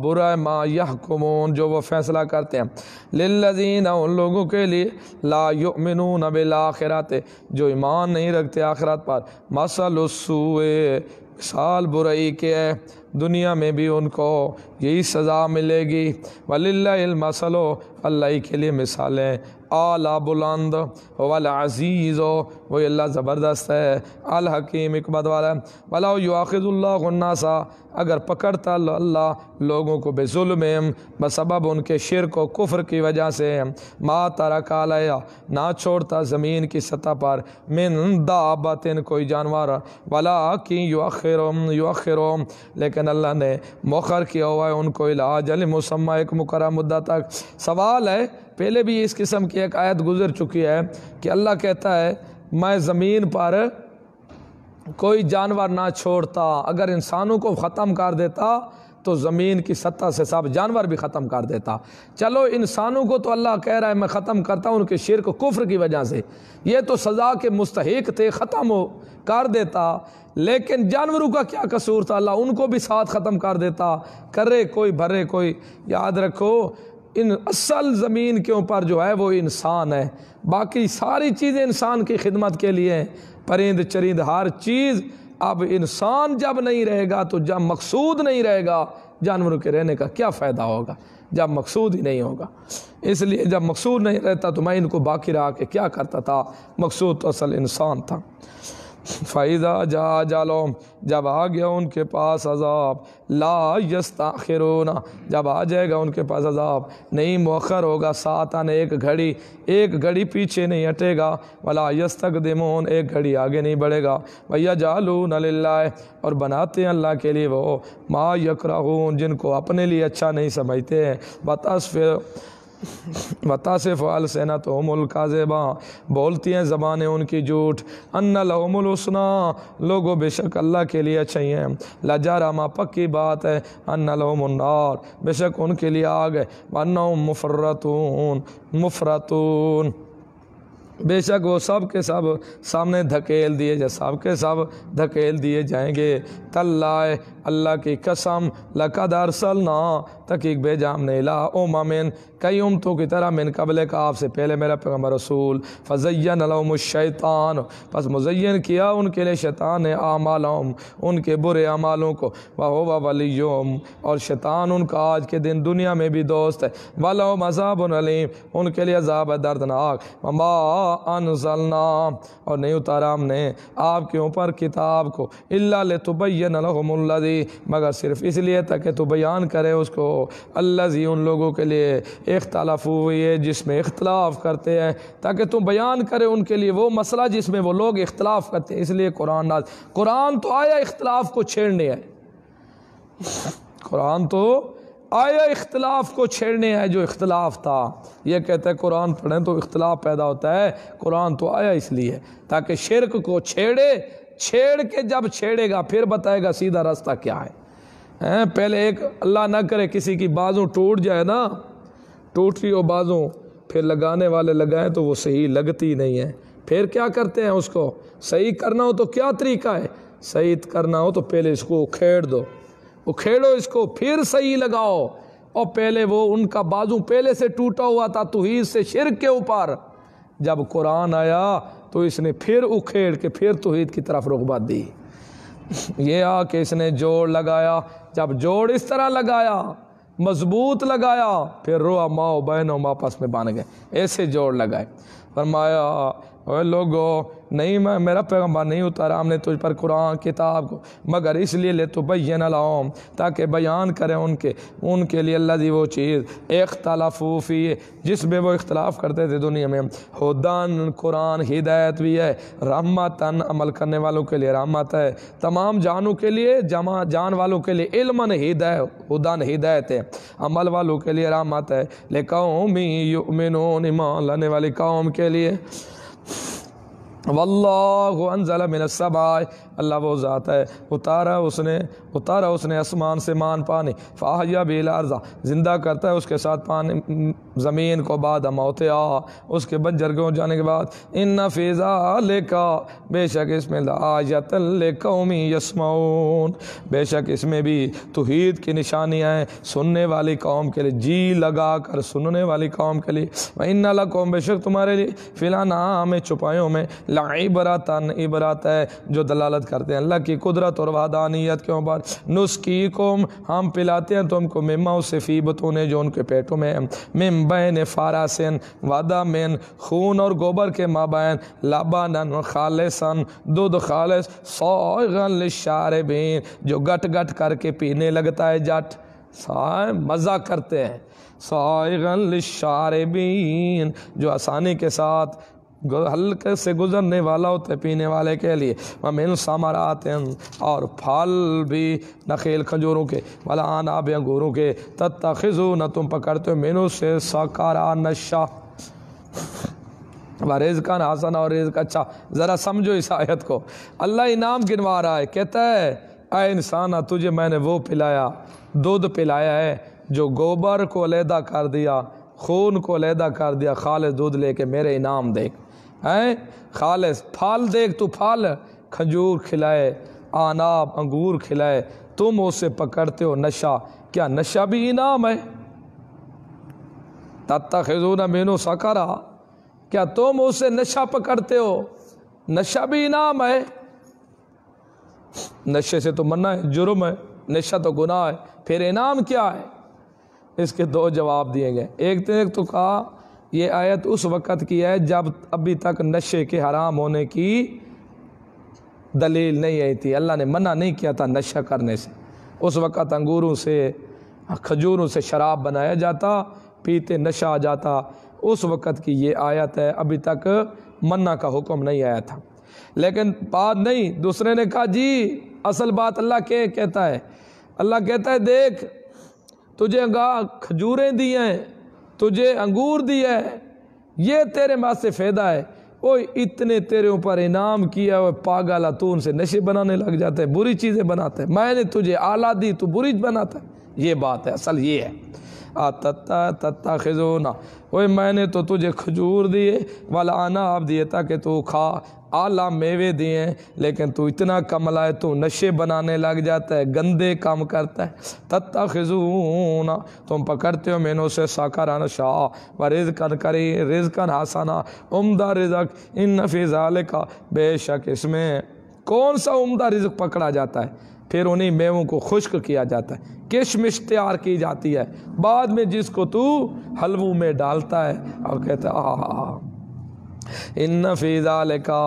Speaker 1: बुरा माँ यह कुमून जो वो फ़ैसला करते हैं लिल्लजीन उन लोगों के लिए ला युमिनून बिलाखिरत जो ईमान नहीं रखते आखिरत पर मसल साल बुराई के दुनिया में भी उनको यही सज़ा मिलेगी वलिल्लामसलो अल्लाह के लिए मिसालें आला बुलंद वल अज़ीज़ वो अल्लाह ज़बरदस्त है अल हकीम इकबत वाला भला युआखिल्लासा अगर पकड़ता अल्लाह लोगों को बेजुल्म बसबब उनके शिर को कुफ़र की वजह से मा तारा कालाया ना छोड़ता ज़मीन की सतह पर मिन दाबतिन कोई जानवर वाला कि युवा युआखिर लेकिन अल्लाह ने मौखर किया हुआ है उनको इलाज अल मुसम्मा एक मुकर मुद्दा तक सवाल है पहले भी इस किस्म की एक आयत गुजर चुकी है कि अल्लाह कहता है मैं ज़मीन पर कोई जानवर ना छोड़ता अगर इंसानों को ख़त्म कर देता तो ज़मीन की सत्ता से सब जानवर भी ख़त्म कर देता चलो इंसानों को तो अल्लाह कह रहा है मैं ख़त्म करता हूँ उनके शिरक कुफ्र की वजह से ये तो सज़ा के मुस्तक थे ख़त्म हो कर देता लेकिन जानवरों का क्या कसूर था अल्लाह उनको भी साथ ख़त्म कर देता करे कोई भरे कोई याद रखो इन असल ज़मीन के ऊपर जो है वो इंसान है बाकी सारी चीज़ें इंसान की खिदमत के लिए हैं परिंद चरिंद हर चीज़ अब इंसान जब नहीं रहेगा तो जब मकसूद नहीं रहेगा जानवरों के रहने का क्या फ़ायदा होगा जब मकसूद ही नहीं होगा इसलिए जब मकसूद नहीं रहता तो मैं इनको बाकी रहा के क्या करता था मकसूद तो असल इंसान था फ़ैज़ा जा जालोम जब आ गया उनके पास अजाब ला यस्ताखिरोना जब आ जाएगा उनके पास अजाब नहीं मौखर होगा सातन एक घड़ी एक घड़ी पीछे नहीं हटेगा वला यस तक दिमोन एक घड़ी आगे नहीं बढ़ेगा भैया जालू नल्ला और बनाते हैं अल्लाह के लिए वो माँ यकर जिनको अपने लिए अच्छा नहीं समझते हैं बतास फिर वता से फ़ाल सेना तो हमकाजेबा बोलती हैं ज़बानें उनकी झूठ अन्ना लहमुलसना लोगों बेशक अल्लाह के लिए अच्छे हैं लजा रामा पक्की बात है अन्ना लहमुन्नार बेशक उनके लिए आग है वरना मुफरतून मुफरतून बेशक वो सब के सब सामने धकेल दिए जाए सब के सब धकेल दिए जाएंगे तल्लाए अल्लाह की कसम लकद अरसल ना तकीक भेजा हमने ला ओ मामिन कई उमतों की तरह मिन कबल का आपसे पहले मेरा पैगम रसूल फ़जैन शैतान बस मुजैन किया उनके लिए शैतान ने आमालम उनके बुरे अमालों को वाह वलीम और शैतान उनका आज के दिन दुनिया में भी दोस्त है वलो मजाब उनके लिए अजाब है दर्दनाक ममा और नहीं उतारा हमने आपके ऊपर किताब को अल्लाह तुबैन अलहमल्ला ली मगर सिर्फ इसलिए ताकि तो बयान करे उसको अल्लाह जी उन लोगों के लिए इख्तलाफ हुई है जिसमें इख्तलाफ करते हैं ताकि तुम बयान करे उनके लिए वो मसला जिसमें वो लोग इख्तलाफ करते हैं इसलिए कुरान नाज कुरान तो आया इख्तलाफ को छेड़ने है कुरान तो आया इख्तलाफ को छेड़ने है जो इख्तलाफ था यह कहते हैं कुरान पढ़ें तो इख्तलाफ पैदा होता है कुरान तो आया इसलिए ताकि शिरक को छेड़े छेड़ के जब छेड़ेगा फिर बताएगा सीधा रास्ता क्या है हैं पहले एक अल्लाह ना करे किसी की बाजू टूट जाए ना टूट रही हो बाजू फिर लगाने वाले लगाए तो वो सही लगती नहीं है फिर क्या करते हैं उसको सही करना हो तो क्या तरीका है सही करना हो तो पहले इसको उखेड़ दो उखेड़ो इसको फिर सही लगाओ और पहले वो उनका बाजू पहले से टूटा हुआ था तुहिर से शिर के ऊपर जब कुरान आया तो इसने फिर उखेड़ के फिर तोहेद की तरफ रुकबा दी ये आ कि इसने जोड़ लगाया जब जोड़ इस तरह लगाया मजबूत लगाया फिर रोआ माओ बहनों आपस में बन गए ऐसे जोड़ लगाए फरमाया लोगो नहीं मैं मेरा पैगंबर नहीं उतारा हमने तुझ पर कुरान किताब को मगर इसलिए ले तो बैन लाओम ताकि बयान करें उनके उनके लिए अल्लाह जी वो चीज़ इख्तलाफूफ़ी जिसमें वो इख्तलाफ करते थे दुनिया में हुदन कुरान हिदायत भी है रहमतन अमल करने वालों के लिए रहमत है तमाम जानों के लिए जमा जान वालों के लिए इल्मन हिदायत हुदन हिदायत है अमल वालों के लिए रहमत है ले कौमी युमिन ईमान लाने वाली कौम के लिए वल्लाबाय अल्लाह वो ज़ात है उतारा उसने उतारा उसने आसमान से मान पानी फ़ाहिया बेलारजा ज़िंदा करता है उसके साथ पानी ज़मीन को बाद मौत आ उसके बंजर को जाने के बाद इन फेज़ा का बेशक इसमें आयतल कौमी यसमाउन बेशक इसमें भी तोहद की निशानियाँ हैं सुनने वाली कौम के लिए जी लगा कर सुनने वाली कौम के लिए वही ला कौम बेशक तुम्हारे लिए फ़िलहाल में छुपायों में लाइबरा तन इबरात है जो दलालत इबादत करते हैं अल्लाह की कुदरत और वादानियत के ऊपर नुस्खी को हम पिलाते हैं तुमको तो मेमा से फी ने जो उनके पेटों में मेम बैन फारासन वादा मैन खून और गोबर के माबैन लाबानन खालसन दूध खालस सौगल बीन जो गट गट करके पीने लगता है जट साय मज़ा करते हैं सायगल बीन जो आसानी के साथ हल्के से गुजरने वाला होता है पीने वाले के लिए आते हैं और फल भी नखेल खजूरों के वाला भी अंगूरों के खिजू न तुम पकड़ते हो मीनू से सकारा नशा रेज का नासन और रेज का अच्छा ज़रा समझो इस आयत को अल्लाह इनाम गिनवा रहा है कहता है अः इंसान तुझे मैंने वो पिलाया दूध पिलाया है जो गोबर को अलहदा कर दिया खून को अलहदा कर दिया खाले दूध लेके मेरे इनाम देख हैं खालस फाल देख तू फाल खजूर खिलाए आनाब अंगूर खिलाए तुम उसे पकड़ते हो नशा क्या नशा भी इनाम है तत्ता ना मीनू सकारा क्या तुम उसे नशा पकड़ते हो नशा भी इनाम है नशे से तो मना है जुर्म है नशा तो गुनाह है फिर इनाम क्या है इसके दो जवाब दिए गए एक तो एक तो कहा ये आयत उस वक़्त की है जब अभी तक नशे के हराम होने की दलील नहीं आई थी अल्लाह ने मना नहीं किया था नशा करने से उस वक़्त अंगूरों से खजूरों से शराब बनाया जाता पीते नशा आ जाता उस वक़्त की ये आयत है अभी तक मन्ना का हुक्म नहीं आया था लेकिन बात नहीं दूसरे ने कहा जी असल बात अल्लाह के कहता है अल्लाह कहता है देख तुझे खजूरें दी हैं तुझे अंगूर दिया है ये तेरे माँ से फ़ायदा है ओ इतने तेरे ऊपर इनाम किया हुआ पागल तू उनसे नशे बनाने लग जाते हैं बुरी चीज़ें बनाते हैं मैंने तुझे आला दी तू बुरी बनाता है ये बात है असल ये है आ तत्ता तत्ता खिजोना ओ मैंने तो तुझे खजूर दिए वाला आना आप दिए ताकि तू खा आला मेवे दिए हैं लेकिन तू इतना कम लाए तू नशे बनाने लग जाता है गंदे काम करता है तत्ता खिजूना तुम पकड़ते हो मेनो से साकरान शाह व कर करी कर हासाना उमदा रिजक इन नफीज़ाल का बेशक इसमें कौन सा उमदा रिजक पकड़ा जाता है फिर उन्हीं मेवों को खुश्क किया जाता है किशमिश तैयार की जाती है बाद में जिसको तू हलवू में डालता है और कहता है आह इन फ़ीज़ा का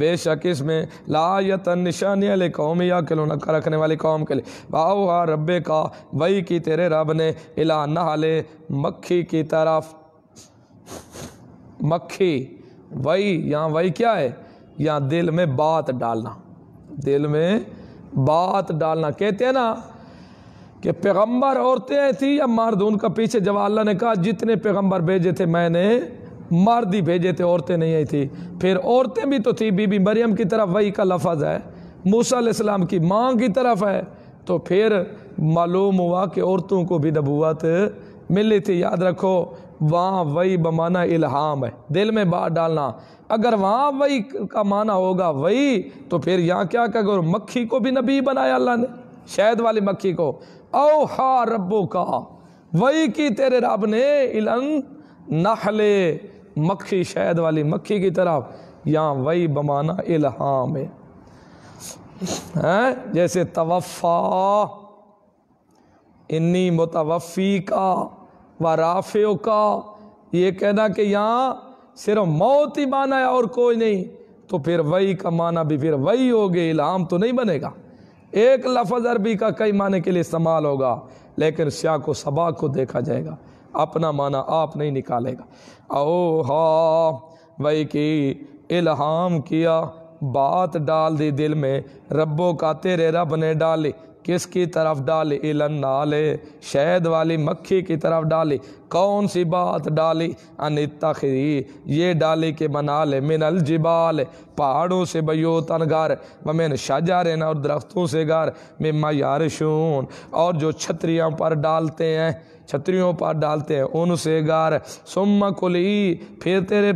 Speaker 1: बेशक इसमें लायत निशान कौम या किलोना का रखने वाली कौम के लिए बाउहा रब्बे का वही की तेरे रब ने इला नहाले मक्खी की तरफ मक्खी वही यहाँ वही क्या है यहाँ दिल में बात डालना दिल में बात डालना कहते हैं ना कि पैगंबर औरतें थी या मर्द उनका पीछे जवाहरला ने कहा जितने पैगंबर भेजे थे मैंने ही भेजे थे औरतें नहीं आई थी फिर औरतें भी तो थी बीबी मरियम की तरफ वही का लफज है मूसलाम की माँ की तरफ है तो फिर मालूम हुआ कि औरतों को भी नबूत मिली थी याद रखो वहाँ वही बमाना इल्हाम है दिल में बात डालना अगर वहाँ वही का माना होगा वही तो फिर यहाँ क्या कहो मक्खी को भी नबी बनाया अल्लाह ने शहद वाली मक्खी को औ हा रबो का वही की तेरे रब ने इलंग नहले मक्खी शहद वाली मक्खी की तरफ यहाँ वही बमाना इल्हाम है हैं जैसे तवफ़ा इन्नी मुतवफ़ी का व राफ़ियों का ये कहना कि यहाँ सिर्फ मौत ही माना है और कोई नहीं तो फिर वही का माना भी फिर वही हो गए इलाम तो नहीं बनेगा एक लफज अरबी का कई माने के लिए इस्तेमाल होगा लेकिन श्या को सबा को देखा जाएगा अपना माना आप नहीं निकालेगा ओहा वही की इल्हाम किया बात डाल दी दिल में रब्बो का तेरे रब ने डाली किसकी तरफ डाली इलन नाले शहद वाली मक्खी की तरफ डाली कौन सी बात डाली अनिता खरी ये डाली के बना ले मिनल जिबाल पहाड़ों से बयोतन घर शाजा शाहजारन और दरख्तों से घर यार शून और जो छतरियों पर डालते हैं छतरियों पर डालते हैं उन से गार सुम कुली फिर तेरे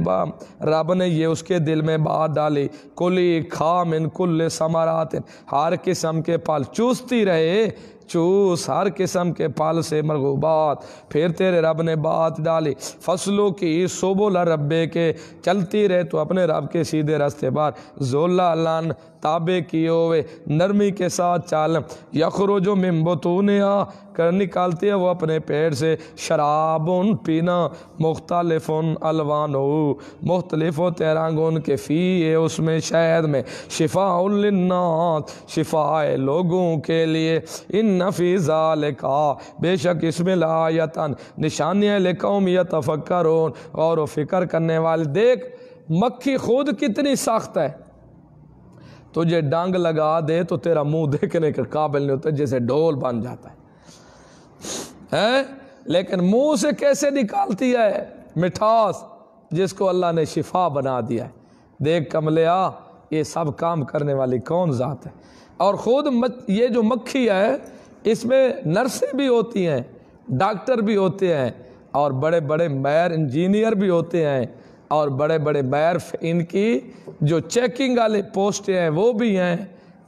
Speaker 1: रब ने ये उसके दिल में बात डाली कुली खाम इन कुल्ले समारात हर किस्म के पाल चूसती रहे चूस हर किस्म के पाल से मरगोबात फिर तेरे रब ने बात डाली फसलों की सोबोला रब्बे के चलती रहे तो अपने रब के सीधे रास्ते पर लान ताबे किए हुए नरमी के साथ चाल यखरोजो मिम्बतून आ कर निकालती है वो अपने पेट से शराब उन पीना मुख्तलफ़न अलवान हो मुख्तलिफ होते उनके फ़ी है उसमें शहद में शिफा शिफाउलनाथ शिफाए लोगों के लिए इन नफीज़ा लिखा बेशक इसमें लायतन निशानियाँ लिखाऊम या तफक्र और फ़िक्र करने वाले देख मक्खी खुद कितनी सख्त है तुझे डंग लगा दे तो तेरा मुंह देखने के काबिल नहीं होता जैसे ढोल बन जाता है, है? लेकिन मुंह से कैसे निकालती है मिठास जिसको अल्लाह ने शिफा बना दिया है देख कमलिया ये सब काम करने वाली कौन ज़ात है और ख़ुद ये जो मक्खी है इसमें नर्सें भी होती हैं डॉक्टर भी होते हैं और बड़े बड़े मैर इंजीनियर भी होते हैं और बड़े बड़े बैरफ इनकी जो चेकिंग वाले पोस्ट हैं वो भी हैं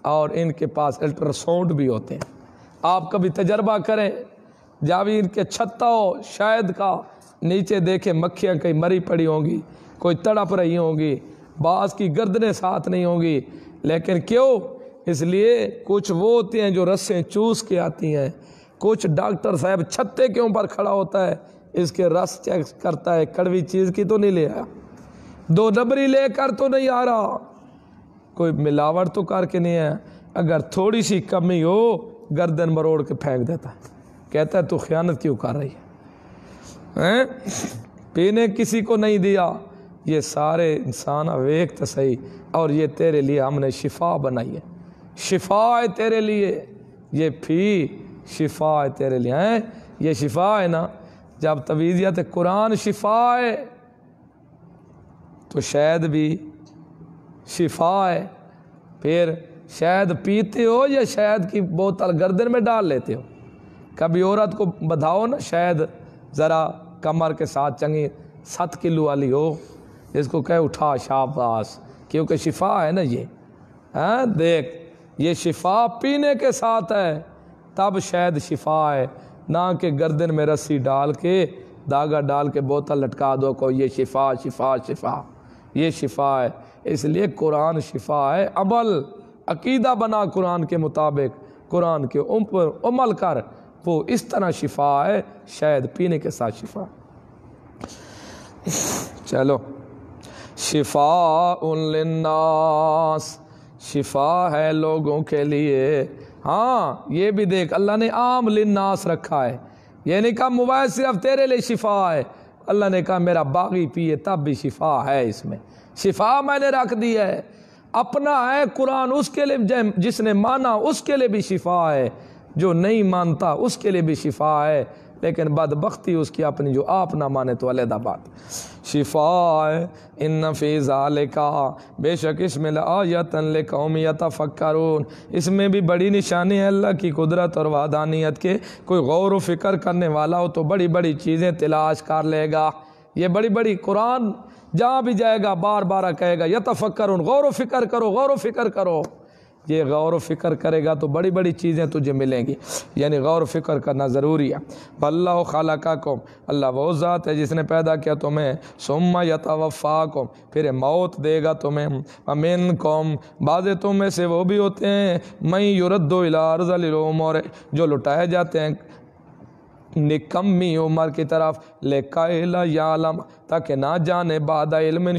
Speaker 1: और इनके पास अल्ट्रासाउंड भी होते हैं आप कभी तजर्बा करें जब इनके छत्ता हो शायद का नीचे देखे मक्खियाँ कहीं मरी पड़ी होंगी कोई तड़प रही होंगी बाँस की गर्दने साथ नहीं होंगी लेकिन क्यों इसलिए कुछ वो होते हैं जो रस्से चूस के आती हैं कुछ डॉक्टर साहब छत्ते के ऊपर खड़ा होता है इसके रस चेक करता है कड़वी चीज़ की तो नहीं ले आया दो डबरी लेकर तो नहीं आ रहा कोई मिलावट तो करके नहीं आया अगर थोड़ी सी कमी हो गर्दन मरोड़ के फेंक देता है कहता है तू तो ख्यानत क्यों कर रही है हैं पीने किसी को नहीं दिया ये सारे इंसान अवेक तो सही और ये तेरे लिए हमने शिफा बनाई है शिफा है तेरे लिए ये फी शिफा है तेरे लिए हैं ये शिफा है ना जब तवीज़ियत कुरान शिफा है तो शायद भी शिफा है फिर शायद पीते हो या शायद की बोतल गर्दन में डाल लेते हो कभी औरत को बधाओ ना शायद ज़रा कमर के साथ चंगी सत किलो वाली हो जिसको कहे उठा शाबाश क्योंकि शिफा है ना ये हैं हाँ, देख ये शिफा पीने के साथ है तब शायद शिफा है ना कि गर्दन में रस्सी डाल के धागा डाल के बोतल लटका दो को ये शिफा शिफा शिफा ये शिफा है इसलिए कुरान शिफा है अमल अकीदा बना कुरान के मुताबिक कुरान के ऊपर उमल कर वो इस तरह शिफा है शायद पीने के साथ शिफा चलो शिफा उन्नास शिफा है लोगों के लिए हाँ ये भी देख अल्लाह ने आम लिन्नास रखा है ये नहीं कहा मोबाइल सिर्फ तेरे लिए शिफा है अल्लाह ने कहा मेरा बागी पिए तब भी शिफा है इसमें शिफा मैंने रख दी है अपना है कुरान उसके लिए जिसने माना उसके लिए भी शिफा है जो नहीं मानता उसके लिए भी शिफा है लेकिन बदबख्ती उसकी अपनी जो आप ना माने तो अलहदा बात शिफा इन नफीज़ाल का बेशक इसमें आयतन ले कौमियत फ़क्रून इसमें भी बड़ी निशानी है अल्लाह की कुदरत और वादानियत के कोई गौर व फिक्र करने वाला हो तो बड़ी बड़ी चीज़ें तलाश कर लेगा ये बड़ी बड़ी कुरान जहाँ भी जाएगा बार बार कहेगा यतफ़क्र गौर व फिक्र करो गौर व फिक्र करो ये गौर फ़िक्र करेगा तो बड़ी बड़ी चीज़ें तुझे मिलेंगी यानी गौर फ़िक्र करना ज़रूरी है भल्ला खाला का कौम अल्लाह वो ज़ात है जिसने पैदा किया तुम्हें या यतवफ़ा कौम फिर मौत देगा तुम्हें अमीन कौम बाज़ तुम में से वो भी होते हैं मई यूरदो इलार्जलोम और जो लुटाए जाते हैं निकम्मी उमर की तरफ ले कालम ताकि ना जाने बाद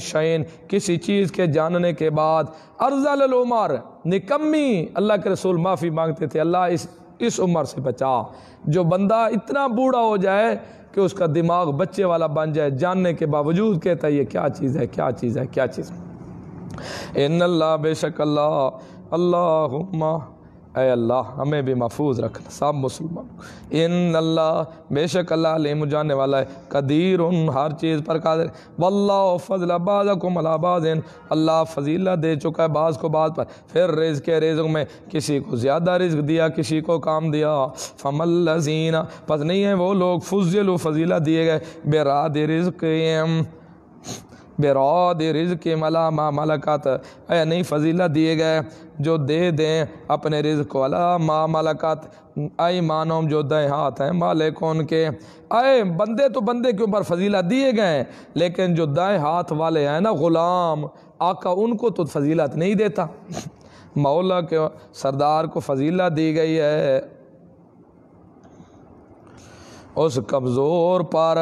Speaker 1: शैन किसी चीज़ के जानने के बाद अर्जल उमर निकम्मी अल्लाह के रसूल माफ़ी मांगते थे अल्लाह इस इस उम्र से बचा जो बंदा इतना बूढ़ा हो जाए कि उसका दिमाग बच्चे वाला बन जाए जानने के बावजूद कहता है ये क्या चीज़ है क्या चीज़ है क्या चीज़ इन अल्लाह बेशक अल्लाह अल्लाह ए अल्लाह हमें भी महफूज रखना सब मुसलमान इन अल्लाह बेशक अल्लाह अलीम जानने वाला है कदीर उन हर चीज़ पर कादिर वल्ला फजल अबाज कुमलाबाजन अल्लाह फजीला दे चुका है बाज़ को बाज पर फिर रिज के रिज में किसी को ज़्यादा रिज दिया किसी को काम दिया फमल जीना पस नहीं है वो लोग फजल फजीला दिए गए बेरा दे रिज बेरोद रिज के मला मा मलकत ए नहीं फजीला दिए गए जो दे दें अपने रिज को अला मा मलकत आए मानोम जो दें हाथ हैं कौन के आए बंदे तो बंदे के ऊपर फजीला दिए गए लेकिन जो दाएँ हाथ वाले हैं ना ग़ुलाम आका उनको तो फजीलत नहीं देता मौला के सरदार को फजीला दी गई है उस कमज़ोर पर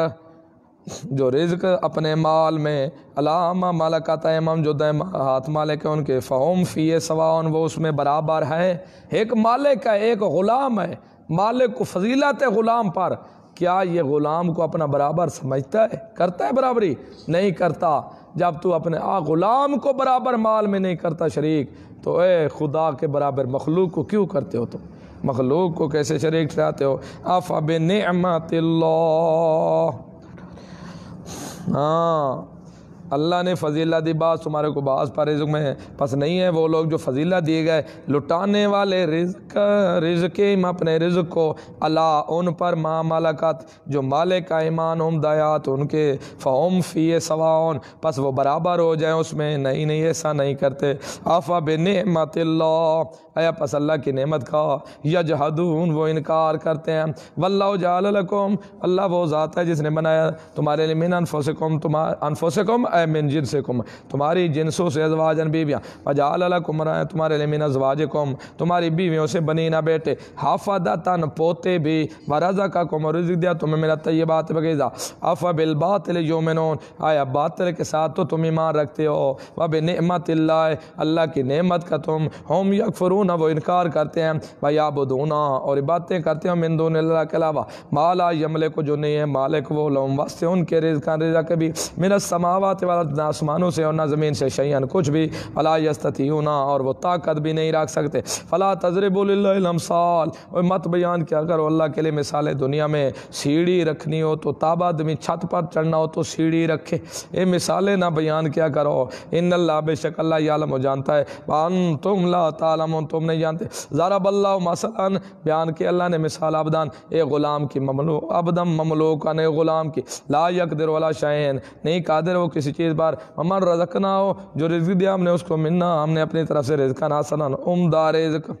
Speaker 1: जो रिज्क अपने माल में अलामा मालकत इमाम जो दैम हाथ मालिक है उनके फहम फ़ी सवान वो उसमें बराबर है एक मालिक है एक ग़ुलाम है मालिक को फजीलत है ग़ुलाम पर क्या ये ग़ुलाम को अपना बराबर समझता है करता है बराबरी नहीं करता जब तू अपने आ ग़ुलाम को बराबर माल में नहीं करता शरीक तो ए खुदा के बराबर मखलूक को क्यों करते हो तुम तो? मखलूक को कैसे शरीक चाहते हो अफ अब नमत हाँ अल्लाह ने फजीला दी बात तुम्हारे को बास पर रिज में बस नहीं है वो लोग जो फजीला दिए गए लुटाने वाले रिज्क रिज्क अपने रिज्क को अला उन पर माँ मालकत जो मालिक का ईमान उम दयात तो उनके फ़ोम फ़ी सवाओन पस वो बराबर हो जाए उसमें नहीं नहीं ऐसा नहीं करते आफा बिन मतल्ला अय पस अल्लाह की नेमत या जहादून वो इनकार करते हैं वल्ला जालकुम अल्लाह वो ज़ात है जिसने बनाया तुम्हारे लिए मिन अनफोसकुम तुम्हारा अनफोसकुम ए मिन जिनसकुम तुम्हारी जिनसों से अजवाजन वजाल बीवियाँ वजालकुम तुम्हारे लिए मिन अजवाजकुम तुम्हारी बीवियों से बनी ना बेटे हाफादा तन पोते भी वरजा का कुम रिजिक दिया तुम्हें मेरा तयबात बगीज़ा अफ़ बिल बिलबातिल योमिन आया बातिल के साथ तो तुम ईमान रखते हो वब नमत अल्लाह की नमत का तुम होम यकफरून यकफरून वो इनकार करते हैं भाई आप दोना और बातें करते हैं हम इन दोनों अल्लाह के अलावा माला यमले को जो नहीं है मालिक वो लोम वास्ते उनके रिजा रिजा के भी मेरा समावत वाला ना आसमानों से और ना ज़मीन से शैन कुछ भी फला हूँ ना और वो ताकत भी नहीं रख सकते फला तजरबलमसाल और मत बयान क्या करो अल्लाह के लिए मिसालें दुनिया में सीढ़ी रखनी हो तो ताबा आदमी छत पर चढ़ना हो तो सीढ़ी रखे ये मिसालें ना बयान क्या करो इन अल्लाह बेशक अल्लाह आलम जानता है तुम ला तालम तो हम नहीं जानते ज़ारा बल्ला मसलन बयान के अल्लाह ने मिसाल अबदान ए ग़ुलाम की ममलो अबदम ममलो का ने ग़ुलाम की ला यक दर वाला शाहन नहीं कादिर वो किसी चीज़ पर अमर रजक ना हो जो रिज्क दिया हमने उसको मिलना हमने अपनी तरफ से रिजका नासनन उमदा रिजक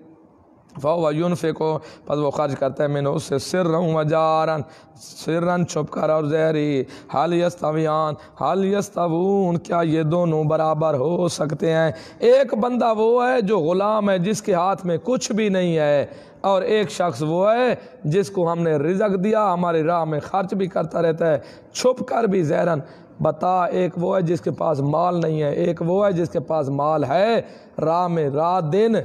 Speaker 1: फ़ौन फ़िको बस वो खर्च करता है मैंने उससे सिर रहूँ वजारन छुप कर और जहरी हाल यस्तवियान हाल यस्तवून क्या ये दोनों बराबर हो सकते हैं एक बंदा वो है जो ग़ुलाम है जिसके हाथ में कुछ भी नहीं है और एक शख्स वो है जिसको हमने रिजक दिया हमारी राह में खर्च भी करता रहता है छुप कर भी जहरन बता एक वो है जिसके पास माल नहीं है एक वो है जिसके पास माल है राह में रात दिन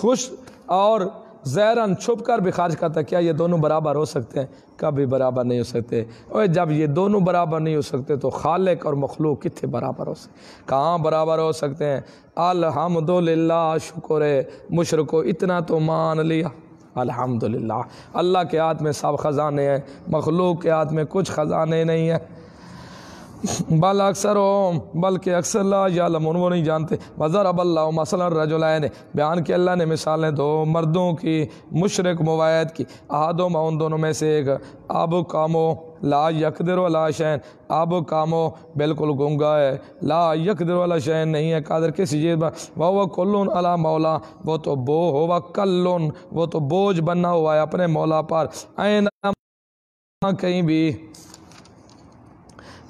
Speaker 1: खुश और जहरन छुप कर भी खारिज करता क्या ये दोनों बराबर हो सकते हैं कभी बराबर नहीं हो सकते और जब ये दोनों बराबर नहीं हो सकते तो खालिक और मखलूक कितने बराबर हो सकते कहाँ बराबर हो सकते हैं अलहमदुल्ला शुक्र को इतना तो मान लिया अल्हम्दुलिल्लाह अल्लाह के हाथ में सब ख़जाने हैं मखलूक के हाथ में कुछ ख़जाने नहीं हैं बल अक्सर ओम बल के अक्सर ला यालम वो नहीं जानते वज़र मसल मसला ने बयान के अल्लाह ने मिसालें दो मर्दों की मुशरक मवायद की आदो उन दोनों में से एक अब कामो ला यकदर वाला शैन अब कामो बिल्कुल गंगा है ला यकदर वाला शैन नहीं है कादर किसी चीज़ पर वह वह कुल्लुन अला मौला वो तो बो हो वह कल्लुन वो तो बोझ बना हुआ है अपने मौला पर ना कहीं भी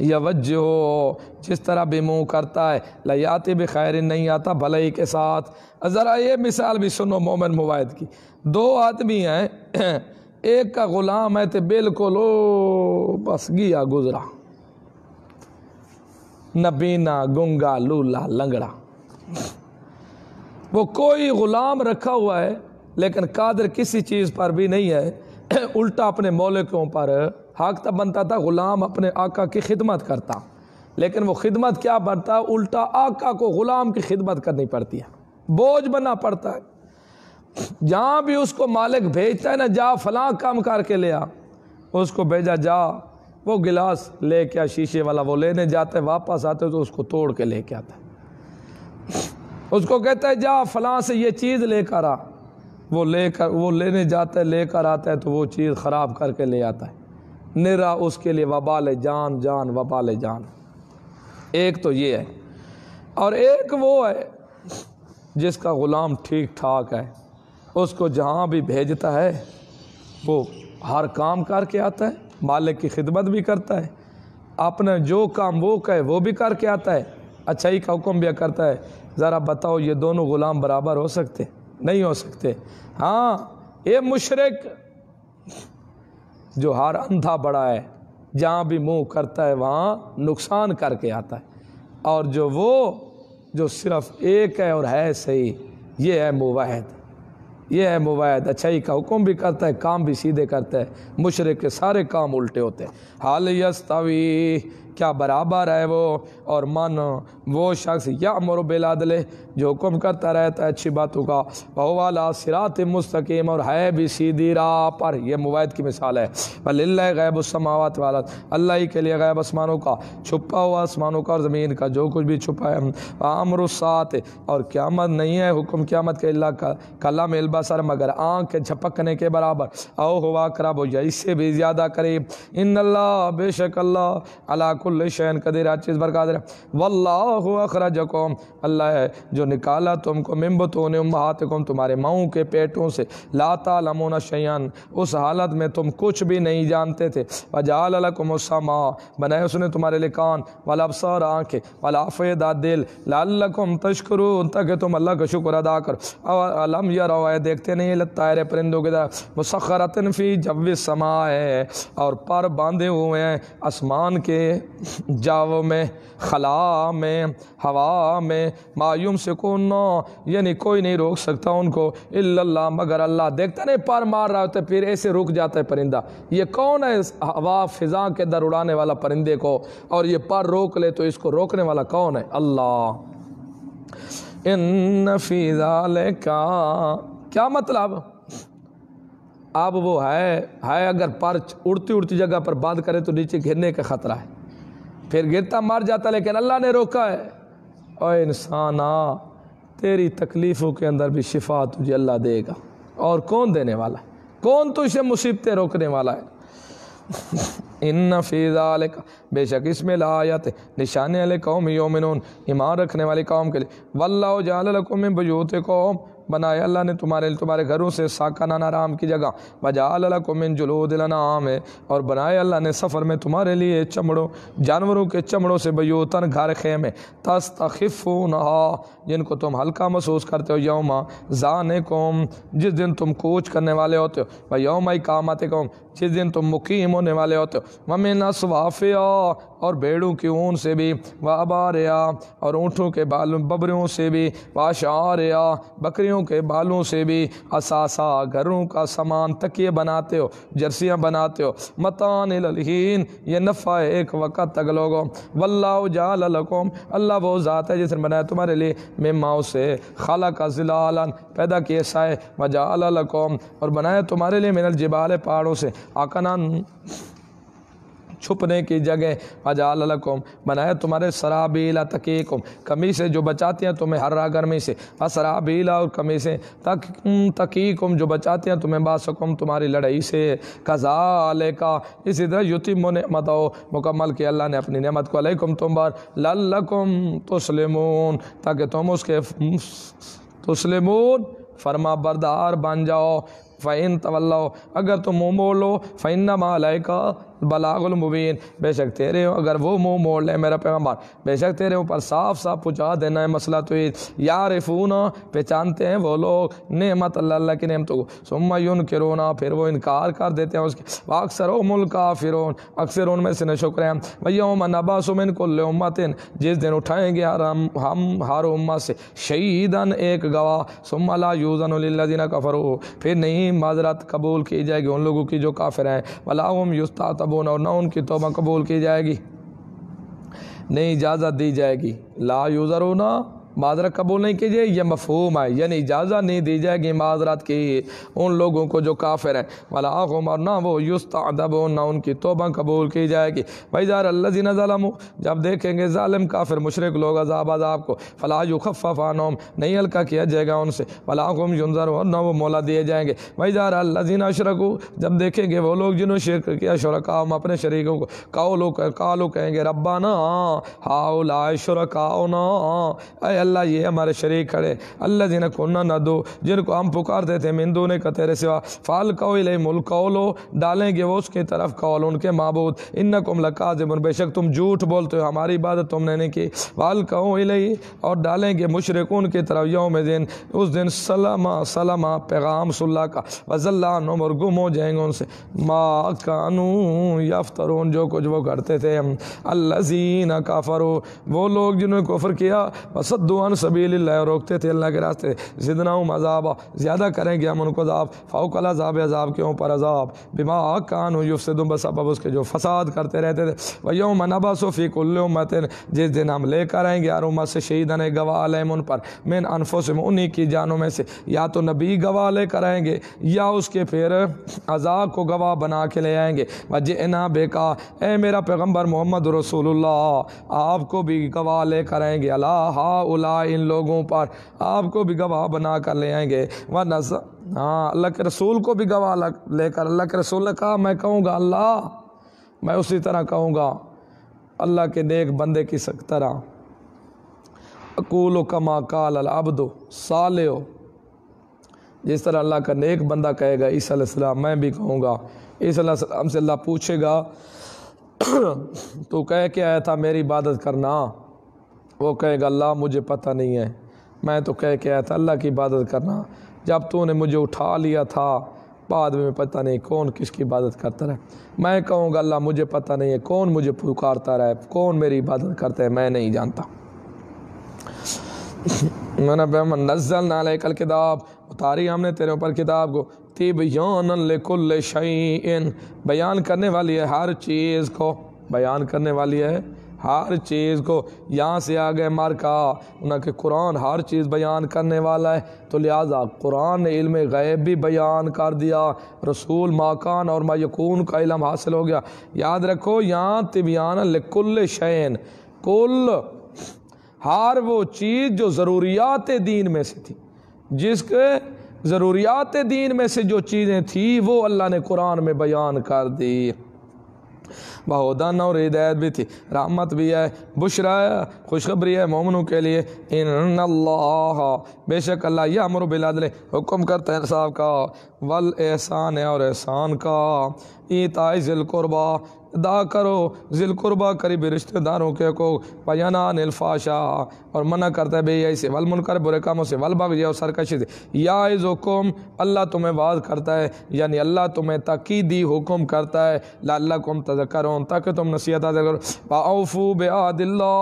Speaker 1: यवज हो जिस तरह बेमूह करता है भी खैर नहीं आता भलाई के साथ ज़रा ये मिसाल भी सुनो मोमन मुवाद की दो आदमी हैं एक का ग़ुलाम है तो बिल्कुल ओ बस गया गुजरा नबीना गंगा लूला लंगड़ा वो कोई ग़ुलाम रखा हुआ है लेकिन कादर किसी चीज़ पर भी नहीं है उल्टा अपने मौलिकों पर हक तब बनता था ग़ुलाम अपने आका की खिदमत करता लेकिन वो खिदमत क्या बनता उल्टा आका को ग़ुलाम की खिदमत करनी पड़ती है बोझ बनना पड़ता है जहाँ भी उसको मालिक भेजता है ना जा फलां काम करके ले आ उसको भेजा जा वो गिलास ले के शीशे वाला वो लेने जाते वापस आते तो उसको तोड़ के लेके आता उसको कहता है जा फलां से ये चीज़ लेकर आ वो लेकर वो लेने जाता है लेकर आता है तो वो चीज़ ख़राब करके ले आता है निरा उसके लिए वबाल जान जान वबाल जान एक तो ये है और एक वो है जिसका ग़ुलाम ठीक ठाक है उसको जहाँ भी भेजता है वो हर काम करके आता है मालिक की खिदमत भी करता है अपने जो काम वो कहे वो भी करके आता है अच्छाई का हुक्म भी करता है ज़रा बताओ ये दोनों ग़ुलाम बराबर हो सकते नहीं हो सकते हाँ ये मुशरक़ जो हार अंधा बड़ा है जहाँ भी मुंह करता है वहाँ नुकसान करके आता है और जो वो जो सिर्फ एक है और है सही ये है मुवाहद ये है मुवाहद अच्छाई का हुक्म भी करता है काम भी सीधे करता है मुशरक़ के सारे काम उल्टे होते हैं हाल यस्तवी क्या बराबर है वो और मन वो शख्स या अमर बिलादल जो हुक्म करता रहता है अच्छी बातों का बहु वाला सिरात मुस्तकीम और है भी सीधी राह पर यह मुवैद की मिसाल है बल गैब उसमावत वाला अल्लाह ही के लिए गैब आसमानों का छुपा हुआ आसमानों का और ज़मीन का जो कुछ भी छुपा है उसात और क्यामत नहीं है हुक्म क्यामत के अल्लाह का कला में सर मगर आँख के झपकने के बराबर आओ हुआ करब हो या इससे भी ज़्यादा करीब इन अल्लाह बेशक अल्लाह अला कुल्ल शैन कदर हर चीज़ पर कादर वल्लाह अखरज अल्लाह है जो निकाला तुमको मिम्बतोन उम्मात कौम तुम्हारे माओ के पेटों से लाता लमोन शैन उस हालत में तुम कुछ भी नहीं जानते थे वजाल वजालकुमसमा बनाए उसने तुम्हारे लिए कान वाला अबसर आँखें वाला आफेदा दिल लालकुम तश्करू तक तुम अल्लाह का शुक्र अदा करो और अलम या रवा देखते नहीं लतायर परिंदों के तरह मुसखरतन फ़ी जब समा है और पर बांधे हुए हैं आसमान के जाओ में खला में हवा में मायूम से कौन यानी कोई नहीं रोक सकता उनको इल्ला मगर अल्लाह देखता नहीं पर मार रहा होता फिर ऐसे रुक जाता है परिंदा ये कौन है हवा फिज़ा के अंदर उड़ाने वाला परिंदे को और ये पर रोक ले तो इसको रोकने वाला कौन है अल्लाह इन फिजाल का क्या मतलब अब वो है है अगर पर उड़ती उड़ती जगह पर बांध करे तो नीचे घिरने का खतरा है फिर गिरता मर जाता लेकिन अल्लाह ने रोका है और इंसाना तेरी तकलीफ़ों के अंदर भी शिफा तुझे अल्लाह देगा और कौन देने वाला है कौन तुझे तो मुसीबतें रोकने वाला है इन फ़ीज़ा बेशक इसमें लायात वाले कौम योमिन ईमान रखने वाली कौम के लिए वल्ला कौम बजूत कौम बनाए अल्लाह ने तुम्हारे तुम्हारे घरों से साकाना आराम की जगह बजा अल्लाह को मिन जुलो आम है और बनाए अल्लाह ने सफ़र में तुम्हारे लिए चमड़ों जानवरों के चमड़ों से बयोतन घर खेमे तस्त तखिफ़ो जिनको तुम हल्का महसूस करते हो योमा जान कौम जिस दिन तुम कोच करने वाले होते हो वह योम कामत कौम जिस दिन तुम मुकीम होने वाले होते हो ममिन असवाफ़ और भेड़ों की ऊन से भी व और ऊँटों के बालों बबरियों से भी व बकरियों के बालों से भी असासा घरों का सामान तकिए बनाते हो जर्सियाँ बनाते हो मतान लहीन ये नफ़ा है एक वक़्त तक लोगों वल्ला जालकुम अल्लाह वो ज़ात है जिसने बनाया तुम्हारे लिए माओ से खाला का जिलालन पैदा किए साए वजालकुम और बनाया तुम्हारे लिए मिनल जिबाल पहाड़ों से आकनान छुपने की जगह अजाल लकुम बनाया तुम्हारे सराबीला तकीकुम कमी से जो बचाते हैं तुम्हें हर्रा गर्मी से असराबीला और कमी से तक तकीकुम जो बचाते हैं तुम्हें बासकुम तुम्हारी लड़ाई से कज़ाले का इसी तरह युतिम नमत हो मुकम्मल किया अल्लाह ने अपनी नमत को अलैकुम तुम बार लल्लकुम तुस्लिमून ताकि तुम उसके तुसलिमून फरमा बरदार बन जाओ फ़ैन तवल्लो अगर तुम मुँह लो फ़ैन मालय का बलागुलमुबीन बेशक तेरे हो अगर वो मुँह मोड़ लें मेरा पैगम्बार बेशक तेरे ऊपर साफ साफ पुछा देना है मसला तो यार फ़ून पहचानते हैं वो लोग नमत अल्लाह की नमतों को सुम्मा यून किरोना फिर वो इनकार कर देते हैं उसके अक्सर उमुल का फिर अक्सर उनमें से शुक्र हैं भैया नबा सुमिन को इन जिस दिन उठाएंगे हम हम हर उम्मा से शहीदन एक गवाह सुमला यूजन कफरो फिर नहीं माजरत कबूल की जाएगी उन लोगों की जो काफिर हैं वलाम युस्ता अब होना और ना उनकी तोबा कबूल की जाएगी नहीं इजाज़त दी जाएगी ला यूज़र होना माजरा कबूल नहीं कीजिए यह मफहूम है यानी इजाज़त नहीं दी जाएगी माजरात की उन लोगों को जो काफिर है वाला आखम और ना वो युस्त अदब हो ना उनकी तोबा कबूल की जाएगी भाई ज़ार अल्लाजीना हो जब देखेंगे ालम काफिर मुशरक लोग अजाब अजाब को फला युखफ़ानोम नहीं हल्का किया जाएगा उनसे वाला आखम युनजर हो ना वो मोला दिए जाएंगे भाई ज़ार अल्लाजीना हो जब देखेंगे वो लोग जिन्होंने शिरक किया शरका हम अपने शरीकों को काओ लोग कालो कहेंगे रब्बा ना हाउ लाए शरका ना अल्लाह ये हमारे शरीक खड़े अल्लाह जिन्हें खोना ना दो जिनको हम पुकारते थे मिंदू ने कहते तेरे सिवा फाल कौल मुल्क कौलो डालेंगे वो उसकी तरफ कौल उनके मबूद इन कुम बेशक तुम झूठ बोलते हो हमारी इबादत तुमने नहीं की वाल कौल और डालेंगे मुशरक उनके तरफ योम दिन उस दिन सलामा सलामा पैगाम सुल्ला का वजल्ला और गुम हो जाएंगे उनसे मा कानू यफ्तरून जो कुछ वो करते थे अल्लाजीन काफर वो लोग जिन्होंने कोफर किया वसद सद्दुआन सबील रोकते थे अल्लाह के रास्ते जिदनाऊम अजाब ज़्यादा करेंगे हम उनको अजाब फ़ाउकल अजाब अजाब के ऊपर अजाब बिमा आग कान हो युफ से दुम बस अब उसके जो फसाद करते रहते थे वयोम मनबा सोफ़ी मतिन जिस दिन हम लेकर आएंगे हर उम्मत से ने गवाह लम उन पर मेन अनफों से उन्हीं की जानों में से या तो नबी गवाह लेकर आएंगे या उसके फिर अजाब को गवाह बना के ले आएंगे इना बेका ए मेरा पैगम्बर मोहम्मद रसूल आपको भी गवाह लेकर आएंगे अला हा हाउला इन लोगों पर आपको भी गवाह बना कर ले आएंगे वरना हाँ अल्लाह के रसूल को भी गवाह लेकर अल्लाह के रसूल ने कहा मैं कहूँगा अल्लाह मैं उसी तरह कहूँगा अल्लाह के नेक बंदे की तरह अकूल कमा काल अल दो साल जिस तरह अल्लाह का नेक बंदा कहेगा ईसा मैं भी कहूँगा ईसा से अल्लाह पूछेगा तो कह के आया था मेरी इबादत करना वो कहेगा अल्लाह मुझे पता नहीं है मैं तो कह के आया था अल्लाह की इबादत करना जब तूने मुझे उठा लिया था बाद में पता नहीं कौन किसकी इबादत करता रहे मैं कहूँगा अल्लाह मुझे पता नहीं है कौन मुझे पुकारता है कौन मेरी इबादत करता है मैं नहीं जानता मैंने बहमन नजल कल किताब उतारी हमने तेरे ऊपर किताब को तिब यौन शैन बयान करने वाली है हर चीज़ को बयान करने वाली है हर चीज़ को यहाँ से आ गए मर का उनके कुरान हर चीज़ बयान करने वाला है तो लिहाजा कुरान ने इल्म गैब भी बयान कर दिया रसूल माकान और मायकून का इलम हासिल हो गया याद रखो यहाँ तिबियान लिकुल शैन कुल हर वो चीज़ जो ज़रूरियात दीन में से थी जिसके ज़रूरियात दीन में से जो चीज़ें थी वो अल्लाह ने कुरान में बयान कर दी बहुदन और हिदायत भी थी रहमत भी है बुशरा है खुशखबरी है मोमनों के लिए इन अल्लाह बेशक अल्लाह यह अमर बिलादल हुक्म करते हैं साहब का वल एहसान है और एहसान का ई ताइज़िल दा करो ज़िलकुरबा करीब रिश्तेदारों के को पयाना निलफाशा और मना करता है भैया इसे वल मुनकर बुरे कामों से वल भाग जाओ सरकशी या इज़ हुकुम अल्लाह तुम्हें वाद करता है यानी अल्लाह तुम्हें तकीदी हुक्म करता है लाला कुम तजकरों ताकि तुम नसीहत हासिल करो बाऊफ़ू बेआदिल्ला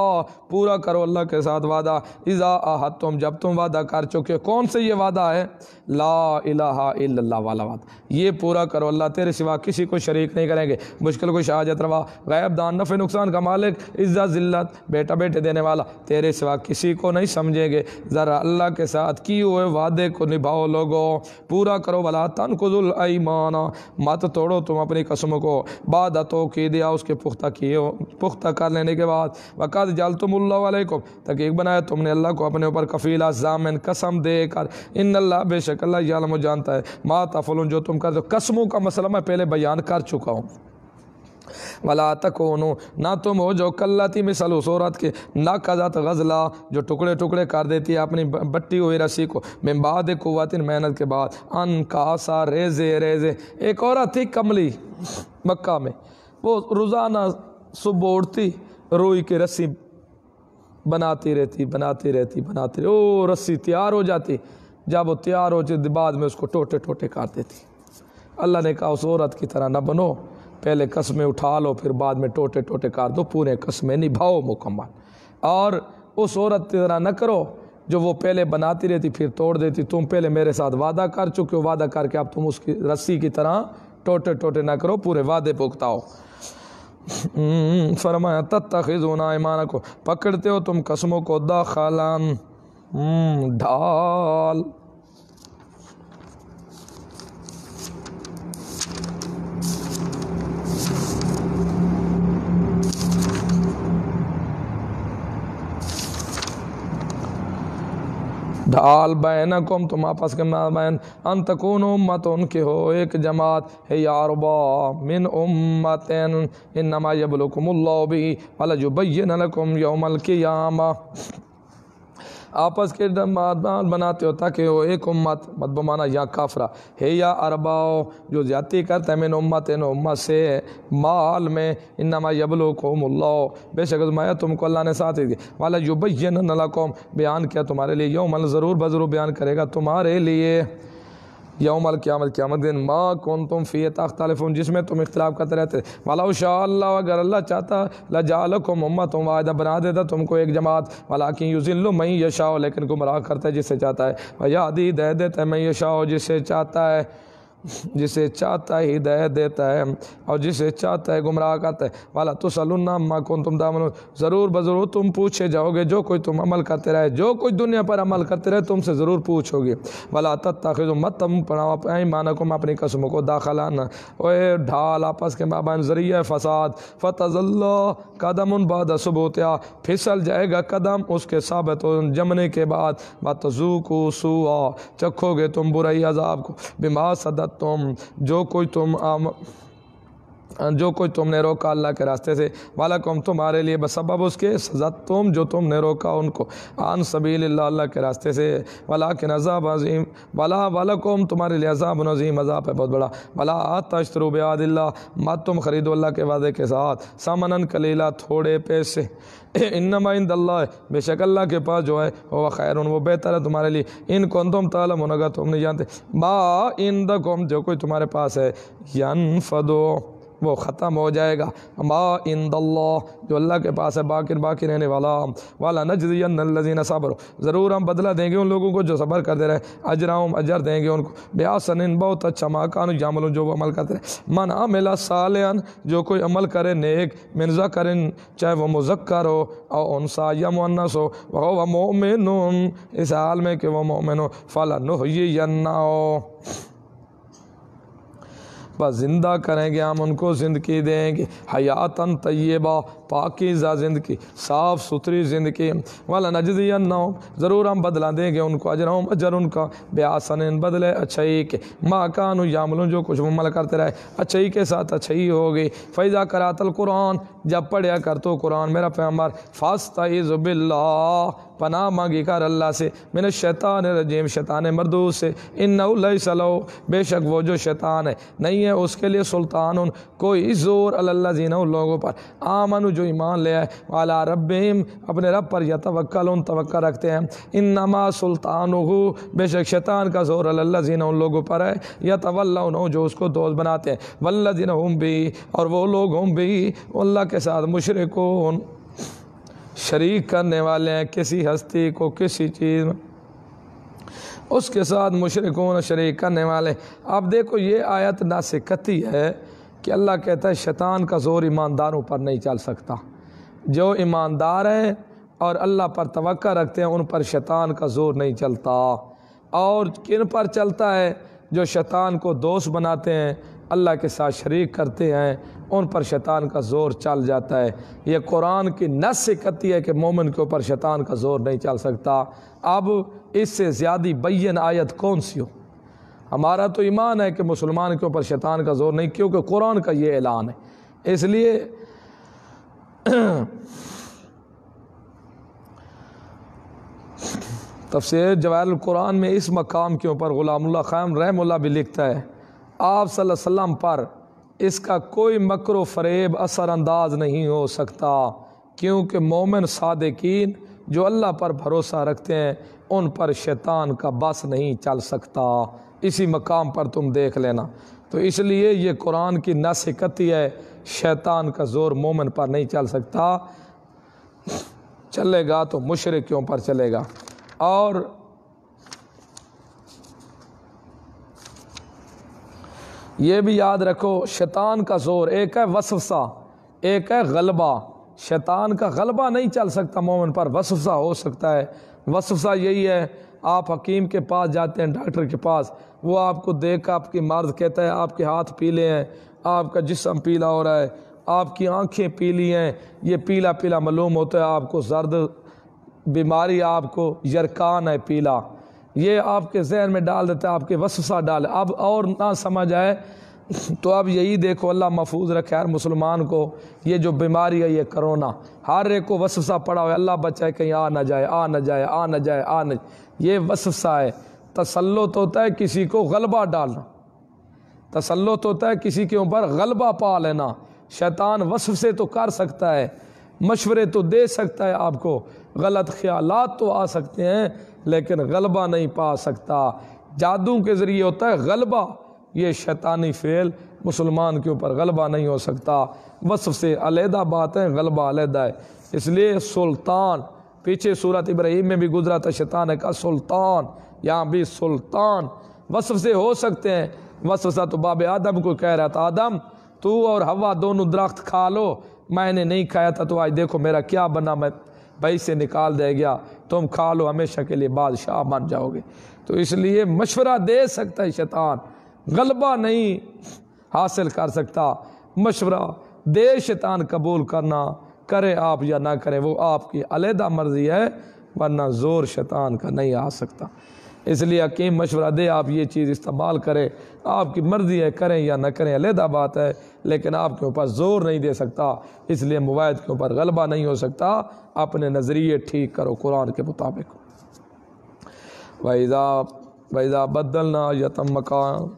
Speaker 1: पूरा करो अल्लाह के साथ वादा इज़ा आहत तुम जब तुम वादा कर चुके कौन से ये वादा है ला इलाहा इल्लल्लाह वाला बात ये पूरा करो अल्लाह तेरे सिवा किसी को शरीक नहीं करेंगे मुश्किल को शाहजत रवा गैब दान नफ़े नुकसान का मालिक इज़्ज़त ज़िल्लत बेटा बेटे देने वाला तेरे सिवा किसी को नहीं समझेंगे ज़रा अल्लाह के साथ किए हुए वादे को निभाओ लोगो पूरा करो भला तन कुजुल मत तोड़ो तुम अपनी कसम को बाद तो की दिया उसके पुख्ता किए पुख्ता कर लेने के बाद वक़ात जाल तुम वाले को तकीक बनाया तुमने अल्लाह को अपने ऊपर कफीला जामिन कसम दे कर इन अल्लाह बेशक बेशक अल्लाह आलम जानता है माँ तफल जो तुम कर दो कस्मों का मसला मैं पहले बयान कर चुका हूँ वला तक होनो ना तुम हो जो कल्लाती मिसल उसूरत के ना कजात गज़ला जो टुकड़े टुकड़े कर देती है अपनी बट्टी हुई रस्सी को मिम्बाद कुतिन मेहनत के बाद अन कासा रेजे रेजे एक औरत थी कमली मक्का में वो रोज़ाना सुबह उठती रोई की रस्सी बनाती रहती बनाती रहती बनाती ओ रस्सी तैयार हो जाती जब वो तैयार हो जाती बाद में उसको टोटे टोटे काट देती अल्लाह ने कहा उस औरत की तरह न बनो पहले कस्में उठा लो फिर बाद में टोटे टोटे काट दो पूरे कस्में निभाओ मुकम्मल और उस औरत की तरह न करो जो वो पहले बनाती रहती फिर तोड़ देती तुम पहले मेरे साथ वादा कर चुके हो वादा करके अब तुम उसकी रस्सी की तरह टोटे टोटे ना करो पूरे वादे पुख्ताओ हम्म, फरमाया तत्खिजुना ईमान को पकड़ते हो तुम कस्मों को दाखला हम्म, ढाल दाल बैन कुम तुम आपस के मैन अंत कौन उम्मत उनके हो एक जमात हे यार मिन उम्मत इन नमा यबलकुम भी वाला जुबैन लकुम यौमल के यामा आपस के मदान बनाते हो ताकि वो एक उम्मत मत बमाना या काफरा है या अरबाओ जो ज़्यादा करते हैं मैंने उम्मत इन उम्मत से माल में इन्नमा यबलो कोम बेशक माया तुमको अल्लाह ने साथ ही वाला युबैन नला कौम बयान किया तुम्हारे लिए यौमल ज़रूर बज़रूर बयान करेगा तुम्हारे लिए यौमल क़्यामत क़्यामत दिन माँ कौन तुम फ़ी तख्तलफ़ुन जिसमें तुम इख्तलाफ करते रहते वाला उशा अगर अल्लाह चाहता लजाल को मम्मा तुम वायदा बना देता तुमको एक जमात वाला वालाकिन युजिल्लु मैं यशाओ लेकिन गुमराह करता है जिससे चाहता है यादी दे देता है मई यशाओ जिससे चाहता है जिसे चाहता है हिदायत देता है और जिसे चाहता है गुमराह करता है वाला तो सलुन्ना माँ कौन तुम दामन ज़रूर बजरू तुम पूछे जाओगे जो कोई तुम अमल करते रहे जो कुछ दुनिया पर अमल करते रहे तुमसे ज़रूर पूछोगे वाला तत्ताखिज मत तुम पढ़ाओ माना कुम अपनी कसमों को दाखिलाना ओ ढाल आपस के माबान ज़रिए फसाद फतज़ल्ला कदम उन बाद सबूतिया फिसल जाएगा कदम उसके साबित जमने के बाद बात जू को सूआ चखोगे तुम बुराई अजाब को बीमार सदा तुम जो कुछ तुम आम जो कुछ तुमने रोका अल्लाह के रास्ते से वाला कौम तुम्हारे लिए बसबब उसके सज़ा तुम जो तुमने रोका उनको आन सबील अल्लाह के रास्ते से वाला के नज़ाब अजीम वाला वाला कौम तुम्हारे लिए अजाब नज़ीम अजाब है बहुत बड़ा वाला आतश आदिल्ला मत तुम ख़रीदो अल्लाह के वादे के साथ सामन कलीला थोड़े पैसे इन्नमाइंदल्ला बेशक अल्लाह के पास जो है वह खैर वो बेहतर है तुम्हारे लिए इन कौन तुम तालम होना तुम नहीं जानते बा इन द कौम जो कोई तुम्हारे पास है यन फदो वो ख़त्म हो जाएगा मा इन जो अल्लाह के पास है बाकी बाकी रहने वाला वाला नजरियन सब्र ज़रूर हम बदला देंगे उन लोगों को जो सब्र करते रहे अजराम अजर देंगे उनको ब्यासन बहुत अच्छा माकान जामल जो वो अमल करते रहे मन अमला साल जो कोई अमल करे नेक मिर्जा करें चाहे वह मुजक्कर हो और उनसा या मुन्नस हो वह वह मोमिन इस हाल में कि वह मोमिन हो फला ना हो बस ज़िंदा करेंगे हम उनको ज़िंदगी देंगे हयातन तयबा पाकिज़ा ज़िंदगी साफ़ सुथरी ज़िंदगी वाला नजदी ना ज़रूर हम बदला देंगे उनको अजर हम अजर उनका ब्यासन बदले अच्छाई के माँ कानू जो कुछ ममल करते रहे अच्छाई के साथ अच्छाई होगी फ़ैज़ा करातल कुरान जब पढ़िया कर तो कुरान मेरा पैमर फास्ता इज़बिल्ला पनाह मांगी कर अल्लाह से मैंने शैतान रजीम शैतान मरदूस से इन नौलसलो बेशक वो जो शैतान है नहीं है उसके लिए सुल्तान कोई ज़ोर अल्लाह जीना उन लोगों पर आमन जो ईमान ले आए वाला रब्बम अपने रब पर या तवक्ल उन तवक् रखते हैं इन नमा सुल्तान बेशक शैतान का ज़ोर अल्लाह जी उन लोगों पर है या तवल्ला जो उसको दोस्त बनाते हैं वल्ला दिन हम भी और वो लोग हम भी अल्लाह के साथ मुशरक़ शरीक करने वाले हैं किसी हस्ती को किसी चीज़ में उसके साथ मुशरकून शरीक करने वाले अब देखो ये आयत नासिकती है कि अल्लाह कहता है शैतान का जोर ईमानदारों पर नहीं चल सकता जो ईमानदार हैं और अल्लाह पर तवक्का रखते हैं उन पर शैतान का जोर नहीं चलता और किन पर चलता है जो शैतान को दोस्त बनाते हैं अल्लाह के साथ शरीक करते हैं उन पर शैतान का ज़ोर चल जाता है ये कुरान की नस से कहती है कि मोमिन के ऊपर शैतान का ज़ोर नहीं चल सकता अब इससे ज़्यादा बैन आयत कौन सी हो हमारा तो ईमान है कि मुसलमान के ऊपर शैतान का ज़ोर नहीं क्योंकि कुरान का ये ऐलान है इसलिए तफसर जवाहर कुरान में इस मकाम के ऊपर ग़ुलामुल्ला खान रहमुल्ला भी लिखता है आप वसम पर इसका कोई मकर फरेब असरानंदाज नहीं हो सकता क्योंकि मोमिन सादकिन जो अल्लाह पर भरोसा रखते हैं उन पर शैतान का बस नहीं चल सकता इसी मकाम पर तुम देख लेना तो इसलिए ये कुरान की नासिकती है शैतान का ज़ोर मोमिन पर नहीं चल सकता चलेगा तो मुशरक़ों पर चलेगा और ये भी याद रखो शैतान का जोर एक है वसफसा एक है गलबा शैतान का गलबा नहीं चल सकता मोमन पर वसफ़सा हो सकता है वसफसा यही है आप हकीम के पास जाते हैं डॉक्टर के पास वो आपको देख कर आपकी मर्द कहता है आपके हाथ पीले हैं आपका जिसम पीला हो रहा है आपकी आंखें पीली हैं ये पीला पीला मालूम होता है आपको जर्द बीमारी आपको यरकान है पीला ये आपके जहन में डाल देता है आपके वसफ़ा डाल अब और ना समझ आए तो अब यही देखो अल्लाह महफूज रखे हर मुसलमान को ये जो बीमारी है ये करोना हर एक को वसुसा पड़ा हुआ अल्लाह बचाए कहीं आ ना जाए आ ना जाए आ ना जाए आ न ये वसुसा है तसल्लुत होता है किसी को गलबा डालना तसल्लुत होता है किसी के ऊपर गलबा पा लेना शैतान वसफ़ से तो कर सकता है मशवरे तो दे सकता है आपको गलत ख्याल तो आ सकते हैं लेकिन गलबा नहीं पा सकता जादू के ज़रिए होता है गलबा ये शैतानी फ़ेल मुसलमान के ऊपर गलबा नहीं हो सकता वसफ़ से अलहदा बात है गलबा अलहदा है इसलिए सुल्तान पीछे सूरत इब्राहिम में भी गुजरा था शैतान का सुल्तान यहाँ भी सुल्तान वसफ़ से हो सकते हैं वसफ़ सा तो बाब आदम को कह रहा था आदम तू और हवा दोनों दरख्त खा लो मैंने नहीं खाया था तो आज देखो मेरा क्या बना मैं भाई से निकाल दे गया तुम खा लो हमेशा के लिए बादशाह बन जाओगे तो इसलिए मशवरा दे सकता है शैतान गलबा नहीं हासिल कर सकता मशवरा दे शैतान कबूल करना करें आप या ना करें वो आपकी अलहदा मर्जी है वरना ज़ोर शैतान का नहीं आ सकता इसलिए हकीम मशवरा दे आप ये चीज़ इस्तेमाल करें आपकी मर्ज़ी है करें या ना करें अलहदा बात है लेकिन आपके ऊपर ज़ोर नहीं दे सकता इसलिए मुवाद के ऊपर गलबा नहीं हो सकता अपने नज़रिए ठीक करो कुरान के मुताबिक वैज़ा वैज़ा बदलना यतम मकान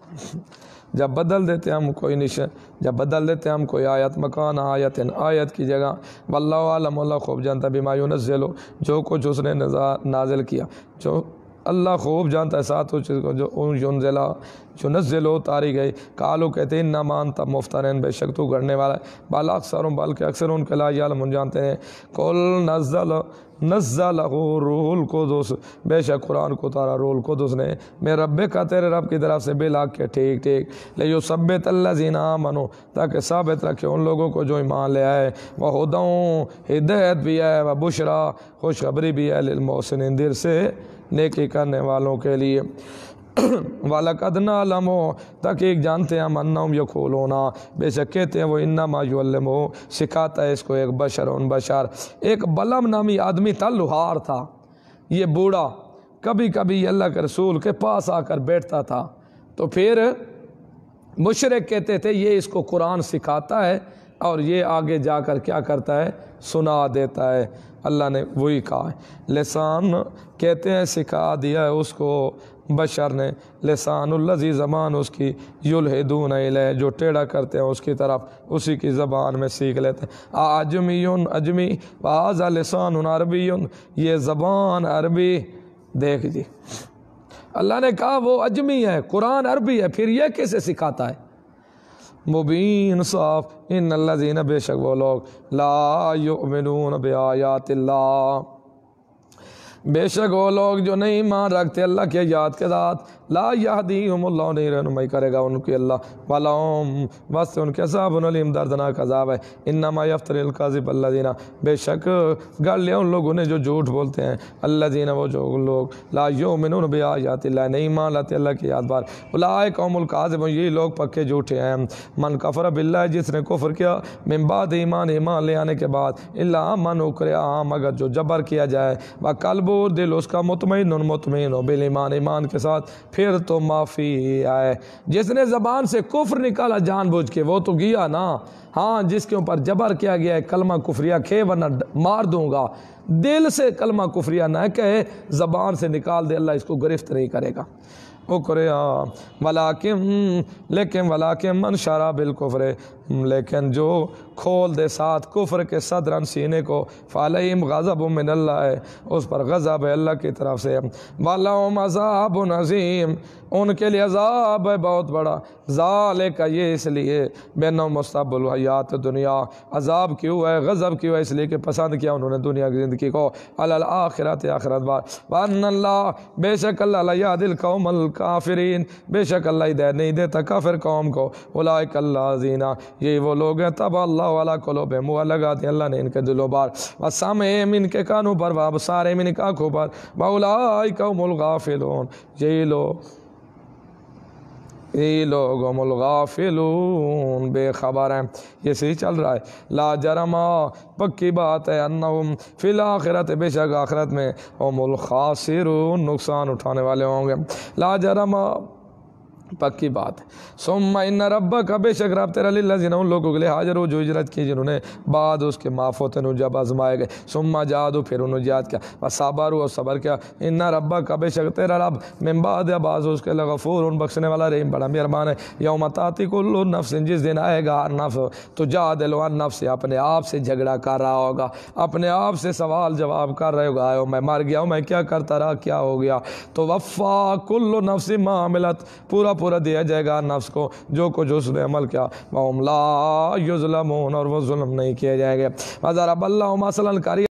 Speaker 1: जब बदल देते हम कोई निश जब बदल देते हम कोई आयत मकान आयत इन आयत की जगह वल्लम खूब जानता बीमायूनस झेलो जो कुछ उसने नजा नाजिल किया जो अल्लाह खूब जानता है सात जोनजिला हो तारी गई कालो कहते हैं ना मानता मुफ्तान बेशक तो गढ़ने वाला है बाल अक्सर बाल के अक्सर उनके लाजन जानते हैं कुल नजल नजल लहो रोल को दोस बेशक कुरान को तारा रोल को दोस ने मैं रब का तेरे रब की तरफ से बिल आके ठीक ठीक ले यो सब तल्लाजीना मनो ताकि साबित रखे उन लोगों को जो ईमान ले आए वह हदों हिदायत भी है वह बुशरा खुशखबरी भी है लिल मोहसिन से नेकी करने वालों के लिए वाला कदना लमो एक जानते हैं मन्नम खोलो ना बेशक कहते हैं वो इन्ना मायूलम हो सिखाता है इसको एक बशर उन बशर एक बलम नामी आदमी था लुहार था ये बूढ़ा कभी कभी अल्लाह के रसूल के पास आकर बैठता था तो फिर मुशरक कहते थे ये इसको कुरान सिखाता है और ये आगे जाकर क्या करता है सुना देता है अल्लाह ने वही कहा है लसान कहते हैं सिखा दिया है उसको बशर ने लसानजी ज़बान उसकी युलहदून जो टेढ़ा करते हैं उसकी तरफ उसी की ज़बान में सीख लेते हैं आजमीन अजमी बाज़ा लसान अरबी ये ज़बान अरबी देख जी अल्लाह ने कहा वो अजमी है कुरान अरबी है फिर यह कैसे सिखाता है मुबीन साफ इन अल्लाजीन बेशक वो लोग लामिन बयात ला बेशक वो लोग जो नहीं मान रखते अल्लाह के याद के साथ ला यादी अल्लाह नहीं रहनुमाई करेगा उनके अल्लाह वालाम वास्ते उनके अजाब उनलीम दर्दनाक अजाब है काजिब यफ्तरकाजिब दीना बेशक गढ़ लिया उन लोगों ने जो झूठ बोलते हैं दीना वो जो लोग ला यो मिन बे आयात नहीं मान लाते अल्लाह की याद बार उलाए कौमुल काजिब ये लोग पक्के झूठे हैं मन कफर बिल्ला जिसने कुफर किया मिम्बाद ईमान ईमान ले आने के बाद अल्लाह मन उकर आम अगर जो जबर किया जाए व कलबो दिल उसका मुतमिन मुतमिन हो बिल ईमान ईमान के साथ फिर तो माफ़ी आए जिसने ज़बान से कुफ्र निकाला जानबूझ के वो तो गया ना हाँ जिसके ऊपर जबर किया गया है कलमा कुफरिया खे वरना मार दूंगा दिल से कलमा कुफरिया ना कहे ज़बान से निकाल दे अल्लाह इसको गिरफ्त नहीं करेगा वो करे हाँ वलाकिम लेकिन वलाकिम मन शरा बिल कुफरे लेकिन जो खोल दे साथ कुफर के सदरन सीने को फ़ालम गज़ब मिनल्ला है उस पर गज़ब है अल्लाह की तरफ से वालम अजाब नज़ीम उनके लिए अजाब है बहुत बड़ा ज़ाल का ये इसलिए बेनो हयात दुनिया अजाब क्यों है गज़ब क्यों है इसलिए कि पसंद किया उन्होंने दुनिया की ज़िंदगी को अल आखिरत आखिरत बार अल्लाह बेशक अल्लाह दिल कौमल काफरीन बेशक अल्लाह नहीं देता काफिर कौम को उलाकल्ला जीना यही वो लोग हैं तब अल्लाह वाला को मुँह लगा लगाते अल्लाह ने इनके दिलो बार वसाम एम इनके कानों पर वाब सारे एम इनके आँखों पर मुलगा फिल यही लोग ये लोग मुलगाफिलून बेखबर हैं ये सही चल रहा है ला जरमा पक्की बात है अन्नहुम फिल आखिरत बेशक आखिरत में ओमुल खासिरून नुकसान उठाने वाले होंगे ला जरमा पक्की बात सोम इन रबा का बेशक रब तेरा लीला जिना उन लोगों के लिए हाजिर हो जो इजरत की जिन्होंने बाद उसके माफोतन जब आजमाए गए सुम्मा जादू फिर उन्होंने याद किया बस साबर और सबर क्या इन्ना रबा का बेशक तेरा रब मेम्बाद अबाज उसके लगफूर उन बख्शने वाला रही बड़ा मेहरबान है यौम ताती कुल्लू नफ्स जिस दिन आएगा हर नफ्स तो जा दिलवान नफ्स अपने आप से झगड़ा कर रहा होगा अपने आप से सवाल जवाब कर रहे होगा आयो मैं मर गया हूँ मैं क्या करता रहा क्या हो गया तो वफ़ा कुल्लु नफ्स मामिलत पूरा पूरा दिया जाएगा नफ्स को जो कुछ उसने अमल किया मामला युजलम और वो जुल्म नहीं किया जाएगा मज़ार अबल्ला मसलन करी